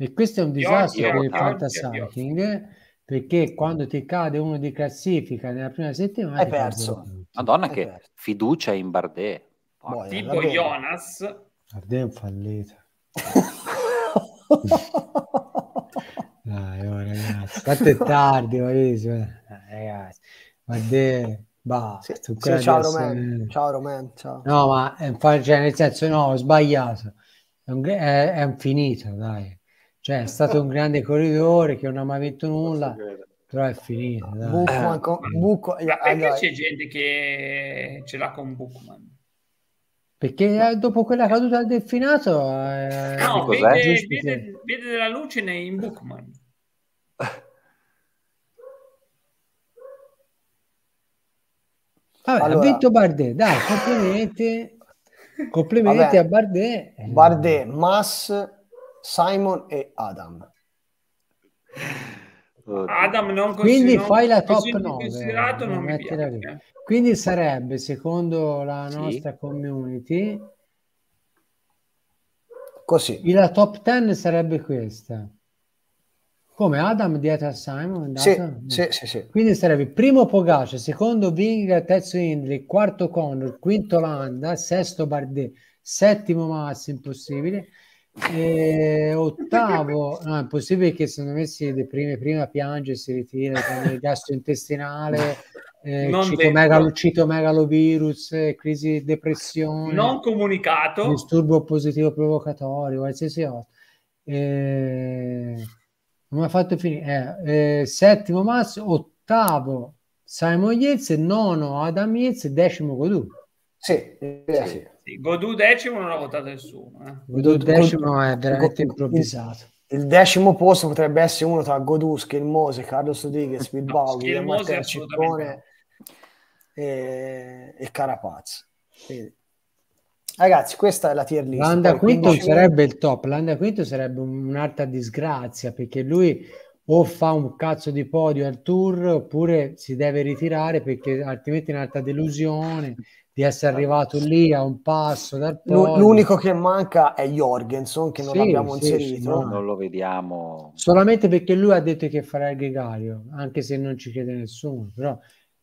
E questo è un disastro per il fantasy perché quando ti cade uno di classifica nella prima settimana... Hai perso. Madonna che perso. fiducia in Bardet. Boia, tipo Jonas. Bardet è un fallito. Dai, oh, ragazzi, Quanto è tardi, eh. ragazzi. Guardate, bah, sì, sì, ciao, Roman. ciao Roman, ciao. No, ma cioè, nel senso, no, ho sbagliato. È, un, è, è infinito, dai. Cioè, è stato un grande corridore che non ha mai vinto nulla, però è finito. Buchmann, con, Buco, allora, c'è gente che ce l'ha con Buchmann? Perché eh, dopo quella eh. caduta del delfinato eh, no, vede, vede, che... vede, della luce in Buchmann. Vabbè, allora... ha vinto Bardet, dai, complimenti. complimenti Vabbè, a Bardet. Bardet, Mas Simon e Adam. Adam non Quindi fai la top 9. Non non eh. Quindi sarebbe, secondo la nostra sì. community, così. La top 10 sarebbe questa. Come Adam dietro a Simon? Sì, sì, sì, sì, Quindi sarebbe primo Pogace, secondo Ving, terzo Indri, quarto Connor, quinto Landa, sesto Bardet, settimo Massa, impossibile, e eh, ottavo, no, è possibile che secondo me si deprime prima, piange, e si ritira con il gastrointestinale, eh, citomegalo, citomegalovirus, eh, crisi, depressione, non comunicato, disturbo positivo provocatorio, qualsiasi cosa. Eh, non ha fatto finire. Eh, eh, settimo Massimo, ottavo Simon Yates, nono Adam Yates, decimo Godù. Sì, eh, sì. sì. Sì, Godù decimo non ha votato nessuno. Eh. Godù decimo è veramente improvvisato. Il decimo posto potrebbe essere uno tra Godù, Schilmose, Carlos Rodriguez, Bilbao, no, Schilmose Ciccone e, e Carapaz. Quindi. Ragazzi, questa è la tier list. Landa Quinto quindi... sarebbe il top, Landa Quinto sarebbe un'altra disgrazia perché lui o fa un cazzo di podio al tour oppure si deve ritirare perché altrimenti è un'altra delusione di essere arrivato lì a un passo dal podio. L'unico che manca è Jorgensen che non sì, abbiamo sì, inserito. No, non lo vediamo. Solamente perché lui ha detto che farà il gregario, anche se non ci chiede nessuno, però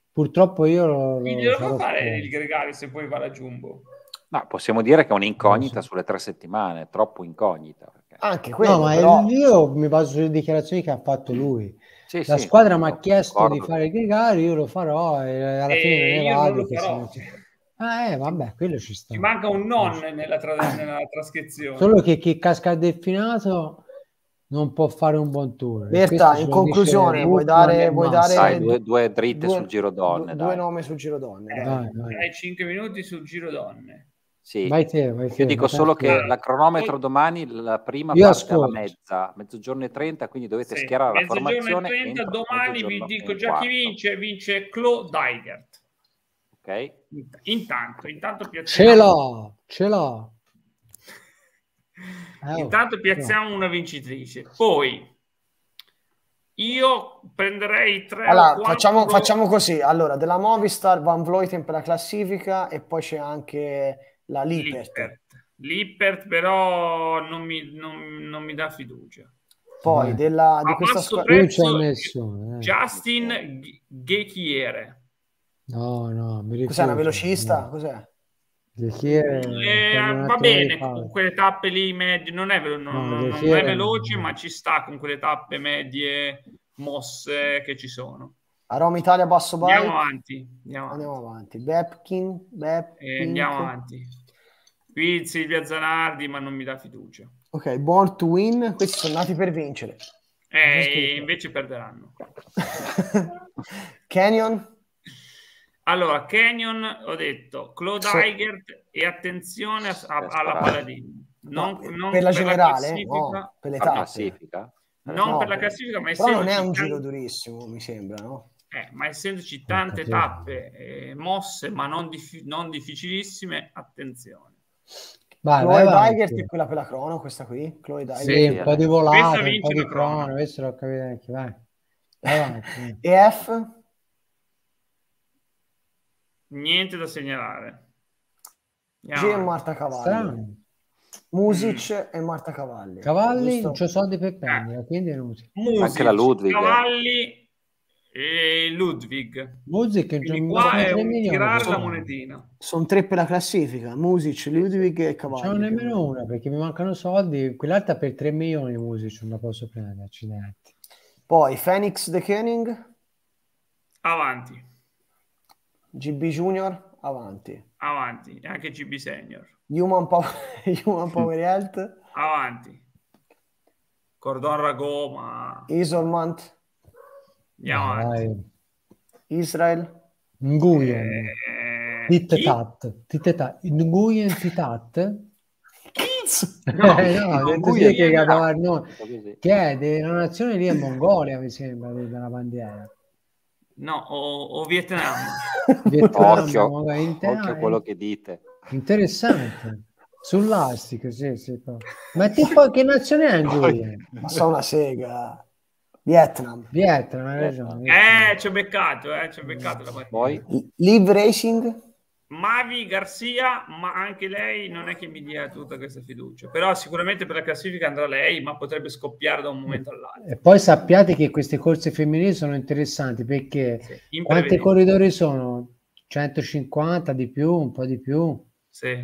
purtroppo io lo... lo farò fare il gregario se poi va la Jumbo. No, possiamo dire che è un'incognita so. sulle tre settimane, troppo incognita. Anche quello, no, ma però... io mi baso sulle dichiarazioni che ha fatto lui. Sì, la sì, squadra mi ha chiesto di fare il gregario, io lo farò e alla e eh, fine me ne vado. Eh, vabbè, quello ci sta. Ci manca un non nella, tra- nella trascrizione. Solo che chi casca al delfinato non può fare un buon tour. Berta, in conclusione, vuoi dare, vuoi dare Sai, due, due, dritte due, sul giro donne? Due, due nomi sul giro donne. Eh, dai, dai. Hai 5 minuti sul giro donne. Sì. Vai te, vai te, Io dico solo te. che la cronometro domani la prima Io parte ascolto. alla mezza, mezzogiorno e 30, quindi dovete sì. schierare la formazione. e 30, domani vi dico già chi vince, vince Claude Digert. Ok? Intanto, intanto piazziamo... Ce l'ho, ce l'ho. intanto piazziamo una vincitrice. Poi io prenderei tre allora, quattro... facciamo, facciamo, così, allora, della Movistar Van Vloiten per la classifica e poi c'è anche la Lippert. Lippert, però non mi, non, non mi dà fiducia poi eh. della, di questa squadra non c'è eh. Justin Ghechiere No, no, mi ricordo. Cos'è una velocista? No. Cos'è? Ghiere, eh, va bene con quelle tappe lì medie, non è, non, no, non è veloce, no. ma ci sta con quelle tappe medie mosse che ci sono. A Roma Italia basso bike. Andiamo avanti. Andiamo, andiamo avanti. avanti. Bepkin, Bepkin. Eh, andiamo avanti. Qui Silvia Zanardi, ma non mi dà fiducia. Ok, Born to Win, questi sono nati per vincere. Eh, invece perderanno. Canyon? Allora, Canyon, ho detto, Claude sì. Eigert e attenzione a, a, alla Paladino. Non, no, per, non per la generale, no, eh, oh, per l'età. classifica. Eh, non no, per la classifica, ma essendoci... non è un giro durissimo, mi sembra, no? Eh, ma essendoci eh, tante attenzione. tappe eh, mosse, ma non, dif- non difficilissime, attenzione. Vai, Chloe vai, Digert vai. è quella per la crono, questa qui? Chloe Digert. Sì, un po' di volata, un po' di crono, crono. questo l'ho capito anche, vai. vai e F? Niente da segnalare. G e Marta Cavalli. Music mm. e Marta Cavalli. Cavalli non c'ho soldi per ah. prendere, eh. quindi Music. Music, Anche la Ludwig. Cavalli e Ludwig. Music quindi qua è un tirare sono... la monetina. Sono tre per la classifica, Music, Ludwig e Cavalli. C'è nemmeno una perché mi mancano soldi, quell'altra per 3 milioni Music non la posso prendere, accidenti. Poi Phoenix The Kenning. Avanti. GB Junior, avanti. Avanti, anche GB Senior. Human, power, human Power Health. avanti. Cordon Ragoma. Isolmant. Andiamo avanti. Israel. Nguyen. Eh, Titetat. Titetat. Nguyen Titat. No, eh, no, Nguyen, che, no. che è della nazione lì a Mongolia, mi sembra, della bandiera. No, o, o Vietnam. Vietnam occhio, occhio a quello che dite. Interessante. Sull'astico, sì, sì. Ma tipo, che nazione è Angiulia? Ma so una sega. Vietnam. Vietnam, hai ragione. Eh, ci ho beccato, eh, ci ho beccato. poi? Live Racing? Mavi Garcia, ma anche lei non è che mi dia tutta questa fiducia, però sicuramente per la classifica andrà lei, ma potrebbe scoppiare da un momento all'altro. E poi sappiate che queste corse femminili sono interessanti perché sì, quanti corridori sono? 150 di più, un po' di più. Sì.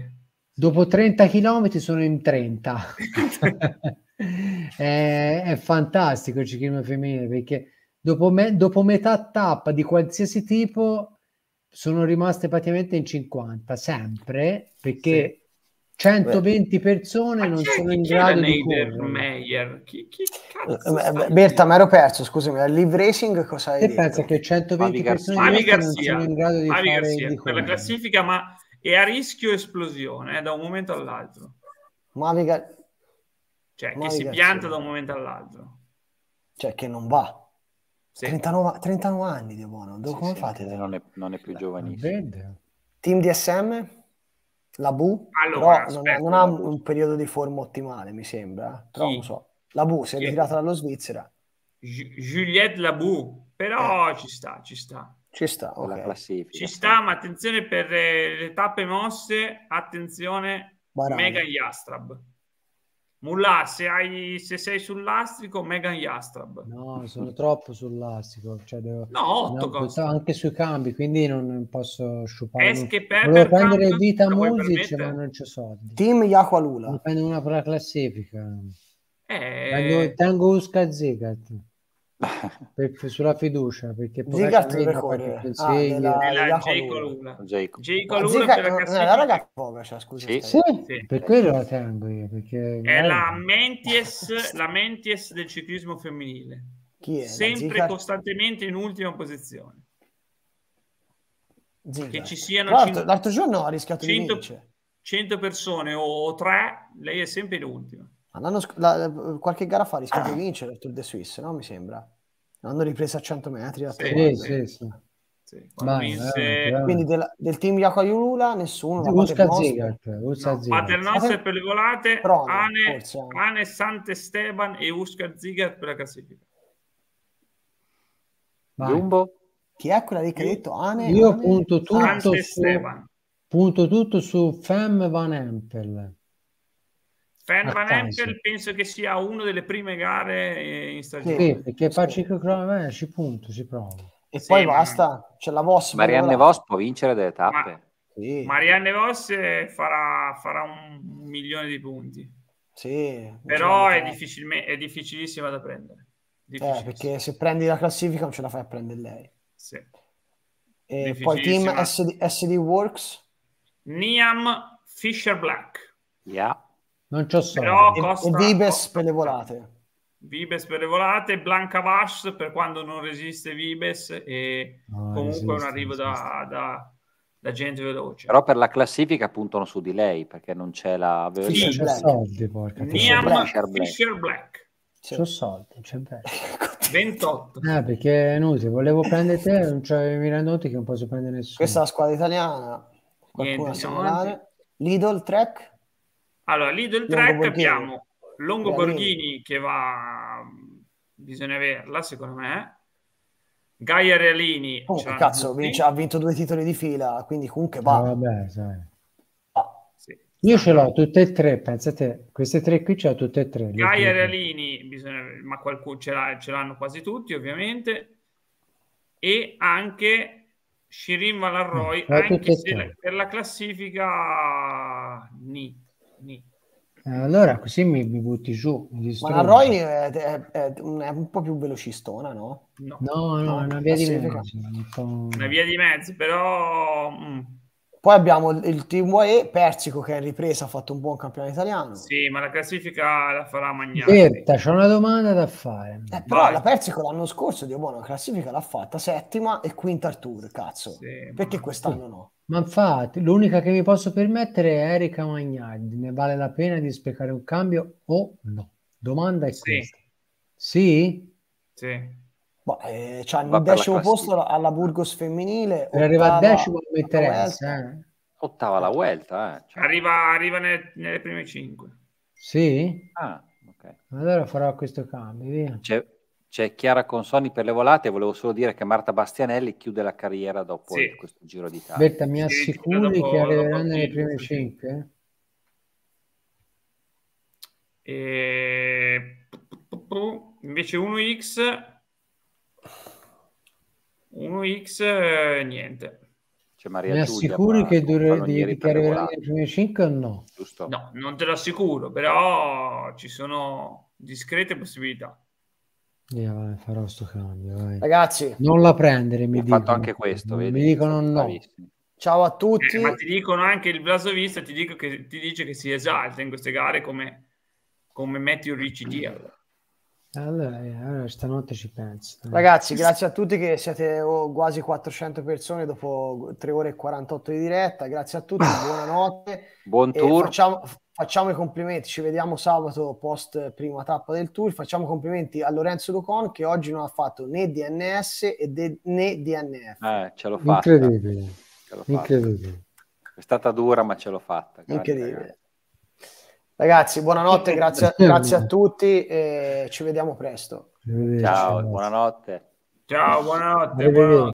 Dopo 30 km sono in 30. è, è, fantastico il ciclismo femminile perché dopo, me, dopo metà tappa di qualsiasi tipo sono rimaste praticamente in 50 sempre perché sì. 120 persone ma non sono in grado di Meyer? Chi, chi eh, Berta, mi ero perso, scusami, al live racing cosa hai Te pensa che 120 persone Mavi non sono in grado di Mavi fare Garzia, per la classifica, ma è a rischio esplosione eh, da un momento all'altro. Mavi Gar... Cioè, Mavi che si pianta da un momento all'altro. Cioè, che non va. Sì. 39, 39, anni di buono sì, come sì, fate? Non è, non è più giovanissimo. Team DSM, la Bu, allora, non, non, ha un, periodo di forma ottimale, mi sembra. Eh. Però non so. La Bu si è ritirata dallo Svizzera. J- Juliette Labou, però eh. ci sta, ci sta. Ci sta, okay. la classifica. Ci sta, ma attenzione per eh, le tappe mosse, attenzione Barani. Megan Yastrab. Mulla, se, hai, se sei sull'astrico, Megan Yastrab. No, sono troppo sull'astrico. Cioè devo, no, 8 costa. Anche sui cambi, quindi non posso sciupare. Esche per Volevo prendere camp, Vita Music, ma non c'è soldi. Team Yaqualula. Prendo una per la classifica. Eh... Tengo, tengo Uska Zegat per, sulla fiducia perché Zigart record ah, della, Lula. Jeico Lula per la classifica raga Pogacar cioè, scusa sì. Sì, sì. per quello la tengo io perché è la menties, la menties del ciclismo femminile Chi è? sempre costantemente in ultima posizione Zigart. che ci siano l'altro, cin- l'altro giorno ha rischiato 100, 100 persone o, o tre lei è sempre l'ultima la, eh, qualche gara fa rischiato di ah. vincere il Tour de Suisse, no? Mi sembra. L'hanno ripresa a 100 metri. Da sì, sì, sì, sì. Ma, vinse... eh, Quindi della, del team Jacob Iulula nessuno. Paternos no, ah, per le volate, eh, Prone, Ane, forse, eh. e Uscar Zigat per la classifica. Vai. Jumbo? Chi è quella lì che ha detto Ane? Io Ane, punto tutto, su, punto tutto su Femme Van Empel Fan penso che sia una delle prime gare eh, in stagione. Sì, perché fa ciclocronometrici, punto, si prova. E sì, poi ma... basta, c'è la Voss. Marianne Voss può vincere delle tappe. Ma... Sì. Marianne Voss eh, farà, farà, un milione di punti. Sì, però è, difficilme... è, difficilissima da prendere. Eh, difficilissima. Eh, perché se prendi la classifica non ce la fai a prendere lei. Sì. E poi team SD, SD Works. Niam Fisher Black. Yeah. Non c'ho soldi. Costa... E Vibes per le volate. Vibes per le volate, Blanca Vash per quando non resiste Vibes e no, comunque esiste, un arrivo da, da, da, gente veloce. Però per la classifica puntano su di lei perché non c'è la... Fisher Black. Soldi, porca. Niam Fisher Black. Fisher Black. C'è. C'ho soldi, c'è bello. 28. Eh, perché è inutile, volevo prendere te, non c'è mi rendo conto che non posso prendere nessuno. Questa è la squadra italiana, qualcuno Niente, a segnalare. L'Idol Trek? Allora, lì del 3 abbiamo Longo Borghini che va, bisogna averla secondo me. Gaia Realini oh, cioè, cazzo, vince, ha vinto due titoli di fila, quindi comunque va. No, vabbè, ah. sì. Io ce l'ho tutte e tre, pensate, queste tre qui ce l'ho tutte e tre. Gaia Realini, bisogna, ma qualcuno ce, l'ha, ce l'hanno quasi tutti ovviamente, e anche Shirin Valarroi, mm, anche se per la classifica ni anni. Eh, allora così mi, mi butti giù. Mi Ma la Roy è, è, è, un po' più velocistona, no? No, no, no, no una via ah, di mezzo. Una via di mezzo, però... Mm poi abbiamo il team UAE, Persico che è in ripresa, ha fatto un buon campione italiano. Sì, ma la classifica la farà Magnani. c'è una domanda da fare. Eh, però Vai. la Persico l'anno scorso, Dio buono, la classifica l'ha fatta settima e quinta al tour, cazzo. Sì, Perché ma... quest'anno no? Ma infatti, l'unica che mi posso permettere è Erika Magnardi. Ne vale la pena di sprecare un cambio o no? Domanda è sì. questa. Sì? Sì. Boh, eh, cioè, il decimo posto alla Burgos femminile. Per arrivare al decimo mi interessa. Eh. Ottava la Vuelta. Eh. Cioè. Arriva, arriva nelle, nelle prime cinque. Sì? Ah, ok. Allora farò questo cambio. C'è, c'è, Chiara Consoni per le volate. Volevo solo dire che Marta Bastianelli chiude la carriera dopo sì. questo giro di d'Italia. Berta, mi assicuri sì, dopo, che arriverà nelle prime sì. cinque? E... Eh, Invece 1X 1x, eh, niente. C'è Maria Mi assicuri Giulia, che, dure, di, che arriveranno 5 o no? Giusto. No, non te lo assicuro, però ci sono discrete possibilità. Io vai, farò sto cambio. Vai. Ragazzi, non la prendere. Mi Ho dicono. fatto anche questo. Vedi, mi dicono no. Ciao a eh, tutti. Eh, ma ti dicono anche il Blasovista ti, dico che, ti dice che si esalta in queste gare come, come Matthew Ricci Diaz. Allora, eh, allora, stanotte ci penso. Ragazzi, grazie a tutti che siete oh, quasi 400 persone dopo 3 ore e 48 di diretta. Grazie a tutti, buonanotte. Buon tour. Facciamo, facciamo, i complimenti, ci vediamo sabato post prima tappa del tour. Facciamo complimenti a Lorenzo Lucon che oggi non ha fatto né DNS de- né DNF. Eh, ce l'ho fatta. Incredibile. Ce l'ho fatta. Incredibile. È stata dura, ma ce l'ho fatta. Grazie, Incredibile. Ragazzi. Ragazzi, buonanotte, grazie, a, grazie a tutti e ci vediamo presto. Ciao, buonanotte. Ciao, buonanotte.